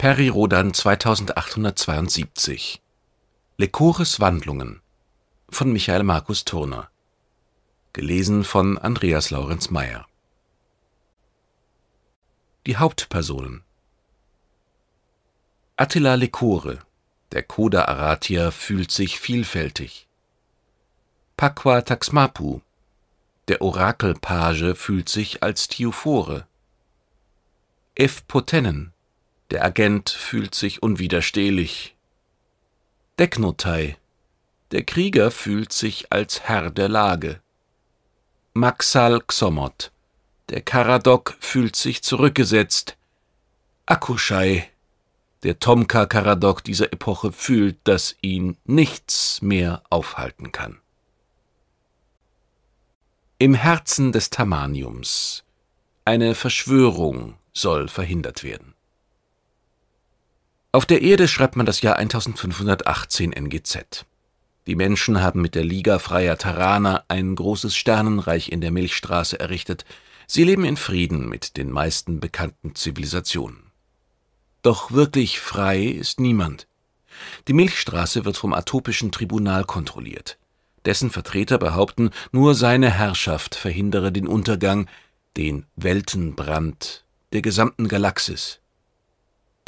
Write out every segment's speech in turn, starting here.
Perry Rodan 2872 Lecores Wandlungen von Michael Markus Turner Gelesen von Andreas Laurenz Meyer Die Hauptpersonen Attila Lecore, der Koda Aratia, fühlt sich vielfältig. Pakwa Taxmapu, der Orakelpage, fühlt sich als Theophore. F. Potenen, der Agent fühlt sich unwiderstehlich. Deknotai. Der Krieger fühlt sich als Herr der Lage. Maxal Xomot. Der Karadok fühlt sich zurückgesetzt. Akushai. Der Tomka Karadok dieser Epoche fühlt, dass ihn nichts mehr aufhalten kann. Im Herzen des Tamaniums. Eine Verschwörung soll verhindert werden. Auf der Erde schreibt man das Jahr 1518 NGZ. Die Menschen haben mit der Liga Freier Terraner ein großes Sternenreich in der Milchstraße errichtet. Sie leben in Frieden mit den meisten bekannten Zivilisationen. Doch wirklich frei ist niemand. Die Milchstraße wird vom atopischen Tribunal kontrolliert. Dessen Vertreter behaupten, nur seine Herrschaft verhindere den Untergang, den Weltenbrand der gesamten Galaxis.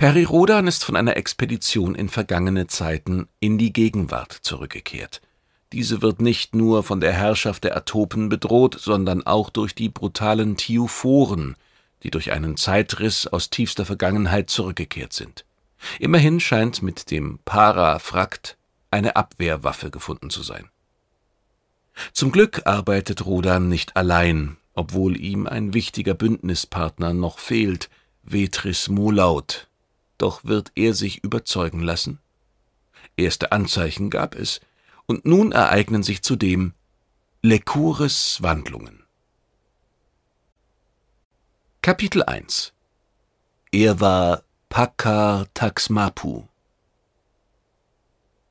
Perry Rodan ist von einer Expedition in vergangene Zeiten in die Gegenwart zurückgekehrt. Diese wird nicht nur von der Herrschaft der Atopen bedroht, sondern auch durch die brutalen Tiophoren, die durch einen Zeitriss aus tiefster Vergangenheit zurückgekehrt sind. Immerhin scheint mit dem Para-Frakt eine Abwehrwaffe gefunden zu sein. Zum Glück arbeitet Rodan nicht allein, obwohl ihm ein wichtiger Bündnispartner noch fehlt, Vetris Molaut, doch wird er sich überzeugen lassen. Erste Anzeichen gab es, und nun ereignen sich zudem Lecures Wandlungen. Kapitel 1 Er war Pakar Taxmapu.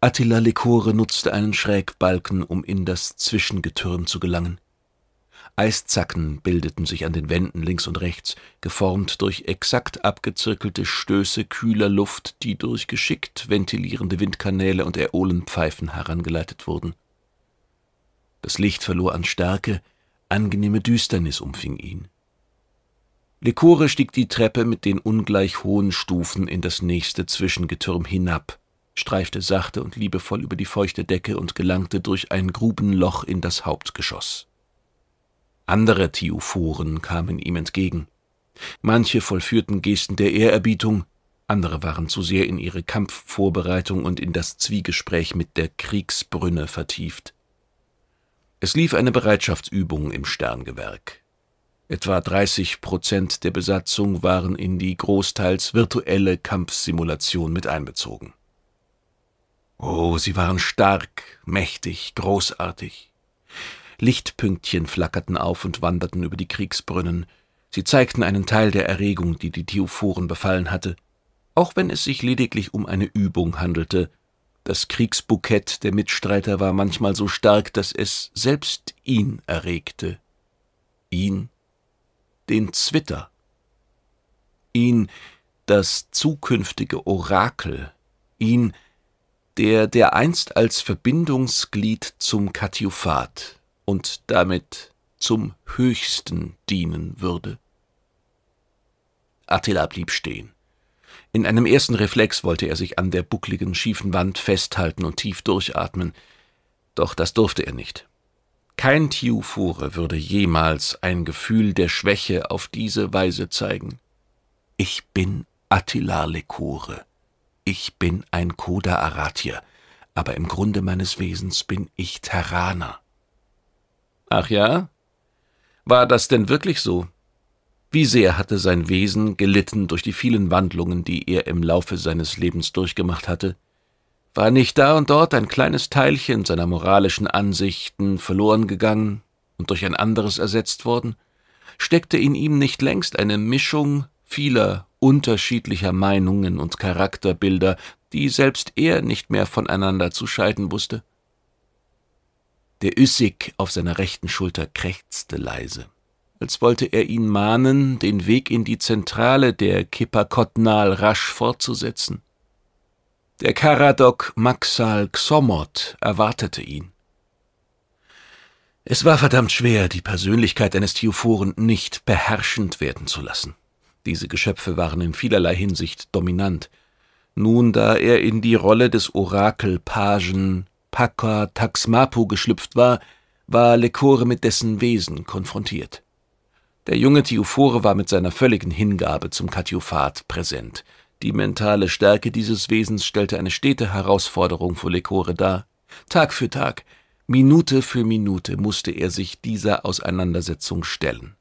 Attila Lekore nutzte einen Schrägbalken, um in das Zwischengetürm zu gelangen. Eiszacken bildeten sich an den Wänden links und rechts, geformt durch exakt abgezirkelte Stöße kühler Luft, die durch geschickt ventilierende Windkanäle und Äolenpfeifen herangeleitet wurden. Das Licht verlor an Stärke, angenehme Düsternis umfing ihn. Lekore stieg die Treppe mit den ungleich hohen Stufen in das nächste Zwischengetürm hinab, streifte sachte und liebevoll über die feuchte Decke und gelangte durch ein Grubenloch in das Hauptgeschoss. Andere Thiophoren kamen ihm entgegen. Manche vollführten Gesten der Ehrerbietung, andere waren zu sehr in ihre Kampfvorbereitung und in das Zwiegespräch mit der Kriegsbrünne vertieft. Es lief eine Bereitschaftsübung im Sterngewerk. Etwa 30 Prozent der Besatzung waren in die großteils virtuelle Kampfsimulation mit einbezogen. Oh, sie waren stark, mächtig, großartig. Lichtpünktchen flackerten auf und wanderten über die Kriegsbrünnen. Sie zeigten einen Teil der Erregung, die die Theophoren befallen hatte, auch wenn es sich lediglich um eine Übung handelte. Das Kriegsbukett der Mitstreiter war manchmal so stark, dass es selbst ihn erregte. Ihn, den Zwitter. Ihn, das zukünftige Orakel. Ihn, der dereinst als Verbindungsglied zum Katiophat und damit zum Höchsten dienen würde. Attila blieb stehen. In einem ersten Reflex wollte er sich an der buckligen, schiefen Wand festhalten und tief durchatmen, doch das durfte er nicht. Kein Tiufure würde jemals ein Gefühl der Schwäche auf diese Weise zeigen. Ich bin Attila Lekore. Ich bin ein Koda Aratia, aber im Grunde meines Wesens bin ich Terraner. Ach ja? War das denn wirklich so? Wie sehr hatte sein Wesen gelitten durch die vielen Wandlungen, die er im Laufe seines Lebens durchgemacht hatte? War nicht da und dort ein kleines Teilchen seiner moralischen Ansichten verloren gegangen und durch ein anderes ersetzt worden? Steckte in ihm nicht längst eine Mischung vieler unterschiedlicher Meinungen und Charakterbilder, die selbst er nicht mehr voneinander zu scheiden wusste? Der Üssig auf seiner rechten Schulter krächzte leise, als wollte er ihn mahnen, den Weg in die Zentrale der Kipakotnal rasch fortzusetzen. Der Karadok Maxal Xomot erwartete ihn. Es war verdammt schwer, die Persönlichkeit eines Theophoren nicht beherrschend werden zu lassen. Diese Geschöpfe waren in vielerlei Hinsicht dominant. Nun, da er in die Rolle des Orakelpagen Paka Taxmapu geschlüpft war, war Lekore mit dessen Wesen konfrontiert. Der junge Theophore war mit seiner völligen Hingabe zum Katiophat präsent. Die mentale Stärke dieses Wesens stellte eine stete Herausforderung für Lekore dar. Tag für Tag, Minute für Minute musste er sich dieser Auseinandersetzung stellen.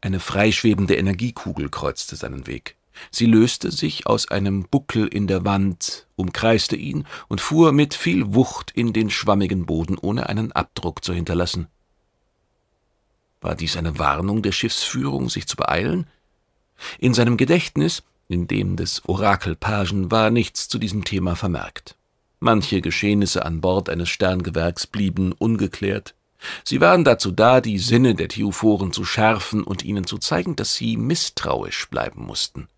Eine freischwebende Energiekugel kreuzte seinen Weg. Sie löste sich aus einem Buckel in der Wand, umkreiste ihn und fuhr mit viel Wucht in den schwammigen Boden, ohne einen Abdruck zu hinterlassen. War dies eine Warnung der Schiffsführung, sich zu beeilen? In seinem Gedächtnis, in dem des Orakelpagen, war nichts zu diesem Thema vermerkt. Manche Geschehnisse an Bord eines Sterngewerks blieben ungeklärt. Sie waren dazu da, die Sinne der Theophoren zu schärfen und ihnen zu zeigen, dass sie misstrauisch bleiben mussten.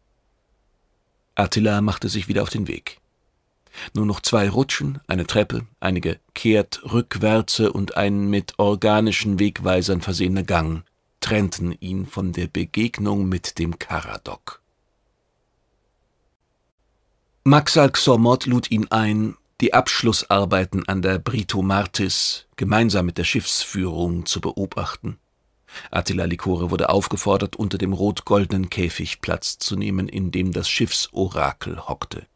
Attila machte sich wieder auf den Weg. Nur noch zwei Rutschen, eine Treppe, einige Kehrt-, Rückwärze und ein mit organischen Wegweisern versehener Gang trennten ihn von der Begegnung mit dem Karadok. Maxal Xormod lud ihn ein, die Abschlussarbeiten an der Brito Martis gemeinsam mit der Schiffsführung zu beobachten. Attila Likore wurde aufgefordert, unter dem rot-goldenen Käfig Platz zu nehmen, in dem das Schiffsorakel hockte.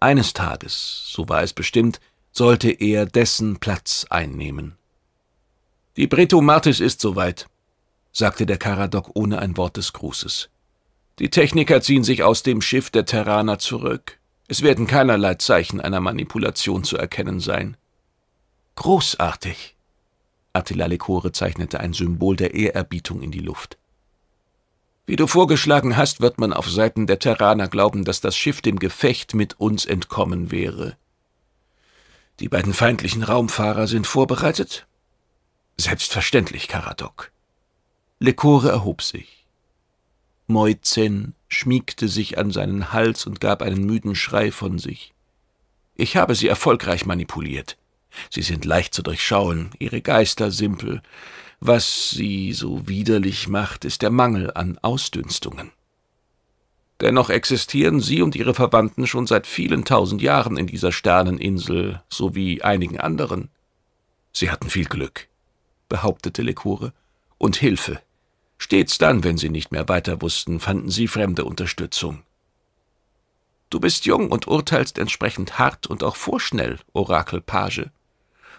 Eines Tages, so war es bestimmt, sollte er dessen Platz einnehmen. »Die Britomatis ist soweit«, sagte der Karadok ohne ein Wort des Grußes. »Die Techniker ziehen sich aus dem Schiff der Terraner zurück. Es werden keinerlei Zeichen einer Manipulation zu erkennen sein.« »Großartig«, Attila Lecore zeichnete ein Symbol der Ehrerbietung in die Luft. Wie du vorgeschlagen hast, wird man auf Seiten der Terraner glauben, dass das Schiff dem Gefecht mit uns entkommen wäre. Die beiden feindlichen Raumfahrer sind vorbereitet? Selbstverständlich, Karadok. Lecore erhob sich. Moizen schmiegte sich an seinen Hals und gab einen müden Schrei von sich. Ich habe sie erfolgreich manipuliert. Sie sind leicht zu durchschauen, ihre Geister simpel. Was sie so widerlich macht, ist der Mangel an Ausdünstungen. Dennoch existieren sie und ihre Verwandten schon seit vielen tausend Jahren in dieser Sterneninsel sowie einigen anderen. Sie hatten viel Glück, behauptete Lekore, und Hilfe. Stets dann, wenn sie nicht mehr weiter wussten, fanden sie fremde Unterstützung. Du bist jung und urteilst entsprechend hart und auch vorschnell, Orakelpage,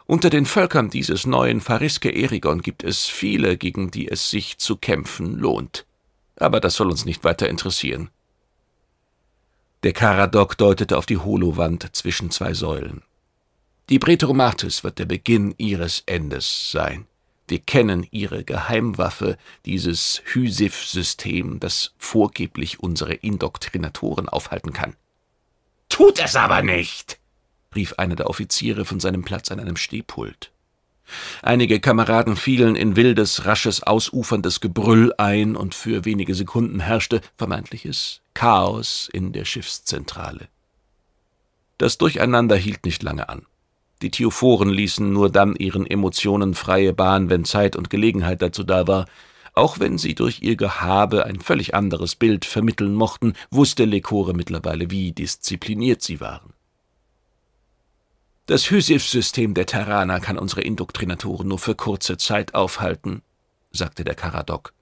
unter den Völkern dieses neuen Fariske Erigon gibt es viele, gegen die es sich zu kämpfen lohnt. Aber das soll uns nicht weiter interessieren. Der Karadok deutete auf die Holowand zwischen zwei Säulen. Die Bretomatis wird der Beginn ihres Endes sein. Wir kennen ihre Geheimwaffe, dieses Hysif-System, das vorgeblich unsere Indoktrinatoren aufhalten kann. Tut es aber nicht! rief einer der Offiziere von seinem Platz an einem Stehpult. Einige Kameraden fielen in wildes, rasches, ausuferndes Gebrüll ein, und für wenige Sekunden herrschte vermeintliches Chaos in der Schiffszentrale. Das Durcheinander hielt nicht lange an. Die Theophoren ließen nur dann ihren Emotionen freie Bahn, wenn Zeit und Gelegenheit dazu da war. Auch wenn sie durch ihr Gehabe ein völlig anderes Bild vermitteln mochten, wusste Lekore mittlerweile, wie diszipliniert sie waren. Das Hysif-System der Terraner kann unsere Indoktrinatoren nur für kurze Zeit aufhalten, sagte der Karadok.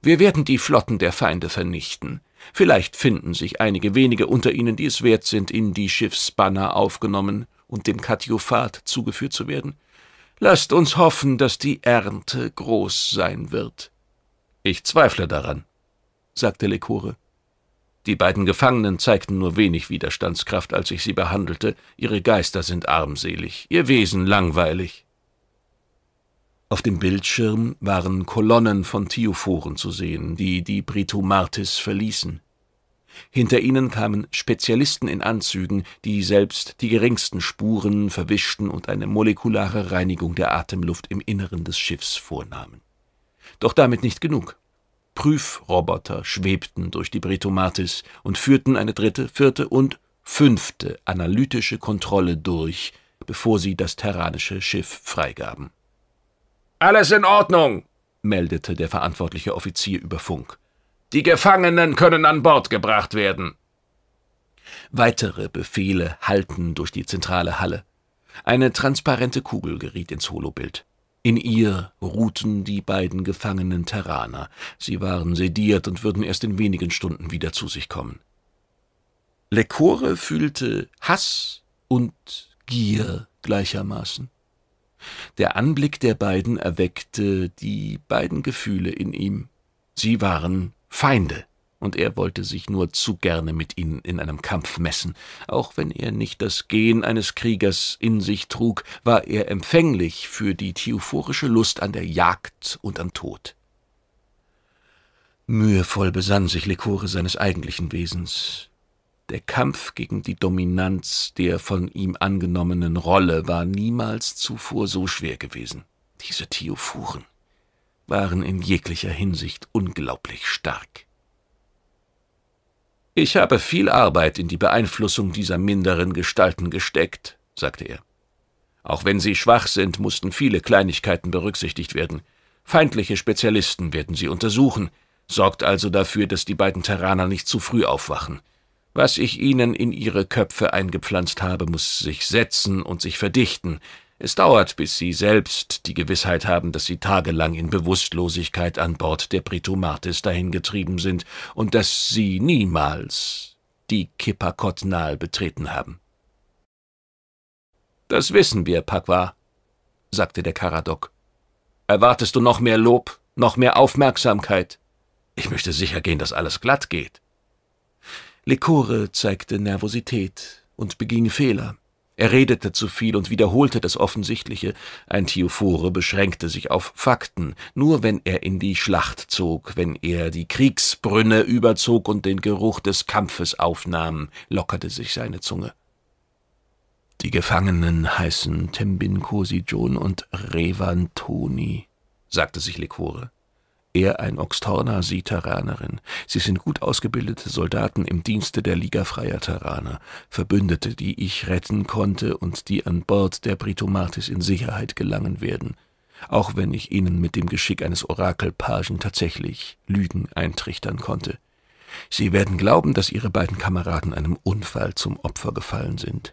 Wir werden die Flotten der Feinde vernichten. Vielleicht finden sich einige wenige unter ihnen, die es wert sind, in die Schiffsbanner aufgenommen und dem Katiophat zugeführt zu werden. Lasst uns hoffen, dass die Ernte groß sein wird. Ich zweifle daran, sagte Lekore. Die beiden Gefangenen zeigten nur wenig Widerstandskraft, als ich sie behandelte. Ihre Geister sind armselig, ihr Wesen langweilig. Auf dem Bildschirm waren Kolonnen von Theophoren zu sehen, die die Britomartis verließen. Hinter ihnen kamen Spezialisten in Anzügen, die selbst die geringsten Spuren verwischten und eine molekulare Reinigung der Atemluft im Inneren des Schiffs vornahmen. Doch damit nicht genug. Prüfroboter schwebten durch die Britomatis und führten eine dritte, vierte und fünfte analytische Kontrolle durch, bevor sie das terranische Schiff freigaben. Alles in Ordnung, meldete der verantwortliche Offizier über Funk. Die Gefangenen können an Bord gebracht werden. Weitere Befehle hallten durch die zentrale Halle. Eine transparente Kugel geriet ins Holobild. In ihr ruhten die beiden gefangenen Terraner. Sie waren sediert und würden erst in wenigen Stunden wieder zu sich kommen. Lecore fühlte Hass und Gier gleichermaßen. Der Anblick der beiden erweckte die beiden Gefühle in ihm. Sie waren Feinde und er wollte sich nur zu gerne mit ihnen in einem Kampf messen. Auch wenn er nicht das Gehen eines Kriegers in sich trug, war er empfänglich für die theophorische Lust an der Jagd und am Tod. Mühevoll besann sich Lekore seines eigentlichen Wesens. Der Kampf gegen die Dominanz der von ihm angenommenen Rolle war niemals zuvor so schwer gewesen. Diese Theophoren waren in jeglicher Hinsicht unglaublich stark. Ich habe viel Arbeit in die Beeinflussung dieser minderen Gestalten gesteckt, sagte er. Auch wenn sie schwach sind, mussten viele Kleinigkeiten berücksichtigt werden. Feindliche Spezialisten werden sie untersuchen, sorgt also dafür, dass die beiden Terraner nicht zu früh aufwachen. Was ich ihnen in ihre Köpfe eingepflanzt habe, muss sich setzen und sich verdichten, es dauert, bis sie selbst die Gewissheit haben, dass sie tagelang in Bewusstlosigkeit an Bord der Britomartis dahingetrieben sind und dass sie niemals die Kipakotnal betreten haben. »Das wissen wir, Pakwa«, sagte der Karadok. »Erwartest du noch mehr Lob, noch mehr Aufmerksamkeit? Ich möchte sicher gehen, dass alles glatt geht.« Lekore zeigte Nervosität und beging Fehler. Er redete zu viel und wiederholte das Offensichtliche. Ein Theophore beschränkte sich auf Fakten. Nur wenn er in die Schlacht zog, wenn er die Kriegsbrünne überzog und den Geruch des Kampfes aufnahm, lockerte sich seine Zunge. Die Gefangenen heißen Tembin Kosijon und Revan Toni, sagte sich Lekore. Er ein Oxtorner, sie Terranerin. Sie sind gut ausgebildete Soldaten im Dienste der Liga Freier Terraner, Verbündete, die ich retten konnte und die an Bord der Britomartis in Sicherheit gelangen werden, auch wenn ich ihnen mit dem Geschick eines Orakelpagen tatsächlich Lügen eintrichtern konnte. Sie werden glauben, dass ihre beiden Kameraden einem Unfall zum Opfer gefallen sind.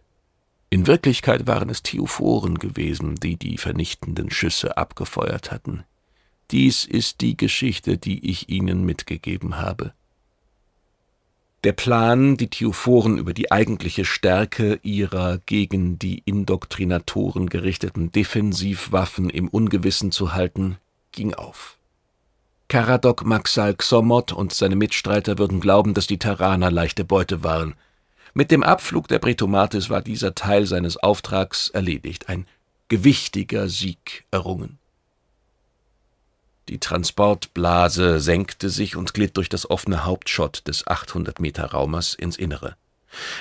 In Wirklichkeit waren es Theophoren gewesen, die die vernichtenden Schüsse abgefeuert hatten. Dies ist die Geschichte, die ich Ihnen mitgegeben habe. Der Plan, die Theophoren über die eigentliche Stärke ihrer gegen die Indoktrinatoren gerichteten Defensivwaffen im Ungewissen zu halten, ging auf. Karadok Maxal Xomot und seine Mitstreiter würden glauben, dass die Terraner leichte Beute waren. Mit dem Abflug der Bretomates war dieser Teil seines Auftrags erledigt, ein gewichtiger Sieg errungen. Die Transportblase senkte sich und glitt durch das offene Hauptschott des 800-Meter-Raumers ins Innere.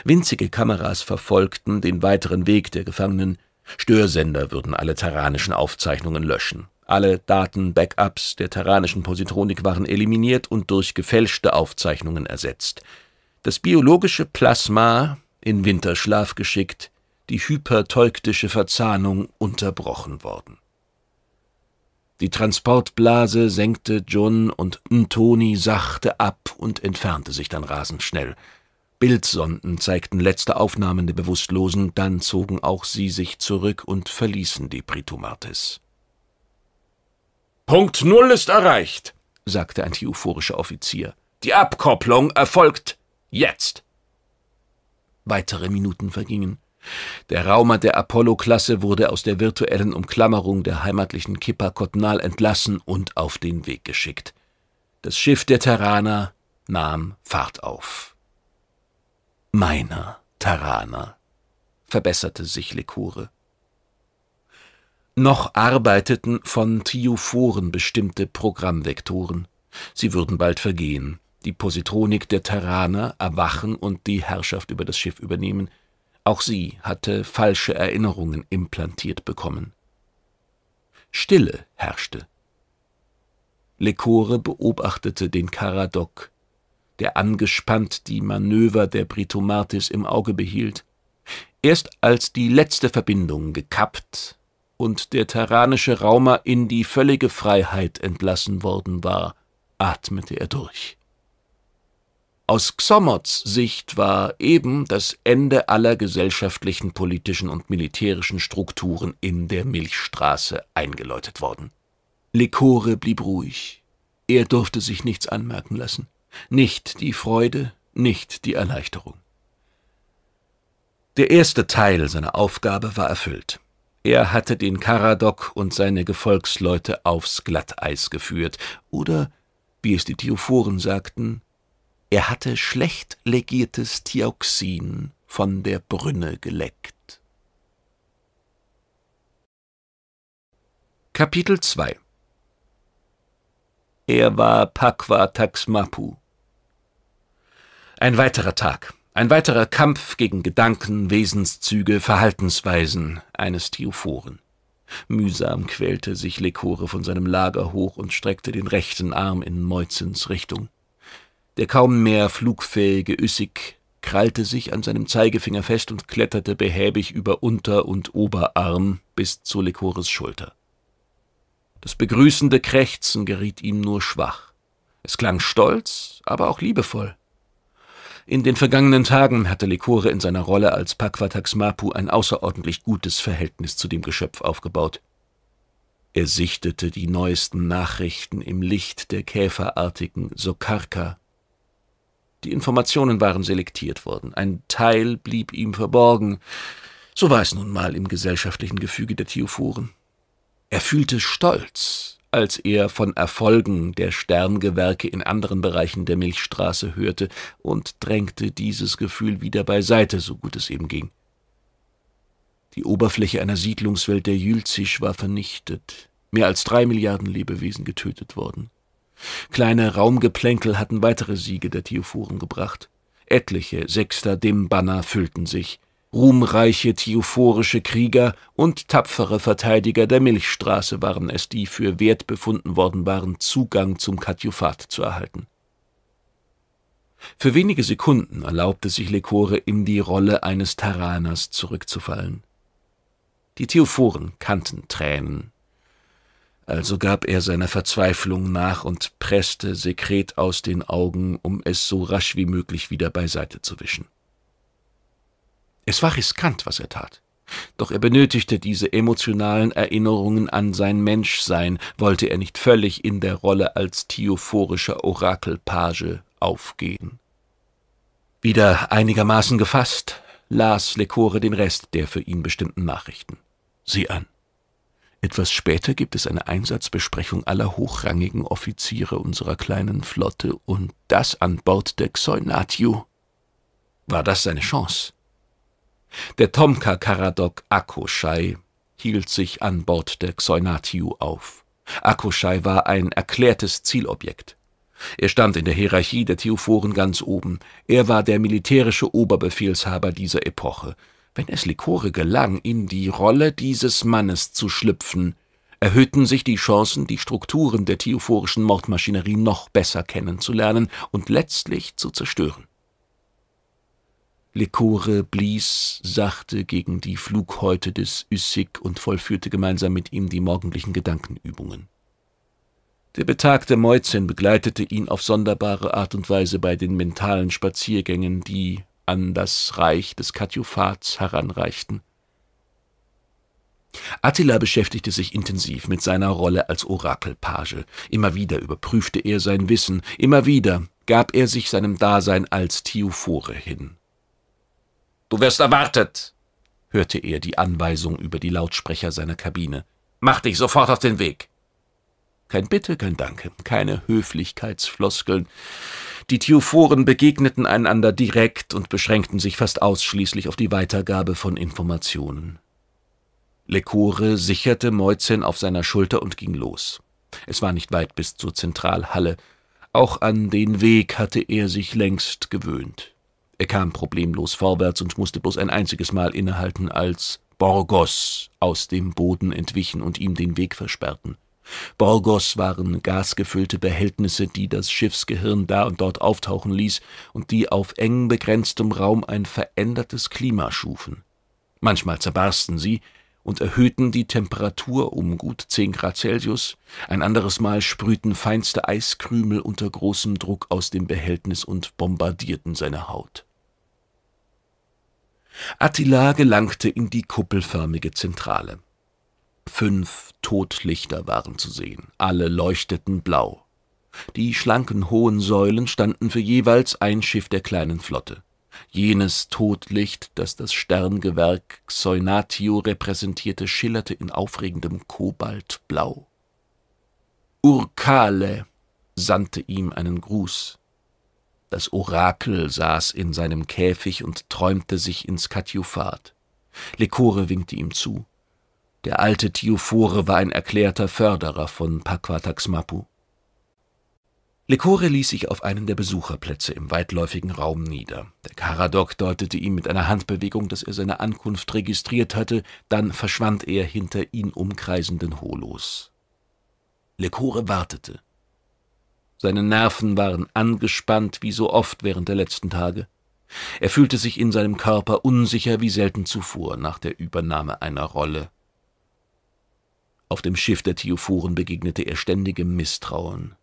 Winzige Kameras verfolgten den weiteren Weg der Gefangenen. Störsender würden alle terranischen Aufzeichnungen löschen. Alle Daten-Backups der terranischen Positronik waren eliminiert und durch gefälschte Aufzeichnungen ersetzt. Das biologische Plasma, in Winterschlaf geschickt, die hyperteuktische Verzahnung unterbrochen worden. Die Transportblase senkte John und Ntoni sachte ab und entfernte sich dann rasend schnell. Bildsonden zeigten letzte Aufnahmen der Bewusstlosen, dann zogen auch sie sich zurück und verließen die Pritumartis. Punkt Null ist erreicht, sagte ein theophorischer Offizier. Die Abkopplung erfolgt jetzt. Weitere Minuten vergingen. Der Raumer der Apollo-Klasse wurde aus der virtuellen Umklammerung der heimatlichen Kippa Kotnal entlassen und auf den Weg geschickt. Das Schiff der Terraner nahm Fahrt auf. Meiner Terraner, verbesserte sich Lekure. Noch arbeiteten von Triophoren bestimmte Programmvektoren. Sie würden bald vergehen, die Positronik der Terraner erwachen und die Herrschaft über das Schiff übernehmen – auch sie hatte falsche Erinnerungen implantiert bekommen. Stille herrschte. Lecore beobachtete den Karadok, der angespannt die Manöver der Britomartis im Auge behielt. Erst als die letzte Verbindung gekappt und der terranische Raumer in die völlige Freiheit entlassen worden war, atmete er durch. Aus Xomots Sicht war eben das Ende aller gesellschaftlichen, politischen und militärischen Strukturen in der Milchstraße eingeläutet worden. Lekore blieb ruhig. Er durfte sich nichts anmerken lassen. Nicht die Freude, nicht die Erleichterung. Der erste Teil seiner Aufgabe war erfüllt. Er hatte den Karadok und seine Gefolgsleute aufs Glatteis geführt oder, wie es die Theophoren sagten, er hatte schlecht legiertes Thioxin von der Brünne geleckt. Kapitel 2 Er war Pakwa Taxmapu. Ein weiterer Tag, ein weiterer Kampf gegen Gedanken, Wesenszüge, Verhaltensweisen eines Theophoren. Mühsam quälte sich Lekore von seinem Lager hoch und streckte den rechten Arm in Meuzens Richtung. Der kaum mehr flugfähige Üssig krallte sich an seinem Zeigefinger fest und kletterte behäbig über Unter- und Oberarm bis zu Lekores Schulter. Das begrüßende Krächzen geriet ihm nur schwach. Es klang stolz, aber auch liebevoll. In den vergangenen Tagen hatte Lekore in seiner Rolle als Paquatax Mapu ein außerordentlich gutes Verhältnis zu dem Geschöpf aufgebaut. Er sichtete die neuesten Nachrichten im Licht der käferartigen Sokarka die Informationen waren selektiert worden. Ein Teil blieb ihm verborgen. So war es nun mal im gesellschaftlichen Gefüge der Theophoren. Er fühlte Stolz, als er von Erfolgen der Sterngewerke in anderen Bereichen der Milchstraße hörte und drängte dieses Gefühl wieder beiseite, so gut es eben ging. Die Oberfläche einer Siedlungswelt der Jülzig war vernichtet, mehr als drei Milliarden Lebewesen getötet worden. Kleine Raumgeplänkel hatten weitere Siege der Theophoren gebracht. Etliche sechster dem Banner füllten sich. Ruhmreiche theophorische Krieger und tapfere Verteidiger der Milchstraße waren es, die für wert befunden worden waren, Zugang zum Katjufat zu erhalten. Für wenige Sekunden erlaubte sich Lekore, in die Rolle eines Taraners zurückzufallen. Die Theophoren kannten Tränen, also gab er seiner Verzweiflung nach und presste Sekret aus den Augen, um es so rasch wie möglich wieder beiseite zu wischen. Es war riskant, was er tat. Doch er benötigte diese emotionalen Erinnerungen an sein Menschsein, wollte er nicht völlig in der Rolle als theophorischer Orakelpage aufgehen. Wieder einigermaßen gefasst, las Lecore den Rest der für ihn bestimmten Nachrichten. Sieh an. Etwas später gibt es eine Einsatzbesprechung aller hochrangigen Offiziere unserer kleinen Flotte und das an Bord der Xeunatio. War das seine Chance? Der Tomka Karadok Akoschai hielt sich an Bord der Xeunatio auf. Akoschai war ein erklärtes Zielobjekt. Er stand in der Hierarchie der Theophoren ganz oben. Er war der militärische Oberbefehlshaber dieser Epoche. Wenn es Likore gelang, in die Rolle dieses Mannes zu schlüpfen, erhöhten sich die Chancen, die Strukturen der theophorischen Mordmaschinerie noch besser kennenzulernen und letztlich zu zerstören. Lekore blies sachte gegen die Flughäute des Üssig und vollführte gemeinsam mit ihm die morgendlichen Gedankenübungen. Der betagte Mäuzen begleitete ihn auf sonderbare Art und Weise bei den mentalen Spaziergängen, die an das Reich des Katjufats heranreichten. Attila beschäftigte sich intensiv mit seiner Rolle als Orakelpage. Immer wieder überprüfte er sein Wissen, immer wieder gab er sich seinem Dasein als Theophore hin. »Du wirst erwartet«, hörte er die Anweisung über die Lautsprecher seiner Kabine. »Mach dich sofort auf den Weg!« Kein Bitte, kein Danke, keine Höflichkeitsfloskeln. Die Theophoren begegneten einander direkt und beschränkten sich fast ausschließlich auf die Weitergabe von Informationen. Lekore sicherte Moizen auf seiner Schulter und ging los. Es war nicht weit bis zur Zentralhalle. Auch an den Weg hatte er sich längst gewöhnt. Er kam problemlos vorwärts und musste bloß ein einziges Mal innehalten, als Borgos aus dem Boden entwichen und ihm den Weg versperrten. Borgos waren gasgefüllte Behältnisse, die das Schiffsgehirn da und dort auftauchen ließ und die auf eng begrenztem Raum ein verändertes Klima schufen. Manchmal zerbarsten sie und erhöhten die Temperatur um gut zehn Grad Celsius, ein anderes Mal sprühten feinste Eiskrümel unter großem Druck aus dem Behältnis und bombardierten seine Haut. Attila gelangte in die kuppelförmige Zentrale. Fünf Todlichter waren zu sehen, alle leuchteten blau. Die schlanken hohen Säulen standen für jeweils ein Schiff der kleinen Flotte. Jenes Todlicht, das das Sterngewerk Xeunatio repräsentierte, schillerte in aufregendem Kobaltblau. Urkale sandte ihm einen Gruß. Das Orakel saß in seinem Käfig und träumte sich ins Katjufat. Lekore winkte ihm zu. Der alte Tiophore war ein erklärter Förderer von Paquataxmapu. Lekore ließ sich auf einen der Besucherplätze im weitläufigen Raum nieder. Der Karadok deutete ihm mit einer Handbewegung, dass er seine Ankunft registriert hatte, dann verschwand er hinter ihn umkreisenden Holos. Lekore wartete. Seine Nerven waren angespannt wie so oft während der letzten Tage. Er fühlte sich in seinem Körper unsicher wie selten zuvor nach der Übernahme einer Rolle auf dem Schiff der Theophoren begegnete er ständigem Misstrauen.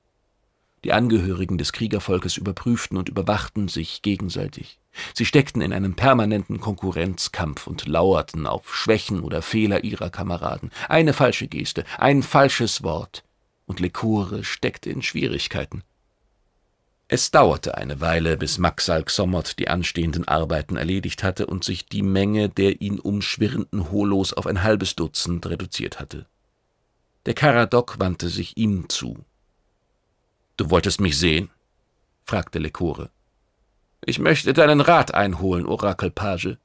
Die Angehörigen des Kriegervolkes überprüften und überwachten sich gegenseitig. Sie steckten in einem permanenten Konkurrenzkampf und lauerten auf Schwächen oder Fehler ihrer Kameraden. Eine falsche Geste, ein falsches Wort, und Lekore steckte in Schwierigkeiten. Es dauerte eine Weile, bis Maxal Xomot die anstehenden Arbeiten erledigt hatte und sich die Menge der ihn umschwirrenden Holos auf ein halbes Dutzend reduziert hatte. Der Karadok wandte sich ihm zu. »Du wolltest mich sehen?« fragte Lekore. »Ich möchte deinen Rat einholen, Orakelpage.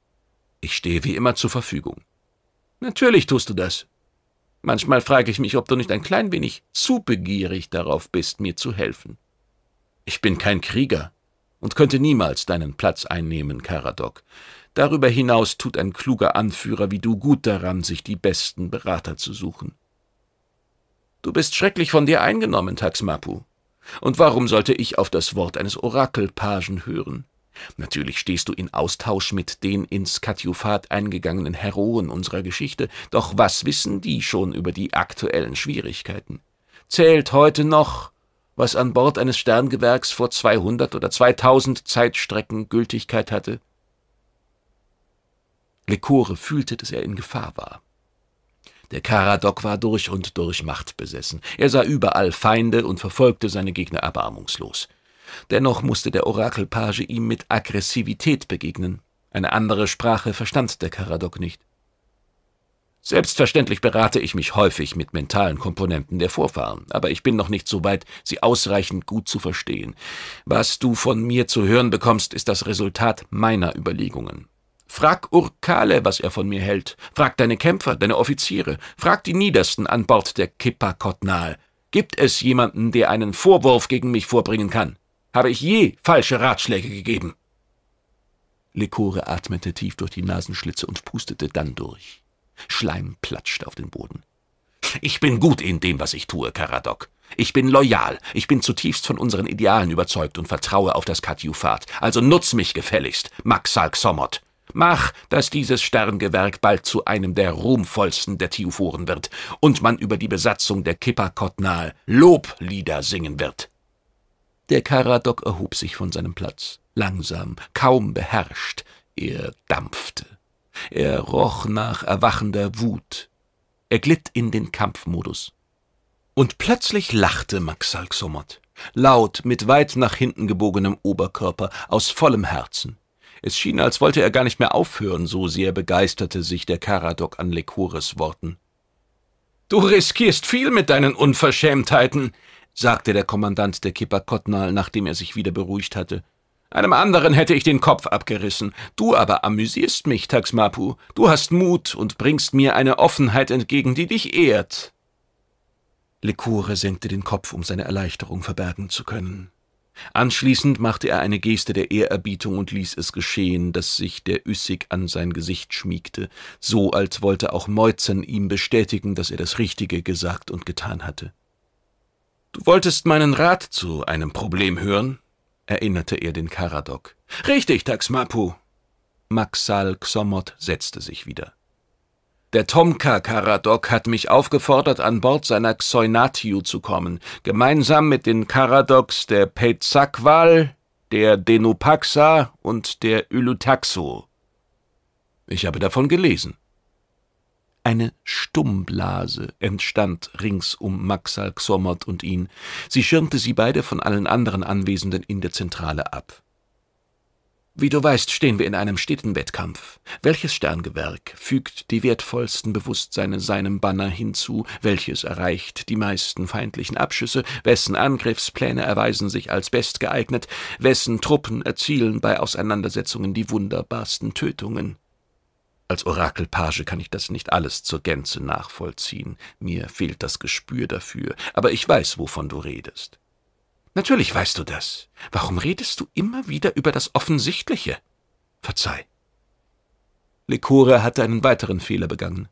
Ich stehe wie immer zur Verfügung.« »Natürlich tust du das. Manchmal frage ich mich, ob du nicht ein klein wenig zu begierig darauf bist, mir zu helfen. Ich bin kein Krieger und könnte niemals deinen Platz einnehmen, Karadok. Darüber hinaus tut ein kluger Anführer wie du gut daran, sich die besten Berater zu suchen.« Du bist schrecklich von dir eingenommen, Taxmapu. Und warum sollte ich auf das Wort eines Orakelpagen hören? Natürlich stehst du in Austausch mit den ins Katjufat eingegangenen Heroen unserer Geschichte, doch was wissen die schon über die aktuellen Schwierigkeiten? Zählt heute noch, was an Bord eines Sterngewerks vor 200 oder 2000 Zeitstrecken Gültigkeit hatte? Lekore fühlte, dass er in Gefahr war. Der Karadok war durch und durch Macht besessen. Er sah überall Feinde und verfolgte seine Gegner erbarmungslos. Dennoch musste der Orakelpage ihm mit Aggressivität begegnen. Eine andere Sprache verstand der Karadok nicht. Selbstverständlich berate ich mich häufig mit mentalen Komponenten der Vorfahren, aber ich bin noch nicht so weit, sie ausreichend gut zu verstehen. Was du von mir zu hören bekommst, ist das Resultat meiner Überlegungen. Frag Urkale, was er von mir hält. Frag deine Kämpfer, deine Offiziere. Frag die Niedersten an Bord der Kippa Kotnal. Gibt es jemanden, der einen Vorwurf gegen mich vorbringen kann? Habe ich je falsche Ratschläge gegeben? Lekore atmete tief durch die Nasenschlitze und pustete dann durch. Schleim platschte auf den Boden. Ich bin gut in dem, was ich tue, Karadok. Ich bin loyal, ich bin zutiefst von unseren Idealen überzeugt und vertraue auf das Katjufat. Also nutz mich gefälligst, Maxal Xomot. Mach, dass dieses Sterngewerk bald zu einem der ruhmvollsten der Tiuforen wird und man über die Besatzung der Kippa Loblieder singen wird. Der Karadok erhob sich von seinem Platz, langsam, kaum beherrscht, er dampfte. Er roch nach erwachender Wut. Er glitt in den Kampfmodus. Und plötzlich lachte Maxalxomot, laut, mit weit nach hinten gebogenem Oberkörper, aus vollem Herzen. Es schien, als wollte er gar nicht mehr aufhören, so sehr begeisterte sich der Karadok an Lekures Worten. »Du riskierst viel mit deinen Unverschämtheiten«, sagte der Kommandant der Kipper Kottnal, nachdem er sich wieder beruhigt hatte. »Einem anderen hätte ich den Kopf abgerissen. Du aber amüsierst mich, Taxmapu. Du hast Mut und bringst mir eine Offenheit entgegen, die dich ehrt.« Lekure senkte den Kopf, um seine Erleichterung verbergen zu können. Anschließend machte er eine Geste der Ehrerbietung und ließ es geschehen, dass sich der Üssig an sein Gesicht schmiegte, so als wollte auch Meuzern ihm bestätigen, dass er das Richtige gesagt und getan hatte. »Du wolltest meinen Rat zu einem Problem hören?« erinnerte er den Karadok. »Richtig, Taxmapu!« Maxal Xomot setzte sich wieder. Der Tomka Karadok hat mich aufgefordert, an Bord seiner Xoinatiu zu kommen, gemeinsam mit den Karadoks der Pezakwal, der Denupaxa und der Ylutaxo. Ich habe davon gelesen. Eine Stummblase entstand rings um Maxal Xomot und ihn. Sie schirmte sie beide von allen anderen Anwesenden in der Zentrale ab. Wie du weißt, stehen wir in einem steten Wettkampf. Welches Sterngewerk fügt die wertvollsten Bewusstseine seinem Banner hinzu? Welches erreicht die meisten feindlichen Abschüsse? Wessen Angriffspläne erweisen sich als best geeignet? Wessen Truppen erzielen bei Auseinandersetzungen die wunderbarsten Tötungen? Als Orakelpage kann ich das nicht alles zur Gänze nachvollziehen. Mir fehlt das Gespür dafür. Aber ich weiß, wovon du redest. Natürlich weißt du das. Warum redest du immer wieder über das Offensichtliche? Verzeih. Lekore hatte einen weiteren Fehler begangen.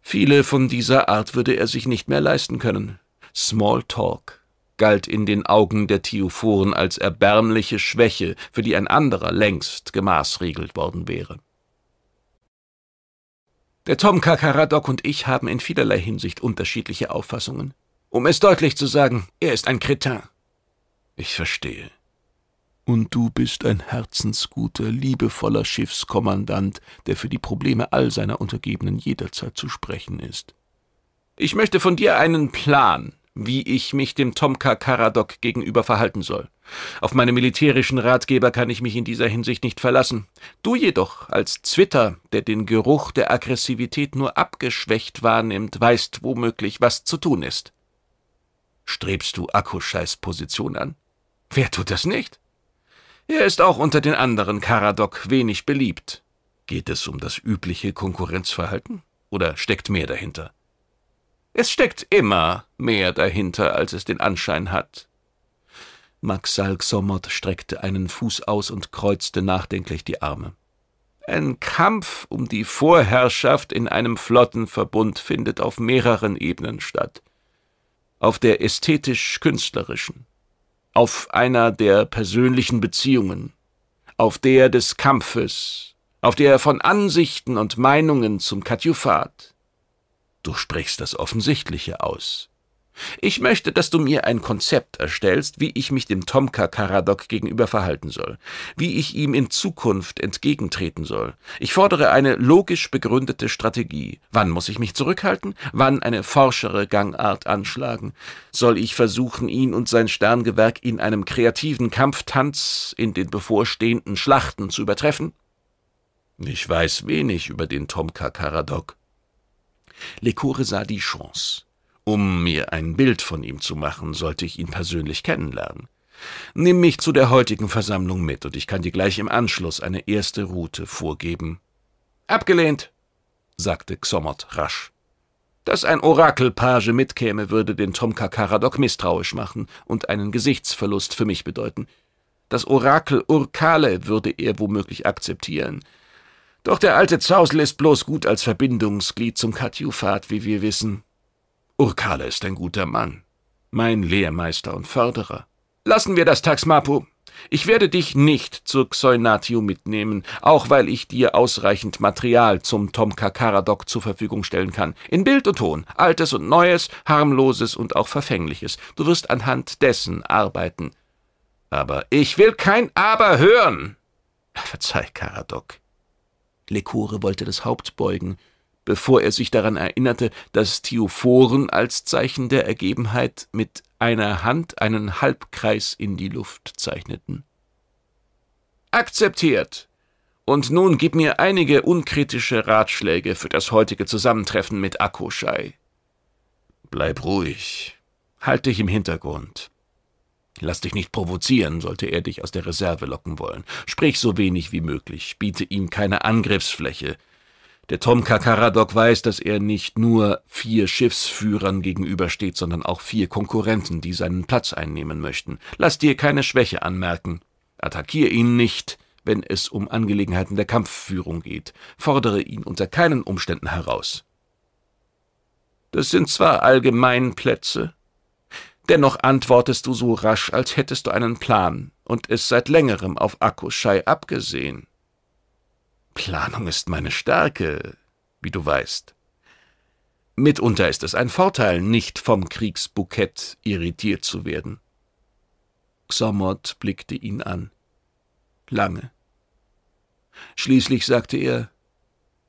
Viele von dieser Art würde er sich nicht mehr leisten können. Small Talk galt in den Augen der Theophoren als erbärmliche Schwäche, für die ein anderer längst gemaßregelt worden wäre. Der Tom Kakaradok und ich haben in vielerlei Hinsicht unterschiedliche Auffassungen. Um es deutlich zu sagen, er ist ein Kretin ich verstehe. Und du bist ein herzensguter, liebevoller Schiffskommandant, der für die Probleme all seiner Untergebenen jederzeit zu sprechen ist. Ich möchte von dir einen Plan, wie ich mich dem Tomka Karadok gegenüber verhalten soll. Auf meine militärischen Ratgeber kann ich mich in dieser Hinsicht nicht verlassen. Du jedoch, als Zwitter, der den Geruch der Aggressivität nur abgeschwächt wahrnimmt, weißt womöglich, was zu tun ist. Strebst du Akkuscheiß Position an? Wer tut das nicht? Er ist auch unter den anderen Karadok wenig beliebt. Geht es um das übliche Konkurrenzverhalten? Oder steckt mehr dahinter? Es steckt immer mehr dahinter, als es den Anschein hat. Max Salksomot streckte einen Fuß aus und kreuzte nachdenklich die Arme. Ein Kampf um die Vorherrschaft in einem Flottenverbund findet auf mehreren Ebenen statt. Auf der ästhetisch-künstlerischen, auf einer der persönlichen Beziehungen, auf der des Kampfes, auf der von Ansichten und Meinungen zum Katjufat. Du sprichst das Offensichtliche aus. Ich möchte, dass du mir ein Konzept erstellst, wie ich mich dem Tomka Karadok gegenüber verhalten soll, wie ich ihm in Zukunft entgegentreten soll. Ich fordere eine logisch begründete Strategie. Wann muss ich mich zurückhalten? Wann eine forschere Gangart anschlagen? Soll ich versuchen, ihn und sein Sterngewerk in einem kreativen Kampftanz in den bevorstehenden Schlachten zu übertreffen? Ich weiß wenig über den Tomka Karadok. Lekore sah die Chance. Um mir ein Bild von ihm zu machen, sollte ich ihn persönlich kennenlernen. Nimm mich zu der heutigen Versammlung mit, und ich kann dir gleich im Anschluss eine erste Route vorgeben. Abgelehnt, sagte Xomot rasch. Dass ein Orakelpage mitkäme, würde den Tomka Karadok misstrauisch machen und einen Gesichtsverlust für mich bedeuten. Das Orakel Urkale würde er womöglich akzeptieren. Doch der alte Zausel ist bloß gut als Verbindungsglied zum Katjufat, wie wir wissen. Urkale ist ein guter Mann, mein Lehrmeister und Förderer. Lassen wir das, Taxmapu. Ich werde dich nicht zur Xeunatio mitnehmen, auch weil ich dir ausreichend Material zum Tomkakaradok zur Verfügung stellen kann. In Bild und Ton, Altes und Neues, Harmloses und auch Verfängliches. Du wirst anhand dessen arbeiten. Aber ich will kein Aber hören! Verzeih, Karadok. Lekore wollte das Haupt beugen bevor er sich daran erinnerte, dass Theophoren als Zeichen der Ergebenheit mit einer Hand einen Halbkreis in die Luft zeichneten. Akzeptiert! Und nun gib mir einige unkritische Ratschläge für das heutige Zusammentreffen mit Akkoschei. Bleib ruhig. Halt dich im Hintergrund. Lass dich nicht provozieren, sollte er dich aus der Reserve locken wollen. Sprich so wenig wie möglich, biete ihm keine Angriffsfläche. Der Tom Kakaradok weiß, dass er nicht nur vier Schiffsführern gegenübersteht, sondern auch vier Konkurrenten, die seinen Platz einnehmen möchten. Lass dir keine Schwäche anmerken. Attackier ihn nicht, wenn es um Angelegenheiten der Kampfführung geht. Fordere ihn unter keinen Umständen heraus. Das sind zwar Allgemeinplätze, dennoch antwortest du so rasch, als hättest du einen Plan und es seit längerem auf Akkuschei abgesehen. Planung ist meine Stärke, wie du weißt. Mitunter ist es ein Vorteil, nicht vom Kriegsbukett irritiert zu werden. Xomot blickte ihn an. Lange. Schließlich sagte er,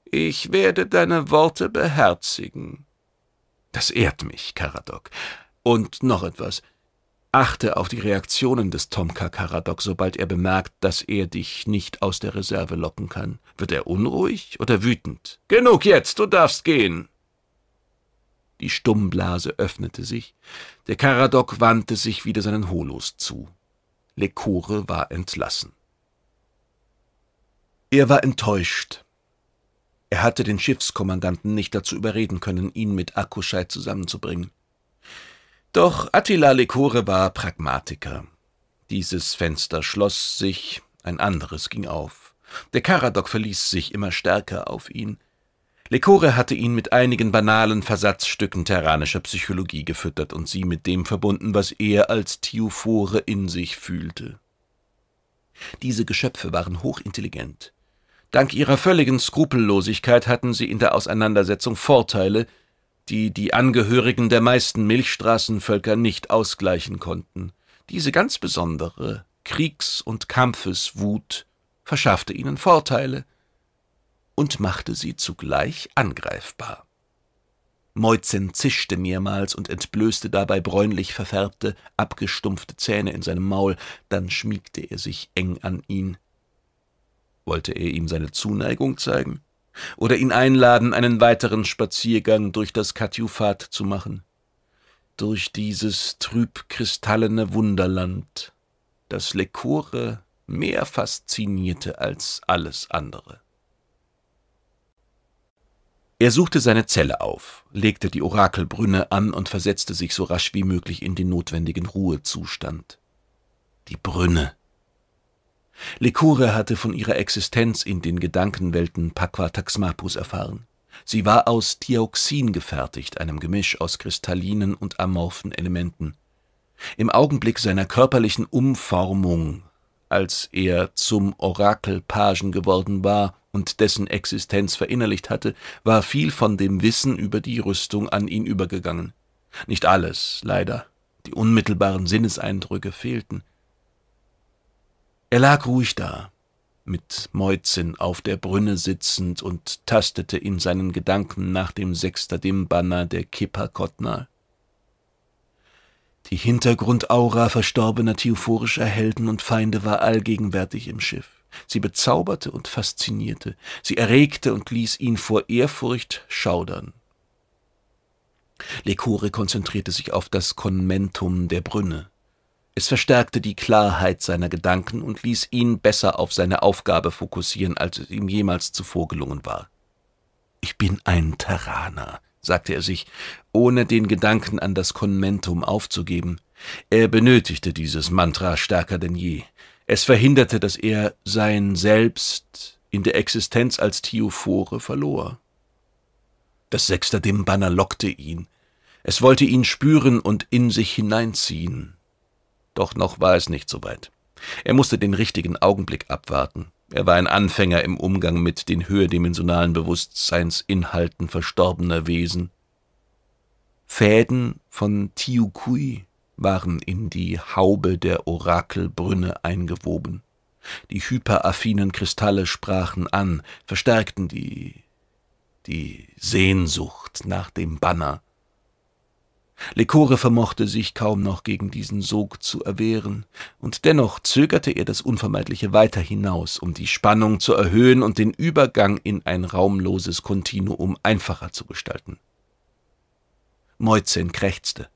ich werde deine Worte beherzigen. Das ehrt mich, Karadok. Und noch etwas. Achte auf die Reaktionen des Tomka Karadok, sobald er bemerkt, dass er dich nicht aus der Reserve locken kann. Wird er unruhig oder wütend? Genug jetzt, du darfst gehen. Die Stummblase öffnete sich. Der Karadok wandte sich wieder seinen Holos zu. Lekore war entlassen. Er war enttäuscht. Er hatte den Schiffskommandanten nicht dazu überreden können, ihn mit Akkuschei zusammenzubringen. Doch Attila Lekore war Pragmatiker. Dieses Fenster schloss sich, ein anderes ging auf. Der Karadok verließ sich immer stärker auf ihn. Lekore hatte ihn mit einigen banalen Versatzstücken terranischer Psychologie gefüttert und sie mit dem verbunden, was er als Theophore in sich fühlte. Diese Geschöpfe waren hochintelligent. Dank ihrer völligen Skrupellosigkeit hatten sie in der Auseinandersetzung Vorteile, die die Angehörigen der meisten Milchstraßenvölker nicht ausgleichen konnten. Diese ganz besondere Kriegs- und Kampfeswut verschaffte ihnen Vorteile und machte sie zugleich angreifbar. Moizen zischte mehrmals und entblößte dabei bräunlich verfärbte, abgestumpfte Zähne in seinem Maul, dann schmiegte er sich eng an ihn. Wollte er ihm seine Zuneigung zeigen? oder ihn einladen, einen weiteren Spaziergang durch das Katjufat zu machen, durch dieses trübkristallene Wunderland, das Lekore mehr faszinierte als alles andere. Er suchte seine Zelle auf, legte die Orakelbrünne an und versetzte sich so rasch wie möglich in den notwendigen Ruhezustand. Die Brünne Lekore hatte von ihrer Existenz in den Gedankenwelten Paquataxmapus erfahren. Sie war aus Dioxin gefertigt, einem Gemisch aus kristallinen und amorphen Elementen. Im Augenblick seiner körperlichen Umformung, als er zum Orakelpagen geworden war und dessen Existenz verinnerlicht hatte, war viel von dem Wissen über die Rüstung an ihn übergegangen. Nicht alles, leider. Die unmittelbaren Sinneseindrücke fehlten. Er lag ruhig da, mit Moizen auf der Brünne sitzend und tastete in seinen Gedanken nach dem Sechster Sextadimbanner der Kippa Kottner. Die Hintergrundaura verstorbener theophorischer Helden und Feinde war allgegenwärtig im Schiff. Sie bezauberte und faszinierte, sie erregte und ließ ihn vor Ehrfurcht schaudern. Lekore konzentrierte sich auf das Konmentum der Brünne, es verstärkte die Klarheit seiner Gedanken und ließ ihn besser auf seine Aufgabe fokussieren, als es ihm jemals zuvor gelungen war. Ich bin ein Terraner, sagte er sich, ohne den Gedanken an das Konmentum aufzugeben. Er benötigte dieses Mantra stärker denn je. Es verhinderte, dass er sein Selbst in der Existenz als Theophore verlor. Das Sechster dem Banner lockte ihn. Es wollte ihn spüren und in sich hineinziehen. Doch noch war es nicht so weit. Er musste den richtigen Augenblick abwarten. Er war ein Anfänger im Umgang mit den höherdimensionalen Bewusstseinsinhalten verstorbener Wesen. Fäden von Tiukui waren in die Haube der Orakelbrünne eingewoben. Die hyperaffinen Kristalle sprachen an, verstärkten die die Sehnsucht nach dem Banner, Lecore vermochte sich kaum noch gegen diesen Sog zu erwehren, und dennoch zögerte er das Unvermeidliche weiter hinaus, um die Spannung zu erhöhen und den Übergang in ein raumloses Kontinuum einfacher zu gestalten. Moizen krächzte.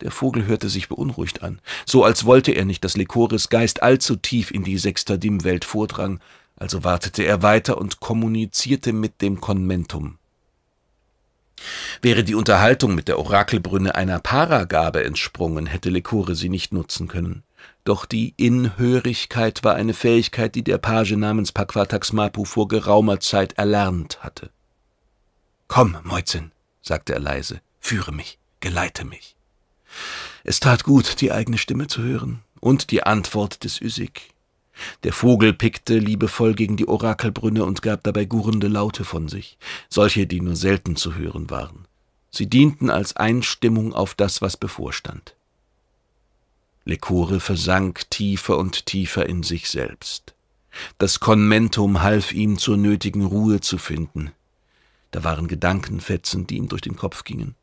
Der Vogel hörte sich beunruhigt an, so als wollte er nicht, dass Lecores Geist allzu tief in die sextadim Dimmwelt vordrang, also wartete er weiter und kommunizierte mit dem Konventum. Wäre die Unterhaltung mit der Orakelbrünne einer Paragabe entsprungen, hätte Lekore sie nicht nutzen können. Doch die Inhörigkeit war eine Fähigkeit, die der Page namens Paquatax Mapu vor geraumer Zeit erlernt hatte. Komm, Moizin, sagte er leise, führe mich, geleite mich. Es tat gut, die eigene Stimme zu hören und die Antwort des Üsik. Der Vogel pickte liebevoll gegen die Orakelbrünne und gab dabei gurrende Laute von sich, solche, die nur selten zu hören waren. Sie dienten als Einstimmung auf das, was bevorstand. Lekore versank tiefer und tiefer in sich selbst. Das Konmentum half ihm, zur nötigen Ruhe zu finden. Da waren Gedankenfetzen, die ihm durch den Kopf gingen,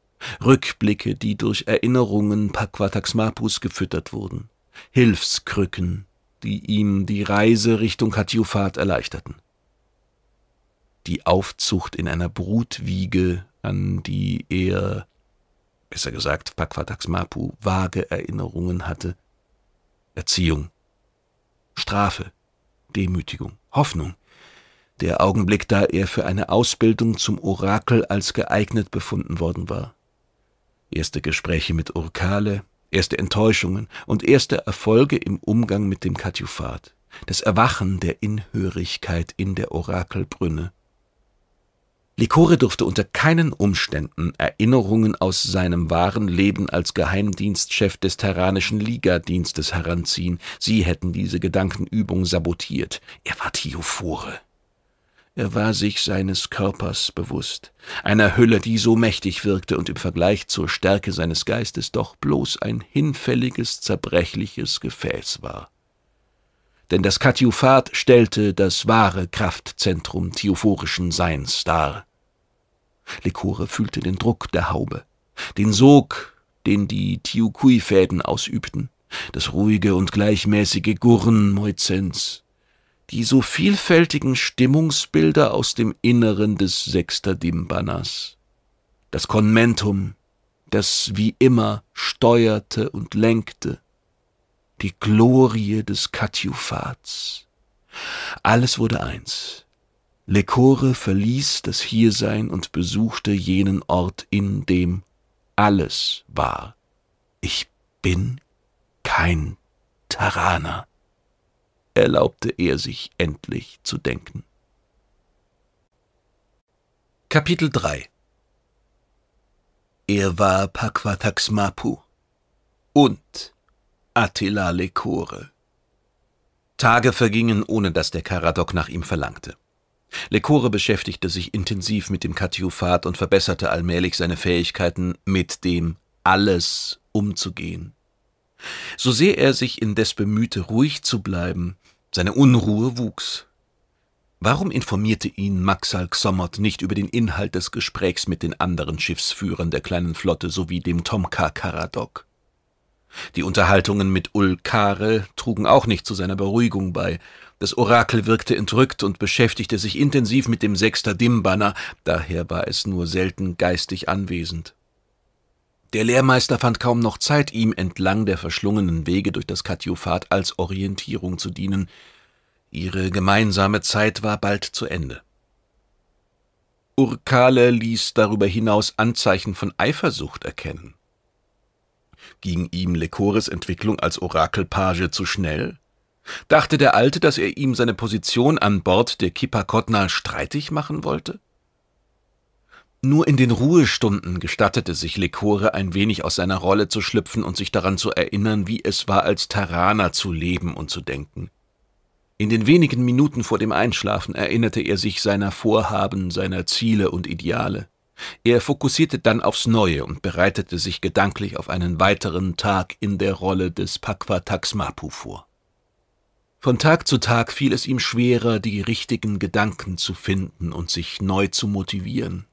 Rückblicke, die durch Erinnerungen Paquataxmapus gefüttert wurden, Hilfskrücken, die ihm die Reise Richtung Katjufat erleichterten. Die Aufzucht in einer Brutwiege, an die er, besser gesagt Pakwadaxmapu, vage Erinnerungen hatte, Erziehung, Strafe, Demütigung, Hoffnung, der Augenblick, da er für eine Ausbildung zum Orakel als geeignet befunden worden war, erste Gespräche mit Urkale, erste Enttäuschungen und erste Erfolge im Umgang mit dem Katjufat, das Erwachen der Inhörigkeit in der Orakelbrünne. Likore durfte unter keinen Umständen Erinnerungen aus seinem wahren Leben als Geheimdienstchef des terranischen Ligadienstes heranziehen, sie hätten diese Gedankenübung sabotiert, er war Theophore. Er war sich seines Körpers bewusst, einer Hülle, die so mächtig wirkte und im Vergleich zur Stärke seines Geistes doch bloß ein hinfälliges, zerbrechliches Gefäß war. Denn das Katiophat stellte das wahre Kraftzentrum theophorischen Seins dar. Lekore fühlte den Druck der Haube, den Sog, den die Tiukui-Fäden ausübten, das ruhige und gleichmäßige Gurren Moizens, die so vielfältigen Stimmungsbilder aus dem Inneren des Sechster Dimbanas. Das Konmentum, das wie immer steuerte und lenkte, die Glorie des Katyufats. Alles wurde eins. Lekore verließ das Hiersein und besuchte jenen Ort, in dem alles war. Ich bin kein Taraner erlaubte er sich endlich zu denken. Kapitel 3 Er war Paquataxmapu und Attila Lekore. Tage vergingen, ohne dass der Karadok nach ihm verlangte. Lekore beschäftigte sich intensiv mit dem Katiophat und verbesserte allmählich seine Fähigkeiten, mit dem alles umzugehen. So sehr er sich indes bemühte, ruhig zu bleiben, seine Unruhe wuchs. Warum informierte ihn Maxal Xomot nicht über den Inhalt des Gesprächs mit den anderen Schiffsführern der kleinen Flotte sowie dem Tomka Karadok? Die Unterhaltungen mit Ulkare trugen auch nicht zu seiner Beruhigung bei. Das Orakel wirkte entrückt und beschäftigte sich intensiv mit dem Sechster Dimbanner, daher war es nur selten geistig anwesend. Der Lehrmeister fand kaum noch Zeit, ihm entlang der verschlungenen Wege durch das Katjufat als Orientierung zu dienen. Ihre gemeinsame Zeit war bald zu Ende. Urkale ließ darüber hinaus Anzeichen von Eifersucht erkennen. Ging ihm Lekores Entwicklung als Orakelpage zu schnell? Dachte der Alte, dass er ihm seine Position an Bord der Kipakotna streitig machen wollte? Nur in den Ruhestunden gestattete sich Lekore ein wenig aus seiner Rolle zu schlüpfen und sich daran zu erinnern, wie es war, als Taraner zu leben und zu denken. In den wenigen Minuten vor dem Einschlafen erinnerte er sich seiner Vorhaben, seiner Ziele und Ideale. Er fokussierte dann aufs Neue und bereitete sich gedanklich auf einen weiteren Tag in der Rolle des Pakwa Taxmapu vor. Von Tag zu Tag fiel es ihm schwerer, die richtigen Gedanken zu finden und sich neu zu motivieren.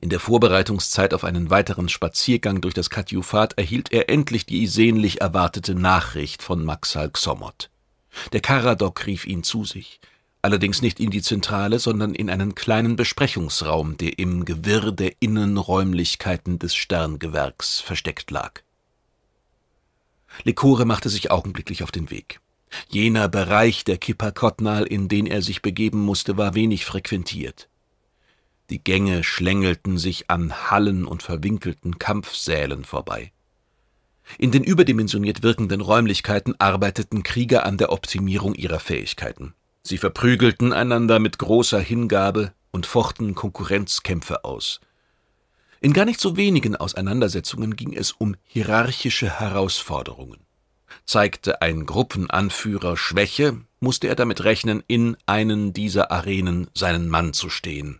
In der Vorbereitungszeit auf einen weiteren Spaziergang durch das Katjufat erhielt er endlich die sehnlich erwartete Nachricht von Maxal Xomot. Der Karadok rief ihn zu sich, allerdings nicht in die Zentrale, sondern in einen kleinen Besprechungsraum, der im Gewirr der Innenräumlichkeiten des Sterngewerks versteckt lag. Lekore machte sich augenblicklich auf den Weg. Jener Bereich der Kippa Kotnal, in den er sich begeben musste, war wenig frequentiert. Die Gänge schlängelten sich an Hallen und verwinkelten Kampfsälen vorbei. In den überdimensioniert wirkenden Räumlichkeiten arbeiteten Krieger an der Optimierung ihrer Fähigkeiten. Sie verprügelten einander mit großer Hingabe und fochten Konkurrenzkämpfe aus. In gar nicht so wenigen Auseinandersetzungen ging es um hierarchische Herausforderungen. Zeigte ein Gruppenanführer Schwäche, musste er damit rechnen, in einen dieser Arenen seinen Mann zu stehen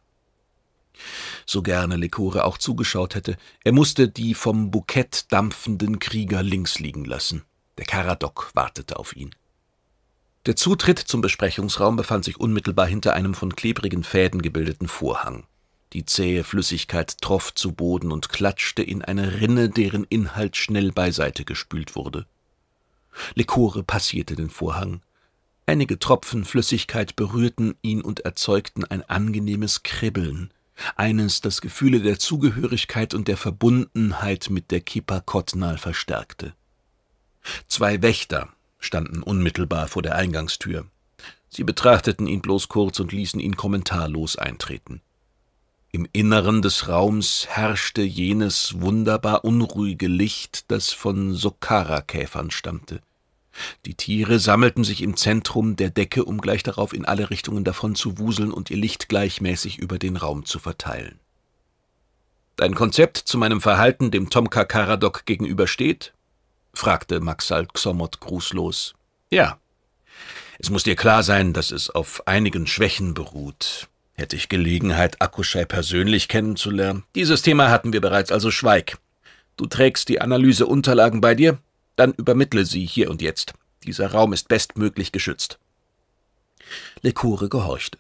so gerne Lekore auch zugeschaut hätte, er musste die vom Bukett dampfenden Krieger links liegen lassen. Der Karadok wartete auf ihn. Der Zutritt zum Besprechungsraum befand sich unmittelbar hinter einem von klebrigen Fäden gebildeten Vorhang. Die zähe Flüssigkeit troff zu Boden und klatschte in eine Rinne, deren Inhalt schnell beiseite gespült wurde. Lekore passierte den Vorhang. Einige Tropfen Flüssigkeit berührten ihn und erzeugten ein angenehmes Kribbeln. Eines, das Gefühle der Zugehörigkeit und der Verbundenheit mit der Kippa Kottnal verstärkte. Zwei Wächter standen unmittelbar vor der Eingangstür. Sie betrachteten ihn bloß kurz und ließen ihn kommentarlos eintreten. Im Inneren des Raums herrschte jenes wunderbar unruhige Licht, das von Sokara-Käfern stammte. Die Tiere sammelten sich im Zentrum der Decke, um gleich darauf in alle Richtungen davon zu wuseln und ihr Licht gleichmäßig über den Raum zu verteilen. Dein Konzept zu meinem Verhalten dem Tomka Karadok gegenübersteht? fragte Maxal Xomot grußlos. Ja. Es muss dir klar sein, dass es auf einigen Schwächen beruht. Hätte ich Gelegenheit, Akushai persönlich kennenzulernen? Dieses Thema hatten wir bereits, also schweig. Du trägst die Analyseunterlagen bei dir? Dann übermittle sie hier und jetzt. Dieser Raum ist bestmöglich geschützt. Lecore gehorchte.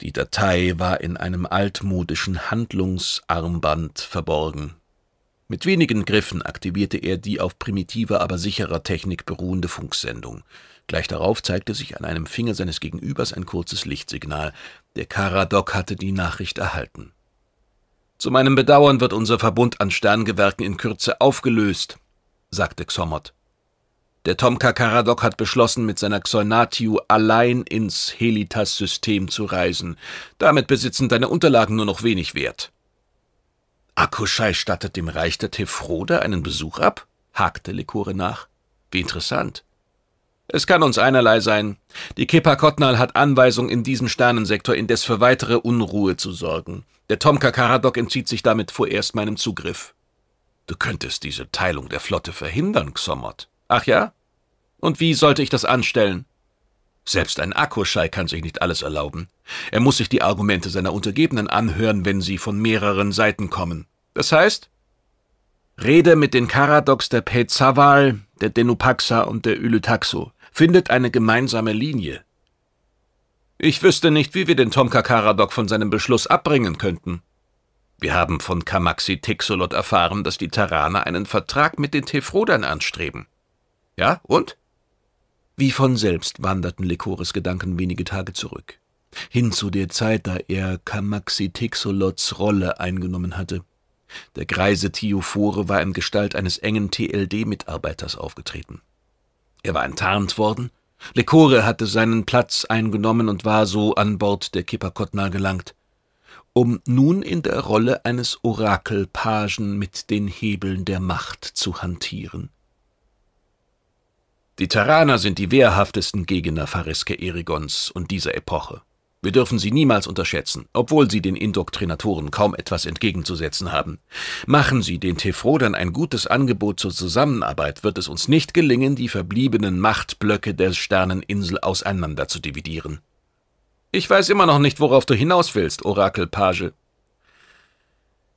Die Datei war in einem altmodischen Handlungsarmband verborgen. Mit wenigen Griffen aktivierte er die auf primitiver, aber sicherer Technik beruhende Funksendung. Gleich darauf zeigte sich an einem Finger seines Gegenübers ein kurzes Lichtsignal. Der Karadok hatte die Nachricht erhalten. Zu meinem Bedauern wird unser Verbund an Sterngewerken in Kürze aufgelöst, sagte Xomot. Der Tomka Karadok hat beschlossen, mit seiner Xeunatiu allein ins Helitas-System zu reisen. Damit besitzen deine Unterlagen nur noch wenig Wert. Akushai stattet dem Reich der Tefrode einen Besuch ab? hakte Likore nach. Wie interessant. Es kann uns einerlei sein. Die Kepa Kotnal hat Anweisung, in diesem Sternensektor indes für weitere Unruhe zu sorgen. Der Tomka Karadok entzieht sich damit vorerst meinem Zugriff. Du könntest diese Teilung der Flotte verhindern, Xomot. Ach ja? Und wie sollte ich das anstellen? Selbst ein Akkuschei kann sich nicht alles erlauben. Er muss sich die Argumente seiner Untergebenen anhören, wenn sie von mehreren Seiten kommen. Das heißt, rede mit den Karadox der Pezaval, der Denupaxa und der Ülütaxo. Findet eine gemeinsame Linie. Ich wüsste nicht, wie wir den Tomka Karadok von seinem Beschluss abbringen könnten. Wir haben von Kamaxi Texolot erfahren, dass die Terraner einen Vertrag mit den Tefrodern anstreben. Ja, und? Wie von selbst wanderten Lekores Gedanken wenige Tage zurück. Hin zu der Zeit, da er Kamaxi Texolots Rolle eingenommen hatte. Der greise Theophore war in Gestalt eines engen TLD-Mitarbeiters aufgetreten. Er war enttarnt worden. Lekore hatte seinen Platz eingenommen und war so an Bord der Kippakottna gelangt um nun in der Rolle eines Orakelpagen mit den Hebeln der Macht zu hantieren. Die Terraner sind die wehrhaftesten Gegner Fariske Erigons und dieser Epoche. Wir dürfen sie niemals unterschätzen, obwohl sie den Indoktrinatoren kaum etwas entgegenzusetzen haben. Machen sie den Tefrodern ein gutes Angebot zur Zusammenarbeit, wird es uns nicht gelingen, die verbliebenen Machtblöcke der Sterneninsel auseinander zu dividieren. Ich weiß immer noch nicht, worauf du hinaus willst, Orakelpage.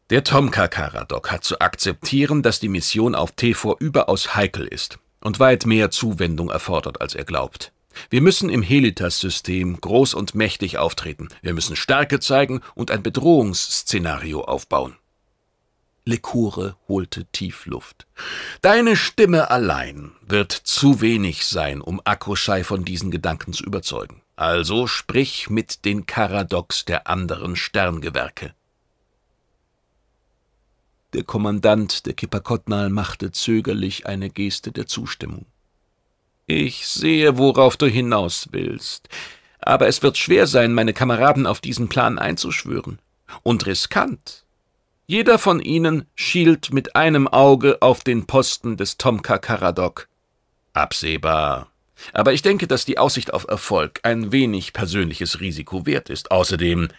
Der Tomka-Karadok hat zu akzeptieren, dass die Mission auf Tefor überaus heikel ist und weit mehr Zuwendung erfordert, als er glaubt. Wir müssen im Helitas-System groß und mächtig auftreten. Wir müssen Stärke zeigen und ein Bedrohungsszenario aufbauen. Lekure holte tief Luft. Deine Stimme allein wird zu wenig sein, um Akoschei von diesen Gedanken zu überzeugen also sprich mit den Karadox der anderen Sterngewerke. Der Kommandant der Kippakotnal machte zögerlich eine Geste der Zustimmung. Ich sehe, worauf du hinaus willst, aber es wird schwer sein, meine Kameraden auf diesen Plan einzuschwören. Und riskant. Jeder von ihnen schielt mit einem Auge auf den Posten des Tomka Karadok. Absehbar aber ich denke, dass die Aussicht auf Erfolg ein wenig persönliches Risiko wert ist. Außerdem,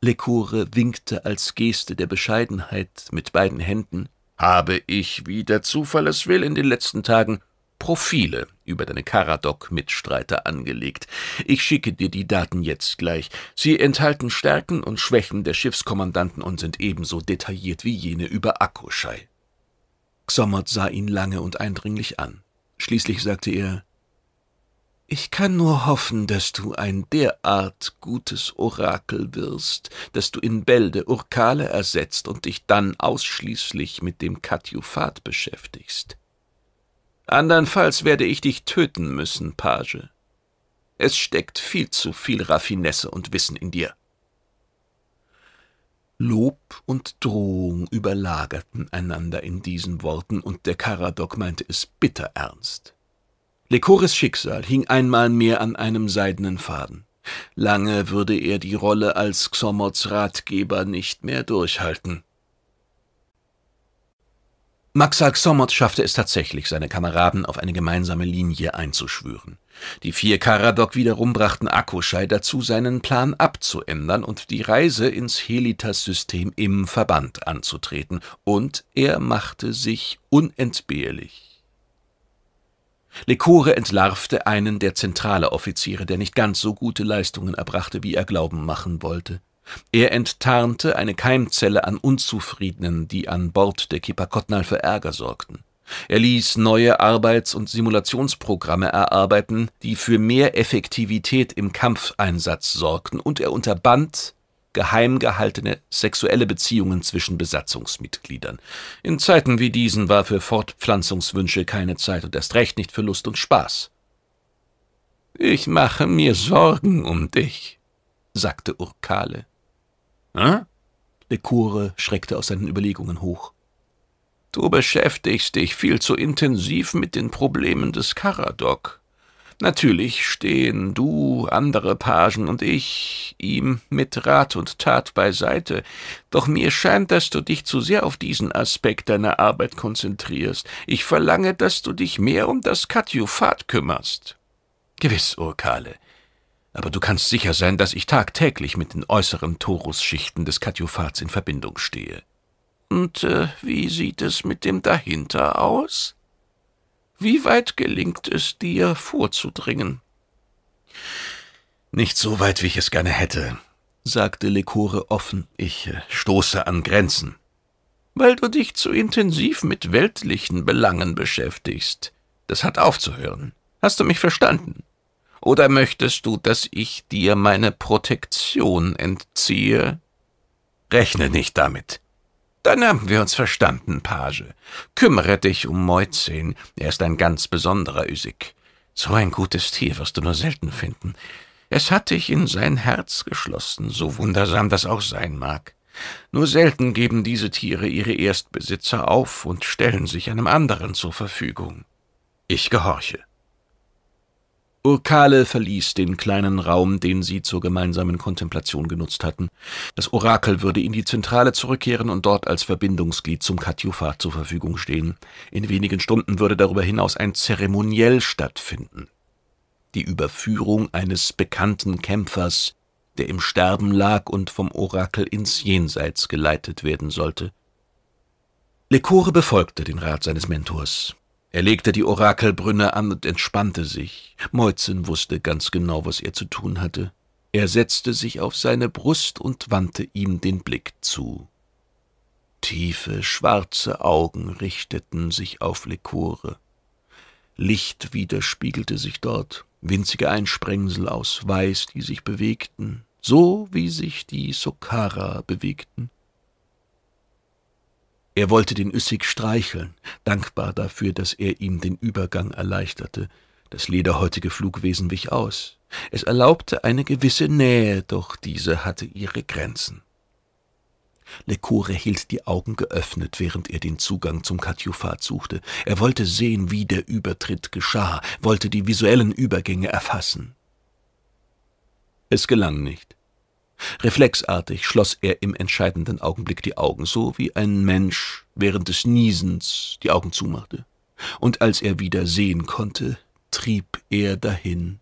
Lecoure winkte als Geste der Bescheidenheit mit beiden Händen, habe ich, wie der Zufall es will, in den letzten Tagen Profile über deine Caradoc-Mitstreiter angelegt. Ich schicke dir die Daten jetzt gleich. Sie enthalten Stärken und Schwächen der Schiffskommandanten und sind ebenso detailliert wie jene über Akkuschei. Xomot sah ihn lange und eindringlich an. Schließlich sagte er, ich kann nur hoffen, dass du ein derart gutes Orakel wirst, dass du in Bälde Urkale ersetzt und dich dann ausschließlich mit dem Katjufat beschäftigst. Andernfalls werde ich dich töten müssen, Page. Es steckt viel zu viel Raffinesse und Wissen in dir. Lob und Drohung überlagerten einander in diesen Worten, und der Karadok meinte es bitter ernst. Lekores Schicksal hing einmal mehr an einem seidenen Faden. Lange würde er die Rolle als Xomots Ratgeber nicht mehr durchhalten. Maxal Xomot schaffte es tatsächlich, seine Kameraden auf eine gemeinsame Linie einzuschwören. Die vier Karadok wiederum brachten Akkuschei dazu, seinen Plan abzuändern und die Reise ins Helitas-System im Verband anzutreten, und er machte sich unentbehrlich Lecore entlarvte einen der zentrale Offiziere, der nicht ganz so gute Leistungen erbrachte, wie er glauben machen wollte. Er enttarnte eine Keimzelle an Unzufriedenen, die an Bord der Kipakotnal für Ärger sorgten. Er ließ neue Arbeits- und Simulationsprogramme erarbeiten, die für mehr Effektivität im Kampfeinsatz sorgten, und er unterband geheim gehaltene sexuelle Beziehungen zwischen Besatzungsmitgliedern. In Zeiten wie diesen war für Fortpflanzungswünsche keine Zeit und erst recht nicht für Lust und Spaß. Ich mache mir Sorgen um dich, sagte Urkale. Hä? Lekure schreckte aus seinen Überlegungen hoch. Du beschäftigst dich viel zu intensiv mit den Problemen des Karadok. Natürlich stehen du, andere Pagen und ich ihm mit Rat und Tat beiseite, doch mir scheint, dass du dich zu sehr auf diesen Aspekt deiner Arbeit konzentrierst. Ich verlange, dass du dich mehr um das Katjufat kümmerst. Gewiss, Urkale, aber du kannst sicher sein, dass ich tagtäglich mit den äußeren Torusschichten des Katjufats in Verbindung stehe. Und äh, wie sieht es mit dem dahinter aus? Wie weit gelingt es dir, vorzudringen? Nicht so weit, wie ich es gerne hätte, sagte Lecore offen. Ich äh, stoße an Grenzen. Weil du dich zu intensiv mit weltlichen Belangen beschäftigst. Das hat aufzuhören. Hast du mich verstanden? Oder möchtest du, dass ich dir meine Protektion entziehe? Rechne nicht damit. Dann haben wir uns verstanden, Page. Kümmere dich um Moizin, er ist ein ganz besonderer Üsik. So ein gutes Tier wirst du nur selten finden. Es hat dich in sein Herz geschlossen, so wundersam das auch sein mag. Nur selten geben diese Tiere ihre Erstbesitzer auf und stellen sich einem anderen zur Verfügung. Ich gehorche. Urkale verließ den kleinen Raum, den sie zur gemeinsamen Kontemplation genutzt hatten. Das Orakel würde in die Zentrale zurückkehren und dort als Verbindungsglied zum Katjufat zur Verfügung stehen. In wenigen Stunden würde darüber hinaus ein Zeremoniell stattfinden. Die Überführung eines bekannten Kämpfers, der im Sterben lag und vom Orakel ins Jenseits geleitet werden sollte. Lekore befolgte den Rat seines Mentors. Er legte die Orakelbrünne an und entspannte sich. Meuzen wusste ganz genau, was er zu tun hatte. Er setzte sich auf seine Brust und wandte ihm den Blick zu. Tiefe, schwarze Augen richteten sich auf Lekore. Licht widerspiegelte sich dort, winzige Einsprengsel aus Weiß, die sich bewegten, so wie sich die Sokara bewegten. Er wollte den Üssig streicheln, dankbar dafür, dass er ihm den Übergang erleichterte. Das lederhäutige Flugwesen wich aus. Es erlaubte eine gewisse Nähe, doch diese hatte ihre Grenzen. Lecore hielt die Augen geöffnet, während er den Zugang zum Katjufat suchte. Er wollte sehen, wie der Übertritt geschah, wollte die visuellen Übergänge erfassen. Es gelang nicht. Reflexartig schloss er im entscheidenden Augenblick die Augen, so wie ein Mensch während des Niesens die Augen zumachte. Und als er wieder sehen konnte, trieb er dahin,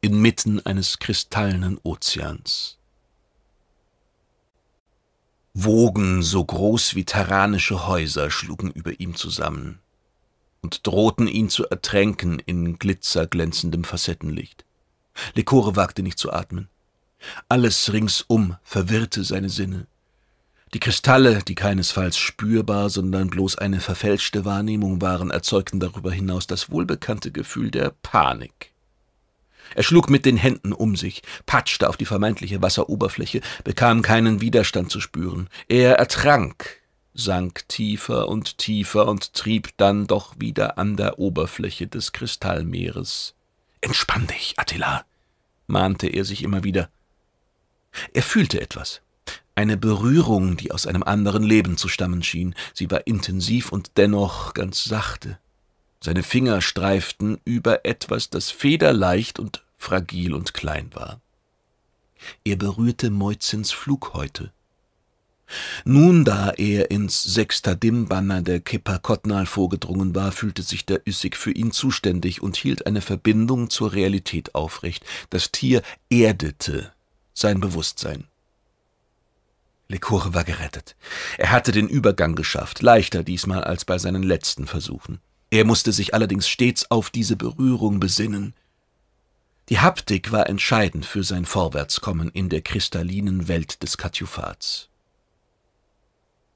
inmitten eines kristallenen Ozeans. Wogen so groß wie terranische Häuser schlugen über ihm zusammen und drohten ihn zu ertränken in glitzerglänzendem Facettenlicht. Lekore wagte nicht zu atmen. Alles ringsum verwirrte seine Sinne. Die Kristalle, die keinesfalls spürbar, sondern bloß eine verfälschte Wahrnehmung waren, erzeugten darüber hinaus das wohlbekannte Gefühl der Panik. Er schlug mit den Händen um sich, patschte auf die vermeintliche Wasseroberfläche, bekam keinen Widerstand zu spüren. Er ertrank, sank tiefer und tiefer und trieb dann doch wieder an der Oberfläche des Kristallmeeres. Entspann dich, Attila, mahnte er sich immer wieder. Er fühlte etwas. Eine Berührung, die aus einem anderen Leben zu stammen schien. Sie war intensiv und dennoch ganz sachte. Seine Finger streiften über etwas, das federleicht und fragil und klein war. Er berührte Moizens Flughäute. Nun, da er ins Sextadim-Banner der Kippa Kotnal vorgedrungen war, fühlte sich der Üssig für ihn zuständig und hielt eine Verbindung zur Realität aufrecht. Das Tier erdete sein Bewusstsein. Lecoure war gerettet. Er hatte den Übergang geschafft, leichter diesmal als bei seinen letzten Versuchen. Er musste sich allerdings stets auf diese Berührung besinnen. Die Haptik war entscheidend für sein Vorwärtskommen in der kristallinen Welt des Katiophats.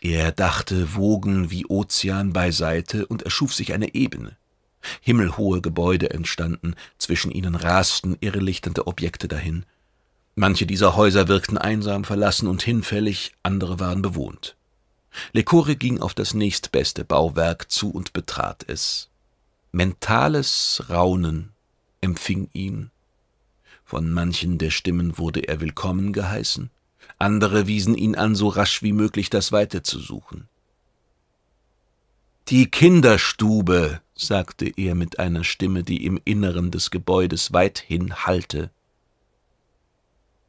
Er dachte Wogen wie Ozean beiseite und erschuf sich eine Ebene. Himmelhohe Gebäude entstanden, zwischen ihnen rasten irrelichternde Objekte dahin – Manche dieser Häuser wirkten einsam, verlassen und hinfällig, andere waren bewohnt. Lecore ging auf das nächstbeste Bauwerk zu und betrat es. Mentales Raunen empfing ihn. Von manchen der Stimmen wurde er willkommen geheißen, andere wiesen ihn an, so rasch wie möglich das Weite zu suchen. Die Kinderstube, sagte er mit einer Stimme, die im Inneren des Gebäudes weithin hallte.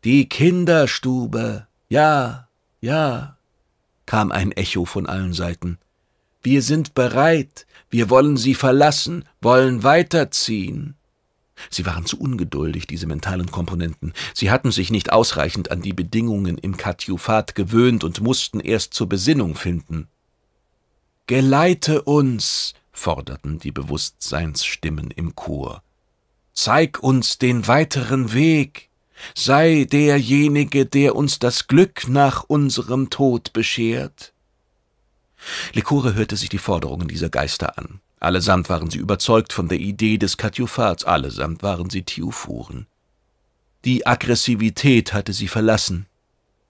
Die Kinderstube. Ja, ja, kam ein Echo von allen Seiten. Wir sind bereit, wir wollen sie verlassen, wollen weiterziehen. Sie waren zu ungeduldig, diese mentalen Komponenten. Sie hatten sich nicht ausreichend an die Bedingungen im Katjufat gewöhnt und mussten erst zur Besinnung finden. Geleite uns, forderten die Bewusstseinsstimmen im Chor. Zeig uns den weiteren Weg sei derjenige, der uns das Glück nach unserem Tod beschert. Lekore hörte sich die Forderungen dieser Geister an. Allesamt waren sie überzeugt von der Idee des Katjufats, allesamt waren sie Theophoren. Die Aggressivität hatte sie verlassen.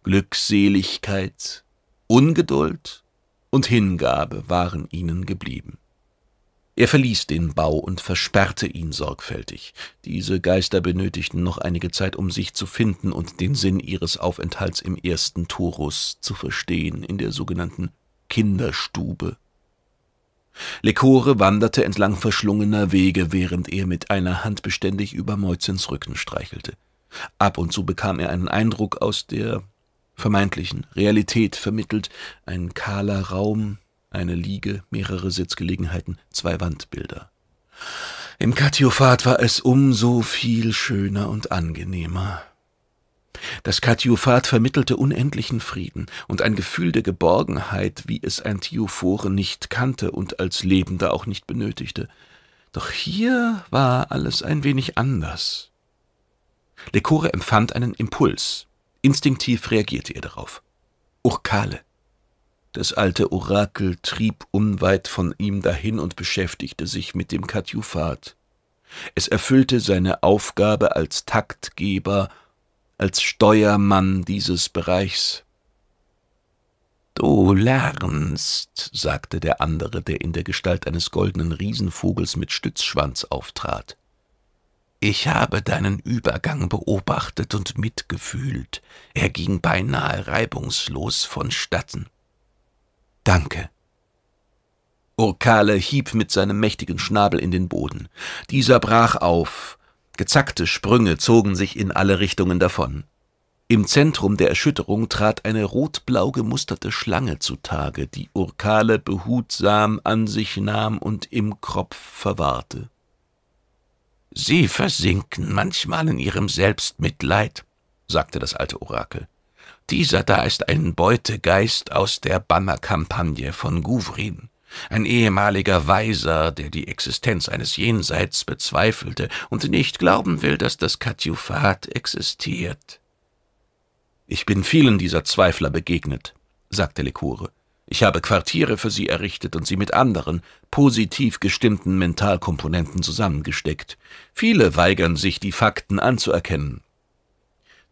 Glückseligkeit, Ungeduld und Hingabe waren ihnen geblieben. Er verließ den Bau und versperrte ihn sorgfältig. Diese Geister benötigten noch einige Zeit, um sich zu finden und den Sinn ihres Aufenthalts im ersten Torus zu verstehen, in der sogenannten Kinderstube. Lekore wanderte entlang verschlungener Wege, während er mit einer Hand beständig über Meuzens Rücken streichelte. Ab und zu bekam er einen Eindruck aus der vermeintlichen Realität vermittelt, ein kahler Raum, eine Liege, mehrere Sitzgelegenheiten, zwei Wandbilder. Im Katiophat war es umso viel schöner und angenehmer. Das Katiophat vermittelte unendlichen Frieden und ein Gefühl der Geborgenheit, wie es ein Theophore nicht kannte und als Lebender auch nicht benötigte. Doch hier war alles ein wenig anders. Lekore empfand einen Impuls. Instinktiv reagierte er darauf. Urkale, das alte Orakel trieb unweit von ihm dahin und beschäftigte sich mit dem Katjufat. Es erfüllte seine Aufgabe als Taktgeber, als Steuermann dieses Bereichs. Du lernst, sagte der andere, der in der Gestalt eines goldenen Riesenvogels mit Stützschwanz auftrat. Ich habe deinen Übergang beobachtet und mitgefühlt. Er ging beinahe reibungslos vonstatten. Danke. Urkale hieb mit seinem mächtigen Schnabel in den Boden. Dieser brach auf. Gezackte Sprünge zogen sich in alle Richtungen davon. Im Zentrum der Erschütterung trat eine rot-blau gemusterte Schlange zutage, die Urkale behutsam an sich nahm und im Kropf verwahrte. Sie versinken manchmal in ihrem Selbstmitleid, sagte das alte Orakel. Dieser da ist ein Beutegeist aus der Bannerkampagne von Gouvrin, ein ehemaliger Weiser, der die Existenz eines Jenseits bezweifelte und nicht glauben will, dass das Katjufat existiert. Ich bin vielen dieser Zweifler begegnet, sagte Lekure. Ich habe Quartiere für sie errichtet und sie mit anderen, positiv gestimmten Mentalkomponenten zusammengesteckt. Viele weigern sich, die Fakten anzuerkennen.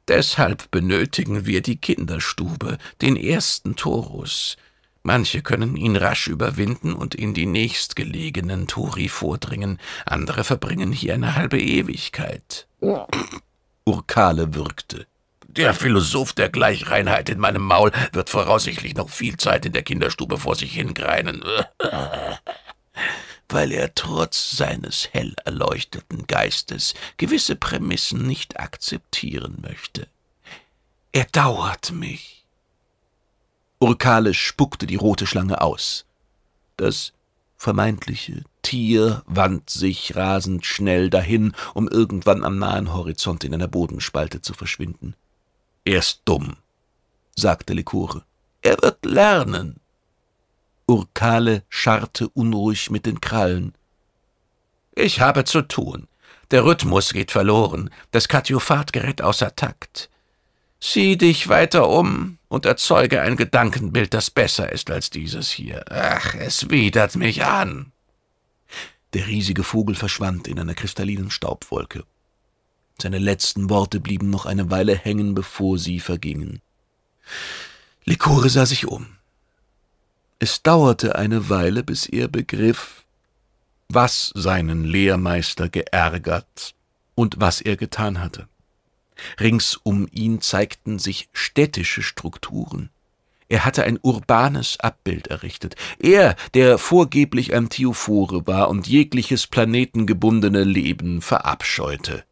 Deshalb benötigen wir die Kinderstube, den ersten Torus. Manche können ihn rasch überwinden und in die nächstgelegenen Tori vordringen, andere verbringen hier eine halbe Ewigkeit. Urkale würgte. Der Philosoph der Gleichreinheit in meinem Maul wird voraussichtlich noch viel Zeit in der Kinderstube vor sich hingreinen. weil er trotz seines hell erleuchteten Geistes gewisse Prämissen nicht akzeptieren möchte. Er dauert mich. Urkale spuckte die rote Schlange aus. Das vermeintliche Tier wand sich rasend schnell dahin, um irgendwann am nahen Horizont in einer Bodenspalte zu verschwinden. Er ist dumm, sagte Lekore. Er wird lernen. Urkale scharrte unruhig mit den Krallen. Ich habe zu tun. Der Rhythmus geht verloren, das Katiophat gerät außer Takt. Sieh dich weiter um und erzeuge ein Gedankenbild, das besser ist als dieses hier. Ach, es widert mich an. Der riesige Vogel verschwand in einer kristallinen Staubwolke. Seine letzten Worte blieben noch eine Weile hängen, bevor sie vergingen. Lekore sah sich um. Es dauerte eine Weile, bis er begriff, was seinen Lehrmeister geärgert und was er getan hatte. Rings um ihn zeigten sich städtische Strukturen. Er hatte ein urbanes Abbild errichtet. Er, der vorgeblich ein Theophore war und jegliches planetengebundene Leben verabscheute.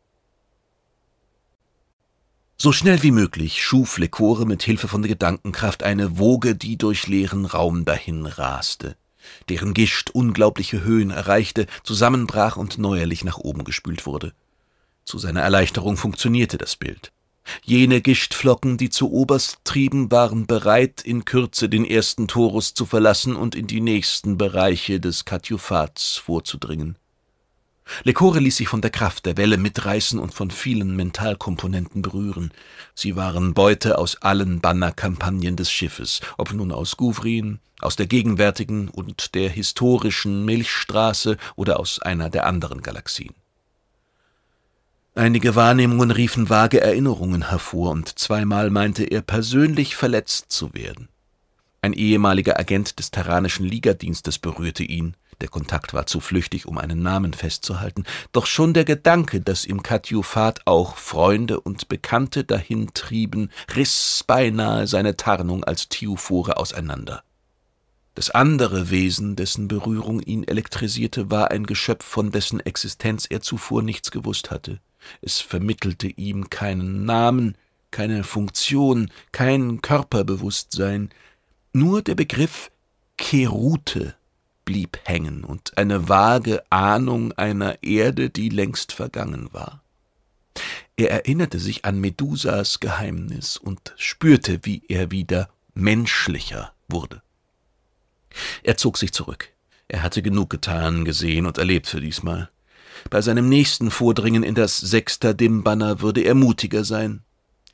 So schnell wie möglich schuf Lecore mit Hilfe von der Gedankenkraft eine Woge, die durch leeren Raum dahin raste, deren Gischt unglaubliche Höhen erreichte, zusammenbrach und neuerlich nach oben gespült wurde. Zu seiner Erleichterung funktionierte das Bild. Jene Gischtflocken, die zu oberst trieben, waren bereit, in Kürze den ersten Torus zu verlassen und in die nächsten Bereiche des Katiophats vorzudringen. Lecore ließ sich von der Kraft der Welle mitreißen und von vielen Mentalkomponenten berühren. Sie waren Beute aus allen Bannerkampagnen des Schiffes, ob nun aus Gouvrin, aus der gegenwärtigen und der historischen Milchstraße oder aus einer der anderen Galaxien. Einige Wahrnehmungen riefen vage Erinnerungen hervor, und zweimal meinte er persönlich verletzt zu werden. Ein ehemaliger Agent des terranischen Ligadienstes berührte ihn. Der Kontakt war zu flüchtig, um einen Namen festzuhalten. Doch schon der Gedanke, dass im Katjufat auch Freunde und Bekannte dahin trieben, riss beinahe seine Tarnung als Tiuphore auseinander. Das andere Wesen, dessen Berührung ihn elektrisierte, war ein Geschöpf, von dessen Existenz er zuvor nichts gewusst hatte. Es vermittelte ihm keinen Namen, keine Funktion, kein Körperbewusstsein, nur der Begriff Kerute blieb hängen und eine vage Ahnung einer Erde, die längst vergangen war. Er erinnerte sich an Medusas Geheimnis und spürte, wie er wieder menschlicher wurde. Er zog sich zurück. Er hatte genug getan, gesehen und erlebt für diesmal. Bei seinem nächsten Vordringen in das Sechster Dimbanner würde er mutiger sein.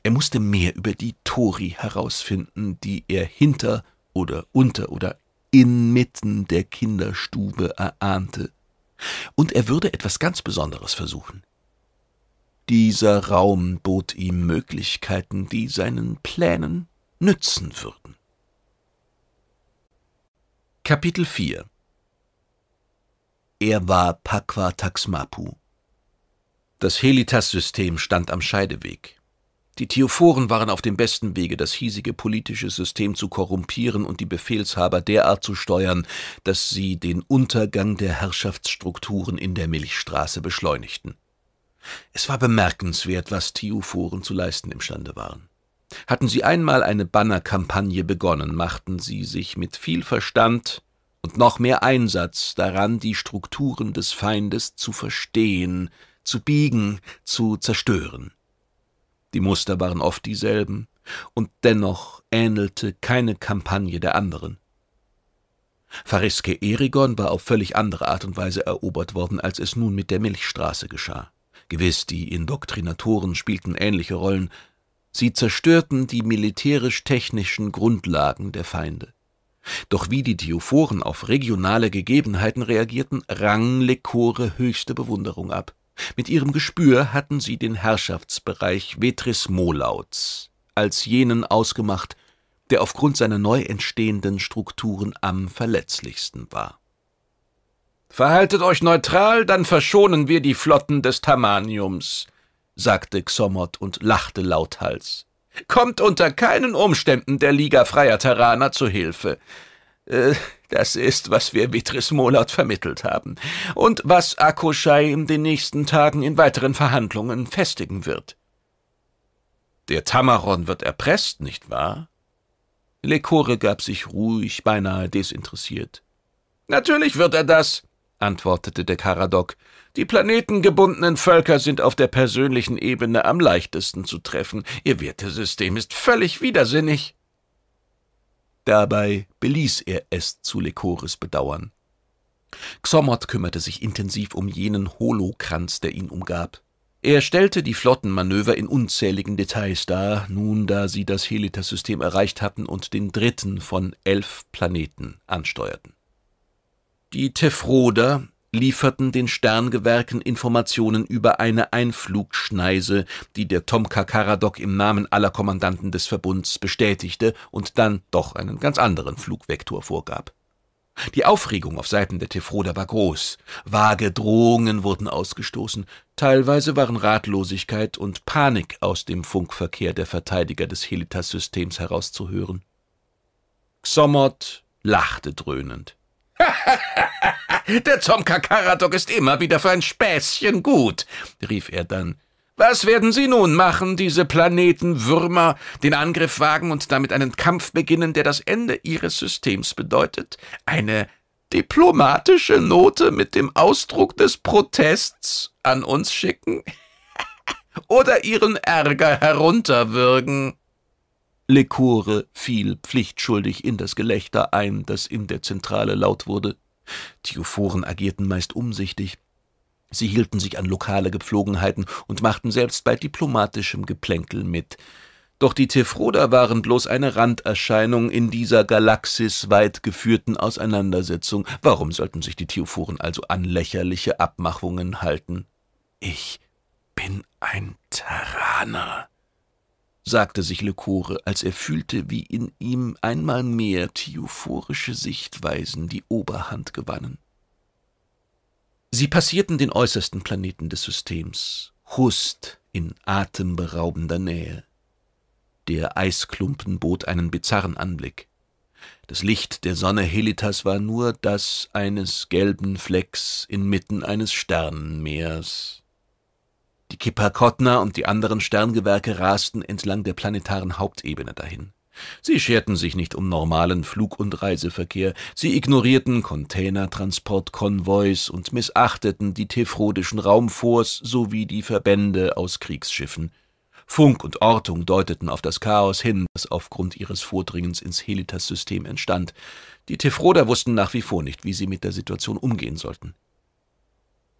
Er musste mehr über die Tori herausfinden, die er hinter oder unter oder inmitten der Kinderstube erahnte. Und er würde etwas ganz Besonderes versuchen. Dieser Raum bot ihm Möglichkeiten, die seinen Plänen nützen würden. Kapitel 4 Er war Pakwa Taxmapu. Das Helitas-System stand am Scheideweg. Die Theophoren waren auf dem besten Wege, das hiesige politische System zu korrumpieren und die Befehlshaber derart zu steuern, dass sie den Untergang der Herrschaftsstrukturen in der Milchstraße beschleunigten. Es war bemerkenswert, was Theophoren zu leisten imstande waren. Hatten sie einmal eine Bannerkampagne begonnen, machten sie sich mit viel Verstand und noch mehr Einsatz daran, die Strukturen des Feindes zu verstehen, zu biegen, zu zerstören. Die Muster waren oft dieselben, und dennoch ähnelte keine Kampagne der anderen. Fariske Erigon war auf völlig andere Art und Weise erobert worden, als es nun mit der Milchstraße geschah. Gewiss, die Indoktrinatoren spielten ähnliche Rollen. Sie zerstörten die militärisch-technischen Grundlagen der Feinde. Doch wie die Theophoren auf regionale Gegebenheiten reagierten, rang Lekore höchste Bewunderung ab. Mit ihrem Gespür hatten sie den Herrschaftsbereich Vetris-Molauts als jenen ausgemacht, der aufgrund seiner neu entstehenden Strukturen am verletzlichsten war. Verhaltet euch neutral, dann verschonen wir die Flotten des Tamaniums, sagte Xomot und lachte lauthals. Kommt unter keinen Umständen der Liga freier Terraner zu Hilfe. Äh, das ist, was wir Vitris Molot vermittelt haben und was Akoschei in den nächsten Tagen in weiteren Verhandlungen festigen wird. Der Tamaron wird erpresst, nicht wahr? Lecore gab sich ruhig, beinahe desinteressiert. Natürlich wird er das, antwortete der Karadok. Die planetengebundenen Völker sind auf der persönlichen Ebene am leichtesten zu treffen. Ihr Wertesystem ist völlig widersinnig. Dabei beließ er es zu Lekores Bedauern. Xomot kümmerte sich intensiv um jenen Holokranz, der ihn umgab. Er stellte die Flottenmanöver in unzähligen Details dar, nun da sie das Helitas-System erreicht hatten und den dritten von elf Planeten ansteuerten. Die Tefroder, lieferten den Sterngewerken Informationen über eine Einflugschneise, die der Tomka Karadok im Namen aller Kommandanten des Verbunds bestätigte und dann doch einen ganz anderen Flugvektor vorgab. Die Aufregung auf Seiten der Tefroda war groß. Vage Drohungen wurden ausgestoßen. Teilweise waren Ratlosigkeit und Panik aus dem Funkverkehr der Verteidiger des Helitas-Systems herauszuhören. Xomot lachte dröhnend. Der Zomkakaratok ist immer wieder für ein Späßchen gut, rief er dann. Was werden sie nun machen, diese Planetenwürmer, den Angriff wagen und damit einen Kampf beginnen, der das Ende ihres Systems bedeutet? Eine diplomatische Note mit dem Ausdruck des Protests an uns schicken? Oder ihren Ärger herunterwürgen? Lecoure fiel pflichtschuldig in das Gelächter ein, das in der Zentrale laut wurde. Theophoren agierten meist umsichtig. Sie hielten sich an lokale Gepflogenheiten und machten selbst bei diplomatischem Geplänkel mit. Doch die Tefroder waren bloß eine Randerscheinung in dieser galaxisweit geführten Auseinandersetzung. Warum sollten sich die Theophoren also an lächerliche Abmachungen halten? Ich bin ein Terraner sagte sich Lecoure, als er fühlte, wie in ihm einmal mehr theophorische Sichtweisen die Oberhand gewannen. Sie passierten den äußersten Planeten des Systems, Hust in atemberaubender Nähe. Der Eisklumpen bot einen bizarren Anblick. Das Licht der Sonne Helitas war nur das eines gelben Flecks inmitten eines Sternenmeers. Die Kipakotner und die anderen Sterngewerke rasten entlang der planetaren Hauptebene dahin. Sie scherten sich nicht um normalen Flug- und Reiseverkehr, sie ignorierten Containertransportkonvois und missachteten die tefrodischen Raumforts sowie die Verbände aus Kriegsschiffen. Funk und Ortung deuteten auf das Chaos hin, das aufgrund ihres Vordringens ins Helitas-System entstand. Die Tefroder wussten nach wie vor nicht, wie sie mit der Situation umgehen sollten.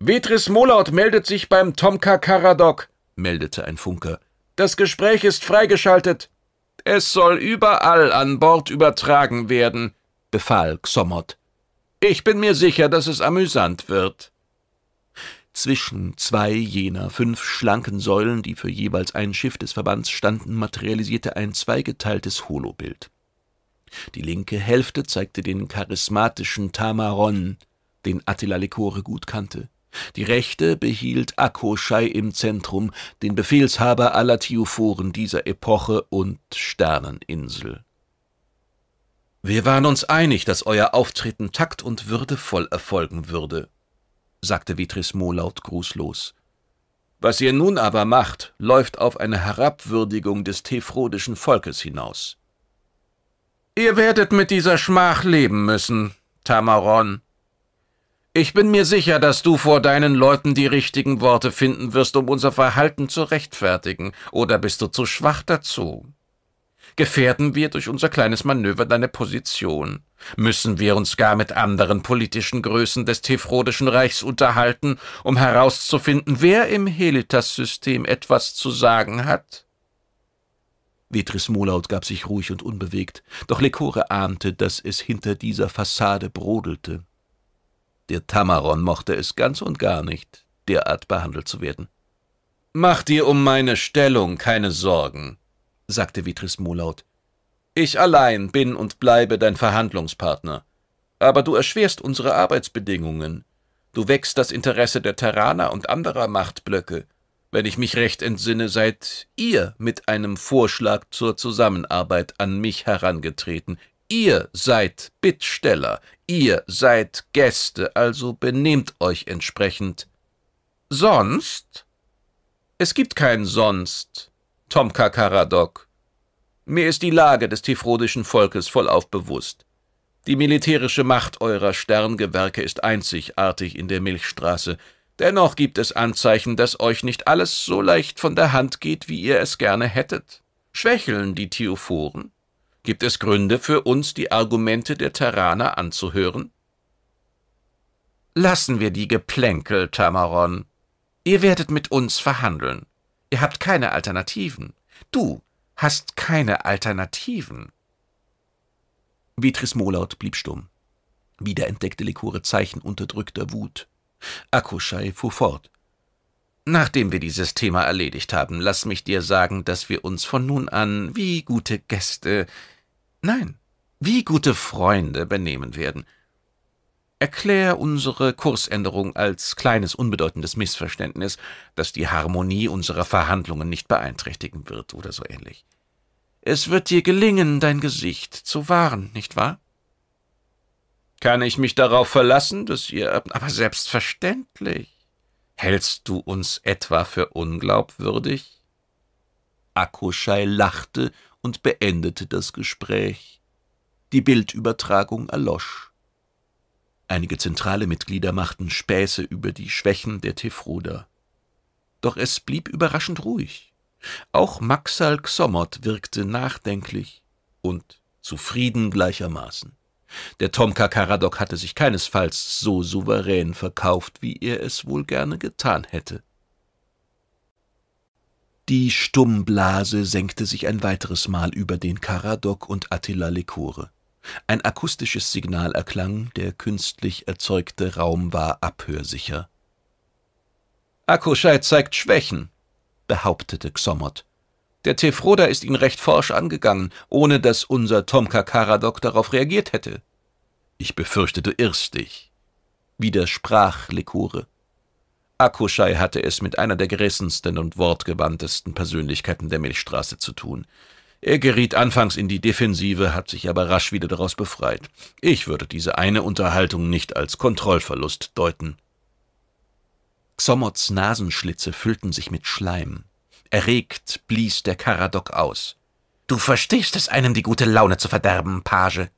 Vetris Molaut meldet sich beim Tomka Karadok, meldete ein Funker. Das Gespräch ist freigeschaltet. Es soll überall an Bord übertragen werden, befahl Xomot. Ich bin mir sicher, dass es amüsant wird. Zwischen zwei jener fünf schlanken Säulen, die für jeweils ein Schiff des Verbands standen, materialisierte ein zweigeteiltes Holobild. Die linke Hälfte zeigte den charismatischen Tamaron, den Attila Lecore gut kannte. Die Rechte behielt Akkoschei im Zentrum, den Befehlshaber aller Theophoren dieser Epoche und Sterneninsel. Wir waren uns einig, dass euer Auftreten takt- und würdevoll erfolgen würde, sagte Vitrismo laut grußlos. Was ihr nun aber macht, läuft auf eine Herabwürdigung des tephrodischen Volkes hinaus. Ihr werdet mit dieser Schmach leben müssen, Tamaron, ich bin mir sicher, dass du vor deinen Leuten die richtigen Worte finden wirst, um unser Verhalten zu rechtfertigen, oder bist du zu schwach dazu? Gefährden wir durch unser kleines Manöver deine Position? Müssen wir uns gar mit anderen politischen Größen des Tefrodischen Reichs unterhalten, um herauszufinden, wer im Helitas-System etwas zu sagen hat? Vitris Molaut gab sich ruhig und unbewegt, doch Lekore ahnte, dass es hinter dieser Fassade brodelte. Der Tamaron mochte es ganz und gar nicht, derart behandelt zu werden. Mach dir um meine Stellung keine Sorgen, sagte Vitris laut. Ich allein bin und bleibe dein Verhandlungspartner. Aber du erschwerst unsere Arbeitsbedingungen. Du wächst das Interesse der Terraner und anderer Machtblöcke. Wenn ich mich recht entsinne, seid ihr mit einem Vorschlag zur Zusammenarbeit an mich herangetreten. Ihr seid Bittsteller, ihr seid Gäste, also benehmt euch entsprechend. Sonst? Es gibt kein Sonst, Tom Karadok. Mir ist die Lage des tifrodischen Volkes vollauf bewusst. Die militärische Macht eurer Sterngewerke ist einzigartig in der Milchstraße. Dennoch gibt es Anzeichen, dass euch nicht alles so leicht von der Hand geht, wie ihr es gerne hättet. Schwächeln die Theophoren? Gibt es Gründe für uns, die Argumente der Terraner anzuhören? Lassen wir die Geplänkel, Tamaron. Ihr werdet mit uns verhandeln. Ihr habt keine Alternativen. Du hast keine Alternativen. Beatrice Molaut blieb stumm. Wieder entdeckte Likure Zeichen unterdrückter Wut. Akuschei fuhr fort. Nachdem wir dieses Thema erledigt haben, lass mich dir sagen, dass wir uns von nun an wie gute Gäste, nein, wie gute Freunde benehmen werden. Erklär unsere Kursänderung als kleines unbedeutendes Missverständnis, das die Harmonie unserer Verhandlungen nicht beeinträchtigen wird oder so ähnlich. Es wird dir gelingen, dein Gesicht zu wahren, nicht wahr? Kann ich mich darauf verlassen, dass ihr... Aber selbstverständlich. Hältst du uns etwa für unglaubwürdig? Akuschei lachte und beendete das Gespräch. Die Bildübertragung erlosch. Einige zentrale Mitglieder machten Späße über die Schwächen der Tefruder. Doch es blieb überraschend ruhig. Auch Maxal Xomot wirkte nachdenklich und zufrieden gleichermaßen. Der Tomka Karadok hatte sich keinesfalls so souverän verkauft, wie er es wohl gerne getan hätte. Die Stummblase senkte sich ein weiteres Mal über den Karadok und Attila Lekore. Ein akustisches Signal erklang, der künstlich erzeugte Raum war abhörsicher. Akkuschei zeigt Schwächen, behauptete Xomot. Der Tefroda ist ihn recht forsch angegangen, ohne dass unser Tomka Karadok darauf reagiert hätte. Ich befürchte, du irrst dich, widersprach Lekure. Akuschai hatte es mit einer der gerissensten und wortgewandtesten Persönlichkeiten der Milchstraße zu tun. Er geriet anfangs in die Defensive, hat sich aber rasch wieder daraus befreit. Ich würde diese eine Unterhaltung nicht als Kontrollverlust deuten. Xomots Nasenschlitze füllten sich mit Schleim. Erregt blies der Karadok aus. »Du verstehst es, einem die gute Laune zu verderben, Page!«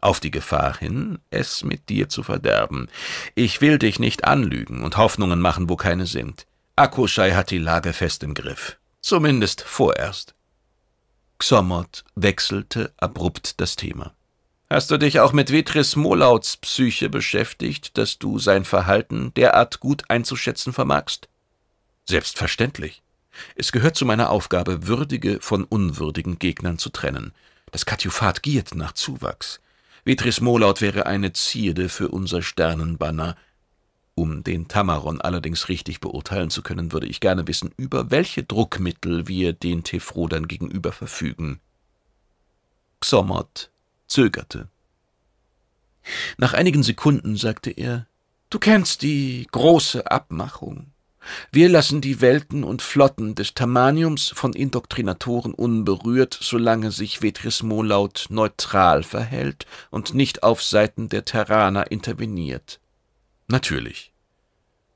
»Auf die Gefahr hin, es mit dir zu verderben. Ich will dich nicht anlügen und Hoffnungen machen, wo keine sind. Akushai hat die Lage fest im Griff. Zumindest vorerst.« Xomot wechselte abrupt das Thema. Hast du dich auch mit Vitris Molauts Psyche beschäftigt, dass du sein Verhalten derart gut einzuschätzen vermagst? Selbstverständlich. Es gehört zu meiner Aufgabe, würdige von unwürdigen Gegnern zu trennen. Das Katjufat giert nach Zuwachs. Vetris Molaut wäre eine Zierde für unser Sternenbanner. Um den Tamaron allerdings richtig beurteilen zu können, würde ich gerne wissen, über welche Druckmittel wir den Tefrodern gegenüber verfügen. Xomot zögerte. Nach einigen Sekunden sagte er, »Du kennst die große Abmachung. Wir lassen die Welten und Flotten des Tamaniums von Indoktrinatoren unberührt, solange sich Vetris Molaut neutral verhält und nicht auf Seiten der Terraner interveniert. Natürlich.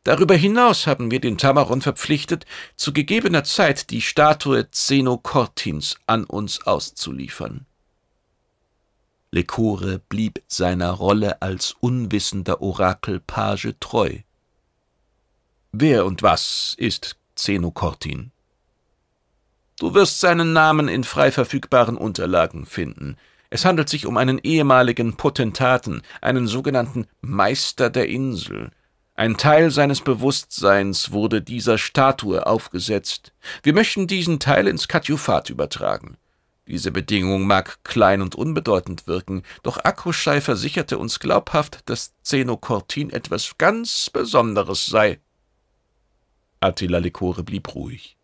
Darüber hinaus haben wir den Tamaron verpflichtet, zu gegebener Zeit die Statue Xenokortins an uns auszuliefern. Lecore blieb seiner Rolle als unwissender Orakelpage treu. Wer und was ist Zenokortin? Du wirst seinen Namen in frei verfügbaren Unterlagen finden. Es handelt sich um einen ehemaligen Potentaten, einen sogenannten Meister der Insel. Ein Teil seines Bewusstseins wurde dieser Statue aufgesetzt. Wir möchten diesen Teil ins Katjufat übertragen. Diese Bedingung mag klein und unbedeutend wirken, doch Akkuschei versicherte uns glaubhaft, dass Zenokortin etwas ganz Besonderes sei. Attila Lekore blieb ruhig.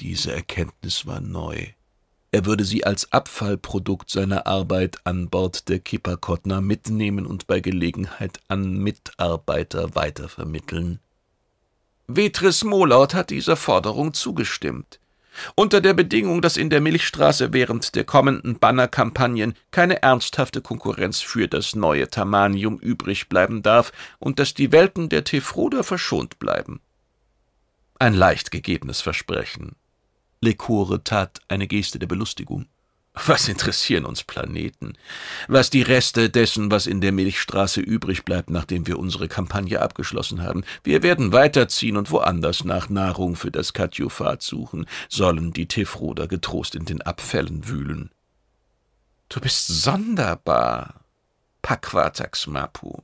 Diese Erkenntnis war neu. Er würde sie als Abfallprodukt seiner Arbeit an Bord der Kipperkottner mitnehmen und bei Gelegenheit an Mitarbeiter weitervermitteln. Vetris Molaut hat dieser Forderung zugestimmt. Unter der Bedingung, dass in der Milchstraße während der kommenden Bannerkampagnen keine ernsthafte Konkurrenz für das neue Tamanium übrig bleiben darf und dass die Welten der Tefroda verschont bleiben. Ein leicht gegebenes Versprechen. Lecore tat eine Geste der Belustigung. Was interessieren uns Planeten? Was die Reste dessen, was in der Milchstraße übrig bleibt, nachdem wir unsere Kampagne abgeschlossen haben. Wir werden weiterziehen und woanders nach Nahrung für das Katjufat suchen, sollen die Tiffroder getrost in den Abfällen wühlen. Du bist sonderbar, Paquatax Mapu.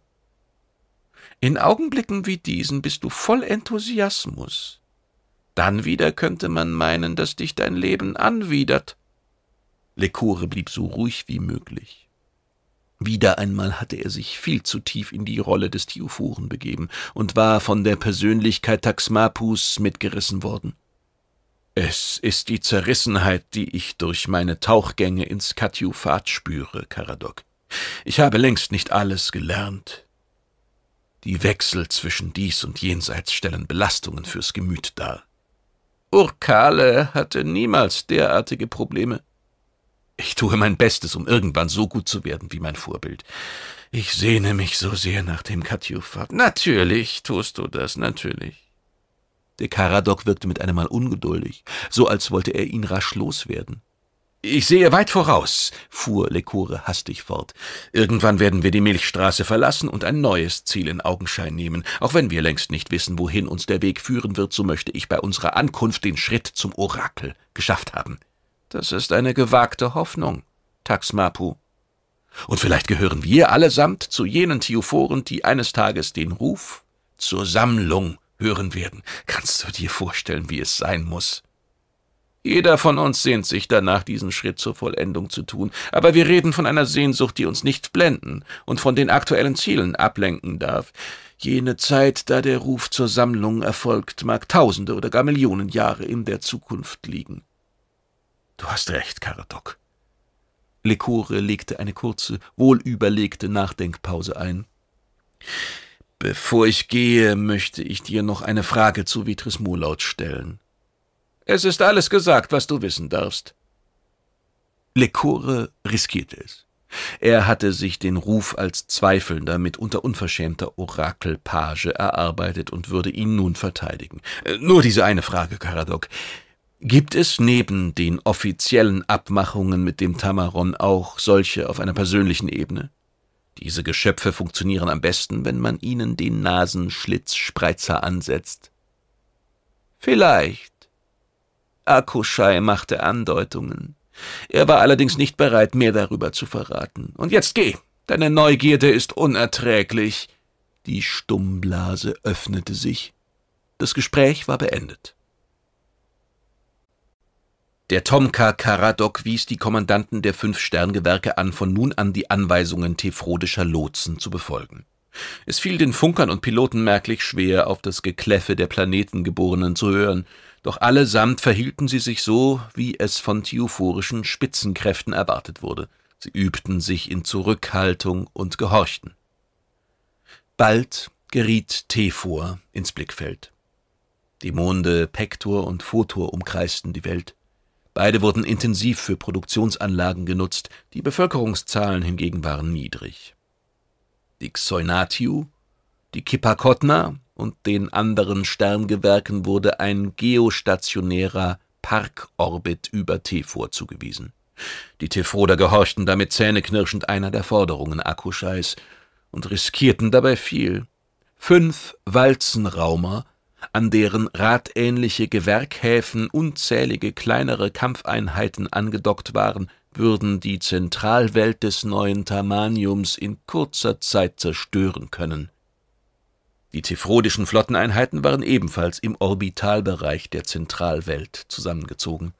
In Augenblicken wie diesen bist du voll Enthusiasmus. Dann wieder könnte man meinen, dass dich dein Leben anwidert. Lecore blieb so ruhig wie möglich. Wieder einmal hatte er sich viel zu tief in die Rolle des Theophoren begeben und war von der Persönlichkeit Taxmapus mitgerissen worden. Es ist die Zerrissenheit, die ich durch meine Tauchgänge ins Katiufat spüre, Karadok. Ich habe längst nicht alles gelernt. Die Wechsel zwischen dies und jenseits stellen Belastungen fürs Gemüt dar. Urkale hatte niemals derartige Probleme. Ich tue mein Bestes, um irgendwann so gut zu werden wie mein Vorbild. Ich sehne mich so sehr nach dem Katjufat. Natürlich tust du das, natürlich. Der Karadok wirkte mit einem Mal ungeduldig, so als wollte er ihn rasch loswerden. Ich sehe weit voraus, fuhr Lecore hastig fort. Irgendwann werden wir die Milchstraße verlassen und ein neues Ziel in Augenschein nehmen. Auch wenn wir längst nicht wissen, wohin uns der Weg führen wird, so möchte ich bei unserer Ankunft den Schritt zum Orakel geschafft haben. Das ist eine gewagte Hoffnung, Taxmapu. Und vielleicht gehören wir allesamt zu jenen Theophoren, die eines Tages den Ruf zur Sammlung hören werden. Kannst du dir vorstellen, wie es sein muss? Jeder von uns sehnt sich danach, diesen Schritt zur Vollendung zu tun, aber wir reden von einer Sehnsucht, die uns nicht blenden und von den aktuellen Zielen ablenken darf. Jene Zeit, da der Ruf zur Sammlung erfolgt, mag Tausende oder gar Millionen Jahre in der Zukunft liegen. Du hast recht, Karadok. Lekore legte eine kurze, wohlüberlegte Nachdenkpause ein. Bevor ich gehe, möchte ich dir noch eine Frage zu Vitris Molaut stellen. Es ist alles gesagt, was du wissen darfst. Lecore riskierte es. Er hatte sich den Ruf als zweifelnder, mitunter unverschämter Orakelpage erarbeitet und würde ihn nun verteidigen. Äh, nur diese eine Frage, Karadok. Gibt es neben den offiziellen Abmachungen mit dem Tamaron auch solche auf einer persönlichen Ebene? Diese Geschöpfe funktionieren am besten, wenn man ihnen den Nasenschlitzspreizer ansetzt. Vielleicht, Akuschai machte Andeutungen. Er war allerdings nicht bereit, mehr darüber zu verraten. Und jetzt geh, deine Neugierde ist unerträglich. Die Stummblase öffnete sich. Das Gespräch war beendet. Der Tomka Karadok wies die Kommandanten der fünf Sterngewerke an, von nun an die Anweisungen tefrodischer Lotsen zu befolgen. Es fiel den Funkern und Piloten merklich schwer, auf das Gekläffe der Planetengeborenen zu hören doch allesamt verhielten sie sich so, wie es von theophorischen Spitzenkräften erwartet wurde. Sie übten sich in Zurückhaltung und gehorchten. Bald geriet Tephor ins Blickfeld. Die Monde Pektor und Photor umkreisten die Welt. Beide wurden intensiv für Produktionsanlagen genutzt, die Bevölkerungszahlen hingegen waren niedrig. Die Xeunatiu, die Kippakotna und den anderen Sterngewerken wurde ein geostationärer Parkorbit über Tefor zugewiesen. Die Tefroder gehorchten damit zähneknirschend einer der Forderungen Akkuscheis und riskierten dabei viel. Fünf Walzenraumer, an deren radähnliche Gewerkhäfen unzählige kleinere Kampfeinheiten angedockt waren, würden die Zentralwelt des neuen Tamaniums in kurzer Zeit zerstören können. Die zephrodischen Flotteneinheiten waren ebenfalls im Orbitalbereich der Zentralwelt zusammengezogen.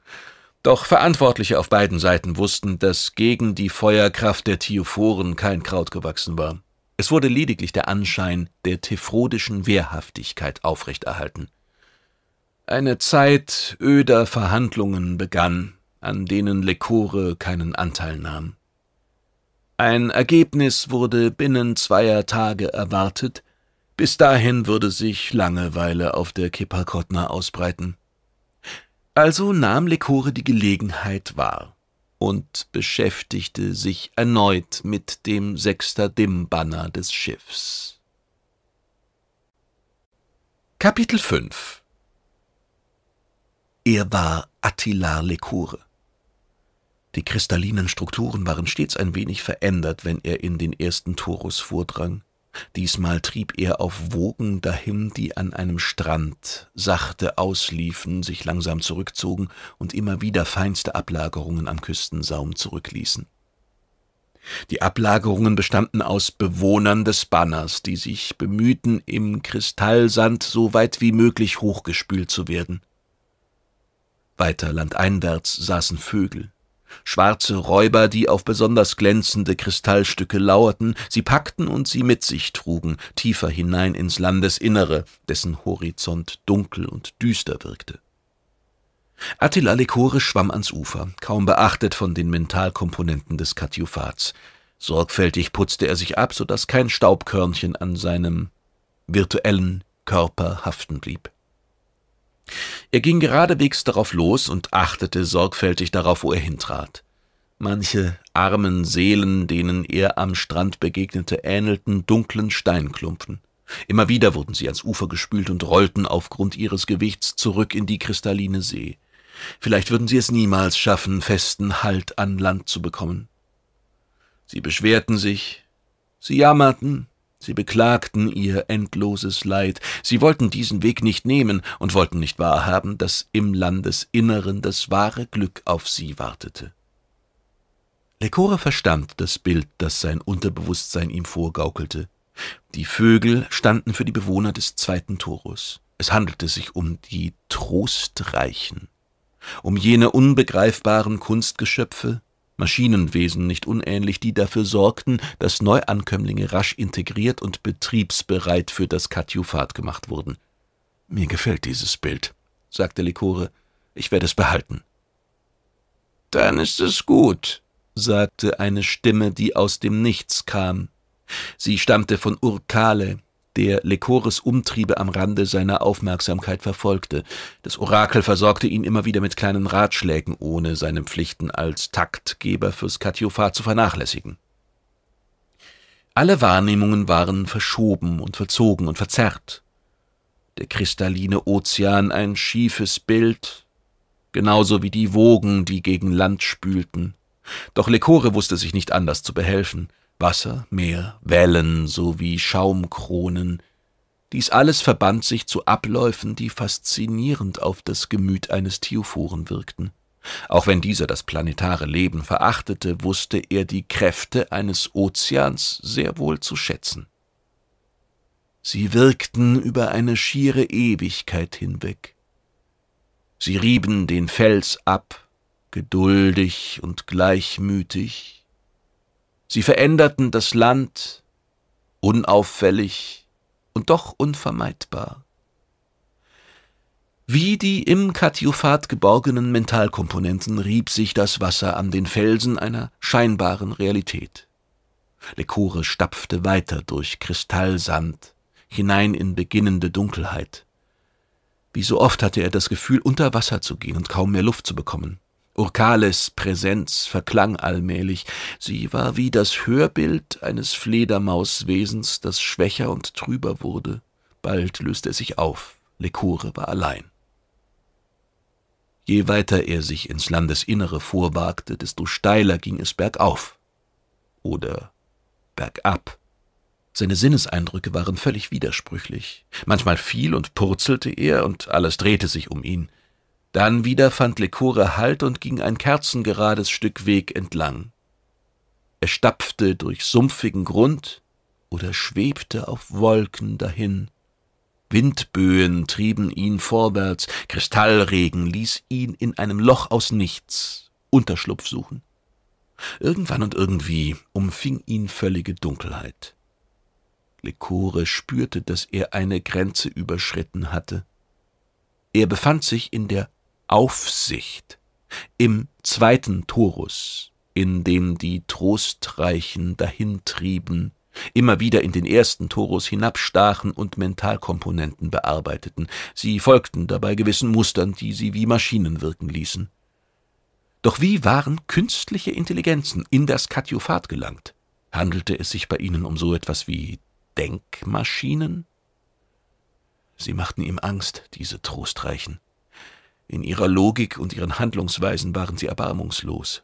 Doch Verantwortliche auf beiden Seiten wussten, dass gegen die Feuerkraft der Theophoren kein Kraut gewachsen war. Es wurde lediglich der Anschein der tephrodischen Wehrhaftigkeit aufrechterhalten. Eine Zeit öder Verhandlungen begann, an denen Lekore keinen Anteil nahm. Ein Ergebnis wurde binnen zweier Tage erwartet, bis dahin würde sich Langeweile auf der Kippalkotna ausbreiten. Also nahm Lekore die Gelegenheit wahr und beschäftigte sich erneut mit dem Sextadim-Banner des Schiffs. Kapitel 5 Er war Attila Lekore. Die kristallinen Strukturen waren stets ein wenig verändert, wenn er in den ersten Torus vordrang. Diesmal trieb er auf Wogen dahin, die an einem Strand sachte ausliefen, sich langsam zurückzogen und immer wieder feinste Ablagerungen am Küstensaum zurückließen. Die Ablagerungen bestanden aus Bewohnern des Banners, die sich bemühten, im Kristallsand so weit wie möglich hochgespült zu werden. Weiter landeinwärts saßen Vögel, Schwarze Räuber, die auf besonders glänzende Kristallstücke lauerten, sie packten und sie mit sich trugen, tiefer hinein ins Landesinnere, dessen Horizont dunkel und düster wirkte. Attila Lekore schwamm ans Ufer, kaum beachtet von den Mentalkomponenten des Katiophats. Sorgfältig putzte er sich ab, so daß kein Staubkörnchen an seinem virtuellen Körper haften blieb. Er ging geradewegs darauf los und achtete sorgfältig darauf, wo er hintrat. Manche armen Seelen, denen er am Strand begegnete, ähnelten dunklen Steinklumpen. Immer wieder wurden sie ans Ufer gespült und rollten aufgrund ihres Gewichts zurück in die kristalline See. Vielleicht würden sie es niemals schaffen, festen Halt an Land zu bekommen. Sie beschwerten sich, sie jammerten, Sie beklagten ihr endloses Leid, sie wollten diesen Weg nicht nehmen und wollten nicht wahrhaben, dass im Landesinneren das wahre Glück auf sie wartete. Lekore verstand das Bild, das sein Unterbewusstsein ihm vorgaukelte. Die Vögel standen für die Bewohner des zweiten Torus. Es handelte sich um die Trostreichen, um jene unbegreifbaren Kunstgeschöpfe, Maschinenwesen nicht unähnlich, die dafür sorgten, dass Neuankömmlinge rasch integriert und betriebsbereit für das Katjufat gemacht wurden. Mir gefällt dieses Bild, sagte Likore. Ich werde es behalten. Dann ist es gut, sagte eine Stimme, die aus dem Nichts kam. Sie stammte von Urkale, der Lekores Umtriebe am Rande seiner Aufmerksamkeit verfolgte. Das Orakel versorgte ihn immer wieder mit kleinen Ratschlägen, ohne seine Pflichten als Taktgeber fürs Katiophat zu vernachlässigen. Alle Wahrnehmungen waren verschoben und verzogen und verzerrt. Der kristalline Ozean ein schiefes Bild, genauso wie die Wogen, die gegen Land spülten. Doch Lekore wusste sich nicht anders zu behelfen – Wasser, Meer, Wellen sowie Schaumkronen, dies alles verband sich zu Abläufen, die faszinierend auf das Gemüt eines Theophoren wirkten. Auch wenn dieser das planetare Leben verachtete, wusste er die Kräfte eines Ozeans sehr wohl zu schätzen. Sie wirkten über eine schiere Ewigkeit hinweg. Sie rieben den Fels ab, geduldig und gleichmütig, Sie veränderten das Land, unauffällig und doch unvermeidbar. Wie die im Katiophat geborgenen Mentalkomponenten rieb sich das Wasser an den Felsen einer scheinbaren Realität. Lekore stapfte weiter durch Kristallsand hinein in beginnende Dunkelheit. Wie so oft hatte er das Gefühl, unter Wasser zu gehen und kaum mehr Luft zu bekommen. Urkales Präsenz verklang allmählich. Sie war wie das Hörbild eines Fledermauswesens, das schwächer und trüber wurde. Bald löste es sich auf. Lekore war allein. Je weiter er sich ins Landesinnere vorwagte, desto steiler ging es bergauf. Oder bergab. Seine Sinneseindrücke waren völlig widersprüchlich. Manchmal fiel und purzelte er, und alles drehte sich um ihn. Dann wieder fand Lekore Halt und ging ein kerzengerades Stück Weg entlang. Er stapfte durch sumpfigen Grund oder schwebte auf Wolken dahin. Windböen trieben ihn vorwärts, Kristallregen ließ ihn in einem Loch aus nichts Unterschlupf suchen. Irgendwann und irgendwie umfing ihn völlige Dunkelheit. Lecore spürte, dass er eine Grenze überschritten hatte. Er befand sich in der Aufsicht im zweiten Torus, in dem die Trostreichen dahintrieben, immer wieder in den ersten Torus hinabstachen und Mentalkomponenten bearbeiteten. Sie folgten dabei gewissen Mustern, die sie wie Maschinen wirken ließen. Doch wie waren künstliche Intelligenzen in das Katjufat gelangt? Handelte es sich bei ihnen um so etwas wie Denkmaschinen? Sie machten ihm Angst, diese Trostreichen. In ihrer Logik und ihren Handlungsweisen waren sie erbarmungslos.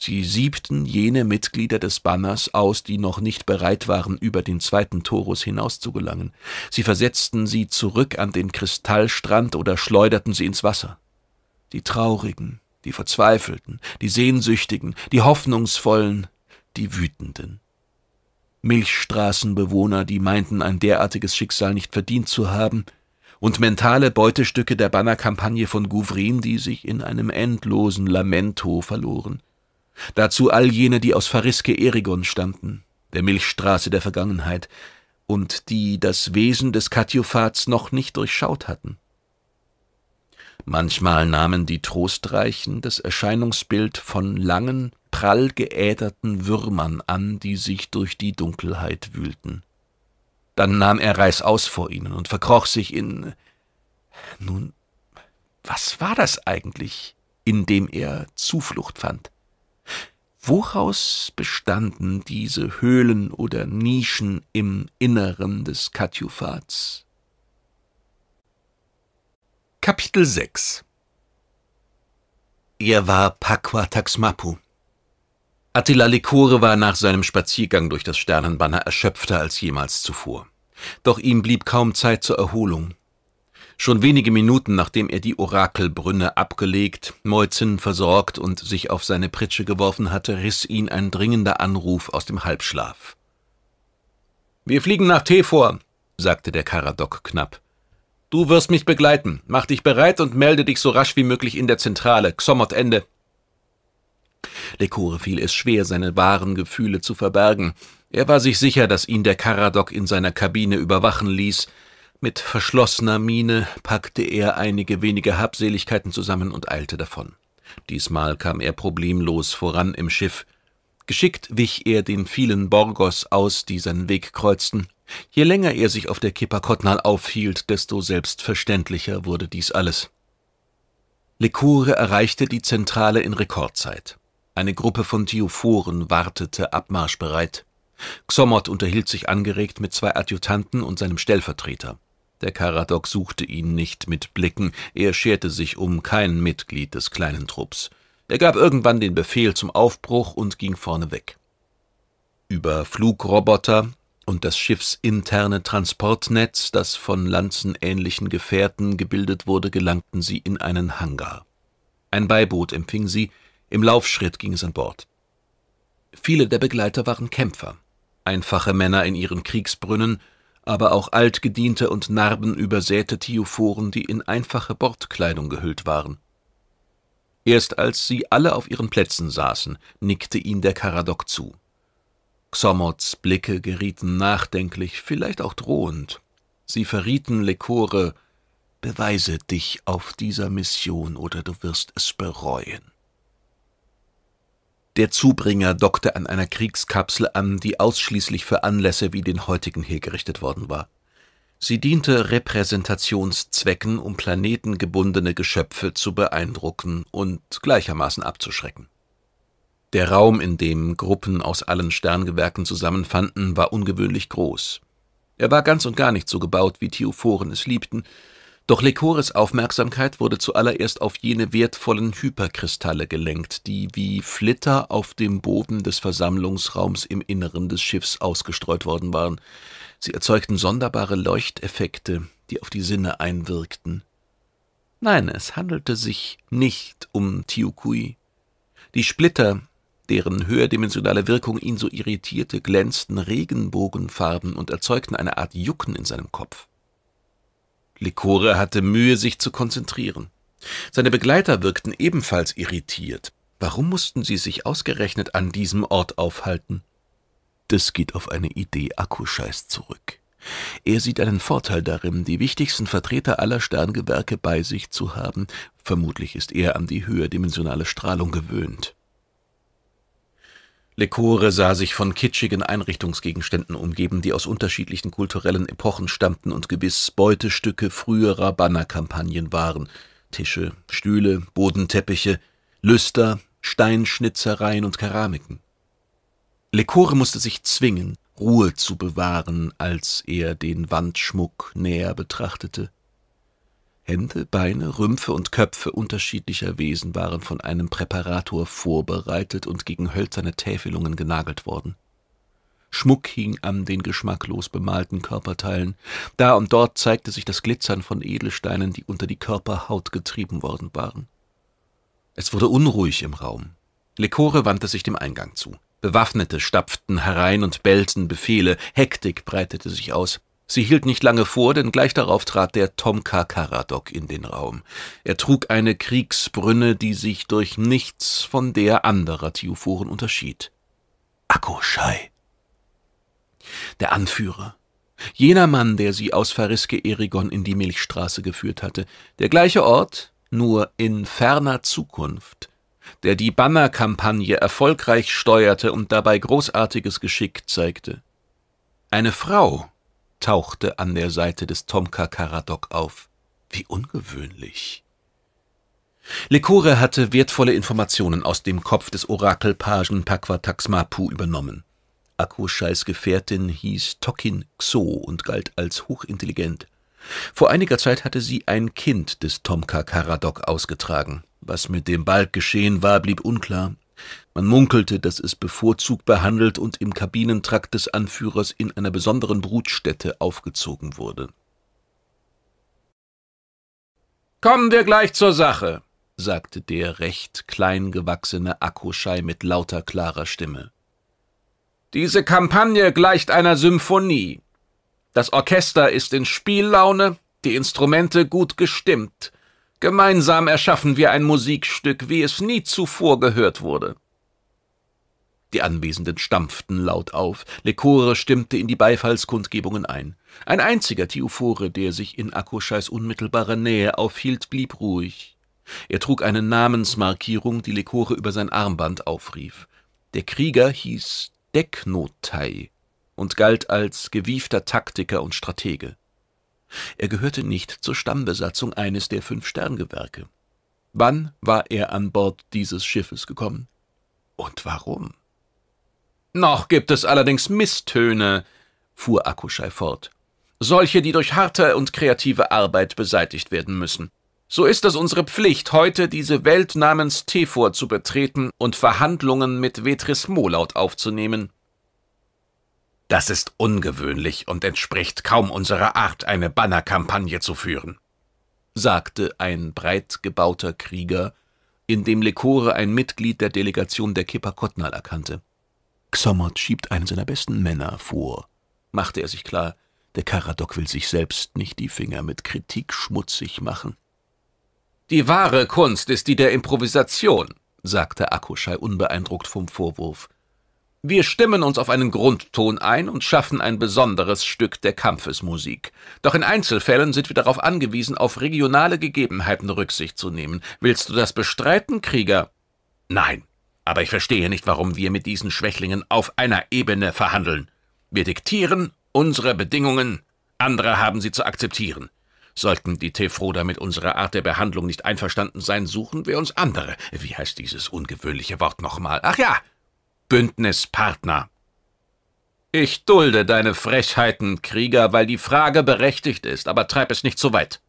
Sie siebten jene Mitglieder des Banners aus, die noch nicht bereit waren, über den zweiten Torus hinauszugelangen. Sie versetzten sie zurück an den Kristallstrand oder schleuderten sie ins Wasser. Die Traurigen, die Verzweifelten, die Sehnsüchtigen, die Hoffnungsvollen, die Wütenden. Milchstraßenbewohner, die meinten, ein derartiges Schicksal nicht verdient zu haben, und mentale Beutestücke der Bannerkampagne von Gouvrin, die sich in einem endlosen Lamento verloren. Dazu all jene, die aus Fariske Erigon stammten, der Milchstraße der Vergangenheit, und die das Wesen des Katiophats noch nicht durchschaut hatten. Manchmal nahmen die Trostreichen das Erscheinungsbild von langen, prall geäderten Würmern an, die sich durch die Dunkelheit wühlten. Dann nahm er Reißaus vor ihnen und verkroch sich in. Nun, was war das eigentlich, in dem er Zuflucht fand? Woraus bestanden diese Höhlen oder Nischen im Inneren des Katjufats? Kapitel 6 Er war Pakwa Taxmapu, Attila Likore war nach seinem Spaziergang durch das Sternenbanner erschöpfter als jemals zuvor. Doch ihm blieb kaum Zeit zur Erholung. Schon wenige Minuten nachdem er die Orakelbrünne abgelegt, Meuzen versorgt und sich auf seine Pritsche geworfen hatte, riss ihn ein dringender Anruf aus dem Halbschlaf. »Wir fliegen nach Tefor«, sagte der Karadok knapp. »Du wirst mich begleiten. Mach dich bereit und melde dich so rasch wie möglich in der Zentrale. Xomot Ende.« Lekore fiel es schwer, seine wahren Gefühle zu verbergen. Er war sich sicher, dass ihn der Karadok in seiner Kabine überwachen ließ. Mit verschlossener Miene packte er einige wenige Habseligkeiten zusammen und eilte davon. Diesmal kam er problemlos voran im Schiff. Geschickt wich er den vielen Borgos aus, die seinen Weg kreuzten. Je länger er sich auf der Kippa Kotnal aufhielt, desto selbstverständlicher wurde dies alles. Lekore erreichte die Zentrale in Rekordzeit. Eine Gruppe von Theophoren wartete abmarschbereit. Xomot unterhielt sich angeregt mit zwei Adjutanten und seinem Stellvertreter. Der Karadok suchte ihn nicht mit Blicken, er scherte sich um kein Mitglied des kleinen Trupps. Er gab irgendwann den Befehl zum Aufbruch und ging vorne weg. Über Flugroboter und das schiffsinterne Transportnetz, das von lanzenähnlichen Gefährten gebildet wurde, gelangten sie in einen Hangar. Ein Beiboot empfing sie, im Laufschritt ging es an Bord. Viele der Begleiter waren Kämpfer, einfache Männer in ihren Kriegsbrünnen, aber auch altgediente und narbenübersäte Theophoren, die in einfache Bordkleidung gehüllt waren. Erst als sie alle auf ihren Plätzen saßen, nickte ihnen der Karadok zu. Xomots Blicke gerieten nachdenklich, vielleicht auch drohend. Sie verrieten Lekore, beweise dich auf dieser Mission oder du wirst es bereuen. Der Zubringer dockte an einer Kriegskapsel an, die ausschließlich für Anlässe wie den heutigen hergerichtet worden war. Sie diente Repräsentationszwecken, um planetengebundene Geschöpfe zu beeindrucken und gleichermaßen abzuschrecken. Der Raum, in dem Gruppen aus allen Sterngewerken zusammenfanden, war ungewöhnlich groß. Er war ganz und gar nicht so gebaut, wie Theophoren es liebten, doch Lekores Aufmerksamkeit wurde zuallererst auf jene wertvollen Hyperkristalle gelenkt, die wie Flitter auf dem Boden des Versammlungsraums im Inneren des Schiffs ausgestreut worden waren. Sie erzeugten sonderbare Leuchteffekte, die auf die Sinne einwirkten. Nein, es handelte sich nicht um Tiukui. Die Splitter, deren höherdimensionale Wirkung ihn so irritierte, glänzten regenbogenfarben und erzeugten eine Art Jucken in seinem Kopf. Likore hatte Mühe, sich zu konzentrieren. Seine Begleiter wirkten ebenfalls irritiert. Warum mussten sie sich ausgerechnet an diesem Ort aufhalten? Das geht auf eine Idee Akkuscheiß zurück. Er sieht einen Vorteil darin, die wichtigsten Vertreter aller Sterngewerke bei sich zu haben. Vermutlich ist er an die höherdimensionale Strahlung gewöhnt. Lecore sah sich von kitschigen Einrichtungsgegenständen umgeben, die aus unterschiedlichen kulturellen Epochen stammten und gewiss Beutestücke früherer Bannerkampagnen waren. Tische, Stühle, Bodenteppiche, Lüster, Steinschnitzereien und Keramiken. Lecore musste sich zwingen, Ruhe zu bewahren, als er den Wandschmuck näher betrachtete. Hände, Beine, Rümpfe und Köpfe unterschiedlicher Wesen waren von einem Präparator vorbereitet und gegen hölzerne Täfelungen genagelt worden. Schmuck hing an den geschmacklos bemalten Körperteilen, da und dort zeigte sich das Glitzern von Edelsteinen, die unter die Körperhaut getrieben worden waren. Es wurde unruhig im Raum. Lekore wandte sich dem Eingang zu. Bewaffnete stapften herein und bellten Befehle, Hektik breitete sich aus. Sie hielt nicht lange vor, denn gleich darauf trat der Tomka Karadok in den Raum. Er trug eine Kriegsbrünne, die sich durch nichts von der anderer Tiuforen unterschied. Akoschei. Der Anführer. Jener Mann, der sie aus Fariske Erigon in die Milchstraße geführt hatte. Der gleiche Ort, nur in ferner Zukunft. Der die Bannerkampagne erfolgreich steuerte und dabei großartiges Geschick zeigte. Eine Frau, tauchte an der Seite des Tomka Karadok auf. Wie ungewöhnlich. Lekore hatte wertvolle Informationen aus dem Kopf des Orakelpagen Pakvataxmapu übernommen. Akushais Gefährtin hieß Tokin Xo und galt als hochintelligent. Vor einiger Zeit hatte sie ein Kind des Tomka Karadok ausgetragen. Was mit dem Balg geschehen war, blieb unklar, man munkelte, dass es bevorzugt behandelt und im Kabinentrakt des Anführers in einer besonderen Brutstätte aufgezogen wurde. Kommen wir gleich zur Sache, sagte der recht klein gewachsene Akkuschei mit lauter klarer Stimme. Diese Kampagne gleicht einer Symphonie. Das Orchester ist in Spiellaune, die Instrumente gut gestimmt. Gemeinsam erschaffen wir ein Musikstück, wie es nie zuvor gehört wurde. Die Anwesenden stampften laut auf. Lekore stimmte in die Beifallskundgebungen ein. Ein einziger Theophore, der sich in Akoschais unmittelbarer Nähe aufhielt, blieb ruhig. Er trug eine Namensmarkierung, die Lekore über sein Armband aufrief. Der Krieger hieß Deknotai und galt als gewiefter Taktiker und Stratege. Er gehörte nicht zur Stammbesatzung eines der fünf Sterngewerke. Wann war er an Bord dieses Schiffes gekommen? Und warum? Noch gibt es allerdings Misstöne, fuhr Akuschei fort, solche, die durch harte und kreative Arbeit beseitigt werden müssen. So ist es unsere Pflicht, heute diese Welt namens Tefor zu betreten und Verhandlungen mit Vetris Molaut aufzunehmen. Das ist ungewöhnlich und entspricht kaum unserer Art, eine Bannerkampagne zu führen, sagte ein breit gebauter Krieger, in dem Lekore ein Mitglied der Delegation der Kippa Kottnal erkannte. Xomot schiebt einen seiner besten Männer vor. Machte er sich klar, der Karadok will sich selbst nicht die Finger mit Kritik schmutzig machen. Die wahre Kunst ist die der Improvisation, sagte Akuschai unbeeindruckt vom Vorwurf. Wir stimmen uns auf einen Grundton ein und schaffen ein besonderes Stück der Kampfesmusik. Doch in Einzelfällen sind wir darauf angewiesen, auf regionale Gegebenheiten Rücksicht zu nehmen. Willst du das bestreiten, Krieger? Nein, aber ich verstehe nicht, warum wir mit diesen Schwächlingen auf einer Ebene verhandeln. Wir diktieren unsere Bedingungen, andere haben sie zu akzeptieren. Sollten die Tefroder mit unserer Art der Behandlung nicht einverstanden sein, suchen wir uns andere. Wie heißt dieses ungewöhnliche Wort nochmal? Ach ja, Bündnispartner. Ich dulde deine Frechheiten, Krieger, weil die Frage berechtigt ist, aber treib es nicht zu weit.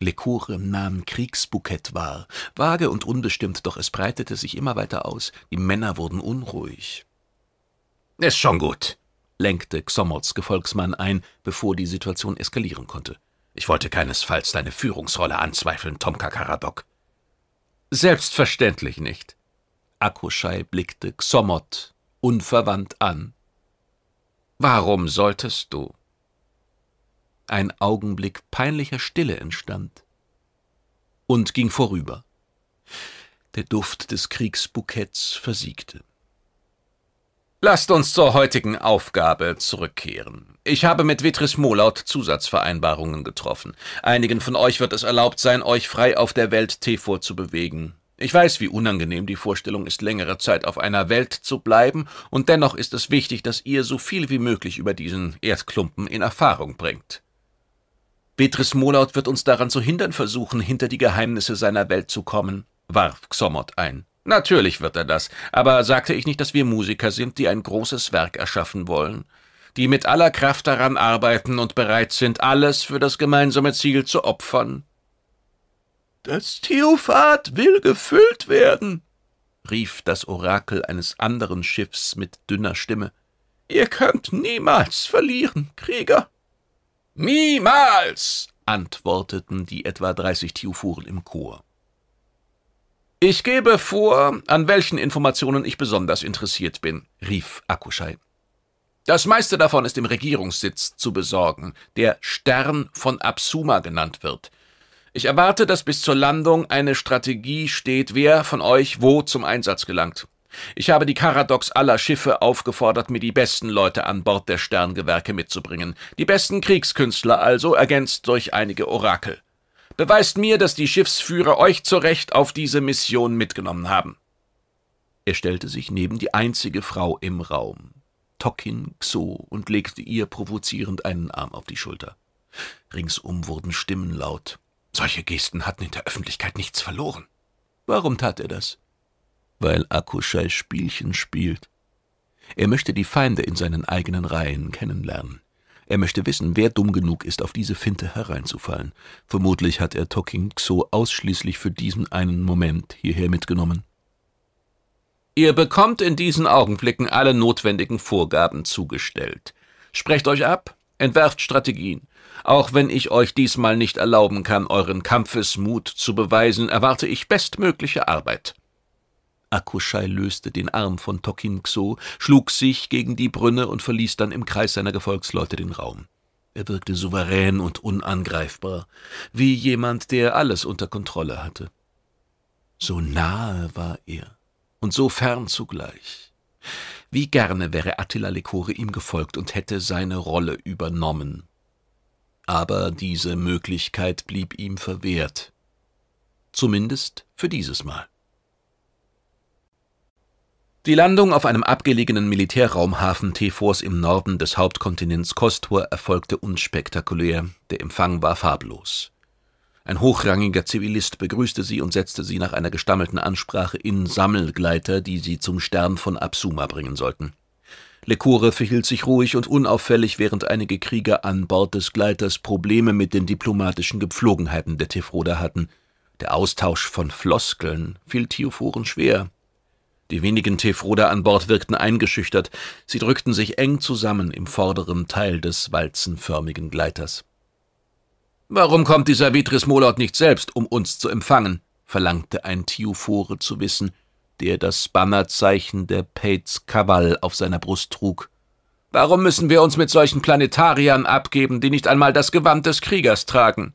Lecour im Namen Kriegsbukett war. Vage und unbestimmt, doch es breitete sich immer weiter aus. Die Männer wurden unruhig. Ist schon gut, lenkte Xomots Gefolgsmann ein, bevor die Situation eskalieren konnte. Ich wollte keinesfalls deine Führungsrolle anzweifeln, Tomka Karadok. Selbstverständlich nicht. Akuschei blickte Xomot unverwandt an. Warum solltest du? ein Augenblick peinlicher Stille entstand und ging vorüber. Der Duft des Kriegsbuketts versiegte. Lasst uns zur heutigen Aufgabe zurückkehren. Ich habe mit Vitris Molaut Zusatzvereinbarungen getroffen. Einigen von euch wird es erlaubt sein, euch frei auf der Welt Tefor vorzubewegen. Ich weiß, wie unangenehm die Vorstellung ist, längere Zeit auf einer Welt zu bleiben, und dennoch ist es wichtig, dass ihr so viel wie möglich über diesen Erdklumpen in Erfahrung bringt. Petrus Molaut wird uns daran zu hindern versuchen, hinter die Geheimnisse seiner Welt zu kommen, warf Xomot ein. Natürlich wird er das, aber sagte ich nicht, dass wir Musiker sind, die ein großes Werk erschaffen wollen, die mit aller Kraft daran arbeiten und bereit sind, alles für das gemeinsame Ziel zu opfern? Das Theophat will gefüllt werden, rief das Orakel eines anderen Schiffs mit dünner Stimme. Ihr könnt niemals verlieren, Krieger. Niemals, antworteten die etwa dreißig Tiufuren im Chor. Ich gebe vor, an welchen Informationen ich besonders interessiert bin, rief Akuschei. Das meiste davon ist im Regierungssitz zu besorgen, der Stern von Absuma genannt wird. Ich erwarte, dass bis zur Landung eine Strategie steht, wer von euch wo zum Einsatz gelangt. Ich habe die Karadox aller Schiffe aufgefordert, mir die besten Leute an Bord der Sterngewerke mitzubringen, die besten Kriegskünstler also, ergänzt durch einige Orakel. Beweist mir, dass die Schiffsführer euch zu Recht auf diese Mission mitgenommen haben. Er stellte sich neben die einzige Frau im Raum, Tokin Xo, und legte ihr provozierend einen Arm auf die Schulter. Ringsum wurden Stimmen laut. Solche Gesten hatten in der Öffentlichkeit nichts verloren. Warum tat er das? weil Akuschei Spielchen spielt. Er möchte die Feinde in seinen eigenen Reihen kennenlernen. Er möchte wissen, wer dumm genug ist, auf diese Finte hereinzufallen. Vermutlich hat er Toking Xo ausschließlich für diesen einen Moment hierher mitgenommen. Ihr bekommt in diesen Augenblicken alle notwendigen Vorgaben zugestellt. Sprecht euch ab, entwerft Strategien. Auch wenn ich euch diesmal nicht erlauben kann, euren Kampfesmut zu beweisen, erwarte ich bestmögliche Arbeit. Akuschai löste den Arm von Tokin Xo, schlug sich gegen die Brünne und verließ dann im Kreis seiner Gefolgsleute den Raum. Er wirkte souverän und unangreifbar, wie jemand, der alles unter Kontrolle hatte. So nahe war er und so fern zugleich. Wie gerne wäre Attila Lekore ihm gefolgt und hätte seine Rolle übernommen. Aber diese Möglichkeit blieb ihm verwehrt. Zumindest für dieses Mal. Die Landung auf einem abgelegenen Militärraumhafen Tefors im Norden des Hauptkontinents Kostor erfolgte unspektakulär, der Empfang war farblos. Ein hochrangiger Zivilist begrüßte sie und setzte sie nach einer gestammelten Ansprache in Sammelgleiter, die sie zum Stern von Absuma bringen sollten. Lecore verhielt sich ruhig und unauffällig, während einige Krieger an Bord des Gleiters Probleme mit den diplomatischen Gepflogenheiten der Tefroder hatten. Der Austausch von Floskeln fiel Theophoren schwer, die wenigen Tefroder an Bord wirkten eingeschüchtert, sie drückten sich eng zusammen im vorderen Teil des walzenförmigen Gleiters. »Warum kommt dieser Vitris Molot nicht selbst, um uns zu empfangen?« verlangte ein Tiophore zu wissen, der das Bannerzeichen der Pates Kaval auf seiner Brust trug. »Warum müssen wir uns mit solchen Planetariern abgeben, die nicht einmal das Gewand des Kriegers tragen?«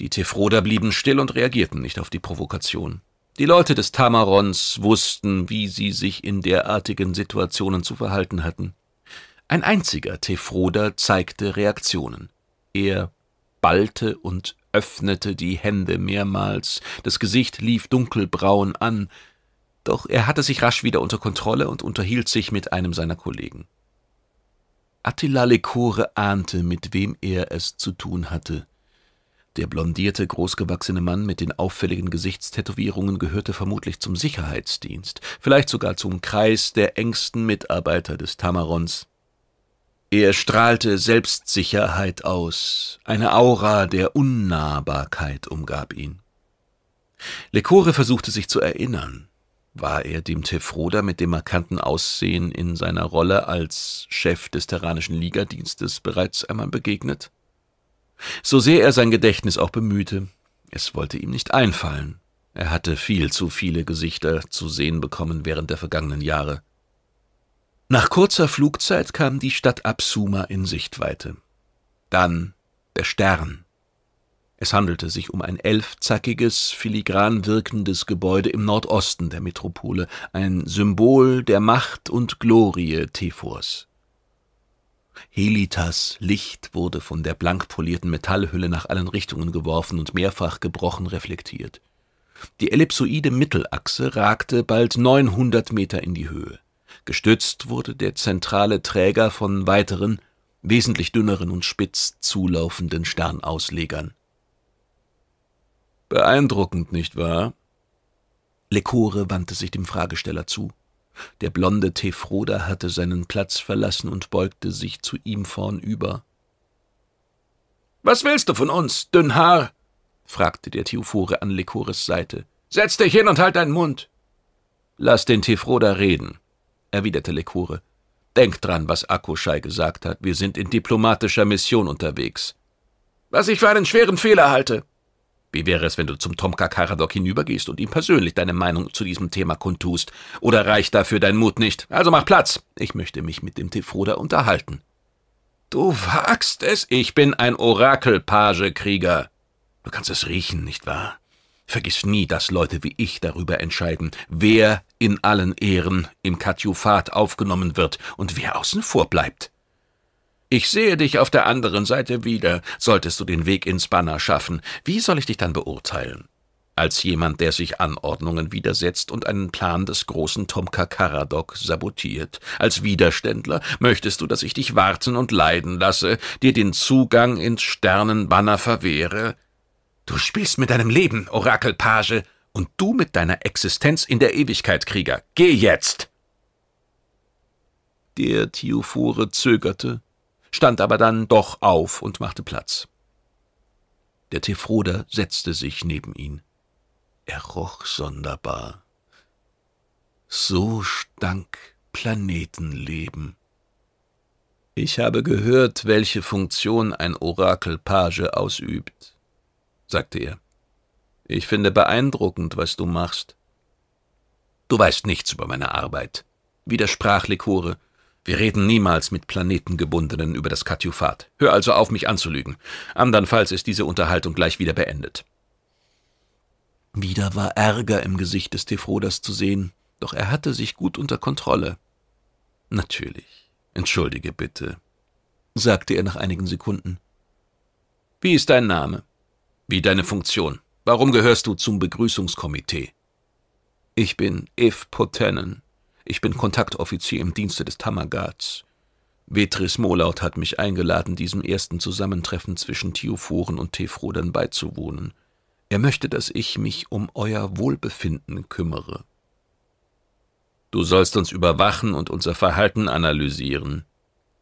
Die Tefroder blieben still und reagierten nicht auf die Provokation. Die Leute des Tamarons wussten, wie sie sich in derartigen Situationen zu verhalten hatten. Ein einziger Tefroda zeigte Reaktionen. Er ballte und öffnete die Hände mehrmals, das Gesicht lief dunkelbraun an, doch er hatte sich rasch wieder unter Kontrolle und unterhielt sich mit einem seiner Kollegen. Attila Lekore ahnte, mit wem er es zu tun hatte. Der blondierte, großgewachsene Mann mit den auffälligen Gesichtstätowierungen gehörte vermutlich zum Sicherheitsdienst, vielleicht sogar zum Kreis der engsten Mitarbeiter des Tamarons. Er strahlte Selbstsicherheit aus, eine Aura der Unnahbarkeit umgab ihn. Lecore versuchte sich zu erinnern. War er dem Tefroda mit dem markanten Aussehen in seiner Rolle als Chef des Terranischen Ligadienstes bereits einmal begegnet? So sehr er sein Gedächtnis auch bemühte, es wollte ihm nicht einfallen. Er hatte viel zu viele Gesichter zu sehen bekommen während der vergangenen Jahre. Nach kurzer Flugzeit kam die Stadt Absuma in Sichtweite. Dann der Stern. Es handelte sich um ein elfzackiges, filigran wirkendes Gebäude im Nordosten der Metropole, ein Symbol der Macht und Glorie Tefors. Helitas Licht wurde von der blank polierten Metallhülle nach allen Richtungen geworfen und mehrfach gebrochen reflektiert. Die ellipsoide Mittelachse ragte bald 900 Meter in die Höhe. Gestützt wurde der zentrale Träger von weiteren, wesentlich dünneren und spitz zulaufenden Sternauslegern. Beeindruckend, nicht wahr? Lecore wandte sich dem Fragesteller zu. Der blonde Tefroda hatte seinen Platz verlassen und beugte sich zu ihm vornüber. Was willst du von uns, Dünnhaar? fragte der Theophore an Lekores Seite. Setz dich hin und halt deinen Mund. Lass den Tefroda reden, erwiderte Lekore. Denk dran, was Akkuschei gesagt hat. Wir sind in diplomatischer Mission unterwegs. Was ich für einen schweren Fehler halte, wie wäre es, wenn du zum Tomka Karadok hinübergehst und ihm persönlich deine Meinung zu diesem Thema kundtust? Oder reicht dafür dein Mut nicht? Also mach Platz. Ich möchte mich mit dem Tefroda unterhalten. Du wagst es? Ich bin ein Orakel, Page Krieger. Du kannst es riechen, nicht wahr? Vergiss nie, dass Leute wie ich darüber entscheiden, wer in allen Ehren im Katjufat aufgenommen wird und wer außen vor bleibt. Ich sehe dich auf der anderen Seite wieder, solltest du den Weg ins Banner schaffen. Wie soll ich dich dann beurteilen? Als jemand, der sich Anordnungen widersetzt und einen Plan des großen Tomka Karadok sabotiert. Als Widerständler möchtest du, dass ich dich warten und leiden lasse, dir den Zugang ins Sternenbanner verwehre? Du spielst mit deinem Leben, Orakelpage, und du mit deiner Existenz in der Ewigkeit, Krieger. Geh jetzt! Der Theophore zögerte stand aber dann doch auf und machte Platz. Der Tefroder setzte sich neben ihn. Er roch sonderbar. So stank Planetenleben. Ich habe gehört, welche Funktion ein Orakelpage ausübt, sagte er. Ich finde beeindruckend, was du machst. Du weißt nichts über meine Arbeit, widersprach Likore. Wir reden niemals mit Planetengebundenen über das Katjufat. Hör also auf, mich anzulügen. Andernfalls ist diese Unterhaltung gleich wieder beendet. Wieder war Ärger im Gesicht des Tephrodas zu sehen, doch er hatte sich gut unter Kontrolle. Natürlich. Entschuldige bitte, sagte er nach einigen Sekunden. Wie ist dein Name? Wie deine Funktion? Warum gehörst du zum Begrüßungskomitee? Ich bin Eve Potenen, ich bin Kontaktoffizier im Dienste des Tamagats. Vetris Molaut hat mich eingeladen, diesem ersten Zusammentreffen zwischen Theophoren und Tefrodern beizuwohnen. Er möchte, dass ich mich um euer Wohlbefinden kümmere. Du sollst uns überwachen und unser Verhalten analysieren,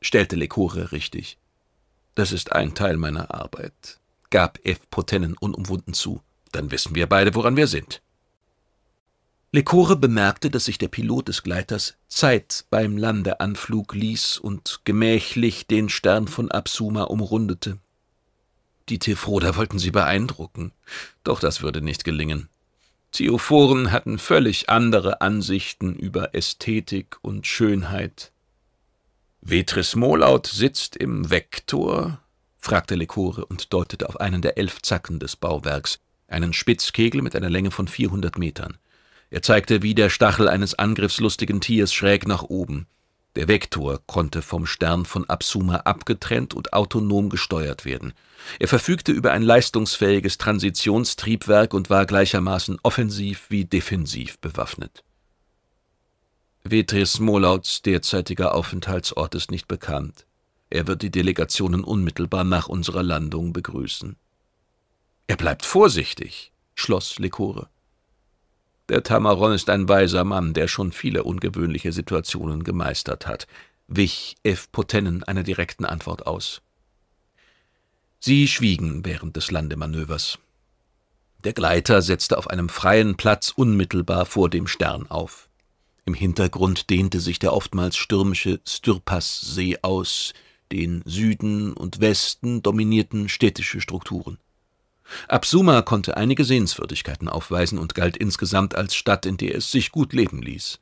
stellte Lekore richtig. Das ist ein Teil meiner Arbeit, gab F. Potennen unumwunden zu. Dann wissen wir beide, woran wir sind. Lecore bemerkte, dass sich der Pilot des Gleiters Zeit beim Landeanflug ließ und gemächlich den Stern von Absuma umrundete. Die Tephroder wollten sie beeindrucken, doch das würde nicht gelingen. Theophoren hatten völlig andere Ansichten über Ästhetik und Schönheit. Vetris Molaut sitzt im Vektor? fragte Lecore und deutete auf einen der elf Zacken des Bauwerks, einen Spitzkegel mit einer Länge von 400 Metern. Er zeigte wie der Stachel eines angriffslustigen Tiers schräg nach oben. Der Vektor konnte vom Stern von Absuma abgetrennt und autonom gesteuert werden. Er verfügte über ein leistungsfähiges Transitionstriebwerk und war gleichermaßen offensiv wie defensiv bewaffnet. Vetris Molauts derzeitiger Aufenthaltsort ist nicht bekannt. Er wird die Delegationen unmittelbar nach unserer Landung begrüßen. Er bleibt vorsichtig, schloss Lekore. Der Tamaron ist ein weiser Mann, der schon viele ungewöhnliche Situationen gemeistert hat, wich F. Potennen einer direkten Antwort aus. Sie schwiegen während des Landemanövers. Der Gleiter setzte auf einem freien Platz unmittelbar vor dem Stern auf. Im Hintergrund dehnte sich der oftmals stürmische Styrpassee aus, den Süden und Westen dominierten städtische Strukturen. Absuma konnte einige Sehenswürdigkeiten aufweisen und galt insgesamt als Stadt, in der es sich gut leben ließ.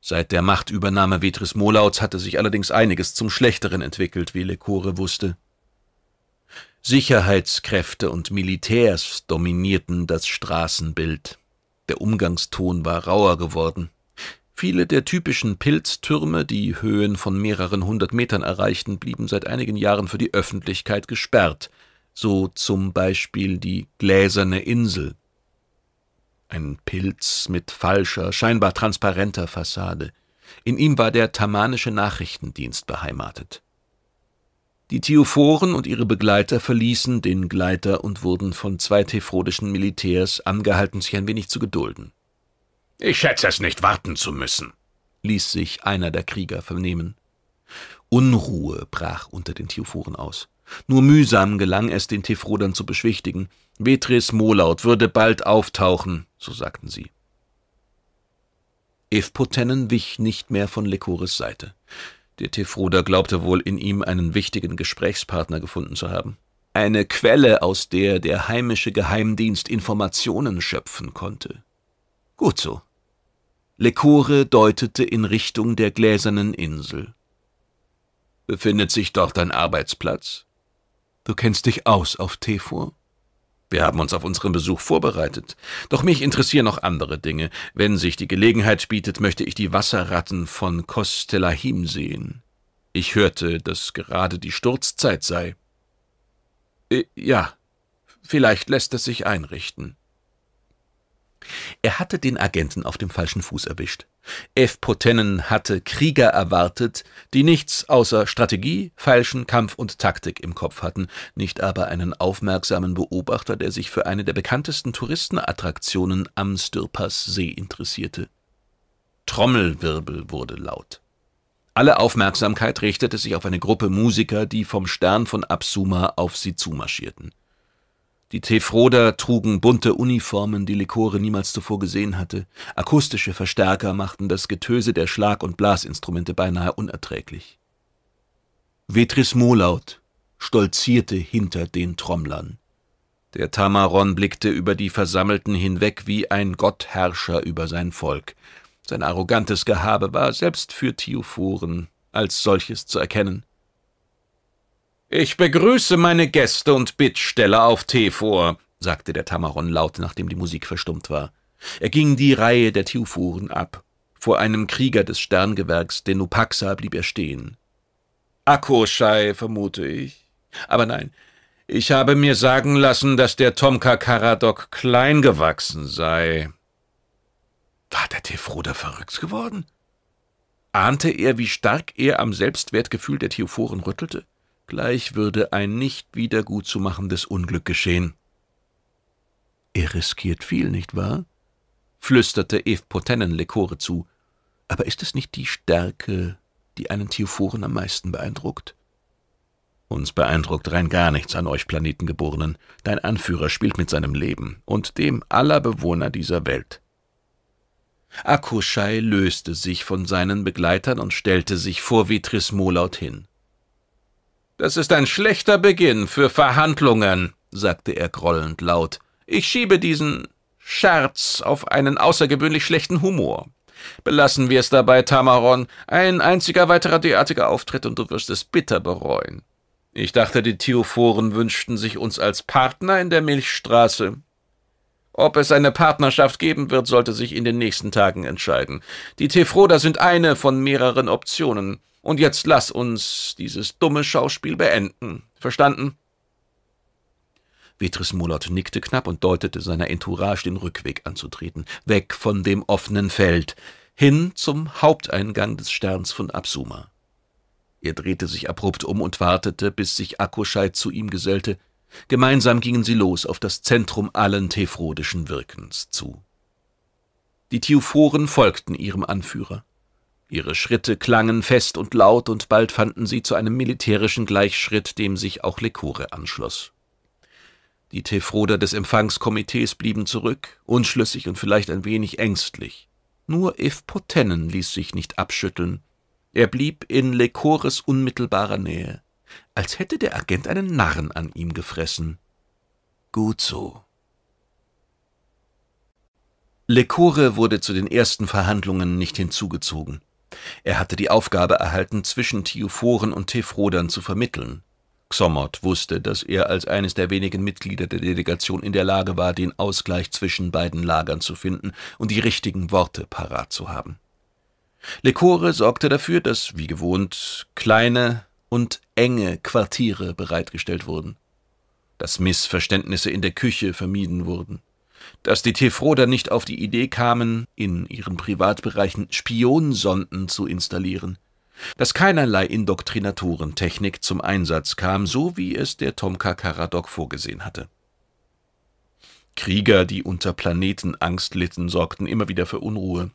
Seit der Machtübernahme Vetris Molauts hatte sich allerdings einiges zum Schlechteren entwickelt, wie Lekore wusste. Sicherheitskräfte und Militärs dominierten das Straßenbild. Der Umgangston war rauer geworden. Viele der typischen Pilztürme, die Höhen von mehreren hundert Metern erreichten, blieben seit einigen Jahren für die Öffentlichkeit gesperrt, so zum Beispiel die gläserne Insel, ein Pilz mit falscher, scheinbar transparenter Fassade. In ihm war der tamanische Nachrichtendienst beheimatet. Die Theophoren und ihre Begleiter verließen den Gleiter und wurden von zwei tefrodischen Militärs angehalten, sich ein wenig zu gedulden. »Ich schätze es nicht, warten zu müssen«, ließ sich einer der Krieger vernehmen. Unruhe brach unter den Theophoren aus. Nur mühsam gelang es, den Tefrodern zu beschwichtigen. Vetris Molaut würde bald auftauchen, so sagten sie. Evpotennen wich nicht mehr von Lekores Seite. Der Tefroder glaubte wohl, in ihm einen wichtigen Gesprächspartner gefunden zu haben. Eine Quelle, aus der der heimische Geheimdienst Informationen schöpfen konnte. Gut so. Lekore deutete in Richtung der gläsernen Insel. Befindet sich dort ein Arbeitsplatz? Du kennst dich aus auf Tefur? Wir haben uns auf unseren Besuch vorbereitet. Doch mich interessieren noch andere Dinge. Wenn sich die Gelegenheit bietet, möchte ich die Wasserratten von Kostelahim sehen. Ich hörte, dass gerade die Sturzzeit sei. Äh, ja, vielleicht lässt es sich einrichten. Er hatte den Agenten auf dem falschen Fuß erwischt. F. Potennen hatte Krieger erwartet, die nichts außer Strategie, falschen Kampf und Taktik im Kopf hatten, nicht aber einen aufmerksamen Beobachter, der sich für eine der bekanntesten Touristenattraktionen am Stürpers See interessierte. Trommelwirbel wurde laut. Alle Aufmerksamkeit richtete sich auf eine Gruppe Musiker, die vom Stern von Absuma auf sie zumarschierten. Die Tefroder trugen bunte Uniformen, die Likore niemals zuvor gesehen hatte. Akustische Verstärker machten das Getöse der Schlag- und Blasinstrumente beinahe unerträglich. Vetris Molaut stolzierte hinter den Trommlern. Der Tamaron blickte über die Versammelten hinweg wie ein Gottherrscher über sein Volk. Sein arrogantes Gehabe war selbst für Theophoren als solches zu erkennen. Ich begrüße meine Gäste und Bittsteller auf Tee vor, sagte der Tamaron laut, nachdem die Musik verstummt war. Er ging die Reihe der Tiufuren ab. Vor einem Krieger des Sterngewerks, den Upaxa, blieb er stehen. Akkoschei, vermute ich. Aber nein, ich habe mir sagen lassen, dass der Tomka Karadok klein gewachsen sei. War der Tefroder verrückt geworden? Ahnte er, wie stark er am Selbstwertgefühl der Theophoren rüttelte? Gleich würde ein nicht wiedergutzumachendes Unglück geschehen. Er riskiert viel, nicht wahr? flüsterte Eve Potennen Lekore zu. Aber ist es nicht die Stärke, die einen Theophoren am meisten beeindruckt? Uns beeindruckt rein gar nichts an euch Planetengeborenen. Dein Anführer spielt mit seinem Leben und dem aller Bewohner dieser Welt. Akuschai löste sich von seinen Begleitern und stellte sich vor Vitris Molaut hin. Das ist ein schlechter Beginn für Verhandlungen, sagte er grollend laut. Ich schiebe diesen Scherz auf einen außergewöhnlich schlechten Humor. Belassen wir es dabei, Tamaron. Ein einziger weiterer derartiger Auftritt und du wirst es bitter bereuen. Ich dachte, die Theophoren wünschten sich uns als Partner in der Milchstraße. Ob es eine Partnerschaft geben wird, sollte sich in den nächsten Tagen entscheiden. Die Tefroda sind eine von mehreren Optionen. Und jetzt lass uns dieses dumme Schauspiel beenden. Verstanden? Petrus Molot nickte knapp und deutete seiner Entourage den Rückweg anzutreten, weg von dem offenen Feld, hin zum Haupteingang des Sterns von Absuma. Er drehte sich abrupt um und wartete, bis sich Akkuscheid zu ihm gesellte. Gemeinsam gingen sie los auf das Zentrum allen Tefrodischen Wirkens zu. Die Theophoren folgten ihrem Anführer. Ihre Schritte klangen fest und laut, und bald fanden sie zu einem militärischen Gleichschritt, dem sich auch Lekore anschloss. Die Tefroder des Empfangskomitees blieben zurück, unschlüssig und vielleicht ein wenig ängstlich. Nur If Potennen ließ sich nicht abschütteln. Er blieb in Lekores unmittelbarer Nähe, als hätte der Agent einen Narren an ihm gefressen. Gut so. Lekore wurde zu den ersten Verhandlungen nicht hinzugezogen. Er hatte die Aufgabe erhalten, zwischen Theophoren und Tephrodern zu vermitteln. Xomot wusste, dass er als eines der wenigen Mitglieder der Delegation in der Lage war, den Ausgleich zwischen beiden Lagern zu finden und die richtigen Worte parat zu haben. Lecore sorgte dafür, dass, wie gewohnt, kleine und enge Quartiere bereitgestellt wurden, dass Missverständnisse in der Küche vermieden wurden dass die Tefroder nicht auf die Idee kamen, in ihren Privatbereichen Spionsonden zu installieren, dass keinerlei Indoktrinatorentechnik zum Einsatz kam, so wie es der Tomka Karadok vorgesehen hatte. Krieger, die unter Planetenangst litten, sorgten immer wieder für Unruhe.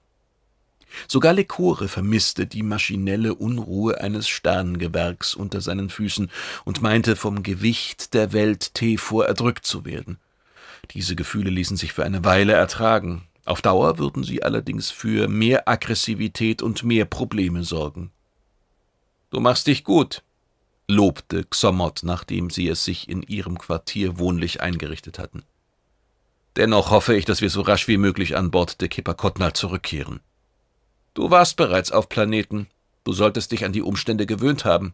Sogar Lekore vermisste die maschinelle Unruhe eines Sternengewerks unter seinen Füßen und meinte, vom Gewicht der Welt Tefor erdrückt zu werden. Diese Gefühle ließen sich für eine Weile ertragen. Auf Dauer würden sie allerdings für mehr Aggressivität und mehr Probleme sorgen. Du machst dich gut, lobte Xomot, nachdem sie es sich in ihrem Quartier wohnlich eingerichtet hatten. Dennoch hoffe ich, dass wir so rasch wie möglich an Bord der Kipper Kottnal zurückkehren. Du warst bereits auf Planeten. Du solltest dich an die Umstände gewöhnt haben.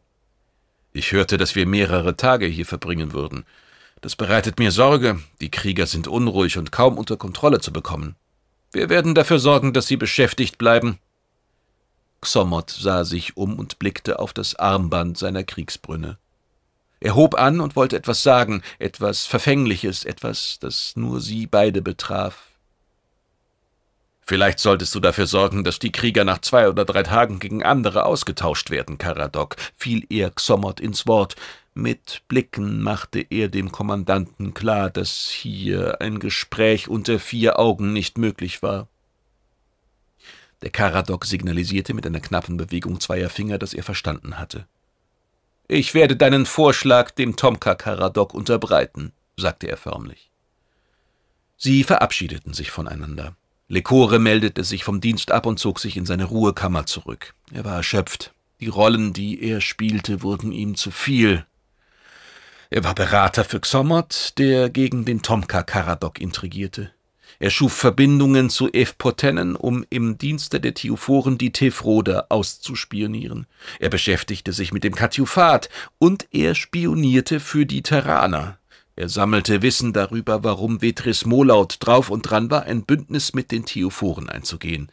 Ich hörte, dass wir mehrere Tage hier verbringen würden. Das bereitet mir Sorge. Die Krieger sind unruhig und kaum unter Kontrolle zu bekommen. Wir werden dafür sorgen, dass sie beschäftigt bleiben. Xomot sah sich um und blickte auf das Armband seiner Kriegsbrünne. Er hob an und wollte etwas sagen, etwas Verfängliches, etwas, das nur sie beide betraf. Vielleicht solltest du dafür sorgen, dass die Krieger nach zwei oder drei Tagen gegen andere ausgetauscht werden, Karadok, fiel er Xomot ins Wort. Mit Blicken machte er dem Kommandanten klar, dass hier ein Gespräch unter vier Augen nicht möglich war. Der Karadok signalisierte mit einer knappen Bewegung zweier Finger, dass er verstanden hatte. Ich werde deinen Vorschlag dem Tomka Karadok unterbreiten, sagte er förmlich. Sie verabschiedeten sich voneinander. Lekore meldete sich vom Dienst ab und zog sich in seine Ruhekammer zurück. Er war erschöpft. Die Rollen, die er spielte, wurden ihm zu viel. Er war Berater für Xomot, der gegen den Tomka Karadok intrigierte. Er schuf Verbindungen zu Evpotennen, um im Dienste der Theophoren die Tefroder auszuspionieren. Er beschäftigte sich mit dem Katiophat und er spionierte für die Terraner. Er sammelte Wissen darüber, warum Vetris Molaut drauf und dran war, ein Bündnis mit den Theophoren einzugehen.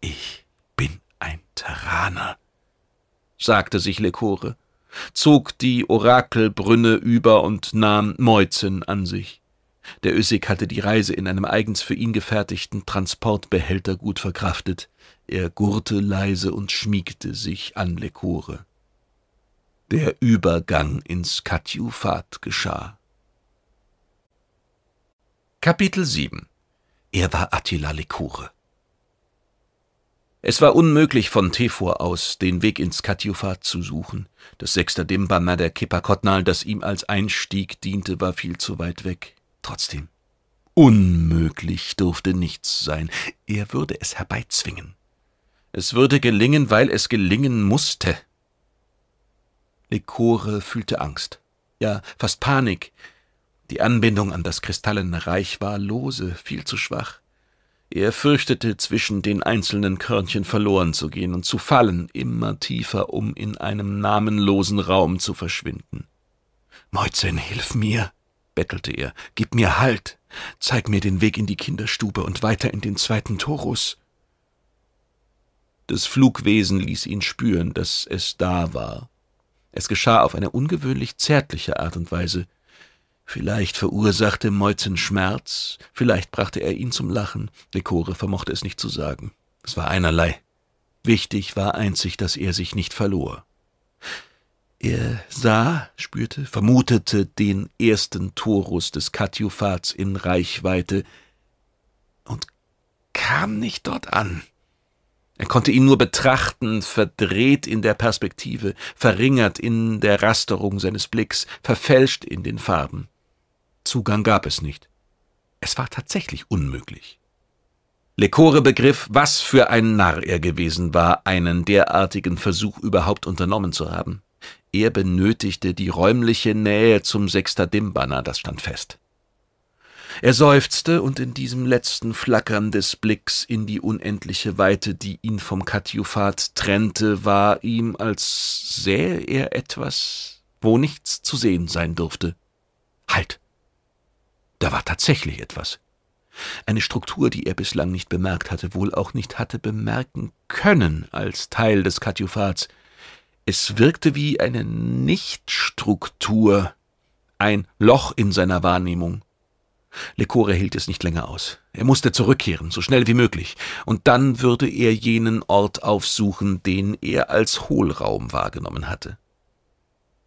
Ich bin ein Terraner, sagte sich Lekore zog die Orakelbrünne über und nahm Meuzen an sich. Der Össig hatte die Reise in einem eigens für ihn gefertigten Transportbehälter gut verkraftet. Er gurrte leise und schmiegte sich an Lekore. Der Übergang ins Katjufat geschah. Kapitel 7 Er war Attila Lekure. Es war unmöglich, von Tefor aus den Weg ins Katjufat zu suchen. Das sechste Dimbanner der Kipakotnal, das ihm als Einstieg diente, war viel zu weit weg. Trotzdem, unmöglich durfte nichts sein. Er würde es herbeizwingen. Es würde gelingen, weil es gelingen musste. Lekore fühlte Angst, ja, fast Panik. Die Anbindung an das kristallene Reich war lose, viel zu schwach. Er fürchtete, zwischen den einzelnen Körnchen verloren zu gehen und zu fallen, immer tiefer, um in einem namenlosen Raum zu verschwinden. Moizen, hilf mir, bettelte er, gib mir Halt, zeig mir den Weg in die Kinderstube und weiter in den zweiten Torus. Das Flugwesen ließ ihn spüren, dass es da war. Es geschah auf eine ungewöhnlich zärtliche Art und Weise, Vielleicht verursachte Moizen Schmerz, vielleicht brachte er ihn zum Lachen. Dekore vermochte es nicht zu sagen. Es war einerlei. Wichtig war einzig, dass er sich nicht verlor. Er sah, spürte, vermutete den ersten Torus des Katiophats in Reichweite und kam nicht dort an. Er konnte ihn nur betrachten, verdreht in der Perspektive, verringert in der Rasterung seines Blicks, verfälscht in den Farben. Zugang gab es nicht. Es war tatsächlich unmöglich. Lecore begriff, was für ein Narr er gewesen war, einen derartigen Versuch überhaupt unternommen zu haben. Er benötigte die räumliche Nähe zum Dimbana, das stand fest. Er seufzte, und in diesem letzten Flackern des Blicks in die unendliche Weite, die ihn vom Katjufat trennte, war ihm, als sähe er etwas, wo nichts zu sehen sein durfte. Halt! Da war tatsächlich etwas. Eine Struktur, die er bislang nicht bemerkt hatte, wohl auch nicht hatte bemerken können als Teil des Katiophats. Es wirkte wie eine Nichtstruktur, ein Loch in seiner Wahrnehmung. Lecore hielt es nicht länger aus. Er musste zurückkehren, so schnell wie möglich, und dann würde er jenen Ort aufsuchen, den er als Hohlraum wahrgenommen hatte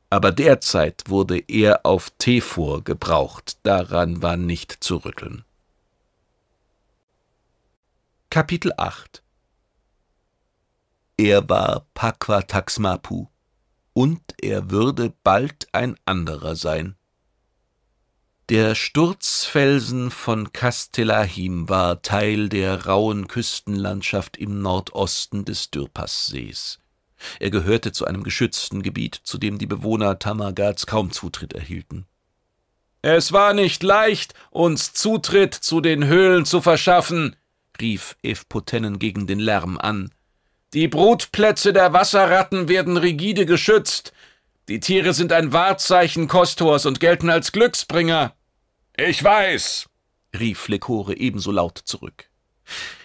aber derzeit wurde er auf Tefor gebraucht, daran war nicht zu rütteln. Kapitel 8 Er war Pakwa Taxmapu, und er würde bald ein anderer sein. Der Sturzfelsen von Castellahim war Teil der rauen Küstenlandschaft im Nordosten des Dürpassees. Er gehörte zu einem geschützten Gebiet, zu dem die Bewohner Tamagats kaum Zutritt erhielten. Es war nicht leicht, uns Zutritt zu den Höhlen zu verschaffen, rief Evpotennen gegen den Lärm an. Die Brutplätze der Wasserratten werden rigide geschützt. Die Tiere sind ein Wahrzeichen Kostors und gelten als Glücksbringer. Ich weiß, rief Lekore ebenso laut zurück.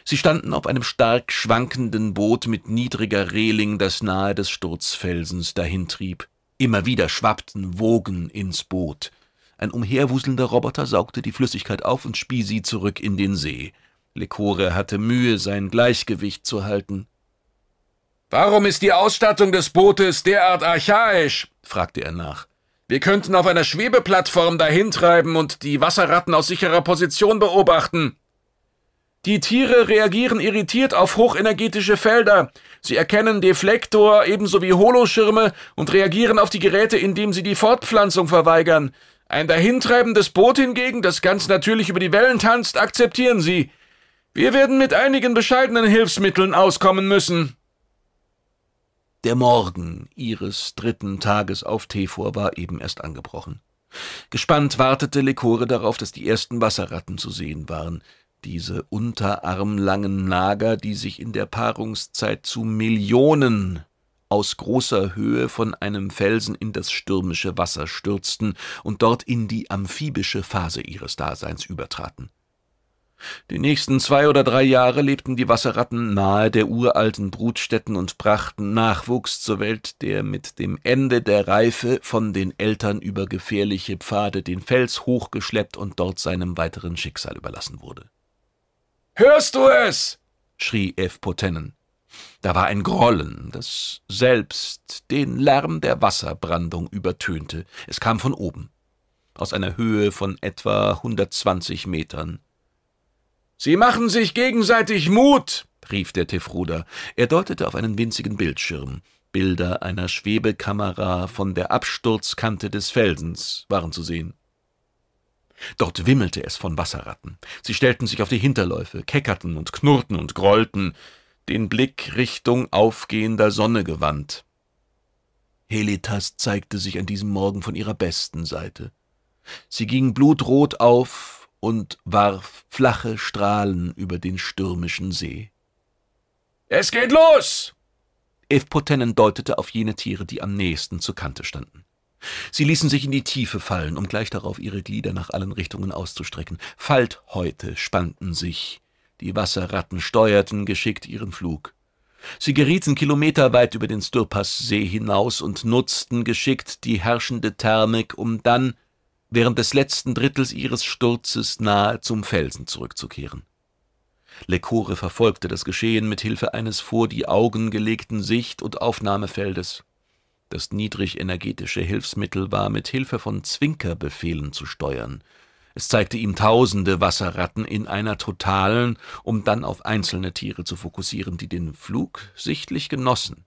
Sie standen auf einem stark schwankenden Boot mit niedriger Reling, das nahe des Sturzfelsens dahintrieb. Immer wieder schwappten Wogen ins Boot. Ein umherwuselnder Roboter saugte die Flüssigkeit auf und spie sie zurück in den See. Lecore hatte Mühe, sein Gleichgewicht zu halten. Warum ist die Ausstattung des Bootes derart archaisch? fragte er nach. Wir könnten auf einer Schwebeplattform dahintreiben und die Wasserratten aus sicherer Position beobachten. Die Tiere reagieren irritiert auf hochenergetische Felder. Sie erkennen Deflektor ebenso wie Holoschirme und reagieren auf die Geräte, indem sie die Fortpflanzung verweigern. Ein dahintreibendes Boot hingegen, das ganz natürlich über die Wellen tanzt, akzeptieren sie. Wir werden mit einigen bescheidenen Hilfsmitteln auskommen müssen. Der Morgen ihres dritten Tages auf Tefor war eben erst angebrochen. Gespannt wartete Lekore darauf, dass die ersten Wasserratten zu sehen waren. Diese unterarmlangen Nager, die sich in der Paarungszeit zu Millionen aus großer Höhe von einem Felsen in das stürmische Wasser stürzten und dort in die amphibische Phase ihres Daseins übertraten. Die nächsten zwei oder drei Jahre lebten die Wasserratten nahe der uralten Brutstätten und brachten Nachwuchs zur Welt, der mit dem Ende der Reife von den Eltern über gefährliche Pfade den Fels hochgeschleppt und dort seinem weiteren Schicksal überlassen wurde. Hörst du es? schrie F. Potennen. Da war ein Grollen, das selbst den Lärm der Wasserbrandung übertönte. Es kam von oben, aus einer Höhe von etwa 120 Metern. »Sie machen sich gegenseitig Mut!« rief der Tefruder. Er deutete auf einen winzigen Bildschirm. Bilder einer Schwebekamera von der Absturzkante des Felsens waren zu sehen. Dort wimmelte es von Wasserratten. Sie stellten sich auf die Hinterläufe, keckerten und knurrten und grollten, den Blick Richtung aufgehender Sonne gewandt. Helitas zeigte sich an diesem Morgen von ihrer besten Seite. Sie ging blutrot auf und warf flache Strahlen über den stürmischen See. »Es geht los!« Evpotennen deutete auf jene Tiere, die am nächsten zur Kante standen. Sie ließen sich in die Tiefe fallen, um gleich darauf ihre Glieder nach allen Richtungen auszustrecken. Falthäute spannten sich. Die Wasserratten steuerten geschickt ihren Flug. Sie gerieten kilometerweit über den Styrpasssee hinaus und nutzten geschickt die herrschende Thermik, um dann, während des letzten Drittels ihres Sturzes, nahe zum Felsen zurückzukehren. Lekore verfolgte das Geschehen mit Hilfe eines vor die Augen gelegten Sicht- und Aufnahmefeldes. Das niedrigenergetische Hilfsmittel war mit Hilfe von Zwinkerbefehlen zu steuern. Es zeigte ihm tausende Wasserratten in einer totalen, um dann auf einzelne Tiere zu fokussieren, die den Flug sichtlich genossen.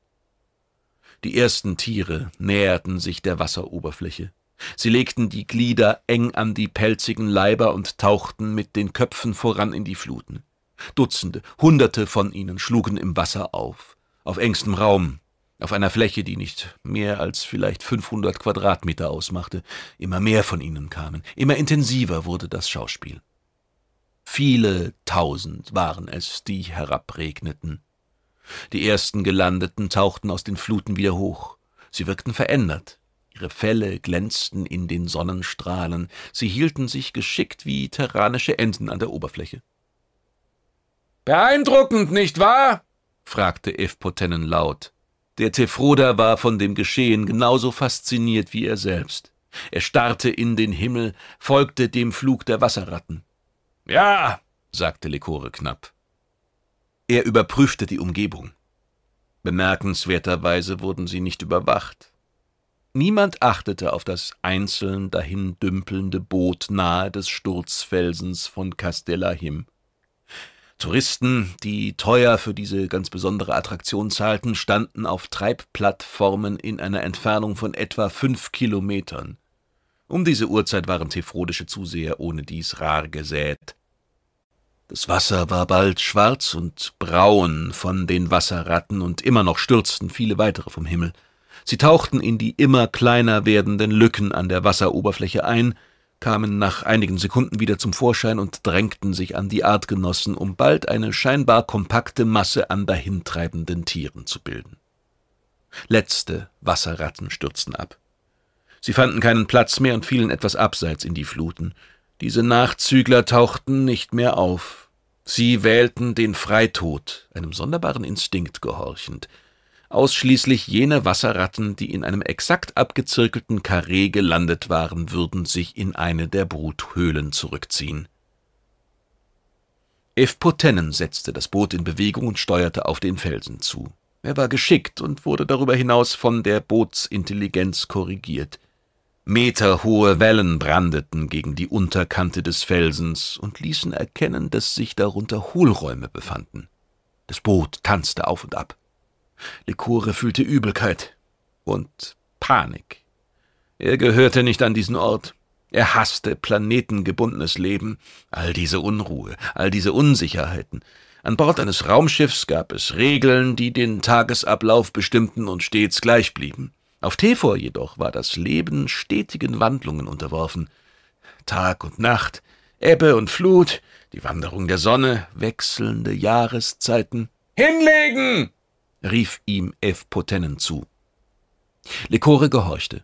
Die ersten Tiere näherten sich der Wasseroberfläche. Sie legten die Glieder eng an die pelzigen Leiber und tauchten mit den Köpfen voran in die Fluten. Dutzende, Hunderte von ihnen schlugen im Wasser auf, auf engstem Raum, auf einer Fläche, die nicht mehr als vielleicht 500 Quadratmeter ausmachte. Immer mehr von ihnen kamen, immer intensiver wurde das Schauspiel. Viele tausend waren es, die herabregneten. Die ersten Gelandeten tauchten aus den Fluten wieder hoch. Sie wirkten verändert. Ihre Felle glänzten in den Sonnenstrahlen. Sie hielten sich geschickt wie terranische Enten an der Oberfläche. Beeindruckend, nicht wahr? fragte Evpotennen laut. Der Tefroda war von dem Geschehen genauso fasziniert wie er selbst. Er starrte in den Himmel, folgte dem Flug der Wasserratten. »Ja«, sagte Lekore knapp. Er überprüfte die Umgebung. Bemerkenswerterweise wurden sie nicht überwacht. Niemand achtete auf das einzeln dahindümpelnde Boot nahe des Sturzfelsens von Castellahim. Touristen, die teuer für diese ganz besondere Attraktion zahlten, standen auf Treibplattformen in einer Entfernung von etwa fünf Kilometern. Um diese Uhrzeit waren tefrodische Zuseher ohnedies rar gesät. Das Wasser war bald schwarz und braun von den Wasserratten, und immer noch stürzten viele weitere vom Himmel. Sie tauchten in die immer kleiner werdenden Lücken an der Wasseroberfläche ein, kamen nach einigen Sekunden wieder zum Vorschein und drängten sich an die Artgenossen, um bald eine scheinbar kompakte Masse an dahintreibenden Tieren zu bilden. Letzte Wasserratten stürzten ab. Sie fanden keinen Platz mehr und fielen etwas abseits in die Fluten. Diese Nachzügler tauchten nicht mehr auf. Sie wählten den Freitod, einem sonderbaren Instinkt gehorchend, Ausschließlich jene Wasserratten, die in einem exakt abgezirkelten Karree gelandet waren, würden sich in eine der Bruthöhlen zurückziehen. F. Potennen setzte das Boot in Bewegung und steuerte auf den Felsen zu. Er war geschickt und wurde darüber hinaus von der Bootsintelligenz korrigiert. Meterhohe Wellen brandeten gegen die Unterkante des Felsens und ließen erkennen, dass sich darunter Hohlräume befanden. Das Boot tanzte auf und ab. Likore fühlte Übelkeit und Panik. Er gehörte nicht an diesen Ort. Er hasste planetengebundenes Leben, all diese Unruhe, all diese Unsicherheiten. An Bord eines Raumschiffs gab es Regeln, die den Tagesablauf bestimmten und stets gleich blieben. Auf Tefor jedoch war das Leben stetigen Wandlungen unterworfen. Tag und Nacht, Ebbe und Flut, die Wanderung der Sonne, wechselnde Jahreszeiten. Hinlegen! rief ihm F. Potennen zu. Lecore gehorchte.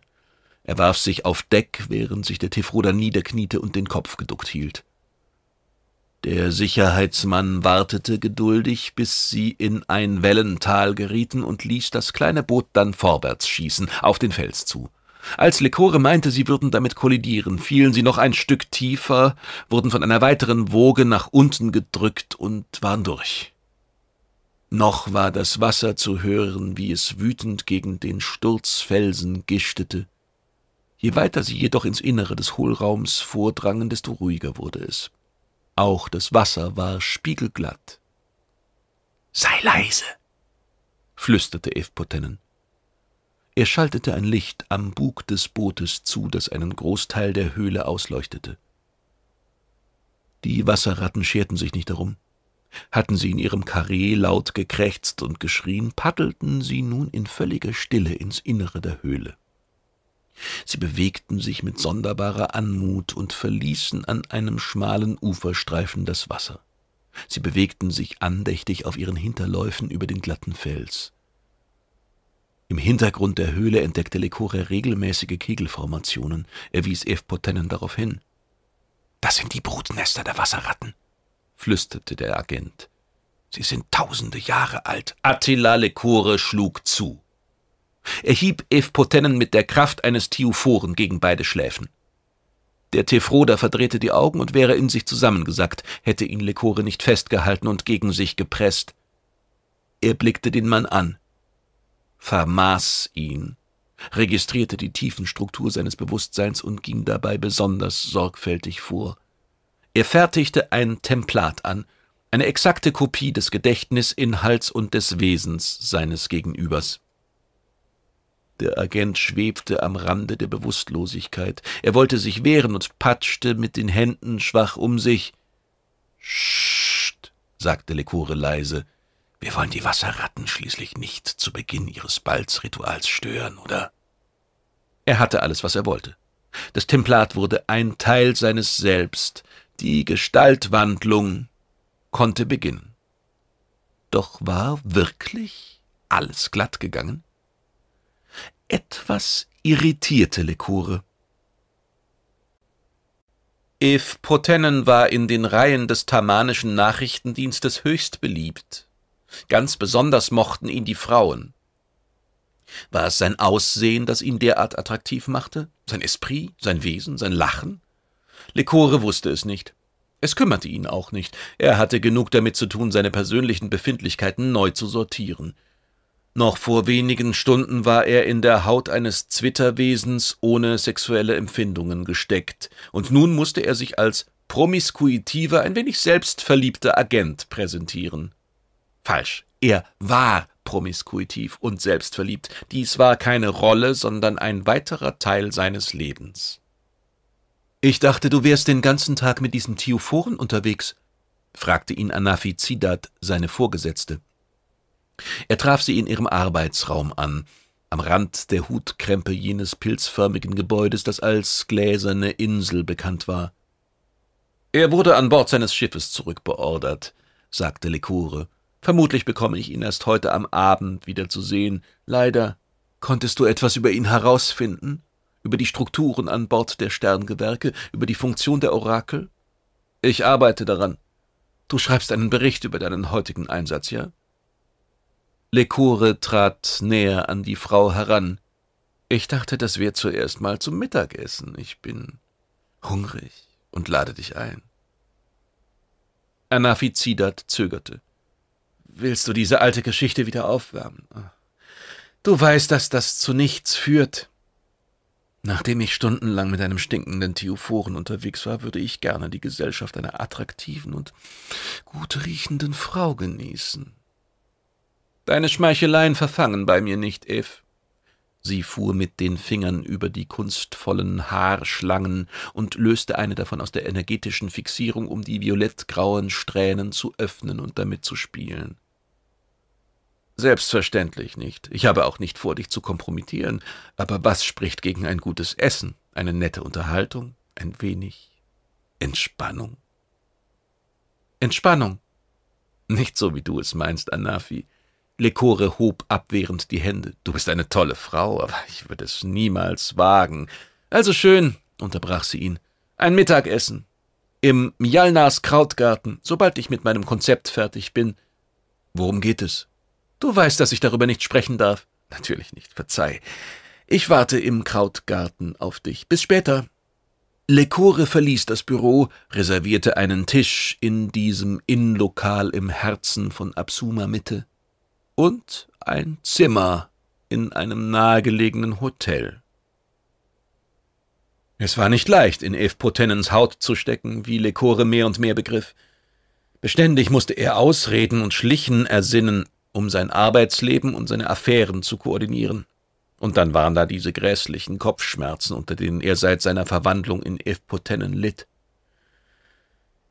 Er warf sich auf Deck, während sich der Tifruder niederkniete und den Kopf geduckt hielt. Der Sicherheitsmann wartete geduldig, bis sie in ein Wellental gerieten und ließ das kleine Boot dann vorwärts schießen, auf den Fels zu. Als Lecore meinte, sie würden damit kollidieren, fielen sie noch ein Stück tiefer, wurden von einer weiteren Woge nach unten gedrückt und waren durch noch war das Wasser zu hören, wie es wütend gegen den Sturzfelsen gischtete. Je weiter sie jedoch ins Innere des Hohlraums vordrangen, desto ruhiger wurde es. Auch das Wasser war spiegelglatt. Sei leise, flüsterte Evpotennen. Er schaltete ein Licht am Bug des Bootes zu, das einen Großteil der Höhle ausleuchtete. Die Wasserratten scherten sich nicht darum. Hatten sie in ihrem Karree laut gekrächzt und geschrien, paddelten sie nun in völliger Stille ins Innere der Höhle. Sie bewegten sich mit sonderbarer Anmut und verließen an einem schmalen Uferstreifen das Wasser. Sie bewegten sich andächtig auf ihren Hinterläufen über den glatten Fels. Im Hintergrund der Höhle entdeckte Lekore regelmäßige Kegelformationen. Er wies F. Potennen darauf hin. Das sind die Brutnester der Wasserratten flüsterte der Agent. Sie sind tausende Jahre alt. Attila Lecore schlug zu. Er hieb Evpotennen mit der Kraft eines Tiophoren gegen beide Schläfen. Der Tefroda verdrehte die Augen und wäre in sich zusammengesackt, hätte ihn Lekore nicht festgehalten und gegen sich gepresst. Er blickte den Mann an, vermaß ihn, registrierte die tiefen Struktur seines Bewusstseins und ging dabei besonders sorgfältig vor. Er fertigte ein Templat an, eine exakte Kopie des Gedächtnisinhalts und des Wesens seines Gegenübers. Der Agent schwebte am Rande der Bewusstlosigkeit. Er wollte sich wehren und patschte mit den Händen schwach um sich. Scht, sagte Lekore leise. Wir wollen die Wasserratten schließlich nicht zu Beginn ihres Balzrituals stören, oder? Er hatte alles, was er wollte. Das Templat wurde ein Teil seines Selbst, die Gestaltwandlung konnte beginnen. Doch war wirklich alles glatt gegangen? Etwas irritierte Lekure. Ev Potennen war in den Reihen des tamanischen Nachrichtendienstes höchst beliebt. Ganz besonders mochten ihn die Frauen. War es sein Aussehen, das ihn derart attraktiv machte? Sein Esprit, sein Wesen, sein Lachen? Lecore wusste es nicht. Es kümmerte ihn auch nicht. Er hatte genug damit zu tun, seine persönlichen Befindlichkeiten neu zu sortieren. Noch vor wenigen Stunden war er in der Haut eines Zwitterwesens ohne sexuelle Empfindungen gesteckt, und nun musste er sich als promiskuitiver, ein wenig selbstverliebter Agent präsentieren. Falsch, er war promiskuitiv und selbstverliebt. Dies war keine Rolle, sondern ein weiterer Teil seines Lebens. Ich dachte, du wärst den ganzen Tag mit diesen Theophoren unterwegs, fragte ihn Anaphizidat, seine Vorgesetzte. Er traf sie in ihrem Arbeitsraum an, am Rand der Hutkrempe jenes pilzförmigen Gebäudes, das als gläserne Insel bekannt war. Er wurde an Bord seines Schiffes zurückbeordert, sagte Lekure. Vermutlich bekomme ich ihn erst heute am Abend wieder zu sehen. Leider. Konntest du etwas über ihn herausfinden? über die Strukturen an Bord der Sterngewerke, über die Funktion der Orakel? Ich arbeite daran. Du schreibst einen Bericht über deinen heutigen Einsatz, ja? Lecore trat näher an die Frau heran. Ich dachte, das wäre zuerst mal zum Mittagessen. Ich bin hungrig und lade dich ein. Anafizidat zögerte. Willst du diese alte Geschichte wieder aufwärmen? Du weißt, dass das zu nichts führt. Nachdem ich stundenlang mit einem stinkenden Theophoren unterwegs war, würde ich gerne die Gesellschaft einer attraktiven und gut riechenden Frau genießen. Deine Schmeicheleien verfangen bei mir nicht, Eve. Sie fuhr mit den Fingern über die kunstvollen Haarschlangen und löste eine davon aus der energetischen Fixierung, um die violettgrauen Strähnen zu öffnen und damit zu spielen. Selbstverständlich nicht. Ich habe auch nicht vor, dich zu kompromittieren. Aber was spricht gegen ein gutes Essen, eine nette Unterhaltung, ein wenig Entspannung? Entspannung. Nicht so, wie du es meinst, Anafi. Lekore hob abwehrend die Hände. Du bist eine tolle Frau, aber ich würde es niemals wagen. Also schön, unterbrach sie ihn. Ein Mittagessen. Im Mjalnas Krautgarten, sobald ich mit meinem Konzept fertig bin. Worum geht es? Du weißt, dass ich darüber nicht sprechen darf. Natürlich nicht, verzeih. Ich warte im Krautgarten auf dich. Bis später. Lecore verließ das Büro, reservierte einen Tisch in diesem Innenlokal im Herzen von Absuma Mitte und ein Zimmer in einem nahegelegenen Hotel. Es war nicht leicht, in Eve Potennens Haut zu stecken, wie Lecore mehr und mehr begriff. Beständig musste er Ausreden und Schlichen ersinnen, um sein Arbeitsleben und seine Affären zu koordinieren. Und dann waren da diese grässlichen Kopfschmerzen, unter denen er seit seiner Verwandlung in Evpotennen litt.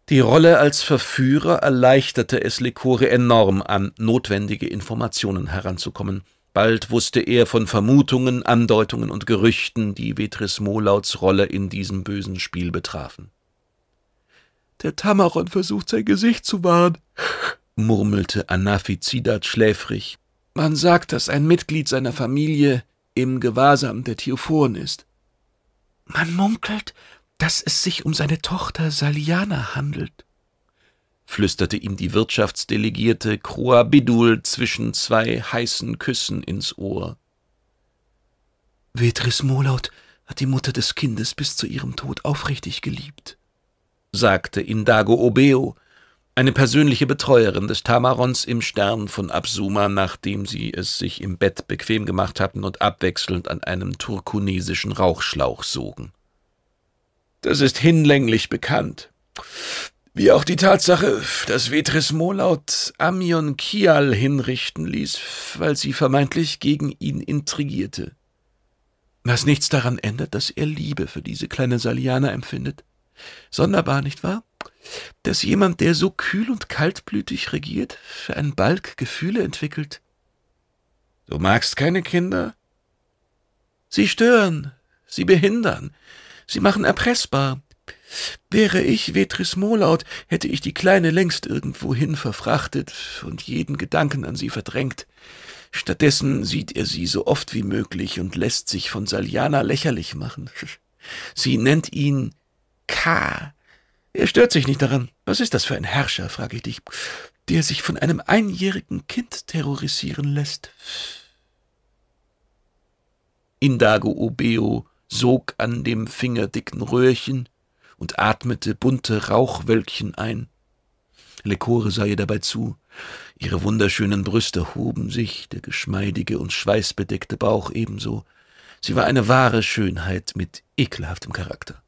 Die Rolle als Verführer erleichterte es Lecore enorm, an notwendige Informationen heranzukommen. Bald wusste er von Vermutungen, Andeutungen und Gerüchten, die Vetris Molauts Rolle in diesem bösen Spiel betrafen. Der Tamaron versucht, sein Gesicht zu wahren, murmelte Anafizidat schläfrig. Man sagt, dass ein Mitglied seiner Familie im Gewahrsam der Theophoren ist. Man munkelt, dass es sich um seine Tochter Saliana handelt, flüsterte ihm die Wirtschaftsdelegierte Kroabidul zwischen zwei heißen Küssen ins Ohr. Vetris Molaut hat die Mutter des Kindes bis zu ihrem Tod aufrichtig geliebt, sagte Indago Obeo, eine persönliche Betreuerin des Tamarons im Stern von Absuma, nachdem sie es sich im Bett bequem gemacht hatten und abwechselnd an einem turkunesischen Rauchschlauch sogen. Das ist hinlänglich bekannt. Wie auch die Tatsache, dass Vetris Molaut Amion Kial hinrichten ließ, weil sie vermeintlich gegen ihn intrigierte. Was nichts daran ändert, dass er Liebe für diese kleine Saliana empfindet. Sonderbar, nicht wahr? dass jemand, der so kühl und kaltblütig regiert, für einen Balk Gefühle entwickelt. Du magst keine Kinder? Sie stören, sie behindern, sie machen erpressbar. Wäre ich Vetris Molaut, hätte ich die Kleine längst irgendwohin verfrachtet und jeden Gedanken an sie verdrängt. Stattdessen sieht er sie so oft wie möglich und lässt sich von Saljana lächerlich machen. Sie nennt ihn K, er stört sich nicht daran. Was ist das für ein Herrscher, frage ich dich, der sich von einem einjährigen Kind terrorisieren lässt? Indago Obeo sog an dem fingerdicken Röhrchen und atmete bunte Rauchwölkchen ein. Lekore sah ihr dabei zu. Ihre wunderschönen Brüste hoben sich, der geschmeidige und schweißbedeckte Bauch ebenso. Sie war eine wahre Schönheit mit ekelhaftem Charakter.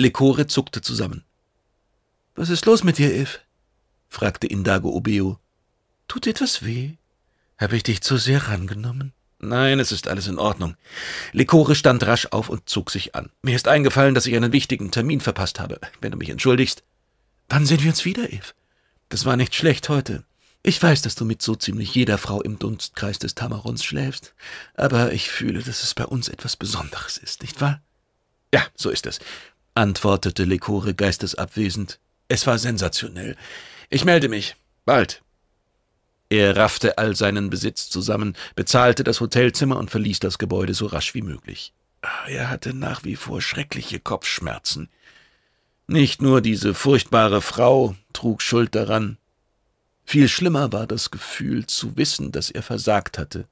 Lekore zuckte zusammen. Was ist los mit dir, If? fragte Indago Obeo. Tut dir etwas weh? Habe ich dich zu sehr rangenommen? Nein, es ist alles in Ordnung. Lekore stand rasch auf und zog sich an. Mir ist eingefallen, dass ich einen wichtigen Termin verpasst habe. Wenn du mich entschuldigst. Wann sehen wir uns wieder, Eve? Das war nicht schlecht heute. Ich weiß, dass du mit so ziemlich jeder Frau im Dunstkreis des Tamarons schläfst, aber ich fühle, dass es bei uns etwas Besonderes ist, nicht wahr? Ja, so ist es antwortete Lekore geistesabwesend. Es war sensationell. Ich melde mich. Bald. Er raffte all seinen Besitz zusammen, bezahlte das Hotelzimmer und verließ das Gebäude so rasch wie möglich. Ah, er hatte nach wie vor schreckliche Kopfschmerzen. Nicht nur diese furchtbare Frau trug Schuld daran. Viel schlimmer war das Gefühl zu wissen, dass er versagt hatte.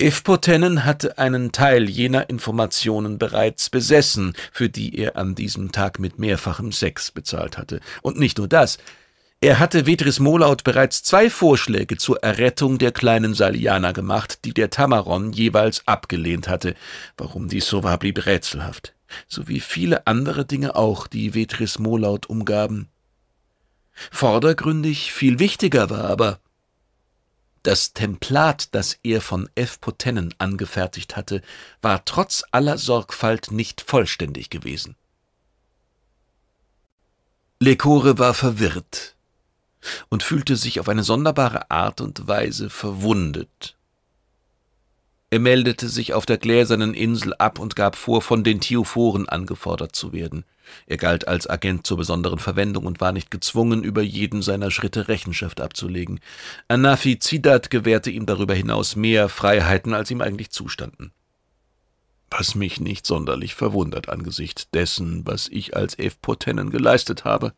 Efpotennen hatte einen Teil jener Informationen bereits besessen, für die er an diesem Tag mit mehrfachem Sex bezahlt hatte. Und nicht nur das, er hatte Vedris Molaut bereits zwei Vorschläge zur Errettung der kleinen Salianer gemacht, die der Tamaron jeweils abgelehnt hatte. Warum dies so war, blieb rätselhaft. So wie viele andere Dinge auch, die Vedris Molaut umgaben. Vordergründig viel wichtiger war aber, das Templat, das er von F. Potennen angefertigt hatte, war trotz aller Sorgfalt nicht vollständig gewesen. Lecore war verwirrt und fühlte sich auf eine sonderbare Art und Weise verwundet er meldete sich auf der gläsernen Insel ab und gab vor, von den Theophoren angefordert zu werden. Er galt als Agent zur besonderen Verwendung und war nicht gezwungen, über jeden seiner Schritte Rechenschaft abzulegen. Anafi Zidat gewährte ihm darüber hinaus mehr Freiheiten, als ihm eigentlich zustanden. Was mich nicht sonderlich verwundert angesichts dessen, was ich als F. Potennen geleistet habe,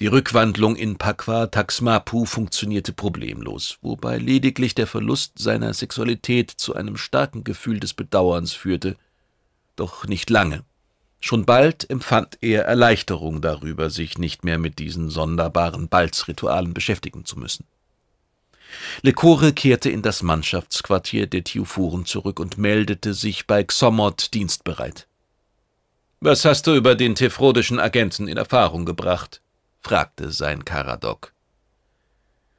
die Rückwandlung in Pakwa Taxmapu funktionierte problemlos, wobei lediglich der Verlust seiner Sexualität zu einem starken Gefühl des Bedauerns führte. Doch nicht lange. Schon bald empfand er Erleichterung darüber, sich nicht mehr mit diesen sonderbaren Balzritualen beschäftigen zu müssen. Lecore kehrte in das Mannschaftsquartier der Tiufuren zurück und meldete sich bei Xomot dienstbereit. »Was hast du über den tefrodischen Agenten in Erfahrung gebracht?« fragte sein Karadok.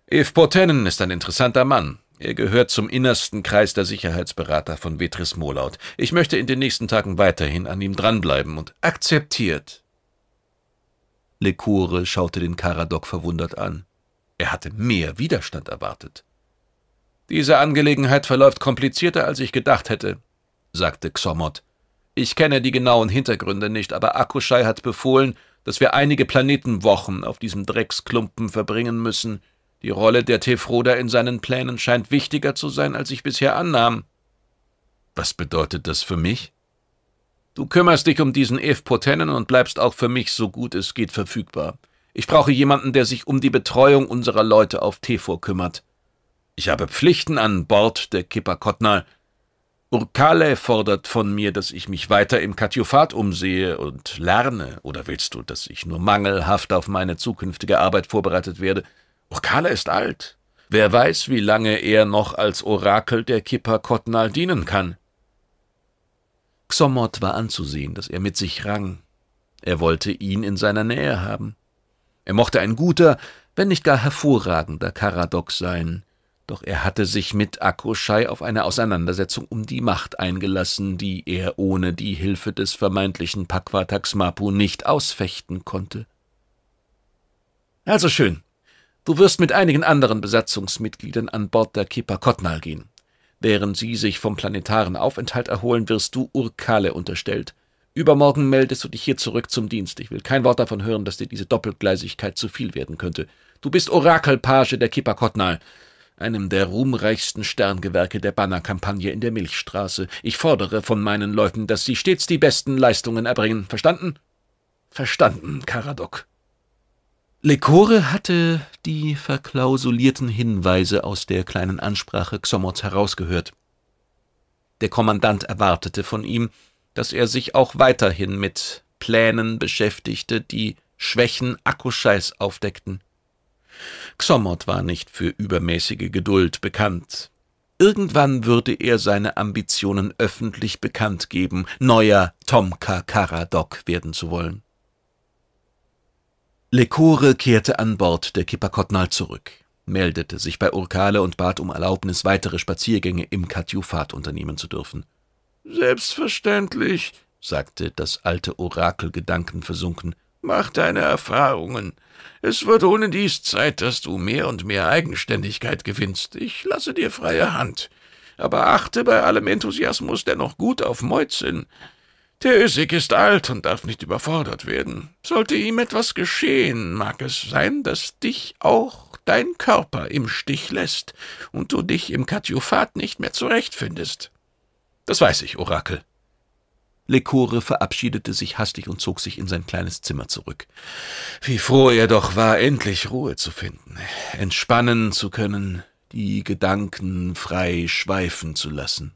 Eve Potennen ist ein interessanter Mann. Er gehört zum innersten Kreis der Sicherheitsberater von Vetris Molaut. Ich möchte in den nächsten Tagen weiterhin an ihm dranbleiben und akzeptiert. Lekure schaute den Karadok verwundert an. Er hatte mehr Widerstand erwartet. Diese Angelegenheit verläuft komplizierter, als ich gedacht hätte, sagte Xomot. Ich kenne die genauen Hintergründe nicht, aber Akushai hat befohlen, dass wir einige Planetenwochen auf diesem Drecksklumpen verbringen müssen. Die Rolle der Tefroda in seinen Plänen scheint wichtiger zu sein, als ich bisher annahm. Was bedeutet das für mich? Du kümmerst dich um diesen Evpotennen und bleibst auch für mich so gut es geht verfügbar. Ich brauche jemanden, der sich um die Betreuung unserer Leute auf Tefor kümmert. Ich habe Pflichten an Bord der Kippa Kottnal, Urkale fordert von mir, dass ich mich weiter im Katjufat umsehe und lerne. Oder willst du, dass ich nur mangelhaft auf meine zukünftige Arbeit vorbereitet werde? Urkale ist alt. Wer weiß, wie lange er noch als Orakel der Kippa Kotnal dienen kann. Xomot war anzusehen, dass er mit sich rang. Er wollte ihn in seiner Nähe haben. Er mochte ein guter, wenn nicht gar hervorragender Karadok sein. Doch er hatte sich mit Akkuschei auf eine Auseinandersetzung um die Macht eingelassen, die er ohne die Hilfe des vermeintlichen Paquataxmapu nicht ausfechten konnte. Also schön. Du wirst mit einigen anderen Besatzungsmitgliedern an Bord der Kepa Kotnal gehen. Während sie sich vom planetaren Aufenthalt erholen, wirst du Urkale unterstellt. Übermorgen meldest du dich hier zurück zum Dienst. Ich will kein Wort davon hören, dass dir diese Doppelgleisigkeit zu viel werden könnte. Du bist Orakelpage der Kipakotnal einem der ruhmreichsten Sterngewerke der Bannerkampagne in der Milchstraße. Ich fordere von meinen Leuten, dass sie stets die besten Leistungen erbringen. Verstanden? Verstanden, Karadok. Lekore hatte die verklausulierten Hinweise aus der kleinen Ansprache Xomots herausgehört. Der Kommandant erwartete von ihm, dass er sich auch weiterhin mit Plänen beschäftigte, die Schwächen Akkuscheis aufdeckten. Xomot war nicht für übermäßige Geduld bekannt. Irgendwann würde er seine Ambitionen öffentlich bekannt geben, neuer Tomka Karadok werden zu wollen. Lekore kehrte an Bord der Kipakotnal zurück, meldete sich bei Urkale und bat um Erlaubnis, weitere Spaziergänge im Katjufat unternehmen zu dürfen. Selbstverständlich, sagte das alte Orakel gedankenversunken, mach deine Erfahrungen. Es wird ohne dies Zeit, dass du mehr und mehr Eigenständigkeit gewinnst. Ich lasse dir freie Hand. Aber achte bei allem Enthusiasmus dennoch gut auf Moizin. Der Ösig ist alt und darf nicht überfordert werden. Sollte ihm etwas geschehen, mag es sein, dass dich auch dein Körper im Stich lässt und du dich im Katjufat nicht mehr zurechtfindest. Das weiß ich, Orakel. Lecore verabschiedete sich hastig und zog sich in sein kleines Zimmer zurück. Wie froh er doch war, endlich Ruhe zu finden, entspannen zu können, die Gedanken frei schweifen zu lassen.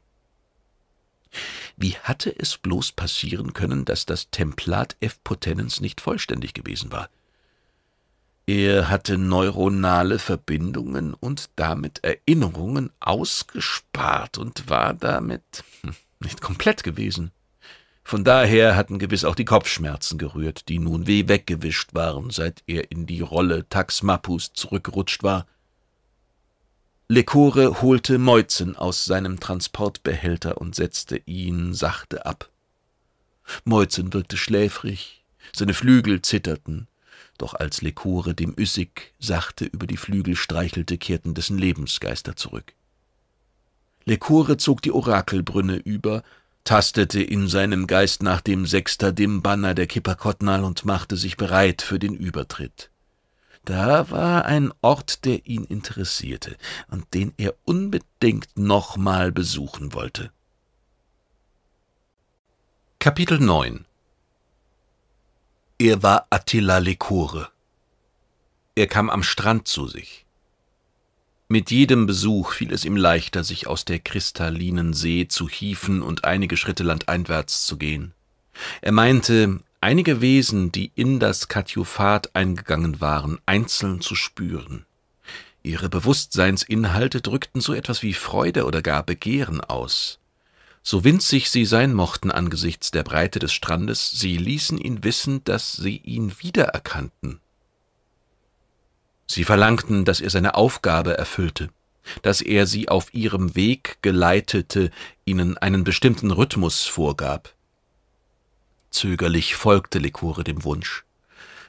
Wie hatte es bloß passieren können, dass das Templat F. Potenens nicht vollständig gewesen war? Er hatte neuronale Verbindungen und damit Erinnerungen ausgespart und war damit hm, nicht komplett gewesen. Von daher hatten gewiss auch die Kopfschmerzen gerührt, die nun wie weggewischt waren, seit er in die Rolle Tax Mapus zurückgerutscht war. Lekore holte Meuzen aus seinem Transportbehälter und setzte ihn sachte ab. Meuzen wirkte schläfrig, seine Flügel zitterten, doch als Lekore dem Üssig sachte über die Flügel streichelte, kehrten dessen Lebensgeister zurück. Lekore zog die Orakelbrünne über, tastete in seinem Geist nach dem Sechster dem banner der Kipakotnal und machte sich bereit für den Übertritt. Da war ein Ort, der ihn interessierte und den er unbedingt nochmal besuchen wollte. Kapitel 9 Er war Attila Lekore. Er kam am Strand zu sich. Mit jedem Besuch fiel es ihm leichter, sich aus der kristallinen See zu hieven und einige Schritte landeinwärts zu gehen. Er meinte, einige Wesen, die in das Katjuphat eingegangen waren, einzeln zu spüren. Ihre Bewusstseinsinhalte drückten so etwas wie Freude oder gar Begehren aus. So winzig sie sein mochten angesichts der Breite des Strandes, sie ließen ihn wissen, dass sie ihn wiedererkannten. Sie verlangten, dass er seine Aufgabe erfüllte, dass er sie auf ihrem Weg geleitete, ihnen einen bestimmten Rhythmus vorgab. Zögerlich folgte Lekore dem Wunsch.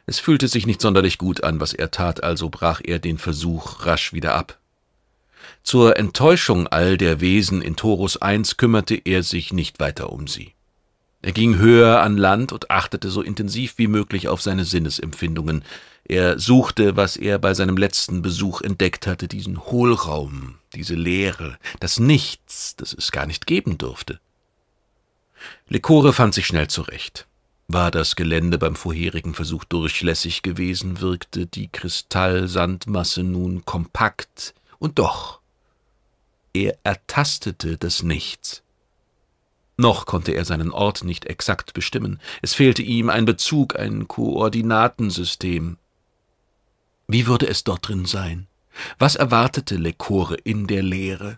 Es fühlte sich nicht sonderlich gut an, was er tat, also brach er den Versuch rasch wieder ab. Zur Enttäuschung all der Wesen in Torus I kümmerte er sich nicht weiter um sie. Er ging höher an Land und achtete so intensiv wie möglich auf seine Sinnesempfindungen, er suchte, was er bei seinem letzten Besuch entdeckt hatte, diesen Hohlraum, diese Leere, das Nichts, das es gar nicht geben durfte. Lecore fand sich schnell zurecht. War das Gelände beim vorherigen Versuch durchlässig gewesen, wirkte die Kristallsandmasse nun kompakt und doch. Er ertastete das Nichts. Noch konnte er seinen Ort nicht exakt bestimmen. Es fehlte ihm ein Bezug, ein Koordinatensystem. Wie würde es dort drin sein? Was erwartete Lecore in der Leere?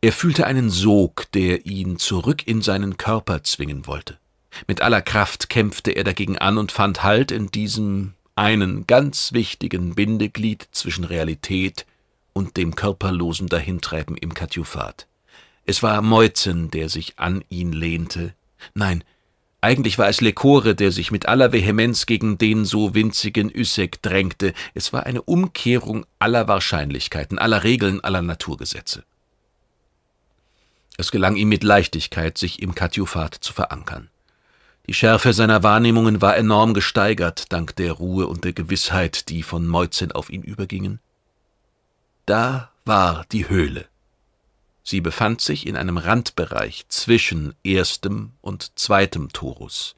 Er fühlte einen Sog, der ihn zurück in seinen Körper zwingen wollte. Mit aller Kraft kämpfte er dagegen an und fand Halt in diesem einen ganz wichtigen Bindeglied zwischen Realität und dem körperlosen Dahintreiben im Katjufat. Es war Moizen, der sich an ihn lehnte. Nein, eigentlich war es Lekore, der sich mit aller Vehemenz gegen den so winzigen Üssek drängte. Es war eine Umkehrung aller Wahrscheinlichkeiten, aller Regeln, aller Naturgesetze. Es gelang ihm mit Leichtigkeit, sich im Katjufat zu verankern. Die Schärfe seiner Wahrnehmungen war enorm gesteigert, dank der Ruhe und der Gewissheit, die von Moizen auf ihn übergingen. Da war die Höhle. Sie befand sich in einem Randbereich zwischen erstem und zweitem Torus.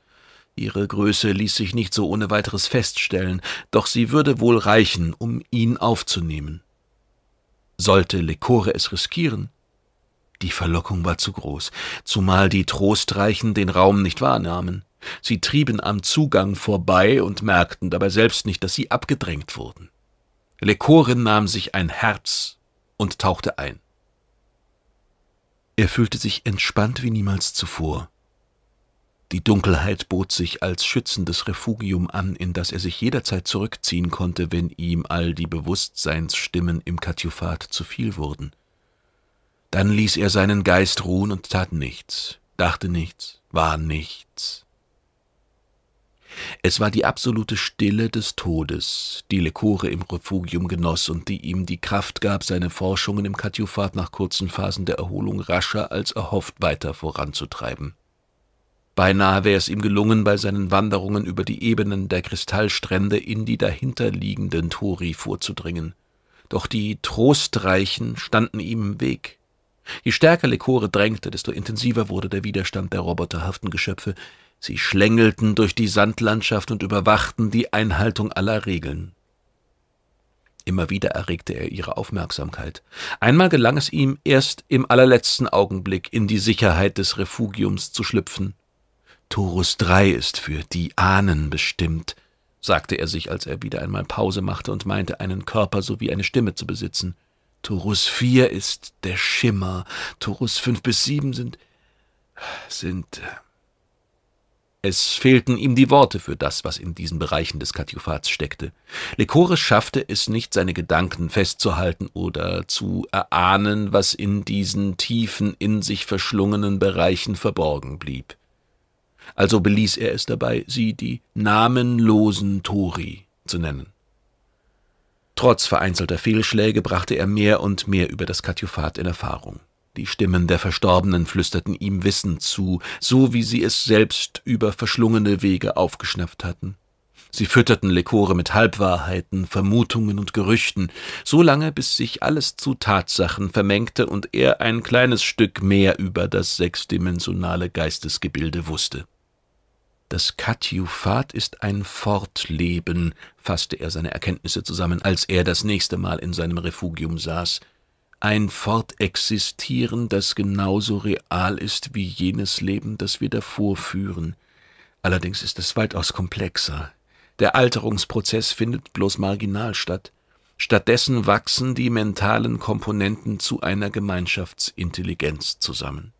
Ihre Größe ließ sich nicht so ohne weiteres feststellen, doch sie würde wohl reichen, um ihn aufzunehmen. Sollte Lekore es riskieren? Die Verlockung war zu groß, zumal die Trostreichen den Raum nicht wahrnahmen. Sie trieben am Zugang vorbei und merkten dabei selbst nicht, dass sie abgedrängt wurden. Lekore nahm sich ein Herz und tauchte ein. Er fühlte sich entspannt wie niemals zuvor. Die Dunkelheit bot sich als schützendes Refugium an, in das er sich jederzeit zurückziehen konnte, wenn ihm all die Bewusstseinsstimmen im Katjufat zu viel wurden. Dann ließ er seinen Geist ruhen und tat nichts, dachte nichts, war nichts, es war die absolute Stille des Todes, die Lecore im Refugium genoss und die ihm die Kraft gab, seine Forschungen im Katjufat nach kurzen Phasen der Erholung rascher als erhofft weiter voranzutreiben. Beinahe wäre es ihm gelungen, bei seinen Wanderungen über die Ebenen der Kristallstrände in die dahinterliegenden Tori vorzudringen. Doch die Trostreichen standen ihm im Weg. Je stärker Lekore drängte, desto intensiver wurde der Widerstand der roboterhaften Geschöpfe, Sie schlängelten durch die Sandlandschaft und überwachten die Einhaltung aller Regeln. Immer wieder erregte er ihre Aufmerksamkeit. Einmal gelang es ihm, erst im allerletzten Augenblick in die Sicherheit des Refugiums zu schlüpfen. Torus 3 ist für die Ahnen bestimmt, sagte er sich, als er wieder einmal Pause machte und meinte, einen Körper sowie eine Stimme zu besitzen. Torus 4 ist der Schimmer, Torus 5 bis 7 sind, sind äh, es fehlten ihm die Worte für das, was in diesen Bereichen des Katiophats steckte. Lekoris schaffte es nicht, seine Gedanken festzuhalten oder zu erahnen, was in diesen tiefen, in sich verschlungenen Bereichen verborgen blieb. Also beließ er es dabei, sie die namenlosen Tori zu nennen. Trotz vereinzelter Fehlschläge brachte er mehr und mehr über das Katiophat in Erfahrung. Die Stimmen der Verstorbenen flüsterten ihm Wissen zu, so wie sie es selbst über verschlungene Wege aufgeschnappt hatten. Sie fütterten Lekore mit Halbwahrheiten, Vermutungen und Gerüchten, so lange, bis sich alles zu Tatsachen vermengte und er ein kleines Stück mehr über das sechsdimensionale Geistesgebilde wusste. Das Katjufat ist ein Fortleben, fasste er seine Erkenntnisse zusammen, als er das nächste Mal in seinem Refugium saß – ein Fortexistieren, das genauso real ist wie jenes Leben, das wir davor führen. Allerdings ist es weitaus komplexer. Der Alterungsprozess findet bloß marginal statt. Stattdessen wachsen die mentalen Komponenten zu einer Gemeinschaftsintelligenz zusammen.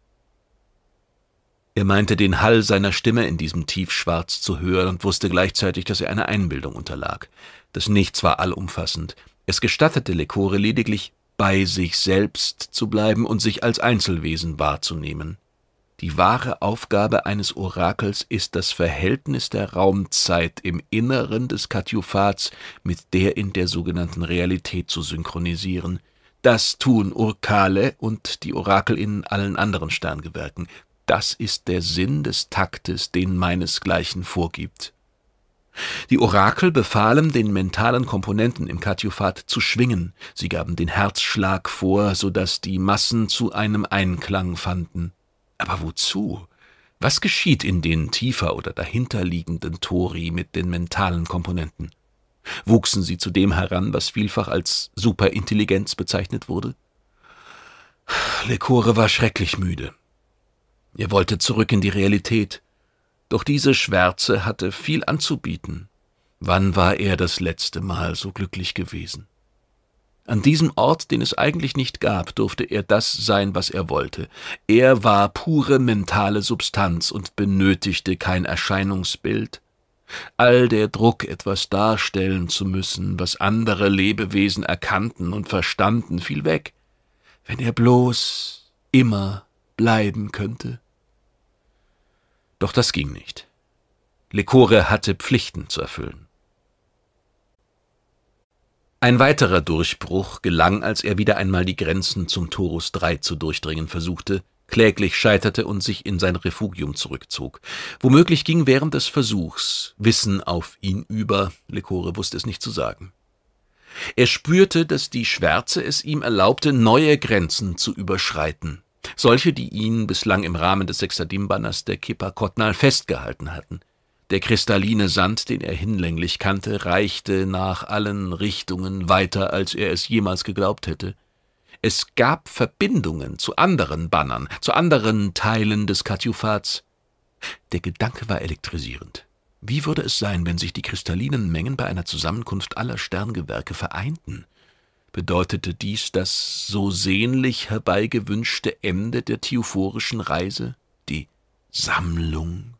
Er meinte den Hall seiner Stimme in diesem Tiefschwarz zu hören und wusste gleichzeitig, dass er einer Einbildung unterlag. Das Nichts war allumfassend. Es gestattete Lekore lediglich bei sich selbst zu bleiben und sich als Einzelwesen wahrzunehmen. Die wahre Aufgabe eines Orakels ist das Verhältnis der Raumzeit im Inneren des Katiophats mit der in der sogenannten Realität zu synchronisieren. Das tun Urkale und die Orakel in allen anderen Sterngewerken. Das ist der Sinn des Taktes, den meinesgleichen vorgibt. Die Orakel befahlen, den mentalen Komponenten im Katiophat zu schwingen, sie gaben den Herzschlag vor, so dass die Massen zu einem Einklang fanden. Aber wozu? Was geschieht in den tiefer oder dahinterliegenden Tori mit den mentalen Komponenten? Wuchsen sie zu dem heran, was vielfach als Superintelligenz bezeichnet wurde? Lekore war schrecklich müde. Er wollte zurück in die Realität, doch diese Schwärze hatte viel anzubieten. Wann war er das letzte Mal so glücklich gewesen? An diesem Ort, den es eigentlich nicht gab, durfte er das sein, was er wollte. Er war pure mentale Substanz und benötigte kein Erscheinungsbild. All der Druck, etwas darstellen zu müssen, was andere Lebewesen erkannten und verstanden, fiel weg. Wenn er bloß immer bleiben könnte. Doch das ging nicht. Lekore hatte Pflichten zu erfüllen. Ein weiterer Durchbruch gelang, als er wieder einmal die Grenzen zum Torus III zu durchdringen versuchte, kläglich scheiterte und sich in sein Refugium zurückzog. Womöglich ging während des Versuchs Wissen auf ihn über, Lekore wusste es nicht zu sagen. Er spürte, dass die Schwärze es ihm erlaubte, neue Grenzen zu überschreiten. Solche, die ihn bislang im Rahmen des Sextadimbanas der Kippa Kotnal festgehalten hatten. Der kristalline Sand, den er hinlänglich kannte, reichte nach allen Richtungen weiter, als er es jemals geglaubt hätte. Es gab Verbindungen zu anderen Bannern, zu anderen Teilen des Katjufats. Der Gedanke war elektrisierend. Wie würde es sein, wenn sich die kristallinen Mengen bei einer Zusammenkunft aller Sterngewerke vereinten? Bedeutete dies das so sehnlich herbeigewünschte Ende der theophorischen Reise, die Sammlung?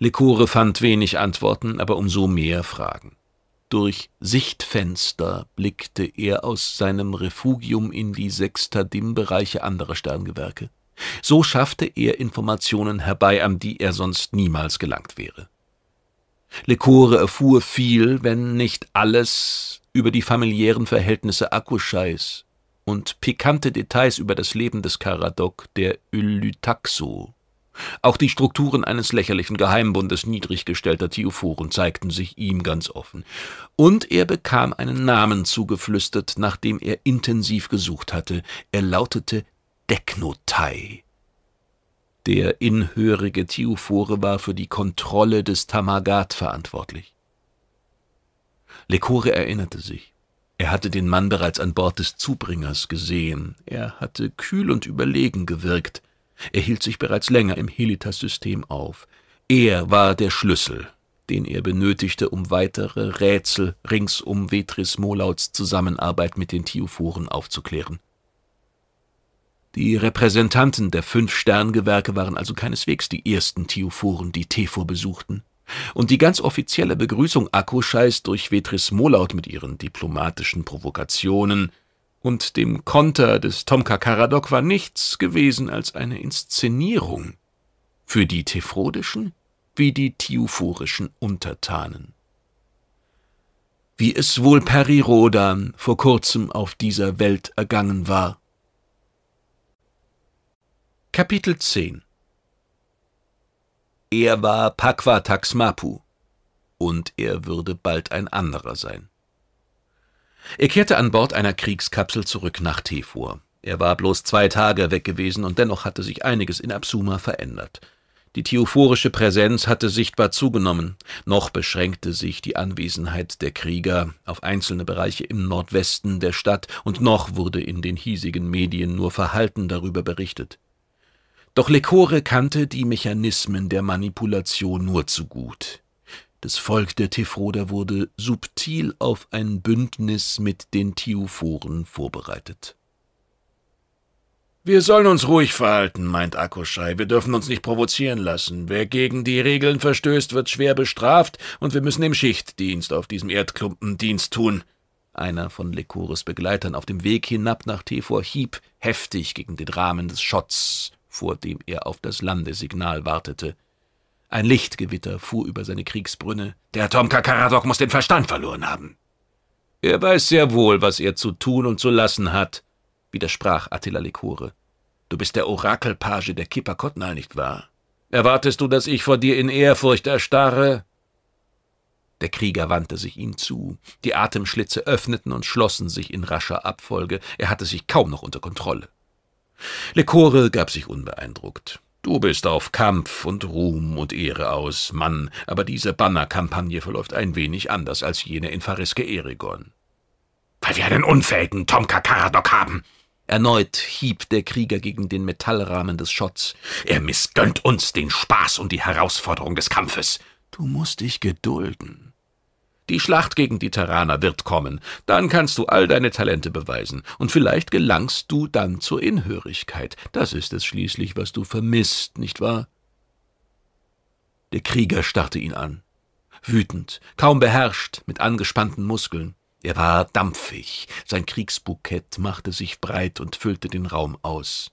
Lecore fand wenig Antworten, aber umso mehr Fragen. Durch Sichtfenster blickte er aus seinem Refugium in die Sextadim-Bereiche anderer Sterngewerke. So schaffte er Informationen herbei, an die er sonst niemals gelangt wäre. Lecore erfuhr viel, wenn nicht alles, über die familiären Verhältnisse Akushays und pikante Details über das Leben des Karadok, der Yllytaxo. Auch die Strukturen eines lächerlichen Geheimbundes niedriggestellter Theophoren zeigten sich ihm ganz offen. Und er bekam einen Namen zugeflüstert, nach dem er intensiv gesucht hatte. Er lautete Deknotai. Der inhörige Theophore war für die Kontrolle des Tamagat verantwortlich. Lecore erinnerte sich. Er hatte den Mann bereits an Bord des Zubringers gesehen. Er hatte kühl und überlegen gewirkt. Er hielt sich bereits länger im Helitas-System auf. Er war der Schlüssel, den er benötigte, um weitere Rätsel rings um Vetris Molauts Zusammenarbeit mit den Theophoren aufzuklären. Die Repräsentanten der fünf Sterngewerke waren also keineswegs die ersten Theophoren, die Tefor besuchten. Und die ganz offizielle Begrüßung Akkoschais durch Vetris Molaut mit ihren diplomatischen Provokationen und dem Konter des Tomka Karadok war nichts gewesen als eine Inszenierung. Für die Tefrodischen wie die Tiuforischen Untertanen. Wie es wohl Perirodan vor kurzem auf dieser Welt ergangen war. Kapitel 10 er war Paquatax Mapu, und er würde bald ein anderer sein. Er kehrte an Bord einer Kriegskapsel zurück nach Tefur. Er war bloß zwei Tage weg gewesen, und dennoch hatte sich einiges in Absuma verändert. Die theophorische Präsenz hatte sichtbar zugenommen, noch beschränkte sich die Anwesenheit der Krieger auf einzelne Bereiche im Nordwesten der Stadt, und noch wurde in den hiesigen Medien nur verhalten darüber berichtet. Doch Lecore kannte die Mechanismen der Manipulation nur zu gut. Das Volk der Tefroder wurde subtil auf ein Bündnis mit den Tiuphoren vorbereitet. Wir sollen uns ruhig verhalten, meint Akoschei. Wir dürfen uns nicht provozieren lassen. Wer gegen die Regeln verstößt, wird schwer bestraft, und wir müssen im Schichtdienst auf diesem Erdklumpen Dienst tun. Einer von Lekores Begleitern auf dem Weg hinab nach Tefor hieb heftig gegen den Rahmen des Schotts vor dem er auf das Landesignal wartete. Ein Lichtgewitter fuhr über seine Kriegsbrünne. Der Tom Kakaradok muss den Verstand verloren haben. Er weiß sehr wohl, was er zu tun und zu lassen hat, widersprach Attila Lekore. Du bist der Orakelpage der Kippa Kotnal, nicht wahr? Erwartest du, dass ich vor dir in Ehrfurcht erstarre? Der Krieger wandte sich ihm zu. Die Atemschlitze öffneten und schlossen sich in rascher Abfolge. Er hatte sich kaum noch unter Kontrolle. Lecore gab sich unbeeindruckt. Du bist auf Kampf und Ruhm und Ehre aus, Mann, aber diese Bannerkampagne verläuft ein wenig anders als jene in Fariske Eregon. Weil wir einen unfähigen Tom Kakaradok haben! Erneut hieb der Krieger gegen den Metallrahmen des Schotts. Er missgönnt uns den Spaß und die Herausforderung des Kampfes. Du musst dich gedulden. Die Schlacht gegen die Terraner wird kommen. Dann kannst du all deine Talente beweisen. Und vielleicht gelangst du dann zur Inhörigkeit. Das ist es schließlich, was du vermisst, nicht wahr? Der Krieger starrte ihn an. Wütend, kaum beherrscht, mit angespannten Muskeln. Er war dampfig. Sein Kriegsbukett machte sich breit und füllte den Raum aus.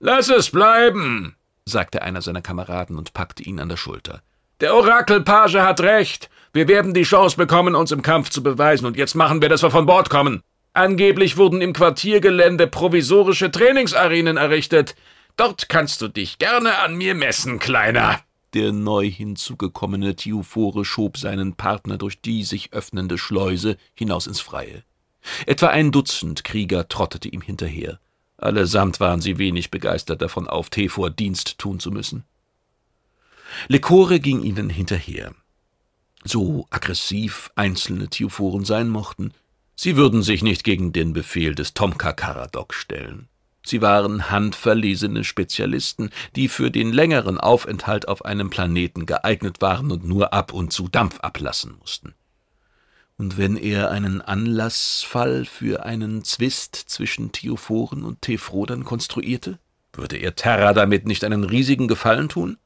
Lass es bleiben, sagte einer seiner Kameraden und packte ihn an der Schulter. Der Orakelpage hat recht. Wir werden die Chance bekommen, uns im Kampf zu beweisen, und jetzt machen wir, dass wir von Bord kommen. Angeblich wurden im Quartiergelände provisorische Trainingsarenen errichtet. Dort kannst du dich gerne an mir messen, Kleiner. Der neu hinzugekommene Tiophore schob seinen Partner durch die sich öffnende Schleuse hinaus ins Freie. Etwa ein Dutzend Krieger trottete ihm hinterher. Allesamt waren sie wenig begeistert davon auf, Tefor Dienst tun zu müssen. Lecore ging ihnen hinterher so aggressiv einzelne Theophoren sein mochten, sie würden sich nicht gegen den Befehl des Tomka Karadok stellen. Sie waren handverlesene Spezialisten, die für den längeren Aufenthalt auf einem Planeten geeignet waren und nur ab und zu Dampf ablassen mussten. Und wenn er einen Anlassfall für einen Zwist zwischen Theophoren und Tephrodern konstruierte, würde er Terra damit nicht einen riesigen Gefallen tun?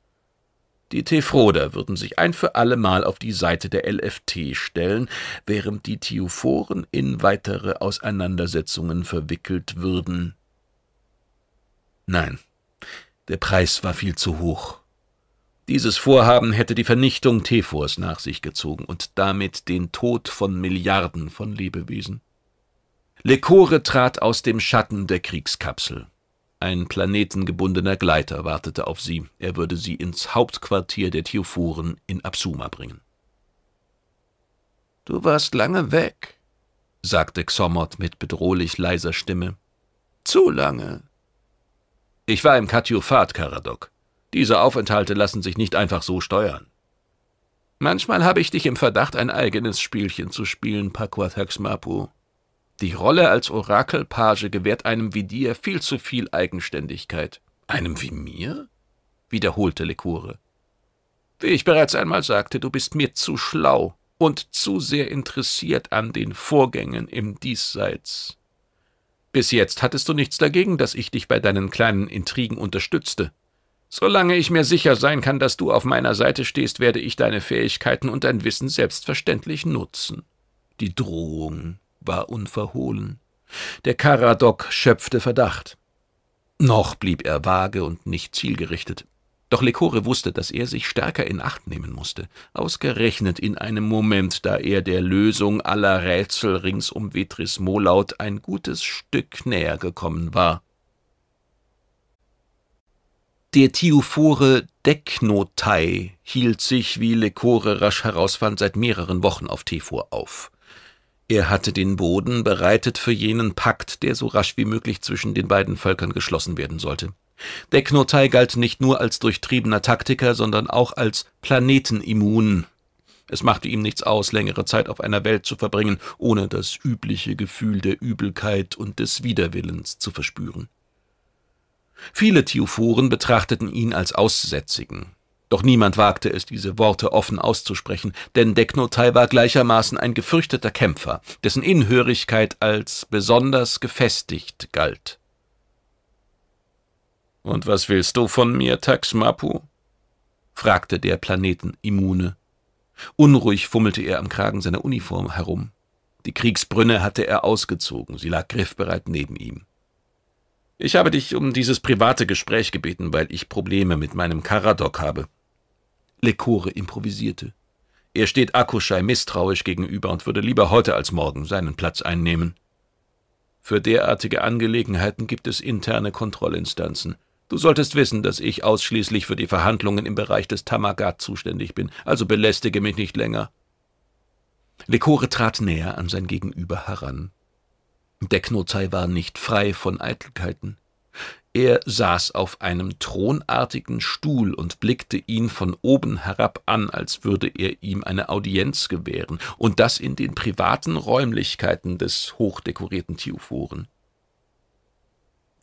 Die Tephroder würden sich ein für alle Mal auf die Seite der LFT stellen, während die Theophoren in weitere Auseinandersetzungen verwickelt würden. Nein, der Preis war viel zu hoch. Dieses Vorhaben hätte die Vernichtung Tephors nach sich gezogen und damit den Tod von Milliarden von Lebewesen. Lekore trat aus dem Schatten der Kriegskapsel. Ein planetengebundener Gleiter wartete auf sie. Er würde sie ins Hauptquartier der Theophoren in Absuma bringen. »Du warst lange weg«, sagte Xomot mit bedrohlich leiser Stimme. »Zu lange.« »Ich war im Katiophat, Karadok. Diese Aufenthalte lassen sich nicht einfach so steuern.« »Manchmal habe ich dich im Verdacht, ein eigenes Spielchen zu spielen, Pakwat Haxmapu. Die Rolle als Orakelpage gewährt einem wie dir viel zu viel Eigenständigkeit. Einem wie mir? wiederholte Lekure. Wie ich bereits einmal sagte, du bist mir zu schlau und zu sehr interessiert an den Vorgängen im Diesseits. Bis jetzt hattest du nichts dagegen, dass ich dich bei deinen kleinen Intrigen unterstützte. Solange ich mir sicher sein kann, dass du auf meiner Seite stehst, werde ich deine Fähigkeiten und dein Wissen selbstverständlich nutzen. Die Drohung war unverhohlen. Der Karadok schöpfte Verdacht. Noch blieb er vage und nicht zielgerichtet. Doch Lekore wusste, dass er sich stärker in Acht nehmen musste, ausgerechnet in einem Moment, da er der Lösung aller Rätsel rings um Vetris Molaut ein gutes Stück näher gekommen war. Der Theophore Deknotai hielt sich, wie Lekore rasch herausfand, seit mehreren Wochen auf Tefor auf. Er hatte den Boden bereitet für jenen Pakt, der so rasch wie möglich zwischen den beiden Völkern geschlossen werden sollte. Der Knurtei galt nicht nur als durchtriebener Taktiker, sondern auch als planetenimmun. Es machte ihm nichts aus, längere Zeit auf einer Welt zu verbringen, ohne das übliche Gefühl der Übelkeit und des Widerwillens zu verspüren. Viele Theophoren betrachteten ihn als Aussätzigen, doch niemand wagte es, diese Worte offen auszusprechen, denn Deknotai war gleichermaßen ein gefürchteter Kämpfer, dessen Inhörigkeit als besonders gefestigt galt. Und was willst du von mir, Taxmapu? fragte der Planetenimmune. Unruhig fummelte er am Kragen seiner Uniform herum. Die Kriegsbrünne hatte er ausgezogen, sie lag griffbereit neben ihm. Ich habe dich um dieses private Gespräch gebeten, weil ich Probleme mit meinem Karadok habe. Lekore improvisierte. Er steht Akuschei misstrauisch gegenüber und würde lieber heute als morgen seinen Platz einnehmen. Für derartige Angelegenheiten gibt es interne Kontrollinstanzen. Du solltest wissen, dass ich ausschließlich für die Verhandlungen im Bereich des Tamagat zuständig bin, also belästige mich nicht länger. Lekore trat näher an sein Gegenüber heran. Der Knozei war nicht frei von Eitelkeiten. Er saß auf einem thronartigen Stuhl und blickte ihn von oben herab an, als würde er ihm eine Audienz gewähren, und das in den privaten Räumlichkeiten des hochdekorierten Theophoren.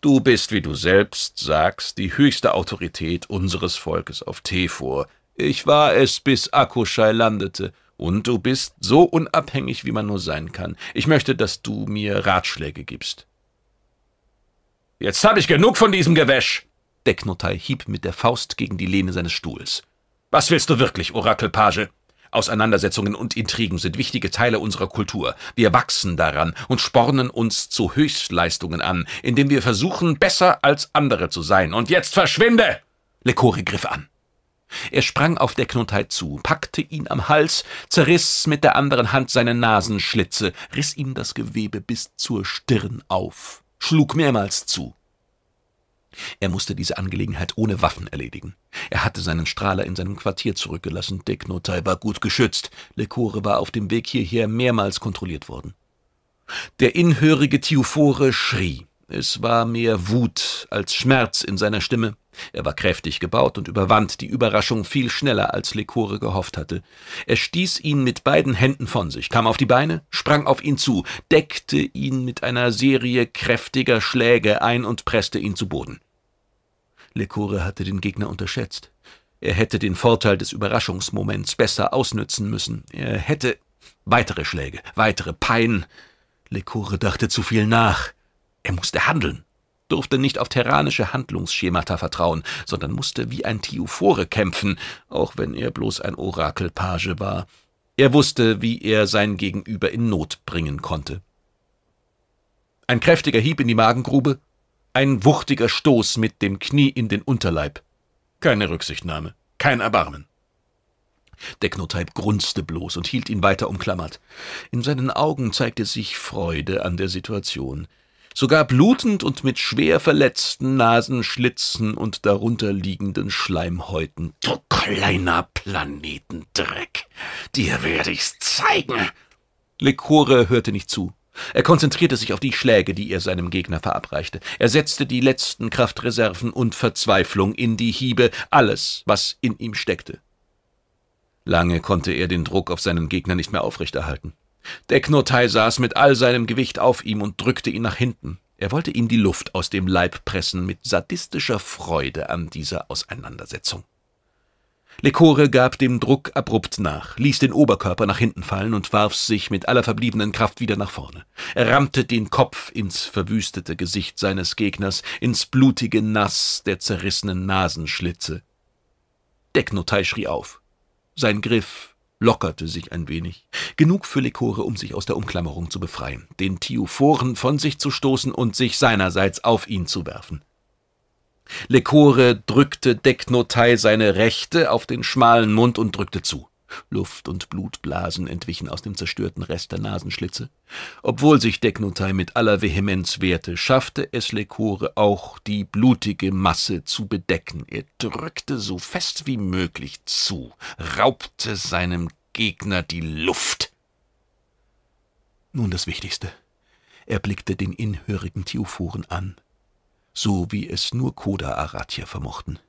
Du bist, wie du selbst sagst, die höchste Autorität unseres Volkes auf Tefor. Ich war es, bis Akkuschei landete, und du bist so unabhängig, wie man nur sein kann. Ich möchte, dass du mir Ratschläge gibst. Jetzt habe ich genug von diesem Gewäsch. Der Knotei hieb mit der Faust gegen die Lehne seines Stuhls. Was willst du wirklich, Orakelpage? Auseinandersetzungen und Intrigen sind wichtige Teile unserer Kultur. Wir wachsen daran und spornen uns zu Höchstleistungen an, indem wir versuchen, besser als andere zu sein. Und jetzt verschwinde! Lekore griff an. Er sprang auf der Knotei zu, packte ihn am Hals, zerriss mit der anderen Hand seine Nasenschlitze, riss ihm das Gewebe bis zur Stirn auf schlug mehrmals zu. Er musste diese Angelegenheit ohne Waffen erledigen. Er hatte seinen Strahler in seinem Quartier zurückgelassen, Decknotai war gut geschützt, Lecore war auf dem Weg hierher mehrmals kontrolliert worden. Der inhörige Tiophore schrie. Es war mehr Wut als Schmerz in seiner Stimme. Er war kräftig gebaut und überwand die Überraschung viel schneller, als Lekore gehofft hatte. Er stieß ihn mit beiden Händen von sich, kam auf die Beine, sprang auf ihn zu, deckte ihn mit einer Serie kräftiger Schläge ein und presste ihn zu Boden. Lekore hatte den Gegner unterschätzt. Er hätte den Vorteil des Überraschungsmoments besser ausnützen müssen. Er hätte weitere Schläge, weitere Pein. Lekore dachte zu viel nach. Er musste handeln, durfte nicht auf terranische Handlungsschemata vertrauen, sondern musste wie ein Theophore kämpfen, auch wenn er bloß ein Orakelpage war. Er wusste, wie er sein Gegenüber in Not bringen konnte. Ein kräftiger Hieb in die Magengrube, ein wuchtiger Stoß mit dem Knie in den Unterleib. Keine Rücksichtnahme, kein Erbarmen. Der Knotheib grunzte bloß und hielt ihn weiter umklammert. In seinen Augen zeigte sich Freude an der Situation sogar blutend und mit schwer verletzten Nasenschlitzen und darunter liegenden Schleimhäuten. Du kleiner Planetendreck, dir werde ich's zeigen! Lecore hörte nicht zu. Er konzentrierte sich auf die Schläge, die er seinem Gegner verabreichte. Er setzte die letzten Kraftreserven und Verzweiflung in die Hiebe, alles, was in ihm steckte. Lange konnte er den Druck auf seinen Gegner nicht mehr aufrechterhalten. Der Knurrteil saß mit all seinem Gewicht auf ihm und drückte ihn nach hinten. Er wollte ihm die Luft aus dem Leib pressen mit sadistischer Freude an dieser Auseinandersetzung. Lekore gab dem Druck abrupt nach, ließ den Oberkörper nach hinten fallen und warf sich mit aller verbliebenen Kraft wieder nach vorne. Er rammte den Kopf ins verwüstete Gesicht seines Gegners, ins blutige Nass der zerrissenen Nasenschlitze. Der schrie auf. Sein Griff lockerte sich ein wenig. Genug für Lekore, um sich aus der Umklammerung zu befreien, den Theophoren von sich zu stoßen und sich seinerseits auf ihn zu werfen. Lekore drückte Decknotai seine Rechte auf den schmalen Mund und drückte zu. Luft- und Blutblasen entwichen aus dem zerstörten Rest der Nasenschlitze. Obwohl sich Decknotai mit aller Vehemenz wehrte, schaffte es Lekore auch, die blutige Masse zu bedecken. Er drückte so fest wie möglich zu, raubte seinem Gegner die Luft. Nun das Wichtigste. Er blickte den inhörigen Theophoren an, so wie es nur Koda Aratia vermochten.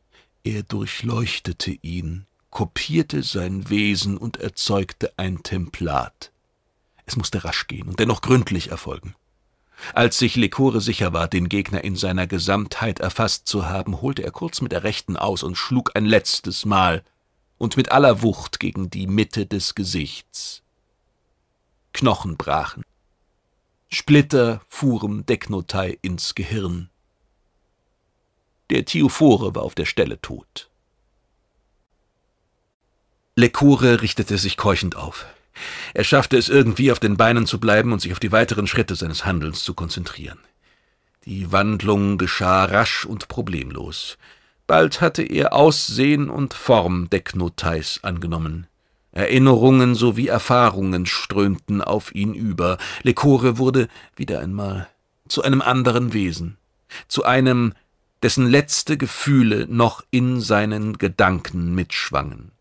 Er durchleuchtete ihn kopierte sein Wesen und erzeugte ein Templat. Es musste rasch gehen und dennoch gründlich erfolgen. Als sich Lecore sicher war, den Gegner in seiner Gesamtheit erfasst zu haben, holte er kurz mit der Rechten aus und schlug ein letztes Mal und mit aller Wucht gegen die Mitte des Gesichts. Knochen brachen. Splitter fuhren Deknotai ins Gehirn. Der Theophore war auf der Stelle tot. Lecoure richtete sich keuchend auf. Er schaffte es irgendwie, auf den Beinen zu bleiben und sich auf die weiteren Schritte seines Handelns zu konzentrieren. Die Wandlung geschah rasch und problemlos. Bald hatte er Aussehen und Form Deknotais angenommen. Erinnerungen sowie Erfahrungen strömten auf ihn über. Lecore wurde wieder einmal zu einem anderen Wesen, zu einem, dessen letzte Gefühle noch in seinen Gedanken mitschwangen.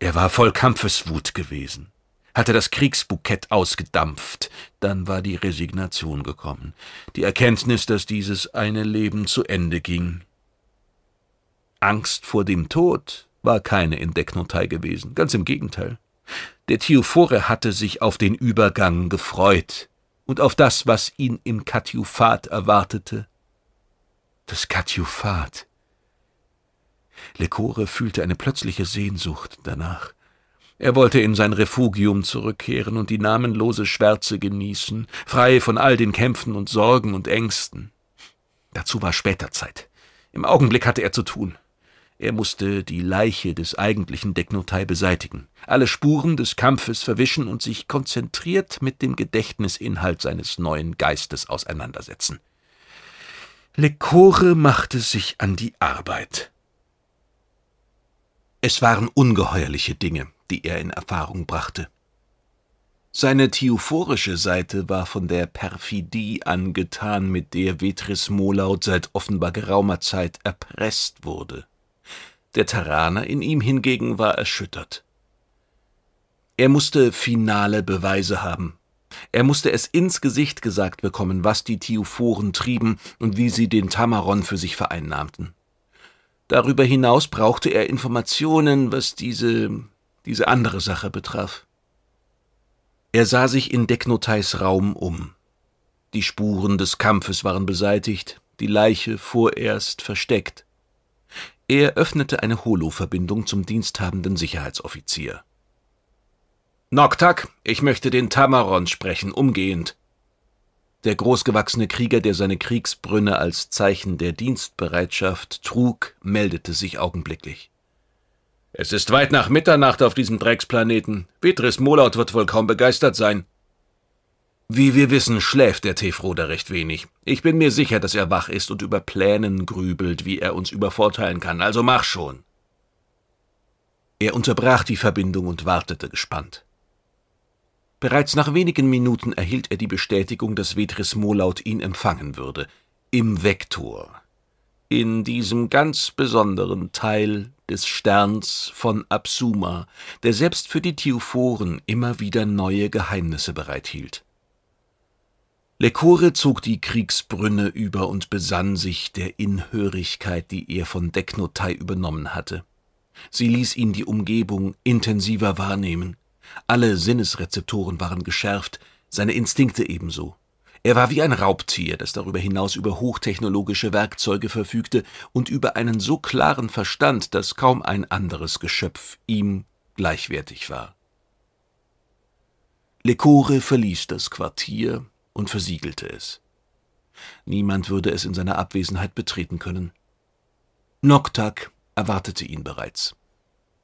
Er war voll Kampfeswut gewesen, hatte das Kriegsbukett ausgedampft, dann war die Resignation gekommen, die Erkenntnis, dass dieses eine Leben zu Ende ging. Angst vor dem Tod war keine Entdecknotei gewesen, ganz im Gegenteil. Der Theophore hatte sich auf den Übergang gefreut und auf das, was ihn im Katjufat erwartete. Das Katjufat, Lecore fühlte eine plötzliche Sehnsucht danach. Er wollte in sein Refugium zurückkehren und die namenlose Schwärze genießen, frei von all den Kämpfen und Sorgen und Ängsten. Dazu war später Zeit. Im Augenblick hatte er zu tun. Er musste die Leiche des eigentlichen Decknotai beseitigen, alle Spuren des Kampfes verwischen und sich konzentriert mit dem Gedächtnisinhalt seines neuen Geistes auseinandersetzen. Lecore machte sich an die Arbeit. Es waren ungeheuerliche Dinge, die er in Erfahrung brachte. Seine theophorische Seite war von der Perfidie angetan, mit der Vetris Molaut seit offenbar geraumer Zeit erpresst wurde. Der Terraner in ihm hingegen war erschüttert. Er musste finale Beweise haben. Er musste es ins Gesicht gesagt bekommen, was die Theophoren trieben und wie sie den Tamaron für sich vereinnahmten. Darüber hinaus brauchte er Informationen, was diese, diese andere Sache betraf. Er sah sich in Deknotais Raum um. Die Spuren des Kampfes waren beseitigt, die Leiche vorerst versteckt. Er öffnete eine Holo-Verbindung zum diensthabenden Sicherheitsoffizier. Noctak, ich möchte den Tamaron sprechen, umgehend der großgewachsene Krieger, der seine Kriegsbrünne als Zeichen der Dienstbereitschaft trug, meldete sich augenblicklich. Es ist weit nach Mitternacht auf diesem Drecksplaneten. Petris Molaut wird wohl kaum begeistert sein. Wie wir wissen, schläft der Tefroder recht wenig. Ich bin mir sicher, dass er wach ist und über Plänen grübelt, wie er uns übervorteilen kann, also mach schon. Er unterbrach die Verbindung und wartete gespannt. Bereits nach wenigen Minuten erhielt er die Bestätigung, dass Vetris Molaut ihn empfangen würde. Im Vektor. In diesem ganz besonderen Teil des Sterns von Absuma, der selbst für die Theophoren immer wieder neue Geheimnisse bereithielt. Lekore zog die Kriegsbrünne über und besann sich der Inhörigkeit, die er von Deknotai übernommen hatte. Sie ließ ihn die Umgebung intensiver wahrnehmen. Alle Sinnesrezeptoren waren geschärft, seine Instinkte ebenso. Er war wie ein Raubtier, das darüber hinaus über hochtechnologische Werkzeuge verfügte und über einen so klaren Verstand, dass kaum ein anderes Geschöpf ihm gleichwertig war. Lecore verließ das Quartier und versiegelte es. Niemand würde es in seiner Abwesenheit betreten können. Noktak erwartete ihn bereits.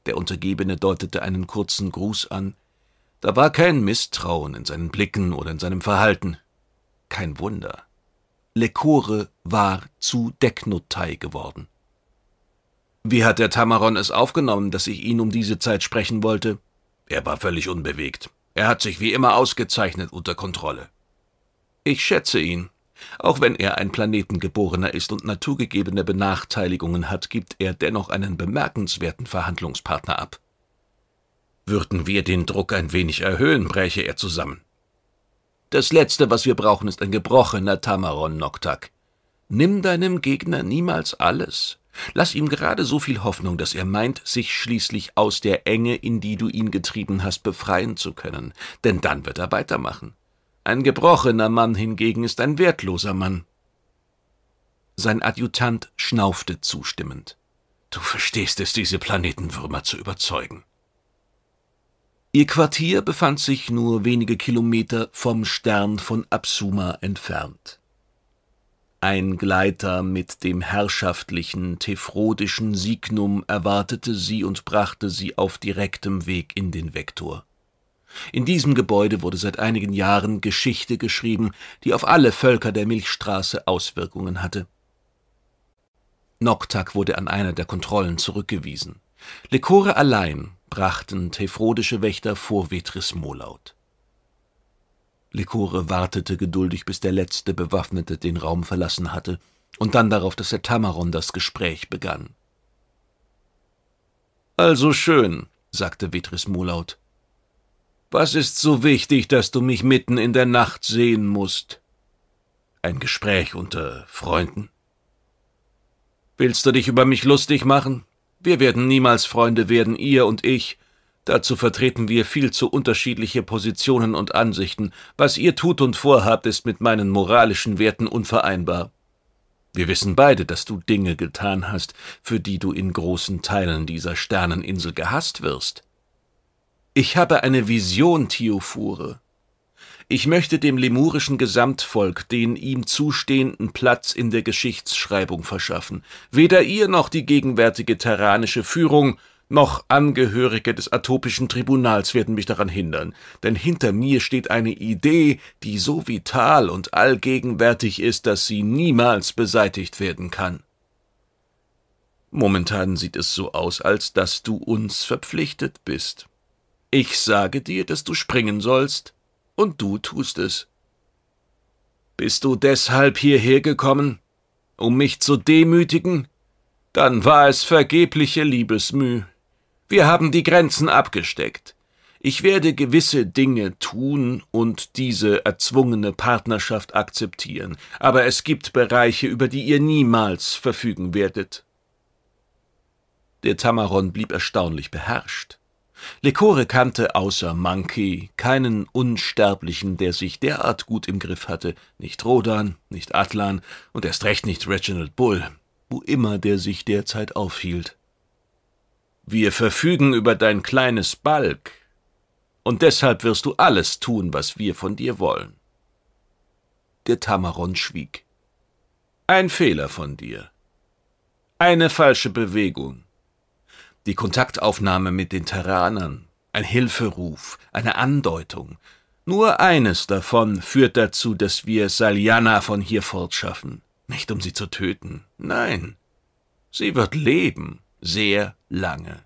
Der Untergebene deutete einen kurzen Gruß an, da war kein Misstrauen in seinen Blicken oder in seinem Verhalten. Kein Wunder. Lekore war zu Decknotei geworden. Wie hat der Tamaron es aufgenommen, dass ich ihn um diese Zeit sprechen wollte? Er war völlig unbewegt. Er hat sich wie immer ausgezeichnet unter Kontrolle. Ich schätze ihn. Auch wenn er ein Planetengeborener ist und naturgegebene Benachteiligungen hat, gibt er dennoch einen bemerkenswerten Verhandlungspartner ab. Würden wir den Druck ein wenig erhöhen, bräche er zusammen. Das Letzte, was wir brauchen, ist ein gebrochener Tamaron, Noktak. Nimm deinem Gegner niemals alles. Lass ihm gerade so viel Hoffnung, dass er meint, sich schließlich aus der Enge, in die du ihn getrieben hast, befreien zu können, denn dann wird er weitermachen. Ein gebrochener Mann hingegen ist ein wertloser Mann. Sein Adjutant schnaufte zustimmend. Du verstehst es, diese Planetenwürmer zu überzeugen. Ihr Quartier befand sich nur wenige Kilometer vom Stern von Absuma entfernt. Ein Gleiter mit dem herrschaftlichen tephrodischen Signum erwartete sie und brachte sie auf direktem Weg in den Vektor. In diesem Gebäude wurde seit einigen Jahren Geschichte geschrieben, die auf alle Völker der Milchstraße Auswirkungen hatte. Noctak wurde an einer der Kontrollen zurückgewiesen. Lekore allein brachten tefrodische Wächter vor Vetris Molaut. Lekore wartete geduldig, bis der letzte Bewaffnete den Raum verlassen hatte, und dann darauf, dass der Tamaron das Gespräch begann. Also schön, sagte Vetris Molaut. Was ist so wichtig, dass du mich mitten in der Nacht sehen musst? Ein Gespräch unter Freunden? Willst du dich über mich lustig machen? Wir werden niemals Freunde werden, ihr und ich. Dazu vertreten wir viel zu unterschiedliche Positionen und Ansichten. Was ihr tut und vorhabt, ist mit meinen moralischen Werten unvereinbar. Wir wissen beide, dass du Dinge getan hast, für die du in großen Teilen dieser Sterneninsel gehasst wirst. Ich habe eine Vision, Theophore, ich möchte dem lemurischen Gesamtvolk den ihm zustehenden Platz in der Geschichtsschreibung verschaffen. Weder ihr noch die gegenwärtige terranische Führung noch Angehörige des atopischen Tribunals werden mich daran hindern, denn hinter mir steht eine Idee, die so vital und allgegenwärtig ist, dass sie niemals beseitigt werden kann. Momentan sieht es so aus, als dass du uns verpflichtet bist. Ich sage dir, dass du springen sollst, und du tust es. Bist du deshalb hierher gekommen, um mich zu demütigen? Dann war es vergebliche Liebesmüh. Wir haben die Grenzen abgesteckt. Ich werde gewisse Dinge tun und diese erzwungene Partnerschaft akzeptieren, aber es gibt Bereiche, über die ihr niemals verfügen werdet. Der Tamaron blieb erstaunlich beherrscht. Lekore kannte außer Monkey keinen Unsterblichen, der sich derart gut im Griff hatte, nicht Rodan, nicht Atlan und erst recht nicht Reginald Bull, wo immer der sich derzeit aufhielt. Wir verfügen über dein kleines Balk, und deshalb wirst du alles tun, was wir von dir wollen. Der Tamaron schwieg. Ein Fehler von dir. Eine falsche Bewegung. Die Kontaktaufnahme mit den Terranern, ein Hilferuf, eine Andeutung. Nur eines davon führt dazu, dass wir Saljana von hier fortschaffen. Nicht um sie zu töten, nein. Sie wird leben, sehr lange.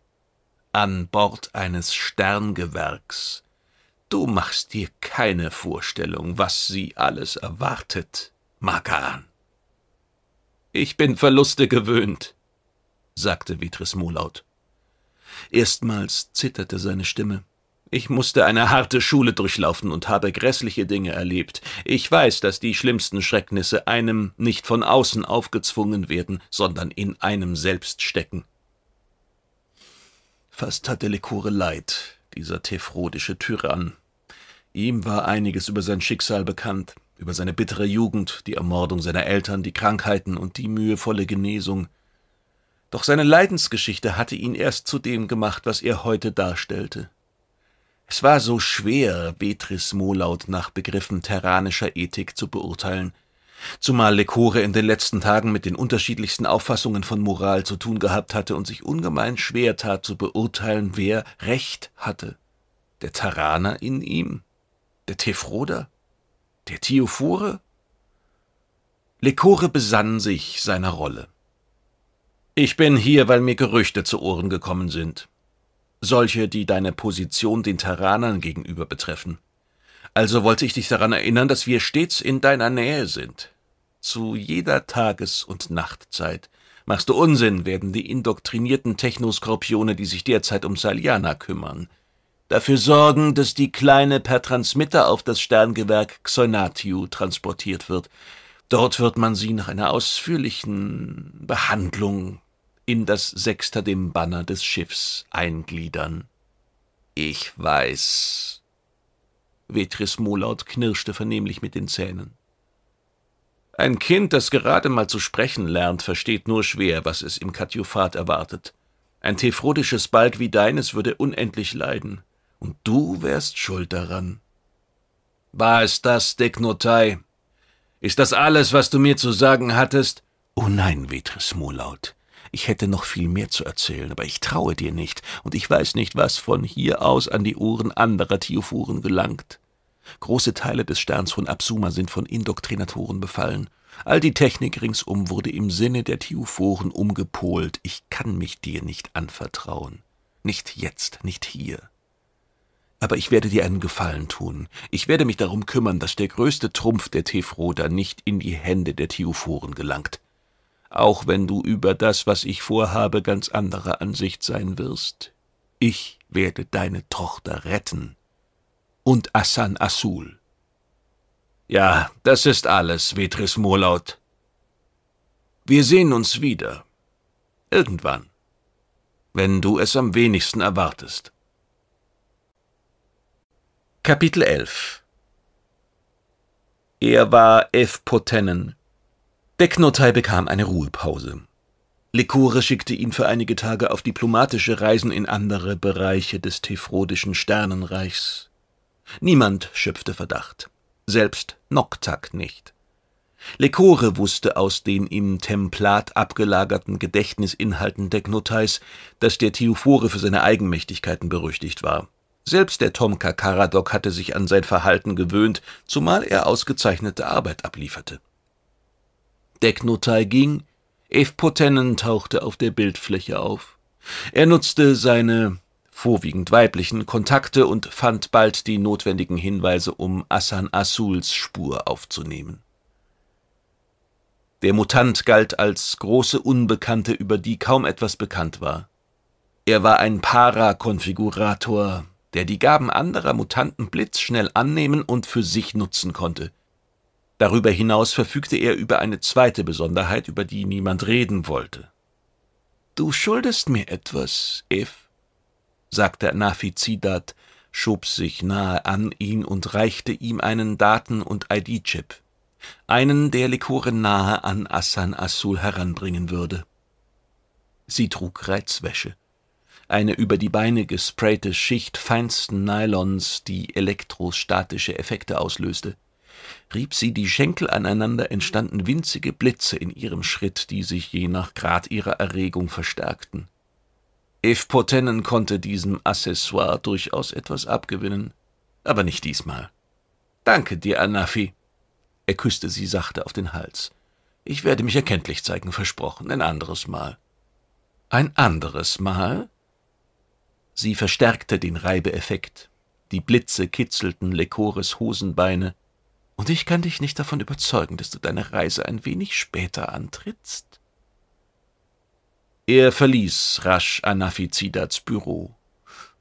An Bord eines Sterngewerks. Du machst dir keine Vorstellung, was sie alles erwartet, Makan. Ich bin Verluste gewöhnt, sagte Vitris Molaut. Erstmals zitterte seine Stimme. Ich musste eine harte Schule durchlaufen und habe grässliche Dinge erlebt. Ich weiß, dass die schlimmsten Schrecknisse einem nicht von außen aufgezwungen werden, sondern in einem selbst stecken. Fast hatte Lekore leid, dieser tephrodische Tyrann. Ihm war einiges über sein Schicksal bekannt, über seine bittere Jugend, die Ermordung seiner Eltern, die Krankheiten und die mühevolle Genesung. Doch seine Leidensgeschichte hatte ihn erst zu dem gemacht, was er heute darstellte. Es war so schwer, Beatrice Molaut nach Begriffen terranischer Ethik zu beurteilen, zumal Lecore in den letzten Tagen mit den unterschiedlichsten Auffassungen von Moral zu tun gehabt hatte und sich ungemein schwer tat zu beurteilen, wer Recht hatte. Der Taraner in ihm? Der Tefroder? Der Theophore? Lecore besann sich seiner Rolle. Ich bin hier, weil mir Gerüchte zu Ohren gekommen sind. Solche, die deine Position den Terranern gegenüber betreffen. Also wollte ich dich daran erinnern, dass wir stets in deiner Nähe sind. Zu jeder Tages- und Nachtzeit. Machst du Unsinn, werden die indoktrinierten Technoskorpione, die sich derzeit um Saliana kümmern, dafür sorgen, dass die Kleine per Transmitter auf das Sterngewerk Xeunatiu transportiert wird. Dort wird man sie nach einer ausführlichen Behandlung in das Sechster dem Banner des Schiffs eingliedern. Ich weiß. Vetris Molaut knirschte vernehmlich mit den Zähnen. Ein Kind, das gerade mal zu sprechen lernt, versteht nur schwer, was es im Katjufat erwartet. Ein tefrodisches Bald wie deines würde unendlich leiden, und du wärst schuld daran. War es das, Deknotai? Ist das alles, was du mir zu sagen hattest? Oh nein, Vetris Molaut. Ich hätte noch viel mehr zu erzählen, aber ich traue dir nicht, und ich weiß nicht, was von hier aus an die Ohren anderer Theophoren gelangt. Große Teile des Sterns von Absuma sind von Indoktrinatoren befallen. All die Technik ringsum wurde im Sinne der Theophoren umgepolt. Ich kann mich dir nicht anvertrauen. Nicht jetzt, nicht hier. Aber ich werde dir einen Gefallen tun. Ich werde mich darum kümmern, dass der größte Trumpf der Tefroda nicht in die Hände der Theophoren gelangt auch wenn du über das, was ich vorhabe, ganz anderer Ansicht sein wirst. Ich werde deine Tochter retten. Und Asan Asul. Ja, das ist alles, Vetris Murlaut. Wir sehen uns wieder. Irgendwann. Wenn du es am wenigsten erwartest. Kapitel 11 Er war F. Potennen, Decknotai bekam eine Ruhepause. Lekore schickte ihn für einige Tage auf diplomatische Reisen in andere Bereiche des Tefrodischen Sternenreichs. Niemand schöpfte Verdacht, selbst Noctak nicht. Lekore wusste aus den im Templat abgelagerten Gedächtnisinhalten Decknotais, dass der Theophore für seine Eigenmächtigkeiten berüchtigt war. Selbst der Tomka Karadok hatte sich an sein Verhalten gewöhnt, zumal er ausgezeichnete Arbeit ablieferte. Decknotal ging, Potennen tauchte auf der Bildfläche auf. Er nutzte seine vorwiegend weiblichen Kontakte und fand bald die notwendigen Hinweise, um Asan Asuls Spur aufzunehmen. Der Mutant galt als große Unbekannte, über die kaum etwas bekannt war. Er war ein Parakonfigurator, der die Gaben anderer Mutanten blitzschnell annehmen und für sich nutzen konnte. Darüber hinaus verfügte er über eine zweite Besonderheit, über die niemand reden wollte. Du schuldest mir etwas, Ev, sagte Nafizidat, schob sich nahe an ihn und reichte ihm einen Daten- und ID-Chip, einen, der Likore nahe an Assan Asul heranbringen würde. Sie trug Reizwäsche, eine über die Beine gesprayte Schicht feinsten Nylons, die elektrostatische Effekte auslöste rieb sie die Schenkel aneinander, entstanden winzige Blitze in ihrem Schritt, die sich je nach Grad ihrer Erregung verstärkten. Ev Potennen konnte diesem Accessoire durchaus etwas abgewinnen, aber nicht diesmal. Danke dir, Anafi. Er küsste sie sachte auf den Hals. Ich werde mich erkenntlich zeigen, versprochen, ein anderes Mal. Ein anderes Mal? Sie verstärkte den Reibeeffekt. Die Blitze kitzelten Lekores Hosenbeine, und ich kann dich nicht davon überzeugen, dass du deine Reise ein wenig später antrittst? Er verließ rasch Anafizidats Büro,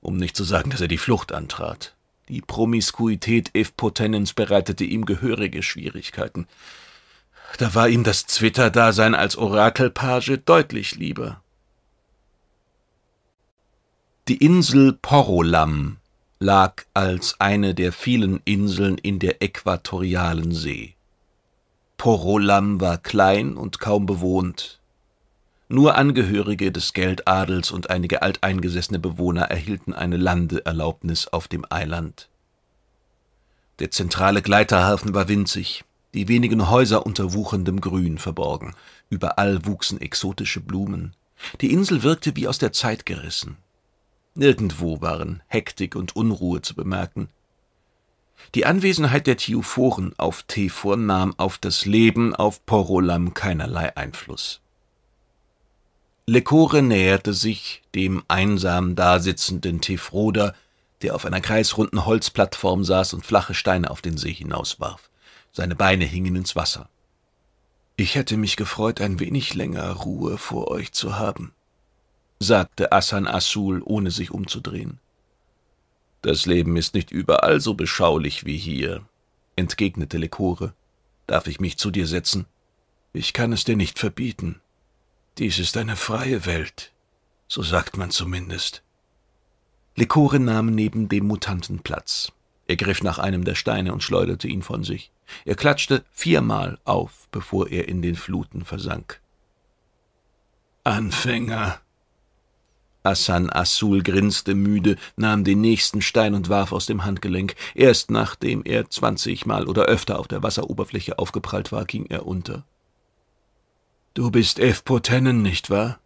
um nicht zu sagen, dass er die Flucht antrat. Die Promiskuität Evpotenens bereitete ihm gehörige Schwierigkeiten. Da war ihm das Zwitterdasein als Orakelpage deutlich lieber. Die Insel Porolam lag als eine der vielen Inseln in der äquatorialen See. Porolam war klein und kaum bewohnt. Nur Angehörige des Geldadels und einige alteingesessene Bewohner erhielten eine Landeerlaubnis auf dem Eiland. Der zentrale Gleiterhafen war winzig, die wenigen Häuser unter wucherndem Grün verborgen. Überall wuchsen exotische Blumen. Die Insel wirkte wie aus der Zeit gerissen. Nirgendwo waren Hektik und Unruhe zu bemerken. Die Anwesenheit der Theophoren auf Tefor nahm auf das Leben auf Porolam keinerlei Einfluss. Lekore näherte sich dem einsam dasitzenden Tefroder, der auf einer kreisrunden Holzplattform saß und flache Steine auf den See hinauswarf. Seine Beine hingen ins Wasser. Ich hätte mich gefreut, ein wenig länger Ruhe vor euch zu haben, sagte Asan Asul, ohne sich umzudrehen. Das Leben ist nicht überall so beschaulich wie hier, entgegnete Lekore. Darf ich mich zu dir setzen? Ich kann es dir nicht verbieten. Dies ist eine freie Welt, so sagt man zumindest. Lekore nahm neben dem Mutanten Platz. Er griff nach einem der Steine und schleuderte ihn von sich. Er klatschte viermal auf, bevor er in den Fluten versank. Anfänger, Hassan Asul grinste müde, nahm den nächsten Stein und warf aus dem Handgelenk. Erst nachdem er zwanzigmal oder öfter auf der Wasseroberfläche aufgeprallt war, ging er unter. Du bist F. Potennen, nicht wahr?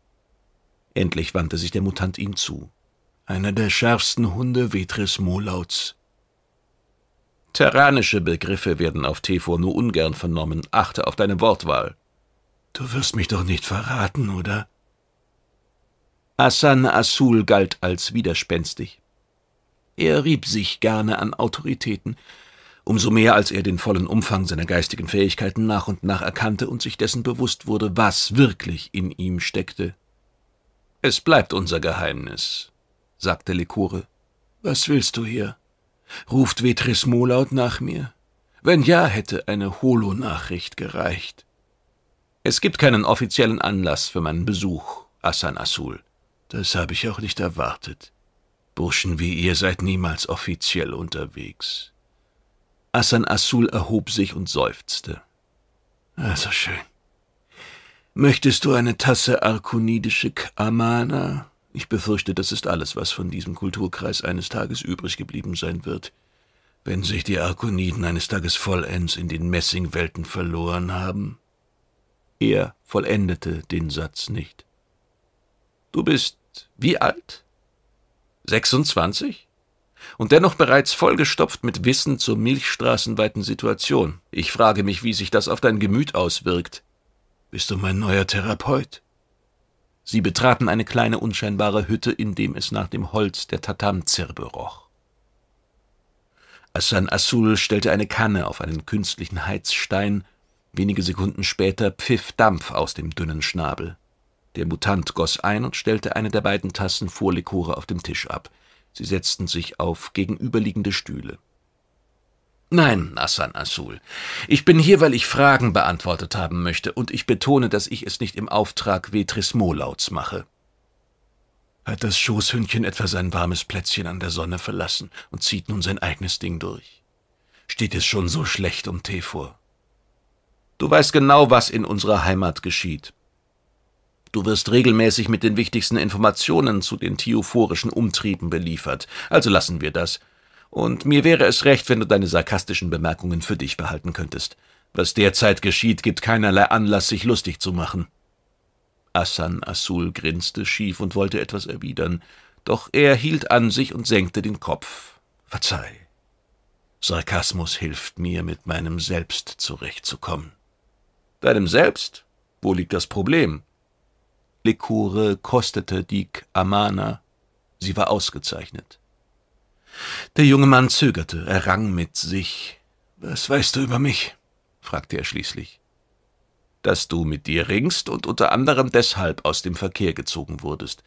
Endlich wandte sich der Mutant ihm zu. Einer der schärfsten Hunde Vetris Molauts. Terranische Begriffe werden auf Tefor nur ungern vernommen. Achte auf deine Wortwahl. Du wirst mich doch nicht verraten, oder? Hassan Asul galt als widerspenstig. Er rieb sich gerne an Autoritäten, umso mehr als er den vollen Umfang seiner geistigen Fähigkeiten nach und nach erkannte und sich dessen bewusst wurde, was wirklich in ihm steckte. »Es bleibt unser Geheimnis«, sagte Lekore. »Was willst du hier? Ruft Vetris laut nach mir? Wenn ja, hätte eine Holo-Nachricht gereicht.« »Es gibt keinen offiziellen Anlass für meinen Besuch, Assan Asul. Das habe ich auch nicht erwartet. Burschen wie ihr seid niemals offiziell unterwegs. Asan Asul erhob sich und seufzte. Also schön. Möchtest du eine Tasse arkonidische Kamana? Ich befürchte, das ist alles, was von diesem Kulturkreis eines Tages übrig geblieben sein wird. Wenn sich die Arkoniden eines Tages vollends in den Messingwelten verloren haben. Er vollendete den Satz nicht. Du bist wie alt? 26? Und dennoch bereits vollgestopft mit Wissen zur milchstraßenweiten Situation. Ich frage mich, wie sich das auf dein Gemüt auswirkt. Bist du mein neuer Therapeut? Sie betraten eine kleine unscheinbare Hütte, in dem es nach dem Holz der Tatamzirbe roch. Hassan Asul stellte eine Kanne auf einen künstlichen Heizstein, wenige Sekunden später pfiff Dampf aus dem dünnen Schnabel. Der Mutant goss ein und stellte eine der beiden Tassen Vorlikore auf dem Tisch ab. Sie setzten sich auf gegenüberliegende Stühle. Nein, Hassan Asul, ich bin hier, weil ich Fragen beantwortet haben möchte, und ich betone, dass ich es nicht im Auftrag Vetris Molauts mache. Hat das Schoßhündchen etwa sein warmes Plätzchen an der Sonne verlassen und zieht nun sein eigenes Ding durch? Steht es schon so schlecht um Tee vor? Du weißt genau, was in unserer Heimat geschieht, Du wirst regelmäßig mit den wichtigsten Informationen zu den theophorischen Umtrieben beliefert, also lassen wir das. Und mir wäre es recht, wenn du deine sarkastischen Bemerkungen für dich behalten könntest. Was derzeit geschieht, gibt keinerlei Anlass, sich lustig zu machen. Assan Asul grinste schief und wollte etwas erwidern, doch er hielt an sich und senkte den Kopf. Verzeih. Sarkasmus hilft mir, mit meinem Selbst zurechtzukommen. Deinem Selbst? Wo liegt das Problem? Lekure kostete die Amana. Sie war ausgezeichnet. Der junge Mann zögerte, er rang mit sich. Was weißt du über mich? fragte er schließlich. Dass du mit dir ringst und unter anderem deshalb aus dem Verkehr gezogen wurdest.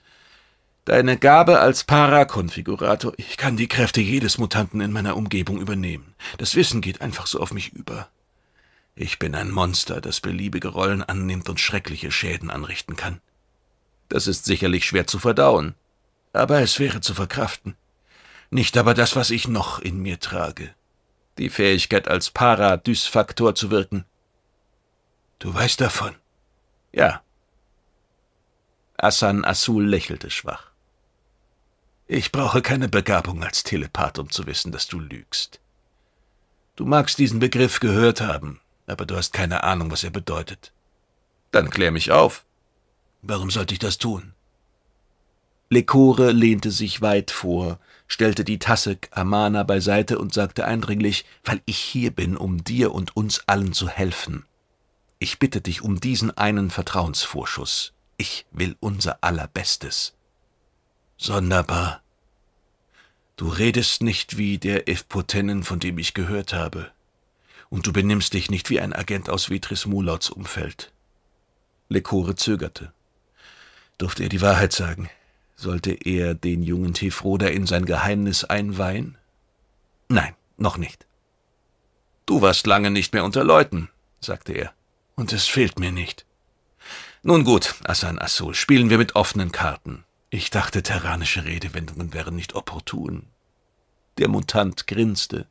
Deine Gabe als Parakonfigurator, ich kann die Kräfte jedes Mutanten in meiner Umgebung übernehmen. Das Wissen geht einfach so auf mich über. Ich bin ein Monster, das beliebige Rollen annimmt und schreckliche Schäden anrichten kann. Das ist sicherlich schwer zu verdauen, aber es wäre zu verkraften. Nicht aber das, was ich noch in mir trage. Die Fähigkeit, als Paradysfaktor zu wirken. Du weißt davon? Ja. Asan Asul lächelte schwach. Ich brauche keine Begabung als Telepath, um zu wissen, dass du lügst. Du magst diesen Begriff gehört haben, aber du hast keine Ahnung, was er bedeutet. Dann klär mich auf. Warum sollte ich das tun? Lecore lehnte sich weit vor, stellte die Tasse Amana beiseite und sagte eindringlich, weil ich hier bin, um dir und uns allen zu helfen. Ich bitte dich um diesen einen Vertrauensvorschuss. Ich will unser allerbestes. Sonderbar. Du redest nicht wie der Evpotennen, von dem ich gehört habe. Und du benimmst dich nicht wie ein Agent aus Vitris Mulots Umfeld. Lecore zögerte. Durfte er die Wahrheit sagen? Sollte er den jungen Tefroda in sein Geheimnis einweihen? Nein, noch nicht. Du warst lange nicht mehr unter Leuten, sagte er, und es fehlt mir nicht. Nun gut, Asan Asul, spielen wir mit offenen Karten. Ich dachte, terranische Redewendungen wären nicht opportun. Der Mutant grinste.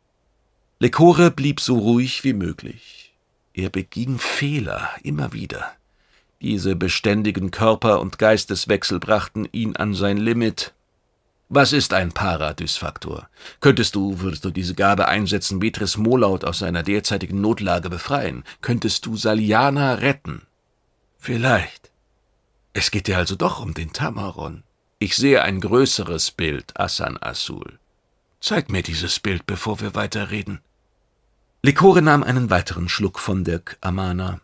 Lekore blieb so ruhig wie möglich. Er beging Fehler immer wieder. Diese beständigen Körper- und Geisteswechsel brachten ihn an sein Limit. Was ist ein Paradysfaktor? Könntest du, würdest du diese Gabe einsetzen, Beatrice Molaut aus seiner derzeitigen Notlage befreien? Könntest du Saliana retten? Vielleicht. Es geht dir also doch um den Tamaron. Ich sehe ein größeres Bild, Asan Asul. Zeig mir dieses Bild, bevor wir weiterreden. Likore nahm einen weiteren Schluck von Dirk Amana.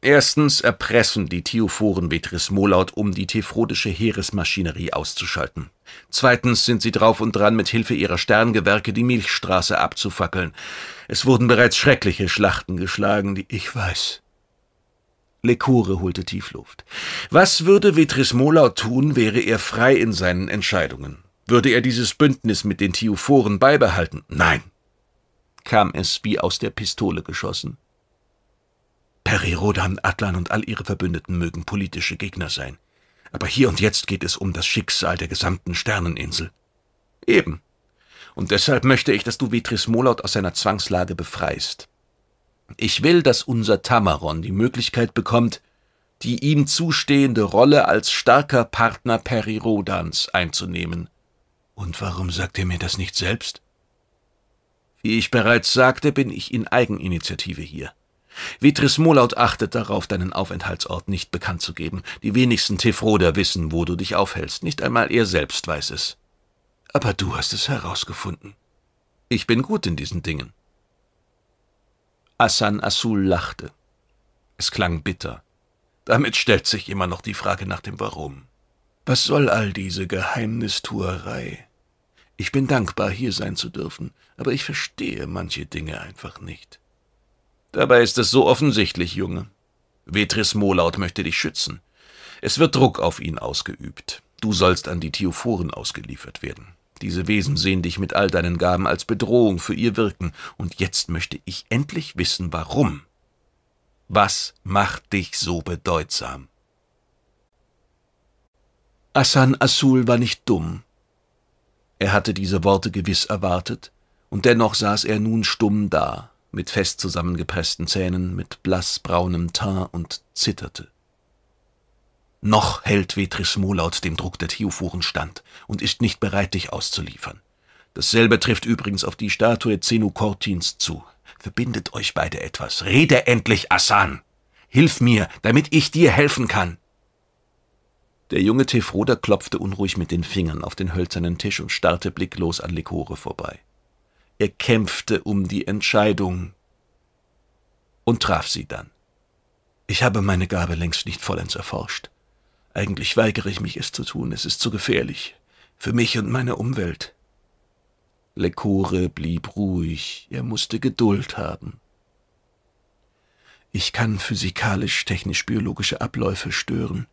Erstens erpressen die Theophoren Vetris Molaut, um die tefrodische Heeresmaschinerie auszuschalten. Zweitens sind sie drauf und dran, mit Hilfe ihrer Sterngewerke die Milchstraße abzufackeln. Es wurden bereits schreckliche Schlachten geschlagen, die ich weiß. Lekore holte Tiefluft. Was würde Vetris Molaut tun, wäre er frei in seinen Entscheidungen? Würde er dieses Bündnis mit den Theophoren beibehalten? Nein. Kam es wie aus der Pistole geschossen. Rodan, Atlan und all ihre Verbündeten mögen politische Gegner sein. Aber hier und jetzt geht es um das Schicksal der gesamten Sterneninsel. Eben. Und deshalb möchte ich, dass du Vitris Molaut aus seiner Zwangslage befreist. Ich will, dass unser Tamaron die Möglichkeit bekommt, die ihm zustehende Rolle als starker Partner Rodans einzunehmen. Und warum sagt er mir das nicht selbst? Wie ich bereits sagte, bin ich in Eigeninitiative hier. Vitris Molaut achtet darauf, deinen Aufenthaltsort nicht bekannt zu geben. Die wenigsten Tefroder wissen, wo du dich aufhältst. Nicht einmal er selbst weiß es. Aber du hast es herausgefunden. Ich bin gut in diesen Dingen. Asan Asul lachte. Es klang bitter. Damit stellt sich immer noch die Frage nach dem Warum. Was soll all diese Geheimnistuerei? Ich bin dankbar, hier sein zu dürfen, aber ich verstehe manche Dinge einfach nicht. Dabei ist es so offensichtlich, Junge. Vetris Molaut möchte dich schützen. Es wird Druck auf ihn ausgeübt. Du sollst an die Theophoren ausgeliefert werden. Diese Wesen sehen dich mit all deinen Gaben als Bedrohung für ihr Wirken, und jetzt möchte ich endlich wissen, warum. Was macht dich so bedeutsam? Hassan Asul war nicht dumm. Er hatte diese Worte gewiss erwartet, und dennoch saß er nun stumm da, mit fest zusammengepressten Zähnen, mit blassbraunem Teint und zitterte. Noch hält Vetris Smolaut dem Druck der Tiofuren stand und ist nicht bereit, dich auszuliefern. Dasselbe trifft übrigens auf die Statue Zenukortins zu. Verbindet euch beide etwas. Rede endlich, Asan! Hilf mir, damit ich dir helfen kann! Der junge Tefroder klopfte unruhig mit den Fingern auf den hölzernen Tisch und starrte blicklos an Likore vorbei. Er kämpfte um die Entscheidung und traf sie dann. Ich habe meine Gabe längst nicht vollends erforscht. Eigentlich weigere ich mich, es zu tun. Es ist zu gefährlich. Für mich und meine Umwelt. Lecore blieb ruhig. Er musste Geduld haben. Ich kann physikalisch-technisch-biologische Abläufe stören,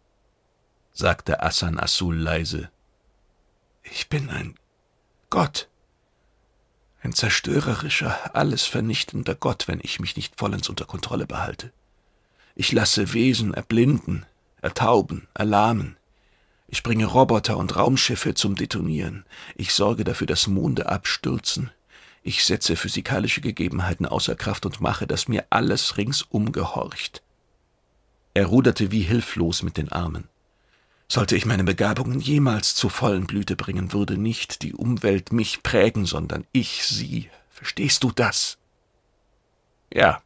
sagte Asan Asul leise. Ich bin ein Gott. Ein zerstörerischer, alles vernichtender Gott, wenn ich mich nicht vollends unter Kontrolle behalte. Ich lasse Wesen erblinden, ertauben, erlahmen. Ich bringe Roboter und Raumschiffe zum Detonieren. Ich sorge dafür, dass Monde abstürzen. Ich setze physikalische Gegebenheiten außer Kraft und mache, dass mir alles ringsum gehorcht. Er ruderte wie hilflos mit den Armen. Sollte ich meine Begabungen jemals zur vollen Blüte bringen, würde nicht die Umwelt mich prägen, sondern ich sie. Verstehst du das? Ja.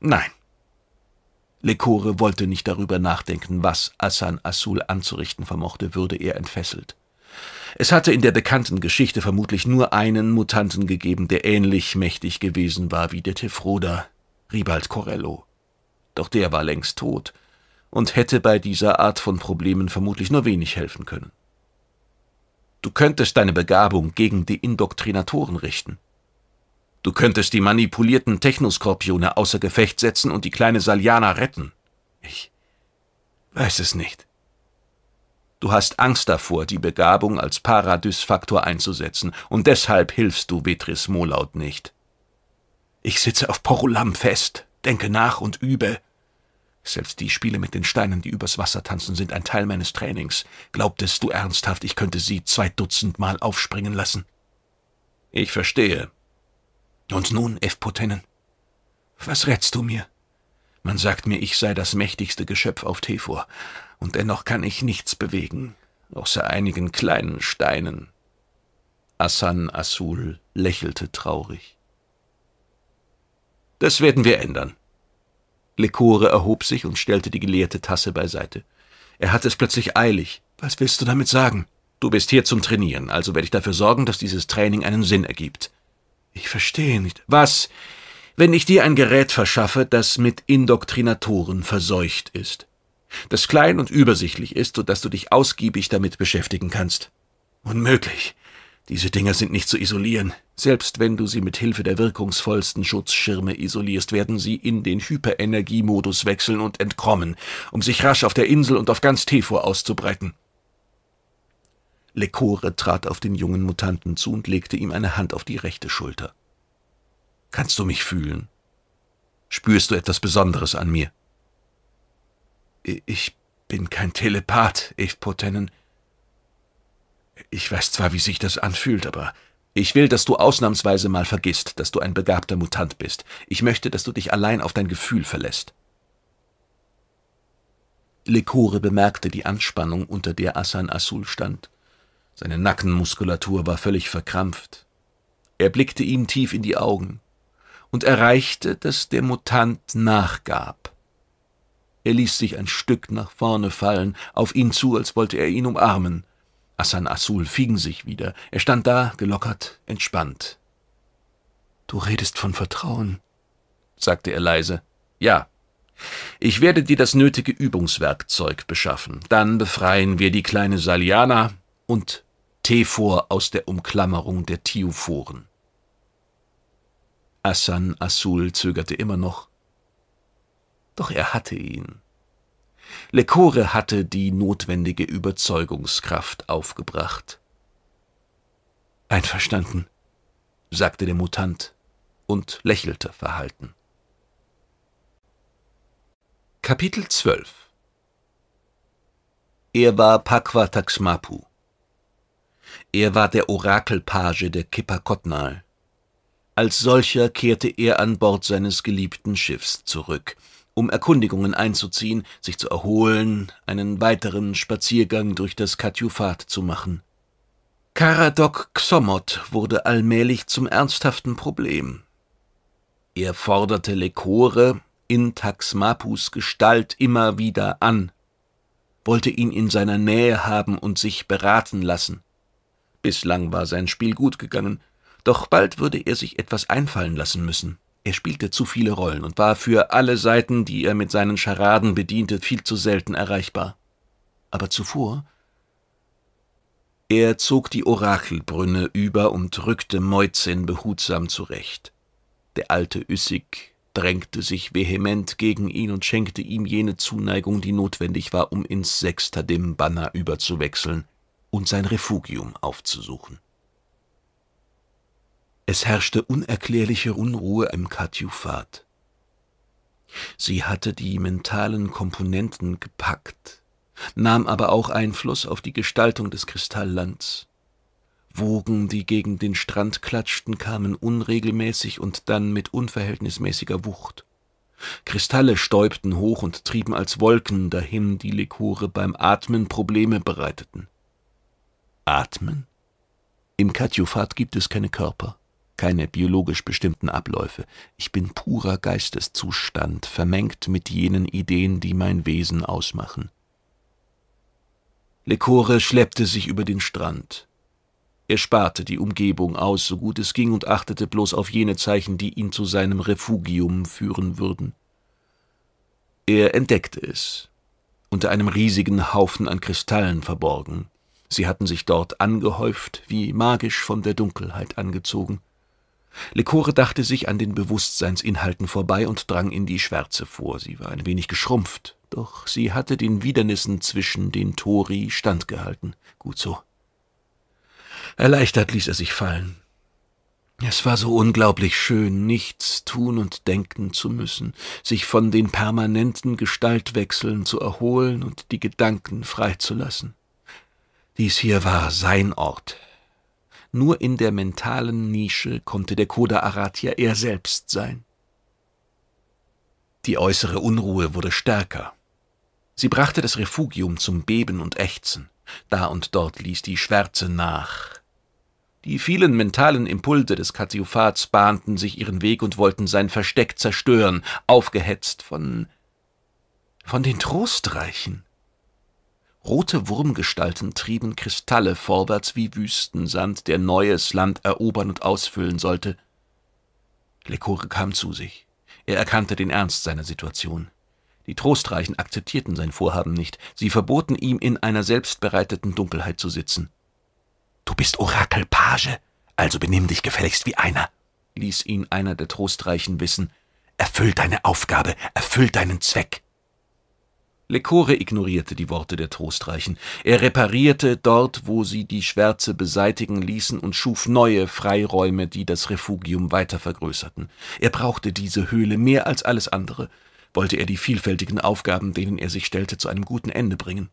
Nein. Lekore wollte nicht darüber nachdenken, was Asan Asul anzurichten vermochte, würde er entfesselt. Es hatte in der bekannten Geschichte vermutlich nur einen Mutanten gegeben, der ähnlich mächtig gewesen war wie der Tefroda, Ribald Corello. Doch der war längst tot, und hätte bei dieser Art von Problemen vermutlich nur wenig helfen können. Du könntest deine Begabung gegen die Indoktrinatoren richten. Du könntest die manipulierten Technoskorpione außer Gefecht setzen und die kleine Saliana retten. Ich weiß es nicht. Du hast Angst davor, die Begabung als Paradysfaktor einzusetzen, und deshalb hilfst du Vetris Molaut nicht. Ich sitze auf Porulam fest, denke nach und übe, selbst die Spiele mit den Steinen, die übers Wasser tanzen, sind ein Teil meines Trainings. Glaubtest du ernsthaft, ich könnte sie zwei Dutzend Mal aufspringen lassen? Ich verstehe. Und nun, F. Potennen, was rätst du mir? Man sagt mir, ich sei das mächtigste Geschöpf auf Tefor, und dennoch kann ich nichts bewegen, außer einigen kleinen Steinen. Asan Asul lächelte traurig. Das werden wir ändern. Lecore erhob sich und stellte die geleerte Tasse beiseite. Er hatte es plötzlich eilig. Was willst du damit sagen? Du bist hier zum Trainieren, also werde ich dafür sorgen, dass dieses Training einen Sinn ergibt. Ich verstehe nicht. Was? Wenn ich dir ein Gerät verschaffe, das mit Indoktrinatoren verseucht ist. Das klein und übersichtlich ist, sodass du dich ausgiebig damit beschäftigen kannst. Unmöglich. Diese Dinger sind nicht zu isolieren. Selbst wenn du sie mit Hilfe der wirkungsvollsten Schutzschirme isolierst, werden sie in den Hyperenergiemodus wechseln und entkommen, um sich rasch auf der Insel und auf ganz Tefor auszubreiten. Lekore trat auf den jungen Mutanten zu und legte ihm eine Hand auf die rechte Schulter. Kannst du mich fühlen? Spürst du etwas Besonderes an mir? Ich bin kein Telepath, Eve Potennen. Ich weiß zwar, wie sich das anfühlt, aber ich will, dass du ausnahmsweise mal vergisst, dass du ein begabter Mutant bist. Ich möchte, dass du dich allein auf dein Gefühl verlässt. Lekore bemerkte die Anspannung, unter der Asan Asul stand. Seine Nackenmuskulatur war völlig verkrampft. Er blickte ihm tief in die Augen und erreichte, dass der Mutant nachgab. Er ließ sich ein Stück nach vorne fallen, auf ihn zu, als wollte er ihn umarmen. Hassan Asul fing sich wieder. Er stand da, gelockert, entspannt. »Du redest von Vertrauen«, sagte er leise. »Ja. Ich werde dir das nötige Übungswerkzeug beschaffen. Dann befreien wir die kleine Saliana und Tefor aus der Umklammerung der Tiophoren.« Hassan Asul zögerte immer noch. Doch er hatte ihn. Lecore hatte die notwendige Überzeugungskraft aufgebracht. Einverstanden, sagte der Mutant und lächelte verhalten. Kapitel 12 Er war Pakwa Taxmapu. Er war der Orakelpage der Kippakotnal. Als solcher kehrte er an Bord seines geliebten Schiffs zurück – um Erkundigungen einzuziehen, sich zu erholen, einen weiteren Spaziergang durch das Katjufat zu machen. Karadok Xomot wurde allmählich zum ernsthaften Problem. Er forderte Lekore in Taxmapus Gestalt immer wieder an, wollte ihn in seiner Nähe haben und sich beraten lassen. Bislang war sein Spiel gut gegangen, doch bald würde er sich etwas einfallen lassen müssen. Er spielte zu viele Rollen und war für alle Seiten, die er mit seinen Scharaden bediente, viel zu selten erreichbar. Aber zuvor er zog die Orakelbrünne über und rückte Moizin behutsam zurecht. Der alte Üssig drängte sich vehement gegen ihn und schenkte ihm jene Zuneigung, die notwendig war, um ins Sechster dem banner überzuwechseln und sein Refugium aufzusuchen. Es herrschte unerklärliche Unruhe im Katjufat. Sie hatte die mentalen Komponenten gepackt, nahm aber auch Einfluss auf die Gestaltung des Kristalllands. Wogen, die gegen den Strand klatschten, kamen unregelmäßig und dann mit unverhältnismäßiger Wucht. Kristalle stäubten hoch und trieben als Wolken dahin, die Likure beim Atmen Probleme bereiteten. Atmen? Im Katjufat gibt es keine Körper keine biologisch bestimmten Abläufe. Ich bin purer Geisteszustand, vermengt mit jenen Ideen, die mein Wesen ausmachen. Lecore schleppte sich über den Strand. Er sparte die Umgebung aus, so gut es ging, und achtete bloß auf jene Zeichen, die ihn zu seinem Refugium führen würden. Er entdeckte es, unter einem riesigen Haufen an Kristallen verborgen. Sie hatten sich dort angehäuft, wie magisch von der Dunkelheit angezogen. Lecore dachte sich an den Bewusstseinsinhalten vorbei und drang in die Schwärze vor. Sie war ein wenig geschrumpft, doch sie hatte den Widernissen zwischen den Tori standgehalten. Gut so. Erleichtert ließ er sich fallen. Es war so unglaublich schön, nichts tun und denken zu müssen, sich von den permanenten Gestaltwechseln zu erholen und die Gedanken freizulassen. Dies hier war sein Ort, nur in der mentalen Nische konnte der Koda Aratia er selbst sein. Die äußere Unruhe wurde stärker. Sie brachte das Refugium zum Beben und Ächzen. Da und dort ließ die Schwärze nach. Die vielen mentalen Impulse des Katiophats bahnten sich ihren Weg und wollten sein Versteck zerstören, aufgehetzt von von den Trostreichen. Rote Wurmgestalten trieben Kristalle vorwärts wie Wüstensand, der neues Land erobern und ausfüllen sollte. Lekore kam zu sich. Er erkannte den Ernst seiner Situation. Die Trostreichen akzeptierten sein Vorhaben nicht. Sie verboten ihm, in einer selbstbereiteten Dunkelheit zu sitzen. »Du bist Orakelpage, also benimm dich gefälligst wie einer«, ließ ihn einer der Trostreichen wissen. »Erfüll deine Aufgabe, erfüll deinen Zweck.« Lecore ignorierte die Worte der Trostreichen. Er reparierte dort, wo sie die Schwärze beseitigen ließen und schuf neue Freiräume, die das Refugium weiter vergrößerten. Er brauchte diese Höhle mehr als alles andere, wollte er die vielfältigen Aufgaben, denen er sich stellte, zu einem guten Ende bringen.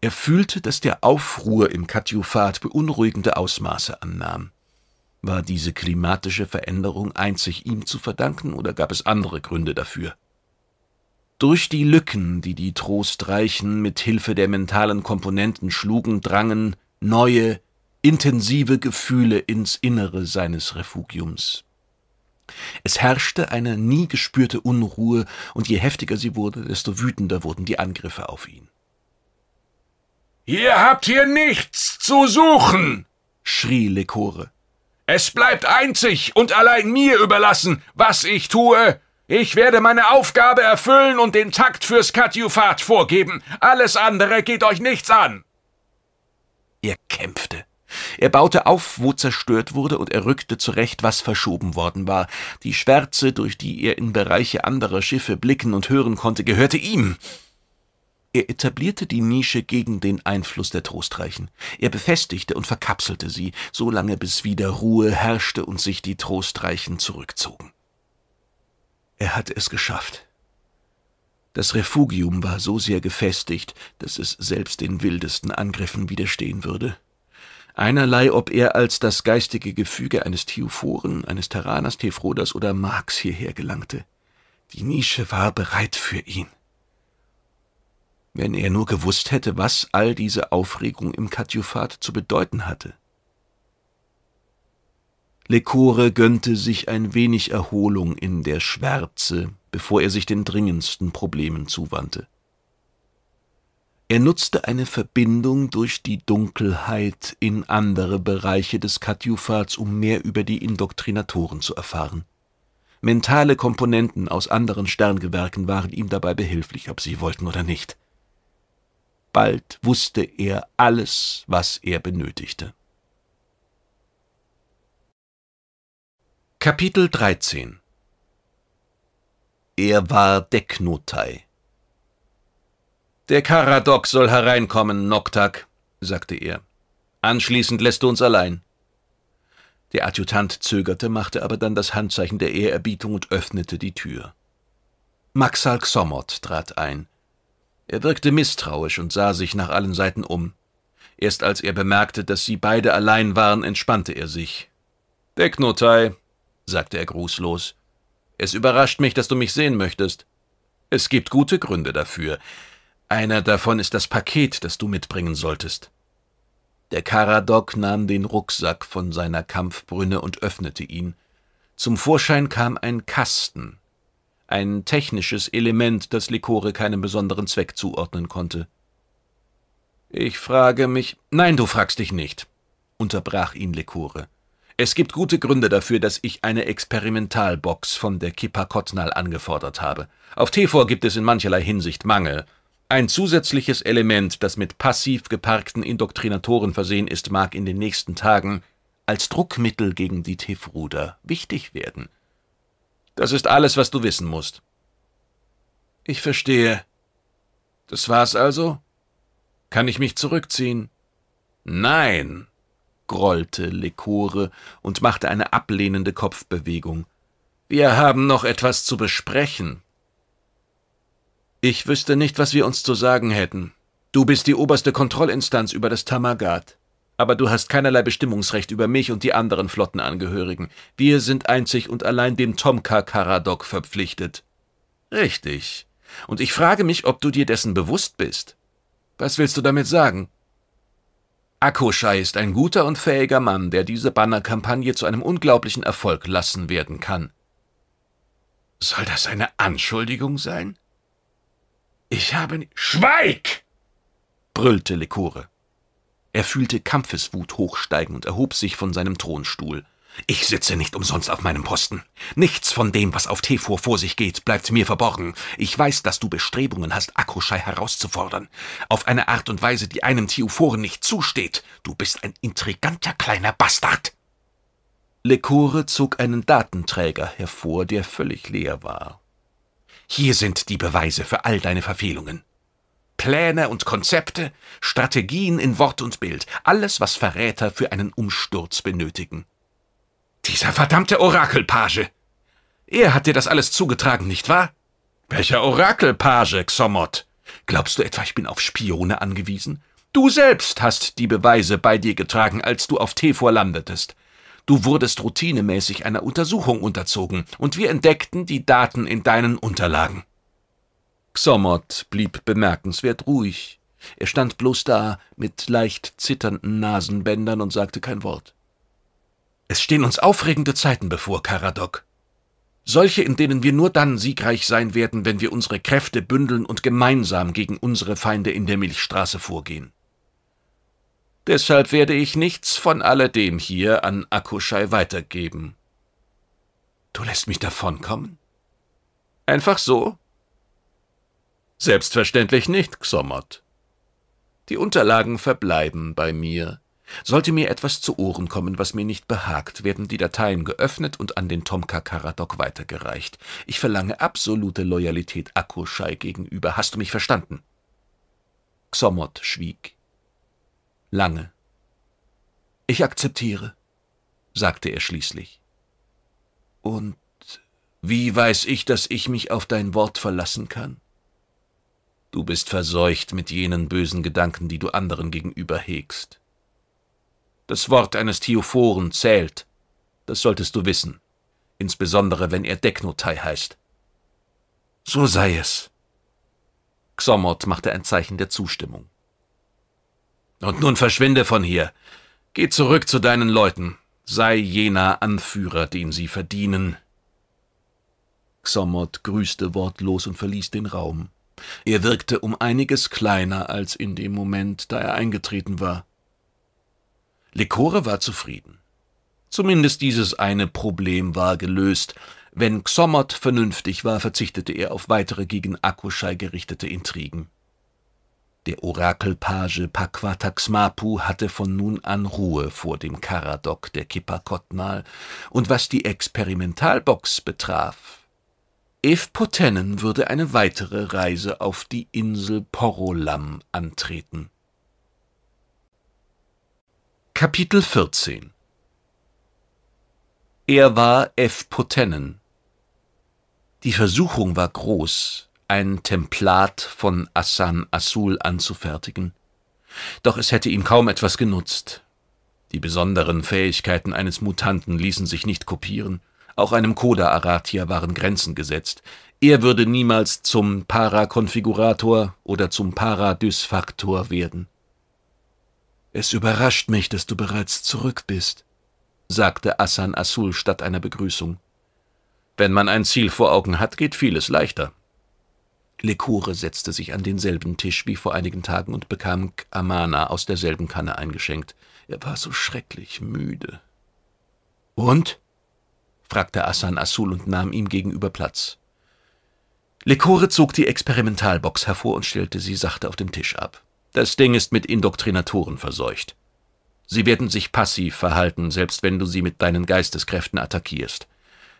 Er fühlte, dass der Aufruhr im Katjufat beunruhigende Ausmaße annahm. War diese klimatische Veränderung einzig ihm zu verdanken oder gab es andere Gründe dafür? Durch die Lücken, die die Trostreichen mit Hilfe der mentalen Komponenten schlugen, drangen neue, intensive Gefühle ins Innere seines Refugiums. Es herrschte eine nie gespürte Unruhe, und je heftiger sie wurde, desto wütender wurden die Angriffe auf ihn. Ihr habt hier nichts zu suchen, schrie Lekore. Es bleibt einzig und allein mir überlassen, was ich tue ich werde meine Aufgabe erfüllen und den Takt fürs Katjufat vorgeben. Alles andere geht euch nichts an. Er kämpfte. Er baute auf, wo zerstört wurde, und er rückte zurecht, was verschoben worden war. Die Schwärze, durch die er in Bereiche anderer Schiffe blicken und hören konnte, gehörte ihm. Er etablierte die Nische gegen den Einfluss der Trostreichen. Er befestigte und verkapselte sie, solange bis wieder Ruhe herrschte und sich die Trostreichen zurückzogen. Er hatte es geschafft. Das Refugium war so sehr gefestigt, dass es selbst den wildesten Angriffen widerstehen würde. Einerlei, ob er als das geistige Gefüge eines Theophoren, eines Terraners, Tefroders oder Marx hierher gelangte. Die Nische war bereit für ihn. Wenn er nur gewusst hätte, was all diese Aufregung im Katjufat zu bedeuten hatte. Lecore gönnte sich ein wenig Erholung in der Schwärze, bevor er sich den dringendsten Problemen zuwandte. Er nutzte eine Verbindung durch die Dunkelheit in andere Bereiche des Katjufats, um mehr über die Indoktrinatoren zu erfahren. Mentale Komponenten aus anderen Sterngewerken waren ihm dabei behilflich, ob sie wollten oder nicht. Bald wusste er alles, was er benötigte. Kapitel 13 Er war Deknotai. Der Karadok soll hereinkommen, Noktak, sagte er. Anschließend lässt du uns allein. Der Adjutant zögerte, machte aber dann das Handzeichen der Ehrerbietung und öffnete die Tür. Maxal Xomot trat ein. Er wirkte misstrauisch und sah sich nach allen Seiten um. Erst als er bemerkte, dass sie beide allein waren, entspannte er sich. Deknotai, sagte er grußlos. Es überrascht mich, dass du mich sehen möchtest. Es gibt gute Gründe dafür. Einer davon ist das Paket, das du mitbringen solltest. Der Karadok nahm den Rucksack von seiner Kampfbrünne und öffnete ihn. Zum Vorschein kam ein Kasten, ein technisches Element, das Likore keinem besonderen Zweck zuordnen konnte. Ich frage mich. Nein, du fragst dich nicht, unterbrach ihn Likore. Es gibt gute Gründe dafür, dass ich eine Experimentalbox von der Kippa Kotnal angefordert habe. Auf Tefor gibt es in mancherlei Hinsicht Mangel. Ein zusätzliches Element, das mit passiv geparkten Indoktrinatoren versehen ist, mag in den nächsten Tagen als Druckmittel gegen die Tiffruder wichtig werden. Das ist alles, was du wissen musst. Ich verstehe. Das war's also? Kann ich mich zurückziehen? Nein, grollte Lekore und machte eine ablehnende Kopfbewegung. Wir haben noch etwas zu besprechen. Ich wüsste nicht, was wir uns zu sagen hätten. Du bist die oberste Kontrollinstanz über das Tamagat. Aber du hast keinerlei Bestimmungsrecht über mich und die anderen Flottenangehörigen. Wir sind einzig und allein dem Tomka-Karadok verpflichtet. Richtig. Und ich frage mich, ob du dir dessen bewusst bist. Was willst du damit sagen? Akoschei ist ein guter und fähiger Mann, der diese Bannerkampagne zu einem unglaublichen Erfolg lassen werden kann. Soll das eine Anschuldigung sein? Ich habe... Schweig! brüllte Lekore. Er fühlte Kampfeswut hochsteigen und erhob sich von seinem Thronstuhl. Ich sitze nicht umsonst auf meinem Posten. Nichts von dem, was auf Tefor vor sich geht, bleibt mir verborgen. Ich weiß, dass du Bestrebungen hast, Akkuschei herauszufordern. Auf eine Art und Weise, die einem Theophoren nicht zusteht. Du bist ein intriganter kleiner Bastard. Lecore zog einen Datenträger hervor, der völlig leer war. Hier sind die Beweise für all deine Verfehlungen. Pläne und Konzepte, Strategien in Wort und Bild, alles, was Verräter für einen Umsturz benötigen. Dieser verdammte Orakelpage! Er hat dir das alles zugetragen, nicht wahr? Welcher Orakelpage, Xomot? Glaubst du etwa, ich bin auf Spione angewiesen? Du selbst hast die Beweise bei dir getragen, als du auf Tefor landetest. Du wurdest routinemäßig einer Untersuchung unterzogen, und wir entdeckten die Daten in deinen Unterlagen. Xomot blieb bemerkenswert ruhig. Er stand bloß da mit leicht zitternden Nasenbändern und sagte kein Wort. Es stehen uns aufregende Zeiten bevor, Karadok. Solche, in denen wir nur dann siegreich sein werden, wenn wir unsere Kräfte bündeln und gemeinsam gegen unsere Feinde in der Milchstraße vorgehen. Deshalb werde ich nichts von alledem hier an Akushai weitergeben. Du lässt mich davonkommen? Einfach so? Selbstverständlich nicht, Xomot. Die Unterlagen verbleiben bei mir. Sollte mir etwas zu Ohren kommen, was mir nicht behagt, werden die Dateien geöffnet und an den Tomka Karadok weitergereicht. Ich verlange absolute Loyalität Akkuschei gegenüber. Hast du mich verstanden? Xomot schwieg. Lange. Ich akzeptiere, sagte er schließlich. Und wie weiß ich, dass ich mich auf dein Wort verlassen kann? Du bist verseucht mit jenen bösen Gedanken, die du anderen gegenüber hegst. Das Wort eines Theophoren zählt. Das solltest du wissen. Insbesondere, wenn er Deknotai heißt. So sei es. Xomot machte ein Zeichen der Zustimmung. Und nun verschwinde von hier. Geh zurück zu deinen Leuten. Sei jener Anführer, den sie verdienen. Xomot grüßte wortlos und verließ den Raum. Er wirkte um einiges kleiner als in dem Moment, da er eingetreten war. Lekore war zufrieden. Zumindest dieses eine Problem war gelöst. Wenn Xomot vernünftig war, verzichtete er auf weitere gegen Akushai gerichtete Intrigen. Der Orakelpage Paquataxmapu hatte von nun an Ruhe vor dem Karadok der Kipakotnal, und was die Experimentalbox betraf, Ev Potennen würde eine weitere Reise auf die Insel Porolam antreten. Kapitel 14 Er war F. Potennen. Die Versuchung war groß, ein Templat von Assan Asul anzufertigen, doch es hätte ihm kaum etwas genutzt. Die besonderen Fähigkeiten eines Mutanten ließen sich nicht kopieren, auch einem Koda aratia waren Grenzen gesetzt, er würde niemals zum Parakonfigurator oder zum Paradysfaktor werden. Es überrascht mich, dass du bereits zurück bist, sagte Assan Asul statt einer Begrüßung. Wenn man ein Ziel vor Augen hat, geht vieles leichter. Lekure setzte sich an denselben Tisch wie vor einigen Tagen und bekam Amana aus derselben Kanne eingeschenkt. Er war so schrecklich müde. Und? fragte Assan Asul und nahm ihm gegenüber Platz. Lekore zog die Experimentalbox hervor und stellte sie sachte auf den Tisch ab. Das Ding ist mit Indoktrinatoren verseucht. Sie werden sich passiv verhalten, selbst wenn du sie mit deinen Geisteskräften attackierst.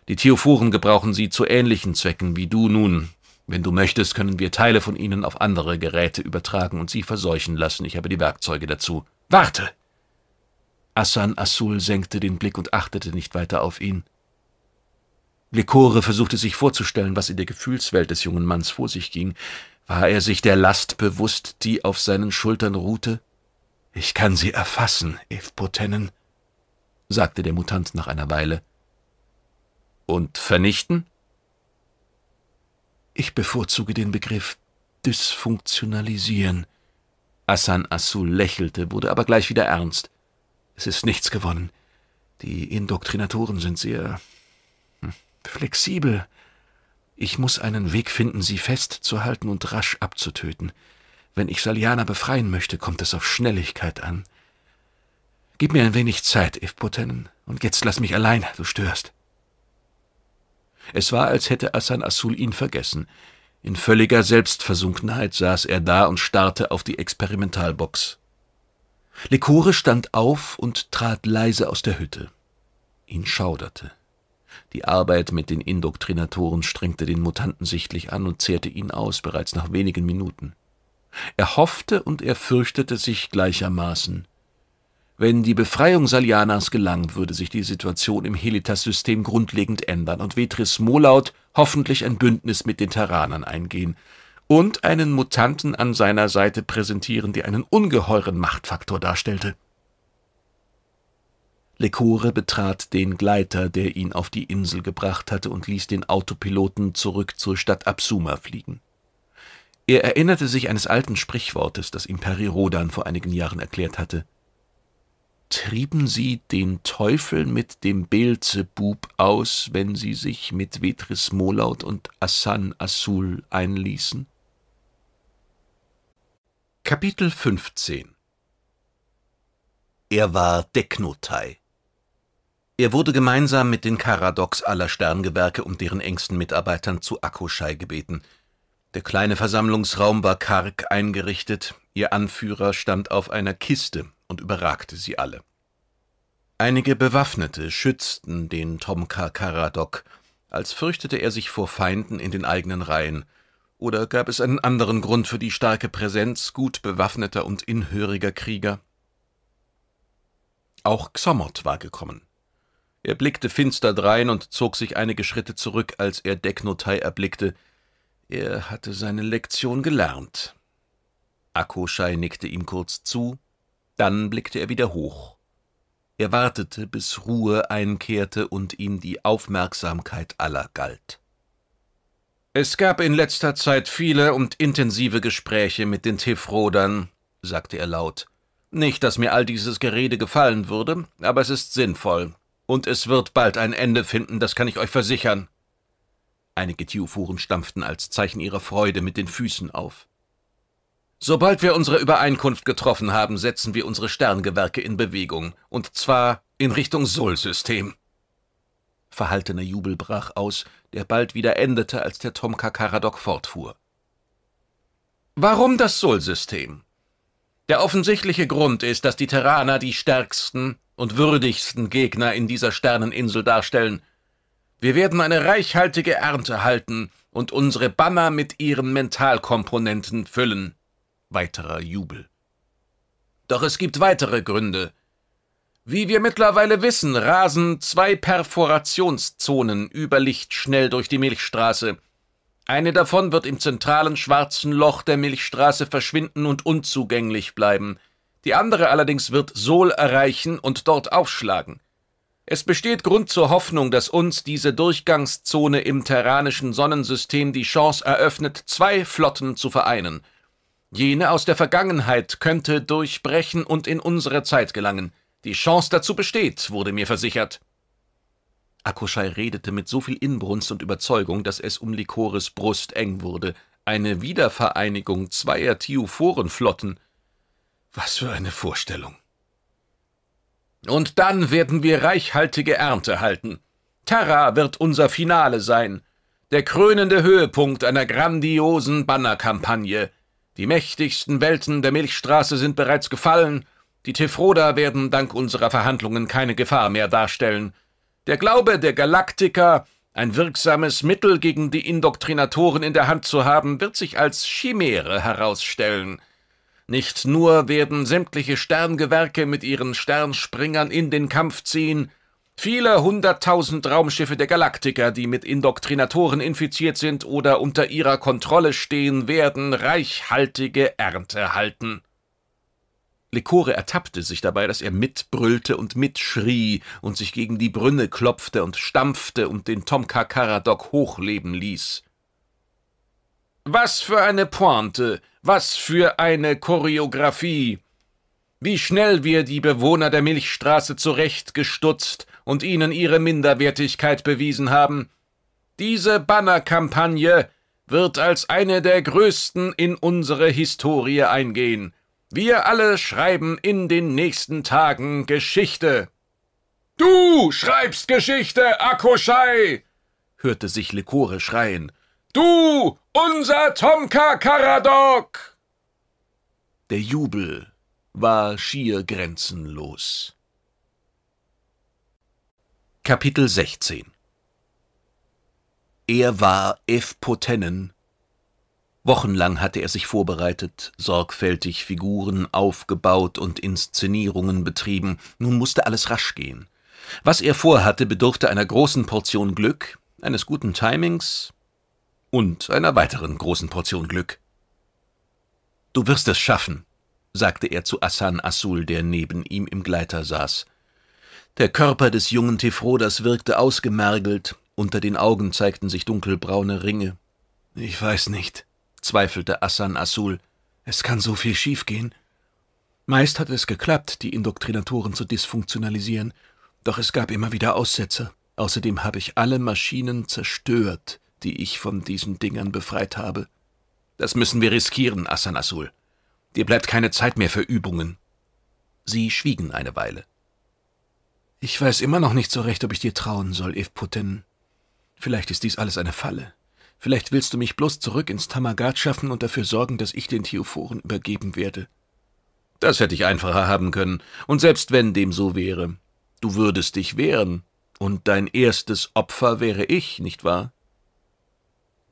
Die Theophoren gebrauchen sie zu ähnlichen Zwecken wie du nun. Wenn du möchtest, können wir Teile von ihnen auf andere Geräte übertragen und sie verseuchen lassen. Ich habe die Werkzeuge dazu. Warte! Assan Asul senkte den Blick und achtete nicht weiter auf ihn. Lekore versuchte sich vorzustellen, was in der Gefühlswelt des jungen Manns vor sich ging. War er sich der Last bewusst, die auf seinen Schultern ruhte? Ich kann sie erfassen, Evpotennen, sagte der Mutant nach einer Weile. Und vernichten? Ich bevorzuge den Begriff dysfunktionalisieren. Asan Assul lächelte, wurde aber gleich wieder ernst. Es ist nichts gewonnen. Die Indoktrinatoren sind sehr hm, flexibel. Ich muss einen Weg finden, sie festzuhalten und rasch abzutöten. Wenn ich Saliana befreien möchte, kommt es auf Schnelligkeit an. Gib mir ein wenig Zeit, Evpotennen, und jetzt lass mich allein, du störst. Es war, als hätte Asan Asul ihn vergessen. In völliger Selbstversunkenheit saß er da und starrte auf die Experimentalbox. Lekore stand auf und trat leise aus der Hütte. Ihn schauderte. Die Arbeit mit den Indoktrinatoren strengte den Mutanten sichtlich an und zehrte ihn aus, bereits nach wenigen Minuten. Er hoffte und er fürchtete sich gleichermaßen. Wenn die Befreiung Salianas gelang, würde sich die Situation im Helitas-System grundlegend ändern und Vetris Molaut hoffentlich ein Bündnis mit den Terranern eingehen und einen Mutanten an seiner Seite präsentieren, der einen ungeheuren Machtfaktor darstellte. Lekore betrat den Gleiter, der ihn auf die Insel gebracht hatte, und ließ den Autopiloten zurück zur Stadt Absuma fliegen. Er erinnerte sich eines alten Sprichwortes, das ihm Peri Rodan vor einigen Jahren erklärt hatte. Trieben Sie den Teufel mit dem Beelzebub aus, wenn Sie sich mit Vetris Molaut und Assan Asul einließen? Kapitel 15 Er war Deknotai, er wurde gemeinsam mit den Karadoks aller Sterngewerke und deren engsten Mitarbeitern zu Akkoschei gebeten. Der kleine Versammlungsraum war karg eingerichtet, ihr Anführer stand auf einer Kiste und überragte sie alle. Einige Bewaffnete schützten den Tomka Karadok, als fürchtete er sich vor Feinden in den eigenen Reihen, oder gab es einen anderen Grund für die starke Präsenz gut bewaffneter und inhöriger Krieger? Auch Xomot war gekommen. Er blickte finster drein und zog sich einige Schritte zurück, als er Decknotai erblickte. Er hatte seine Lektion gelernt. Akkoschei nickte ihm kurz zu, dann blickte er wieder hoch. Er wartete, bis Ruhe einkehrte und ihm die Aufmerksamkeit aller galt. Es gab in letzter Zeit viele und intensive Gespräche mit den Tifrodern, sagte er laut. Nicht, dass mir all dieses Gerede gefallen würde, aber es ist sinnvoll. Und es wird bald ein Ende finden, das kann ich euch versichern. Einige Tiufuren stampften als Zeichen ihrer Freude mit den Füßen auf. Sobald wir unsere Übereinkunft getroffen haben, setzen wir unsere Sterngewerke in Bewegung, und zwar in Richtung Sol-System. Verhaltener Jubel brach aus, der bald wieder endete, als der Tomka Karadok fortfuhr. Warum das Sol-System? Der offensichtliche Grund ist, dass die Terraner die stärksten und würdigsten Gegner in dieser Sterneninsel darstellen. Wir werden eine reichhaltige Ernte halten und unsere Banner mit ihren Mentalkomponenten füllen. Weiterer Jubel. Doch es gibt weitere Gründe. Wie wir mittlerweile wissen, rasen zwei Perforationszonen überlichtschnell durch die Milchstraße. Eine davon wird im zentralen schwarzen Loch der Milchstraße verschwinden und unzugänglich bleiben – die andere allerdings wird Sol erreichen und dort aufschlagen. Es besteht Grund zur Hoffnung, dass uns diese Durchgangszone im terranischen Sonnensystem die Chance eröffnet, zwei Flotten zu vereinen. Jene aus der Vergangenheit könnte durchbrechen und in unsere Zeit gelangen. Die Chance dazu besteht, wurde mir versichert. Akoschei redete mit so viel Inbrunst und Überzeugung, dass es um Likores Brust eng wurde. Eine Wiedervereinigung zweier Tiuforenflotten – was für eine Vorstellung. Und dann werden wir reichhaltige Ernte halten. Terra wird unser Finale sein, der krönende Höhepunkt einer grandiosen Bannerkampagne. Die mächtigsten Welten der Milchstraße sind bereits gefallen, die Tefroda werden dank unserer Verhandlungen keine Gefahr mehr darstellen. Der Glaube der Galaktiker, ein wirksames Mittel gegen die Indoktrinatoren in der Hand zu haben, wird sich als Chimäre herausstellen – nicht nur werden sämtliche Sterngewerke mit ihren Sternspringern in den Kampf ziehen, viele hunderttausend Raumschiffe der Galaktiker, die mit Indoktrinatoren infiziert sind oder unter ihrer Kontrolle stehen, werden reichhaltige Ernte halten. Lekore ertappte sich dabei, dass er mitbrüllte und mitschrie und sich gegen die Brünne klopfte und stampfte und den Tomka Karadok hochleben ließ. Was für eine Pointe! Was für eine Choreografie! Wie schnell wir die Bewohner der Milchstraße zurechtgestutzt und ihnen ihre Minderwertigkeit bewiesen haben. Diese Bannerkampagne wird als eine der größten in unsere Historie eingehen. Wir alle schreiben in den nächsten Tagen Geschichte. Du schreibst Geschichte, Akoschei! hörte sich Lekore schreien. Du, unser Tomka Karadok! Der Jubel war schier grenzenlos. Kapitel 16 Er war F. Potenen. Wochenlang hatte er sich vorbereitet, sorgfältig Figuren aufgebaut und Inszenierungen betrieben. Nun musste alles rasch gehen. Was er vorhatte, bedurfte einer großen Portion Glück, eines guten Timings und einer weiteren großen Portion Glück. Du wirst es schaffen, sagte er zu Asan Asul, der neben ihm im Gleiter saß. Der Körper des jungen Tefroders wirkte ausgemergelt, unter den Augen zeigten sich dunkelbraune Ringe. Ich weiß nicht, zweifelte Asan Asul. Es kann so viel schiefgehen. Meist hat es geklappt, die Indoktrinatoren zu dysfunktionalisieren, doch es gab immer wieder Aussetzer. Außerdem habe ich alle Maschinen zerstört, die ich von diesen Dingern befreit habe. Das müssen wir riskieren, Asan Asul. Dir bleibt keine Zeit mehr für Übungen. Sie schwiegen eine Weile. Ich weiß immer noch nicht so recht, ob ich dir trauen soll, Evputin. Vielleicht ist dies alles eine Falle. Vielleicht willst du mich bloß zurück ins Tamagat schaffen und dafür sorgen, dass ich den Theophoren übergeben werde. Das hätte ich einfacher haben können, und selbst wenn dem so wäre, du würdest dich wehren, und dein erstes Opfer wäre ich, nicht wahr?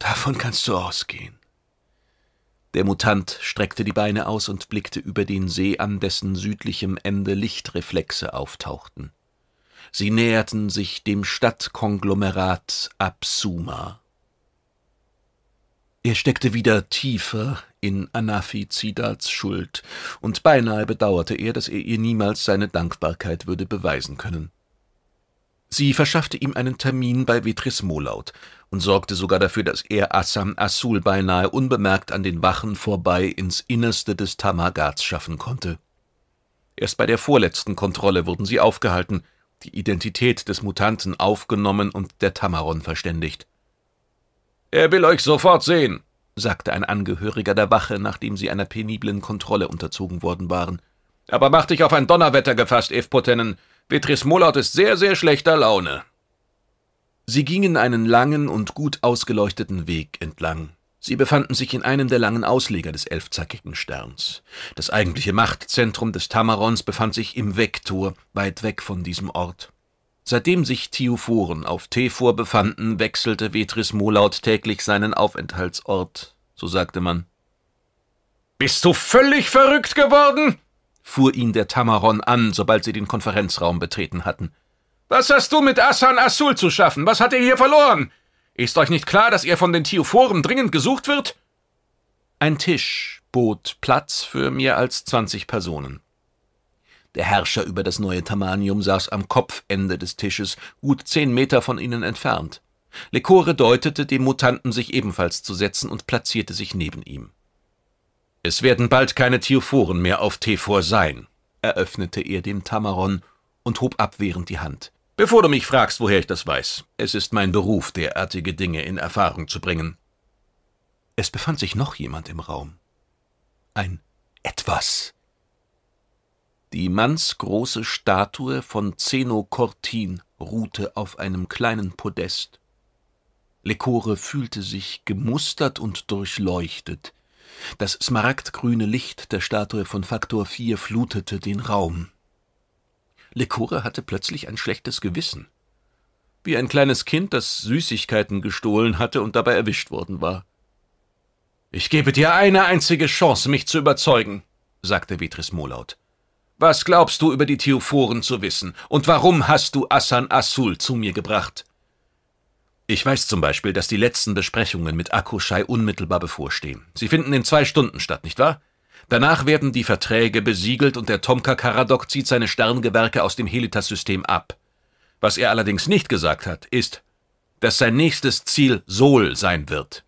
Davon kannst du ausgehen. Der Mutant streckte die Beine aus und blickte über den See an, dessen südlichem Ende Lichtreflexe auftauchten. Sie näherten sich dem Stadtkonglomerat Absuma. Er steckte wieder tiefer in Anafizidats Schuld, und beinahe bedauerte er, dass er ihr niemals seine Dankbarkeit würde beweisen können. Sie verschaffte ihm einen Termin bei Vitris Molaut und sorgte sogar dafür, dass er Assam Asul beinahe unbemerkt an den Wachen vorbei ins Innerste des Tamagats schaffen konnte. Erst bei der vorletzten Kontrolle wurden sie aufgehalten, die Identität des Mutanten aufgenommen und der Tamaron verständigt. »Er will euch sofort sehen«, sagte ein Angehöriger der Wache, nachdem sie einer peniblen Kontrolle unterzogen worden waren. »Aber mach dich auf ein Donnerwetter gefasst, Evpotennen. Petrus Mullert ist sehr, sehr schlechter Laune. Sie gingen einen langen und gut ausgeleuchteten Weg entlang. Sie befanden sich in einem der langen Ausleger des elfzackigen Sterns. Das eigentliche Machtzentrum des Tamarons befand sich im Vektor, weit weg von diesem Ort. Seitdem sich Theophoren auf Tefor befanden, wechselte Vetris Molaut täglich seinen Aufenthaltsort, so sagte man. Bist du völlig verrückt geworden? fuhr ihn der Tamaron an, sobald sie den Konferenzraum betreten hatten. Was hast du mit Assan Asul zu schaffen? Was hat er hier verloren? Ist euch nicht klar, dass er von den Theophoren dringend gesucht wird? Ein Tisch bot Platz für mehr als zwanzig Personen. Der Herrscher über das neue Tamanium saß am Kopfende des Tisches, gut zehn Meter von ihnen entfernt. Lekore deutete, dem Mutanten sich ebenfalls zu setzen und platzierte sich neben ihm. Es werden bald keine Theophoren mehr auf Tefor sein, eröffnete er dem Tamaron und hob abwehrend die Hand. Bevor du mich fragst, woher ich das weiß, es ist mein Beruf, derartige Dinge in Erfahrung zu bringen. Es befand sich noch jemand im Raum. Ein Etwas. Die mannsgroße Statue von Zeno Cortin ruhte auf einem kleinen Podest. Lecore fühlte sich gemustert und durchleuchtet, das smaragdgrüne Licht der Statue von Faktor 4 flutete den Raum. Lekora hatte plötzlich ein schlechtes Gewissen. Wie ein kleines Kind, das Süßigkeiten gestohlen hatte und dabei erwischt worden war. Ich gebe dir eine einzige Chance, mich zu überzeugen, sagte Vitris Molaut. Was glaubst du über die Theophoren zu wissen, und warum hast du Assan Asul zu mir gebracht? Ich weiß zum Beispiel, dass die letzten Besprechungen mit Akushai unmittelbar bevorstehen. Sie finden in zwei Stunden statt, nicht wahr? Danach werden die Verträge besiegelt und der Tomka Karadok zieht seine Sterngewerke aus dem Helitas-System ab. Was er allerdings nicht gesagt hat, ist, dass sein nächstes Ziel Sol sein wird.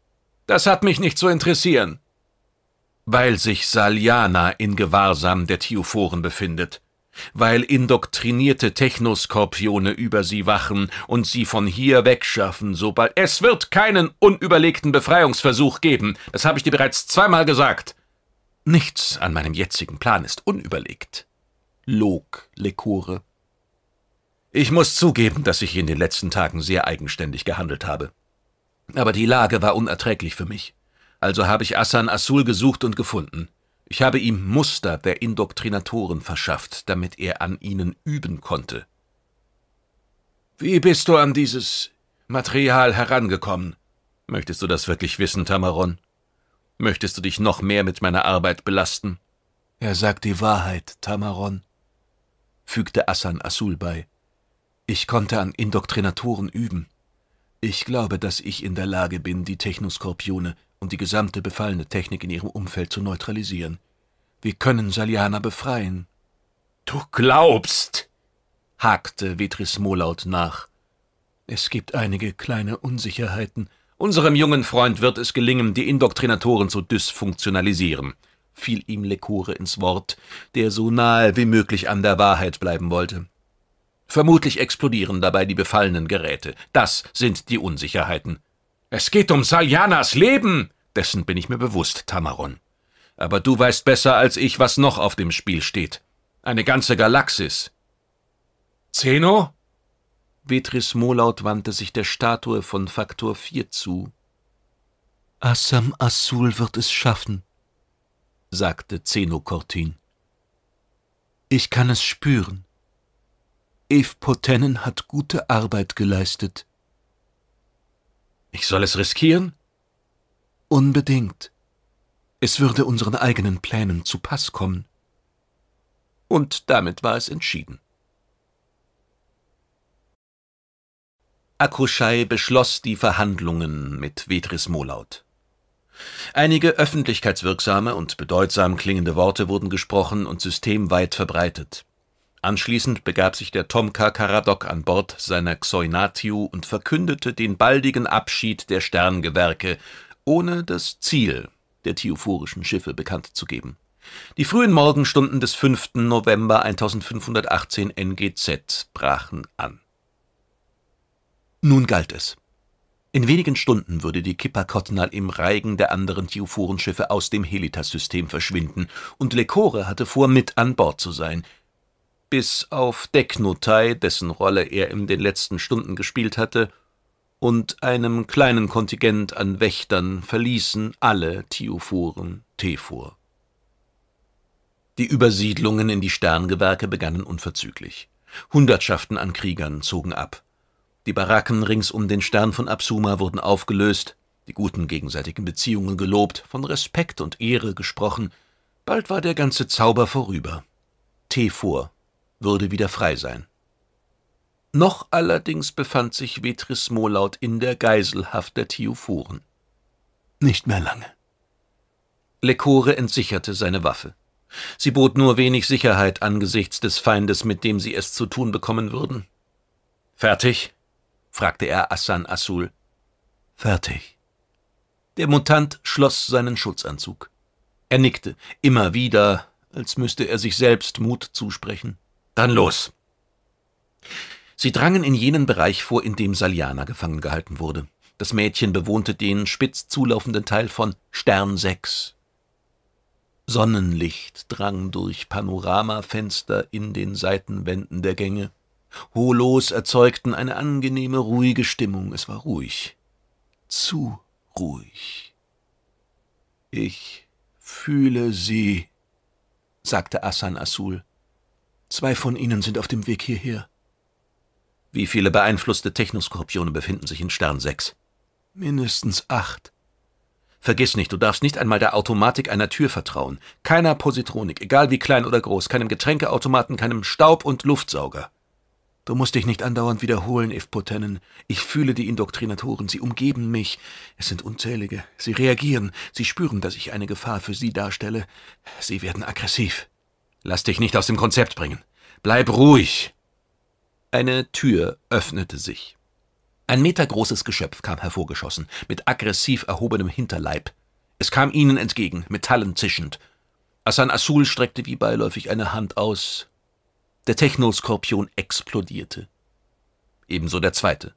Das hat mich nicht zu interessieren. Weil sich Saliana in Gewahrsam der Tioforen befindet weil indoktrinierte Technoskorpione über sie wachen und sie von hier wegschaffen, sobald es wird keinen unüberlegten Befreiungsversuch geben. Das habe ich dir bereits zweimal gesagt. Nichts an meinem jetzigen Plan ist unüberlegt, log Lekure. Ich muss zugeben, dass ich in den letzten Tagen sehr eigenständig gehandelt habe. Aber die Lage war unerträglich für mich. Also habe ich Assan Asul gesucht und gefunden. Ich habe ihm Muster der Indoktrinatoren verschafft, damit er an ihnen üben konnte. Wie bist du an dieses Material herangekommen? Möchtest du das wirklich wissen, Tamaron? Möchtest du dich noch mehr mit meiner Arbeit belasten? Er sagt die Wahrheit, Tamaron, fügte Assan Asul bei. Ich konnte an Indoktrinatoren üben. Ich glaube, dass ich in der Lage bin, die Technoskorpione und die gesamte befallene Technik in ihrem Umfeld zu neutralisieren. Wir können Saliana befreien. Du glaubst, hakte Vetrismo laut nach. Es gibt einige kleine Unsicherheiten. Unserem jungen Freund wird es gelingen, die Indoktrinatoren zu dysfunktionalisieren, fiel ihm Lecore ins Wort, der so nahe wie möglich an der Wahrheit bleiben wollte. Vermutlich explodieren dabei die befallenen Geräte. Das sind die Unsicherheiten. Es geht um Saljanas Leben! Dessen bin ich mir bewusst, Tamaron. Aber du weißt besser als ich, was noch auf dem Spiel steht. Eine ganze Galaxis. Zeno? Vetris Molaut wandte sich der Statue von Faktor 4 zu. Assam Asul wird es schaffen, sagte Zeno Cortin. Ich kann es spüren. Eve Potennen hat gute Arbeit geleistet. Ich soll es riskieren? Unbedingt. Es würde unseren eigenen Plänen zu Pass kommen. Und damit war es entschieden. Akuschei beschloss die Verhandlungen mit Vedris Molaut. Einige öffentlichkeitswirksame und bedeutsam klingende Worte wurden gesprochen und systemweit verbreitet. Anschließend begab sich der Tomka Karadok an Bord seiner Xoinatiu und verkündete den baldigen Abschied der Sterngewerke ohne das Ziel der theophorischen Schiffe bekannt zu geben. Die frühen Morgenstunden des 5. November 1518 NGZ brachen an. Nun galt es. In wenigen Stunden würde die Kippa Kottnal im Reigen der anderen Theophorenschiffe aus dem Helitas-System verschwinden, und Lecore hatte vor, mit an Bord zu sein. Bis auf Decknotai, dessen Rolle er in den letzten Stunden gespielt hatte, und einem kleinen Kontingent an Wächtern verließen alle Theophoren Tefor. Die Übersiedlungen in die Sterngewerke begannen unverzüglich. Hundertschaften an Kriegern zogen ab. Die Baracken rings um den Stern von Absuma wurden aufgelöst, die guten gegenseitigen Beziehungen gelobt, von Respekt und Ehre gesprochen. Bald war der ganze Zauber vorüber. Tefor würde wieder frei sein. Noch allerdings befand sich Vetris Molaut in der Geiselhaft der Theophoren. Nicht mehr lange. Lecore entsicherte seine Waffe. Sie bot nur wenig Sicherheit angesichts des Feindes, mit dem sie es zu tun bekommen würden. Fertig? fragte er Assan Asul. Fertig. Der Mutant schloss seinen Schutzanzug. Er nickte, immer wieder, als müsste er sich selbst Mut zusprechen. Dann los. Sie drangen in jenen Bereich vor, in dem Saliana gefangen gehalten wurde. Das Mädchen bewohnte den spitz zulaufenden Teil von Stern 6. Sonnenlicht drang durch Panoramafenster in den Seitenwänden der Gänge. Holos erzeugten eine angenehme, ruhige Stimmung. Es war ruhig. Zu ruhig. Ich fühle sie, sagte Asan Asul. Zwei von ihnen sind auf dem Weg hierher. Wie viele beeinflusste Technoskorpione befinden sich in Stern 6? Mindestens acht. Vergiss nicht, du darfst nicht einmal der Automatik einer Tür vertrauen. Keiner Positronik, egal wie klein oder groß, keinem Getränkeautomaten, keinem Staub- und Luftsauger. Du musst dich nicht andauernd wiederholen, Ifpotennen. Ich fühle die Indoktrinatoren, sie umgeben mich. Es sind unzählige. Sie reagieren, sie spüren, dass ich eine Gefahr für sie darstelle. Sie werden aggressiv. Lass dich nicht aus dem Konzept bringen. Bleib ruhig. Eine Tür öffnete sich. Ein metergroßes Geschöpf kam hervorgeschossen, mit aggressiv erhobenem Hinterleib. Es kam ihnen entgegen, Metallen zischend. Asan Asul streckte wie beiläufig eine Hand aus. Der Technoskorpion explodierte. Ebenso der zweite.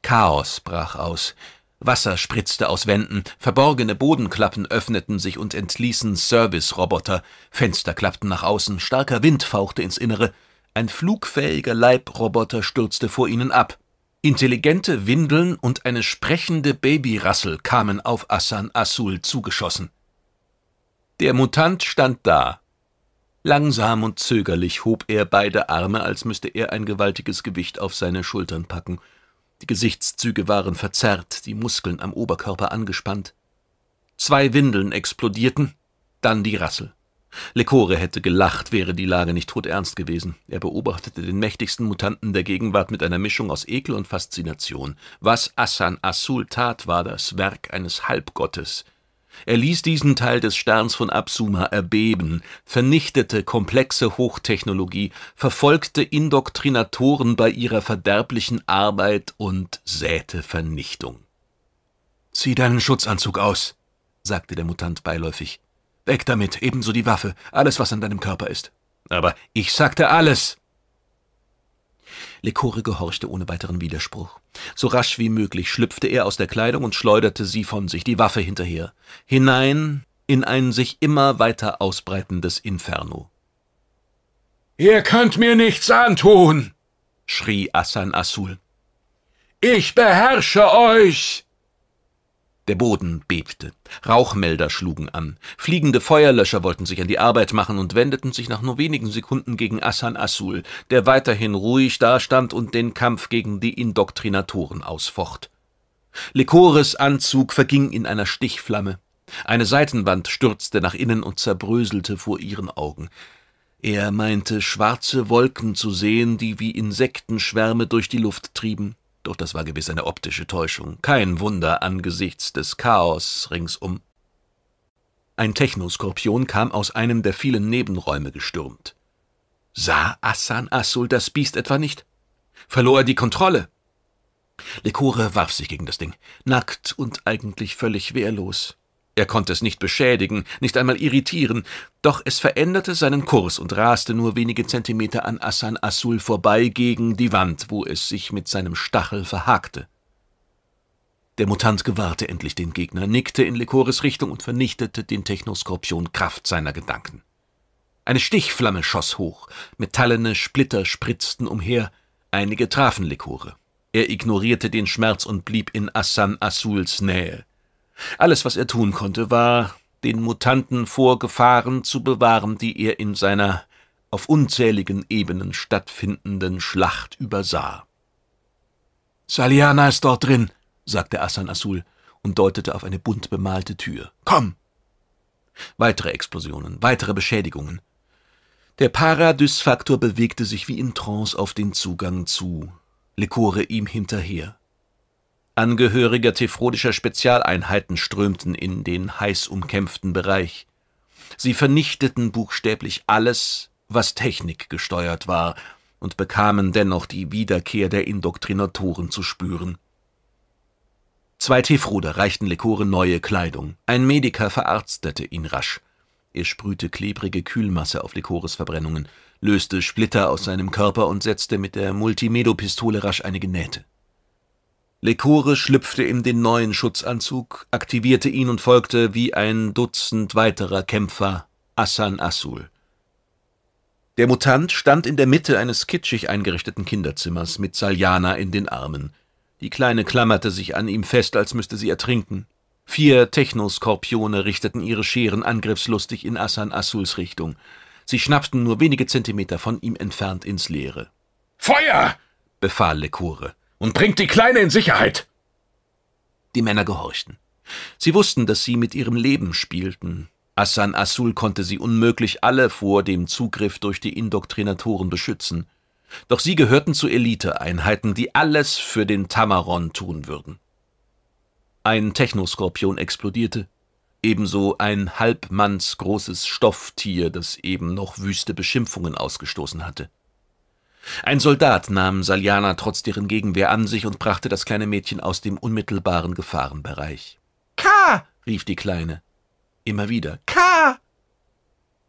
Chaos brach aus. Wasser spritzte aus Wänden, verborgene Bodenklappen öffneten sich und entließen Service-Roboter, Fenster klappten nach außen, starker Wind fauchte ins Innere, ein flugfähiger Leibroboter stürzte vor ihnen ab. Intelligente Windeln und eine sprechende Babyrassel kamen auf Assan Asul zugeschossen. Der Mutant stand da. Langsam und zögerlich hob er beide Arme, als müsste er ein gewaltiges Gewicht auf seine Schultern packen. Die Gesichtszüge waren verzerrt, die Muskeln am Oberkörper angespannt. Zwei Windeln explodierten, dann die Rassel. Lecore hätte gelacht, wäre die Lage nicht todernst gewesen. Er beobachtete den mächtigsten Mutanten der Gegenwart mit einer Mischung aus Ekel und Faszination. Was Assan Asul tat, war das Werk eines Halbgottes. Er ließ diesen Teil des Sterns von Absuma erbeben, vernichtete komplexe Hochtechnologie, verfolgte Indoktrinatoren bei ihrer verderblichen Arbeit und säte Vernichtung. Zieh deinen Schutzanzug aus, sagte der Mutant beiläufig. Weg damit, ebenso die Waffe, alles, was an deinem Körper ist. Aber ich sagte alles! Lekore gehorchte ohne weiteren Widerspruch. So rasch wie möglich schlüpfte er aus der Kleidung und schleuderte sie von sich, die Waffe hinterher, hinein in ein sich immer weiter ausbreitendes Inferno. Ihr könnt mir nichts antun! schrie Asan Asul. Ich beherrsche euch! Der Boden bebte, Rauchmelder schlugen an, fliegende Feuerlöscher wollten sich an die Arbeit machen und wendeten sich nach nur wenigen Sekunden gegen Asan Asul, der weiterhin ruhig dastand und den Kampf gegen die Indoktrinatoren ausfocht. Lekores Anzug verging in einer Stichflamme. Eine Seitenwand stürzte nach innen und zerbröselte vor ihren Augen. Er meinte, schwarze Wolken zu sehen, die wie Insektenschwärme durch die Luft trieben doch das war gewiss eine optische Täuschung. Kein Wunder angesichts des Chaos ringsum. Ein Technoskorpion kam aus einem der vielen Nebenräume gestürmt. Sah Assan Asul das Biest etwa nicht? Verlor er die Kontrolle? Lekore warf sich gegen das Ding, nackt und eigentlich völlig wehrlos. Er konnte es nicht beschädigen, nicht einmal irritieren, doch es veränderte seinen Kurs und raste nur wenige Zentimeter an Asan Asul vorbei gegen die Wand, wo es sich mit seinem Stachel verhakte. Der Mutant gewahrte endlich den Gegner, nickte in Lekores Richtung und vernichtete den Technoskorpion Kraft seiner Gedanken. Eine Stichflamme schoss hoch, metallene Splitter spritzten umher, einige trafen Lekore. Er ignorierte den Schmerz und blieb in Asan Asuls Nähe. Alles, was er tun konnte, war, den Mutanten vor Gefahren zu bewahren, die er in seiner auf unzähligen Ebenen stattfindenden Schlacht übersah. Saliana ist dort drin, sagte Asan Asul und deutete auf eine bunt bemalte Tür. Komm! Weitere Explosionen, weitere Beschädigungen. Der Paradysfaktor bewegte sich wie in Trance auf den Zugang zu, Lekore ihm hinterher. Angehörige tephrodischer Spezialeinheiten strömten in den heiß umkämpften Bereich. Sie vernichteten buchstäblich alles, was Technik gesteuert war, und bekamen dennoch die Wiederkehr der Indoktrinatoren zu spüren. Zwei Teefruder reichten Lekore neue Kleidung. Ein Mediker verarztete ihn rasch. Er sprühte klebrige Kühlmasse auf Lekores Verbrennungen, löste Splitter aus seinem Körper und setzte mit der Multimedo-Pistole rasch einige Nähte. Lekore schlüpfte in den neuen Schutzanzug, aktivierte ihn und folgte wie ein Dutzend weiterer Kämpfer Assan Asul. Der Mutant stand in der Mitte eines kitschig eingerichteten Kinderzimmers mit Saljana in den Armen. Die Kleine klammerte sich an ihm fest, als müsste sie ertrinken. Vier Technoskorpione richteten ihre Scheren angriffslustig in Assan Asuls Richtung. Sie schnappten nur wenige Zentimeter von ihm entfernt ins Leere. Feuer! befahl Lekore und bringt die Kleine in Sicherheit. Die Männer gehorchten. Sie wussten, dass sie mit ihrem Leben spielten. Assan Asul konnte sie unmöglich alle vor dem Zugriff durch die Indoktrinatoren beschützen. Doch sie gehörten zu Eliteeinheiten, die alles für den Tamaron tun würden. Ein Technoskorpion explodierte, ebenso ein halbmannsgroßes Stofftier, das eben noch wüste Beschimpfungen ausgestoßen hatte. Ein Soldat nahm Saljana trotz deren Gegenwehr an sich und brachte das kleine Mädchen aus dem unmittelbaren Gefahrenbereich. K! rief die Kleine. Immer wieder. K!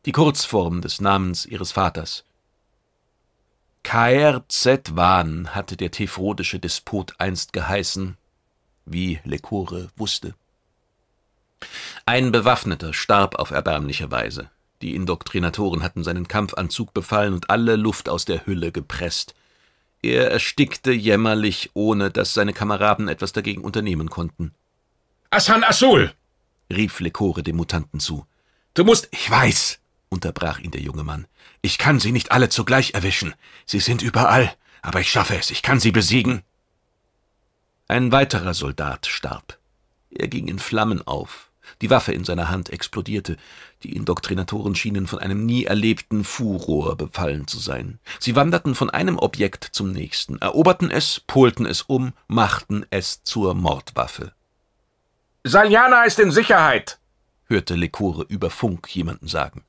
Die Kurzform des Namens ihres Vaters. KRZ-Wan hatte der tefrodische Despot einst geheißen, wie Lekore wusste. Ein Bewaffneter starb auf erbärmliche Weise. Die Indoktrinatoren hatten seinen Kampfanzug befallen und alle Luft aus der Hülle gepresst. Er erstickte jämmerlich, ohne dass seine Kameraden etwas dagegen unternehmen konnten. Assan Asul! rief Lekore dem Mutanten zu. Du musst. Ich weiß, unterbrach ihn der junge Mann. Ich kann sie nicht alle zugleich erwischen. Sie sind überall, aber ich schaffe es. Ich kann sie besiegen. Ein weiterer Soldat starb. Er ging in Flammen auf, die Waffe in seiner Hand explodierte. Die Indoktrinatoren schienen von einem nie erlebten Furor befallen zu sein. Sie wanderten von einem Objekt zum nächsten, eroberten es, polten es um, machten es zur Mordwaffe. Saljana ist in Sicherheit, hörte Lekore über Funk jemanden sagen.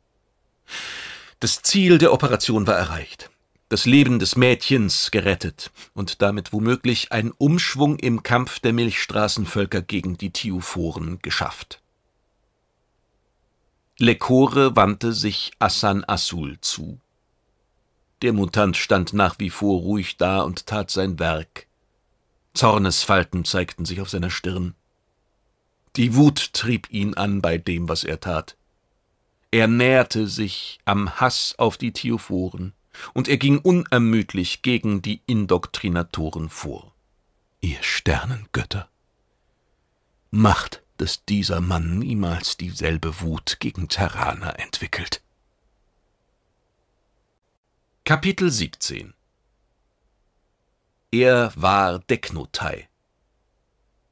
Das Ziel der Operation war erreicht das Leben des Mädchens gerettet und damit womöglich ein Umschwung im Kampf der Milchstraßenvölker gegen die Tiuphoren geschafft. Lekore wandte sich Assan Asul zu. Der Mutant stand nach wie vor ruhig da und tat sein Werk. Zornesfalten zeigten sich auf seiner Stirn. Die Wut trieb ihn an bei dem, was er tat. Er näherte sich am Hass auf die Theophoren, und er ging unermüdlich gegen die Indoktrinatoren vor. Ihr Sternengötter. Macht dass dieser Mann niemals dieselbe Wut gegen Terraner entwickelt. Kapitel 17 Er war Deknotai.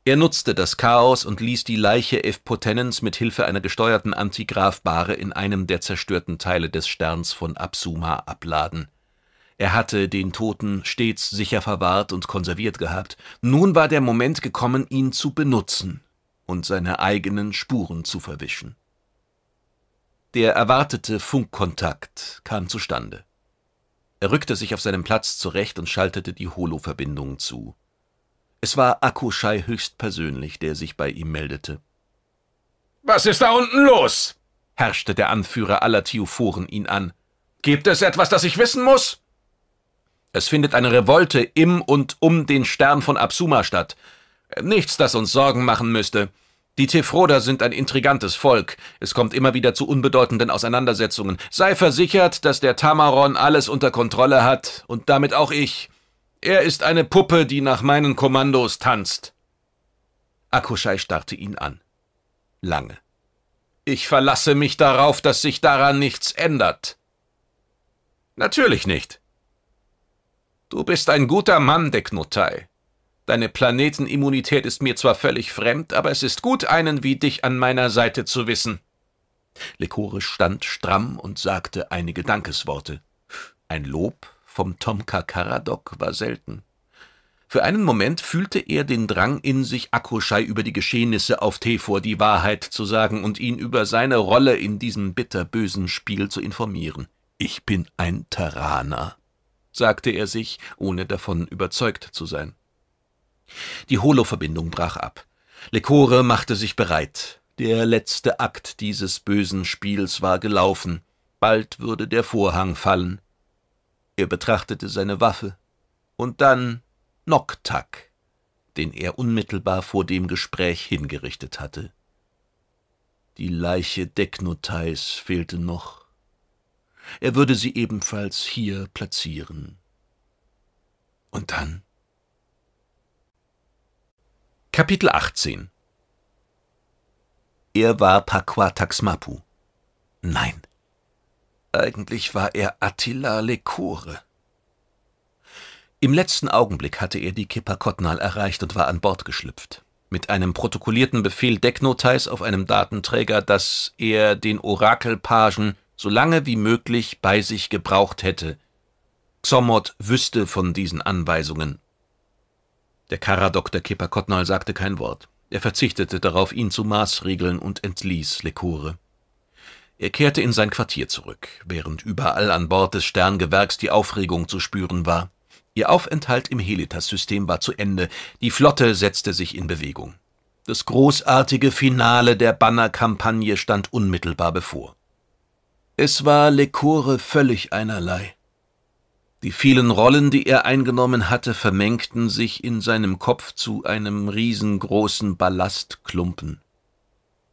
Er nutzte das Chaos und ließ die Leiche Evpotenens mit Hilfe einer gesteuerten Antigrafbare in einem der zerstörten Teile des Sterns von Absuma abladen. Er hatte den Toten stets sicher verwahrt und konserviert gehabt. Nun war der Moment gekommen, ihn zu benutzen und seine eigenen Spuren zu verwischen. Der erwartete Funkkontakt kam zustande. Er rückte sich auf seinem Platz zurecht und schaltete die Holo-Verbindung zu. Es war Akkuschei höchstpersönlich, der sich bei ihm meldete. Was ist da unten los? herrschte der Anführer aller Theophoren ihn an. Gibt es etwas, das ich wissen muss? Es findet eine Revolte im und um den Stern von Absuma statt. Nichts, das uns Sorgen machen müsste. Die Tefroder sind ein intrigantes Volk. Es kommt immer wieder zu unbedeutenden Auseinandersetzungen. Sei versichert, dass der Tamaron alles unter Kontrolle hat und damit auch ich. Er ist eine Puppe, die nach meinen Kommandos tanzt. Akushai starrte ihn an. Lange. Ich verlasse mich darauf, dass sich daran nichts ändert. Natürlich nicht. Du bist ein guter Mann, Deknutai. Deine Planetenimmunität ist mir zwar völlig fremd, aber es ist gut, einen wie dich an meiner Seite zu wissen. Lekorisch stand stramm und sagte einige Dankesworte. Ein Lob vom Tomka Karadok war selten. Für einen Moment fühlte er den Drang in sich, Akkuschei über die Geschehnisse auf Tefor die Wahrheit zu sagen und ihn über seine Rolle in diesem bitterbösen Spiel zu informieren. »Ich bin ein Terraner«, sagte er sich, ohne davon überzeugt zu sein. Die Holo-Verbindung brach ab. Lecore machte sich bereit. Der letzte Akt dieses bösen Spiels war gelaufen. Bald würde der Vorhang fallen. Er betrachtete seine Waffe und dann Noktak, den er unmittelbar vor dem Gespräch hingerichtet hatte. Die Leiche Deknotais fehlte noch. Er würde sie ebenfalls hier platzieren. Und dann? Kapitel 18 Er war Paquataxmapu. Nein, eigentlich war er Attila Lekore. Im letzten Augenblick hatte er die Kippa Kottnal erreicht und war an Bord geschlüpft. Mit einem protokollierten Befehl Decknoteis auf einem Datenträger, dass er den Orakelpagen so lange wie möglich bei sich gebraucht hätte. Xomot wüsste von diesen Anweisungen der Karadoktor Kipper Kottnall sagte kein Wort. Er verzichtete darauf, ihn zu maßregeln und entließ Lekore. Er kehrte in sein Quartier zurück, während überall an Bord des Sterngewerks die Aufregung zu spüren war. Ihr Aufenthalt im Helitas-System war zu Ende, die Flotte setzte sich in Bewegung. Das großartige Finale der Bannerkampagne stand unmittelbar bevor. Es war Lekore völlig einerlei. Die vielen Rollen, die er eingenommen hatte, vermengten sich in seinem Kopf zu einem riesengroßen Ballastklumpen.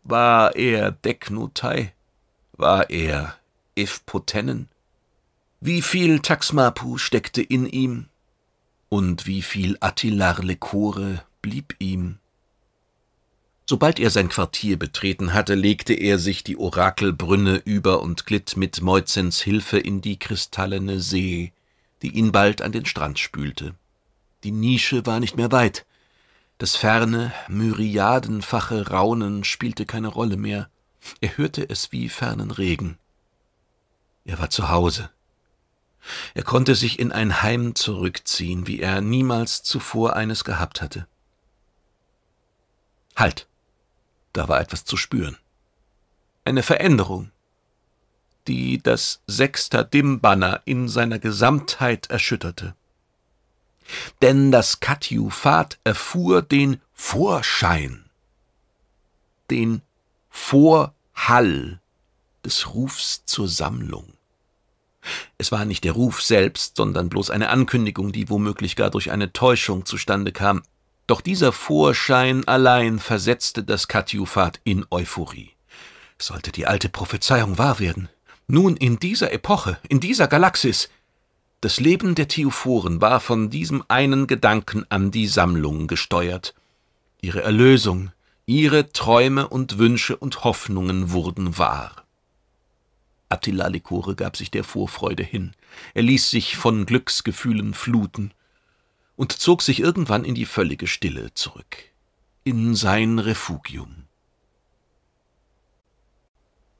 War er Deknutai? War er Ifpotennen? Wie viel Taxmapu steckte in ihm? Und wie viel Attilar Lekore blieb ihm? Sobald er sein Quartier betreten hatte, legte er sich die Orakelbrünne über und glitt mit Meuzens Hilfe in die kristallene See, die ihn bald an den Strand spülte. Die Nische war nicht mehr weit. Das ferne, myriadenfache Raunen spielte keine Rolle mehr. Er hörte es wie fernen Regen. Er war zu Hause. Er konnte sich in ein Heim zurückziehen, wie er niemals zuvor eines gehabt hatte. Halt! Da war etwas zu spüren. Eine Veränderung die das Sextadim-Banner in seiner Gesamtheit erschütterte. Denn das Katjufat erfuhr den Vorschein, den Vorhall des Rufs zur Sammlung. Es war nicht der Ruf selbst, sondern bloß eine Ankündigung, die womöglich gar durch eine Täuschung zustande kam. Doch dieser Vorschein allein versetzte das Katjufat in Euphorie. Sollte die alte Prophezeiung wahr werden? Nun in dieser Epoche, in dieser Galaxis. Das Leben der Theophoren war von diesem einen Gedanken an die Sammlung gesteuert. Ihre Erlösung, ihre Träume und Wünsche und Hoffnungen wurden wahr. Attila Likore gab sich der Vorfreude hin. Er ließ sich von Glücksgefühlen fluten und zog sich irgendwann in die völlige Stille zurück, in sein Refugium.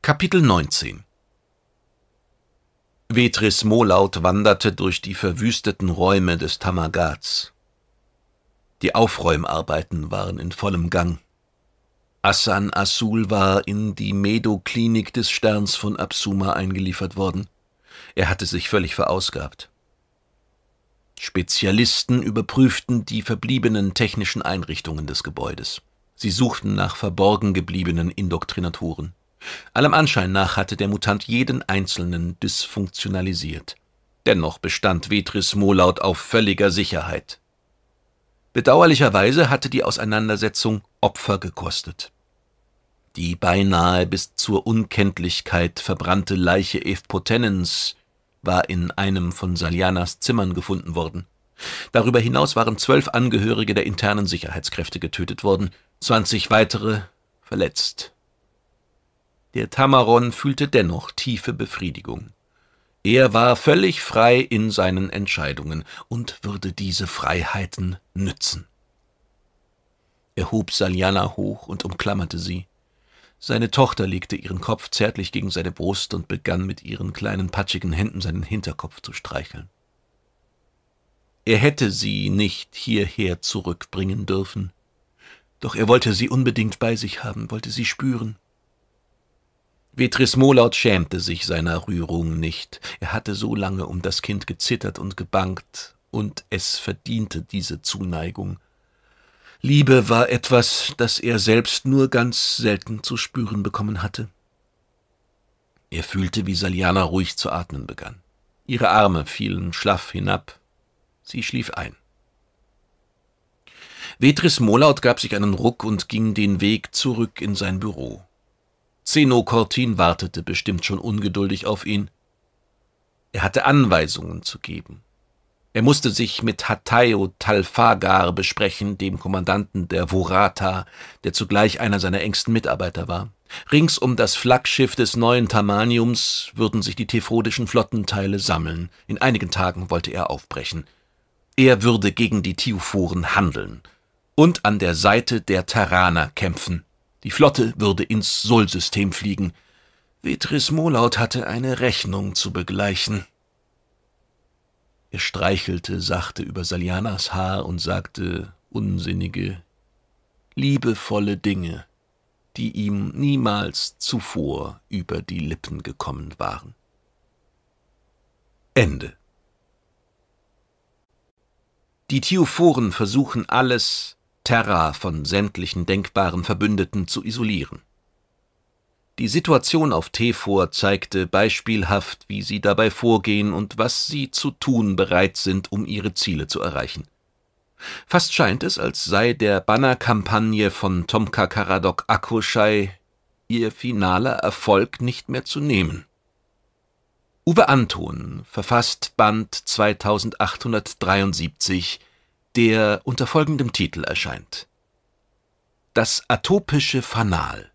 Kapitel 19 Vetris Molaut wanderte durch die verwüsteten Räume des Tamagats. Die Aufräumarbeiten waren in vollem Gang. Assan Asul war in die Medo-Klinik des Sterns von Absuma eingeliefert worden. Er hatte sich völlig verausgabt. Spezialisten überprüften die verbliebenen technischen Einrichtungen des Gebäudes. Sie suchten nach verborgen gebliebenen Indoktrinatoren. Allem Anschein nach hatte der Mutant jeden Einzelnen dysfunktionalisiert. Dennoch bestand Vetris Molaut auf völliger Sicherheit. Bedauerlicherweise hatte die Auseinandersetzung Opfer gekostet. Die beinahe bis zur Unkenntlichkeit verbrannte Leiche Evpotenens war in einem von Salianas Zimmern gefunden worden. Darüber hinaus waren zwölf Angehörige der internen Sicherheitskräfte getötet worden, zwanzig weitere verletzt. Der Tamaron fühlte dennoch tiefe Befriedigung. Er war völlig frei in seinen Entscheidungen und würde diese Freiheiten nützen. Er hob Saljana hoch und umklammerte sie. Seine Tochter legte ihren Kopf zärtlich gegen seine Brust und begann mit ihren kleinen patschigen Händen seinen Hinterkopf zu streicheln. Er hätte sie nicht hierher zurückbringen dürfen. Doch er wollte sie unbedingt bei sich haben, wollte sie spüren, Vetris Molaut schämte sich seiner Rührung nicht. Er hatte so lange um das Kind gezittert und gebangt, und es verdiente diese Zuneigung. Liebe war etwas, das er selbst nur ganz selten zu spüren bekommen hatte. Er fühlte, wie Saliana ruhig zu atmen begann. Ihre Arme fielen schlaff hinab. Sie schlief ein. Vetris Molaut gab sich einen Ruck und ging den Weg zurück in sein Büro. Zeno Cortin wartete bestimmt schon ungeduldig auf ihn. Er hatte Anweisungen zu geben. Er musste sich mit Hatayo Talfagar besprechen, dem Kommandanten der Vorata, der zugleich einer seiner engsten Mitarbeiter war. Rings um das Flaggschiff des neuen Tamaniums würden sich die tefrodischen Flottenteile sammeln. In einigen Tagen wollte er aufbrechen. Er würde gegen die Tiuforen handeln und an der Seite der Terraner kämpfen. Die Flotte würde ins Sol-System fliegen. Vetris Molaut hatte eine Rechnung zu begleichen. Er streichelte sachte über Salianas Haar und sagte unsinnige, liebevolle Dinge, die ihm niemals zuvor über die Lippen gekommen waren. Ende Die Theophoren versuchen alles, Terra von sämtlichen denkbaren Verbündeten zu isolieren. Die Situation auf Tefor zeigte beispielhaft, wie sie dabei vorgehen und was sie zu tun bereit sind, um ihre Ziele zu erreichen. Fast scheint es, als sei der Bannerkampagne von Tomka Karadok Akushai ihr finaler Erfolg nicht mehr zu nehmen. Uwe Anton verfasst Band 2873 der unter folgendem Titel erscheint. Das atopische Fanal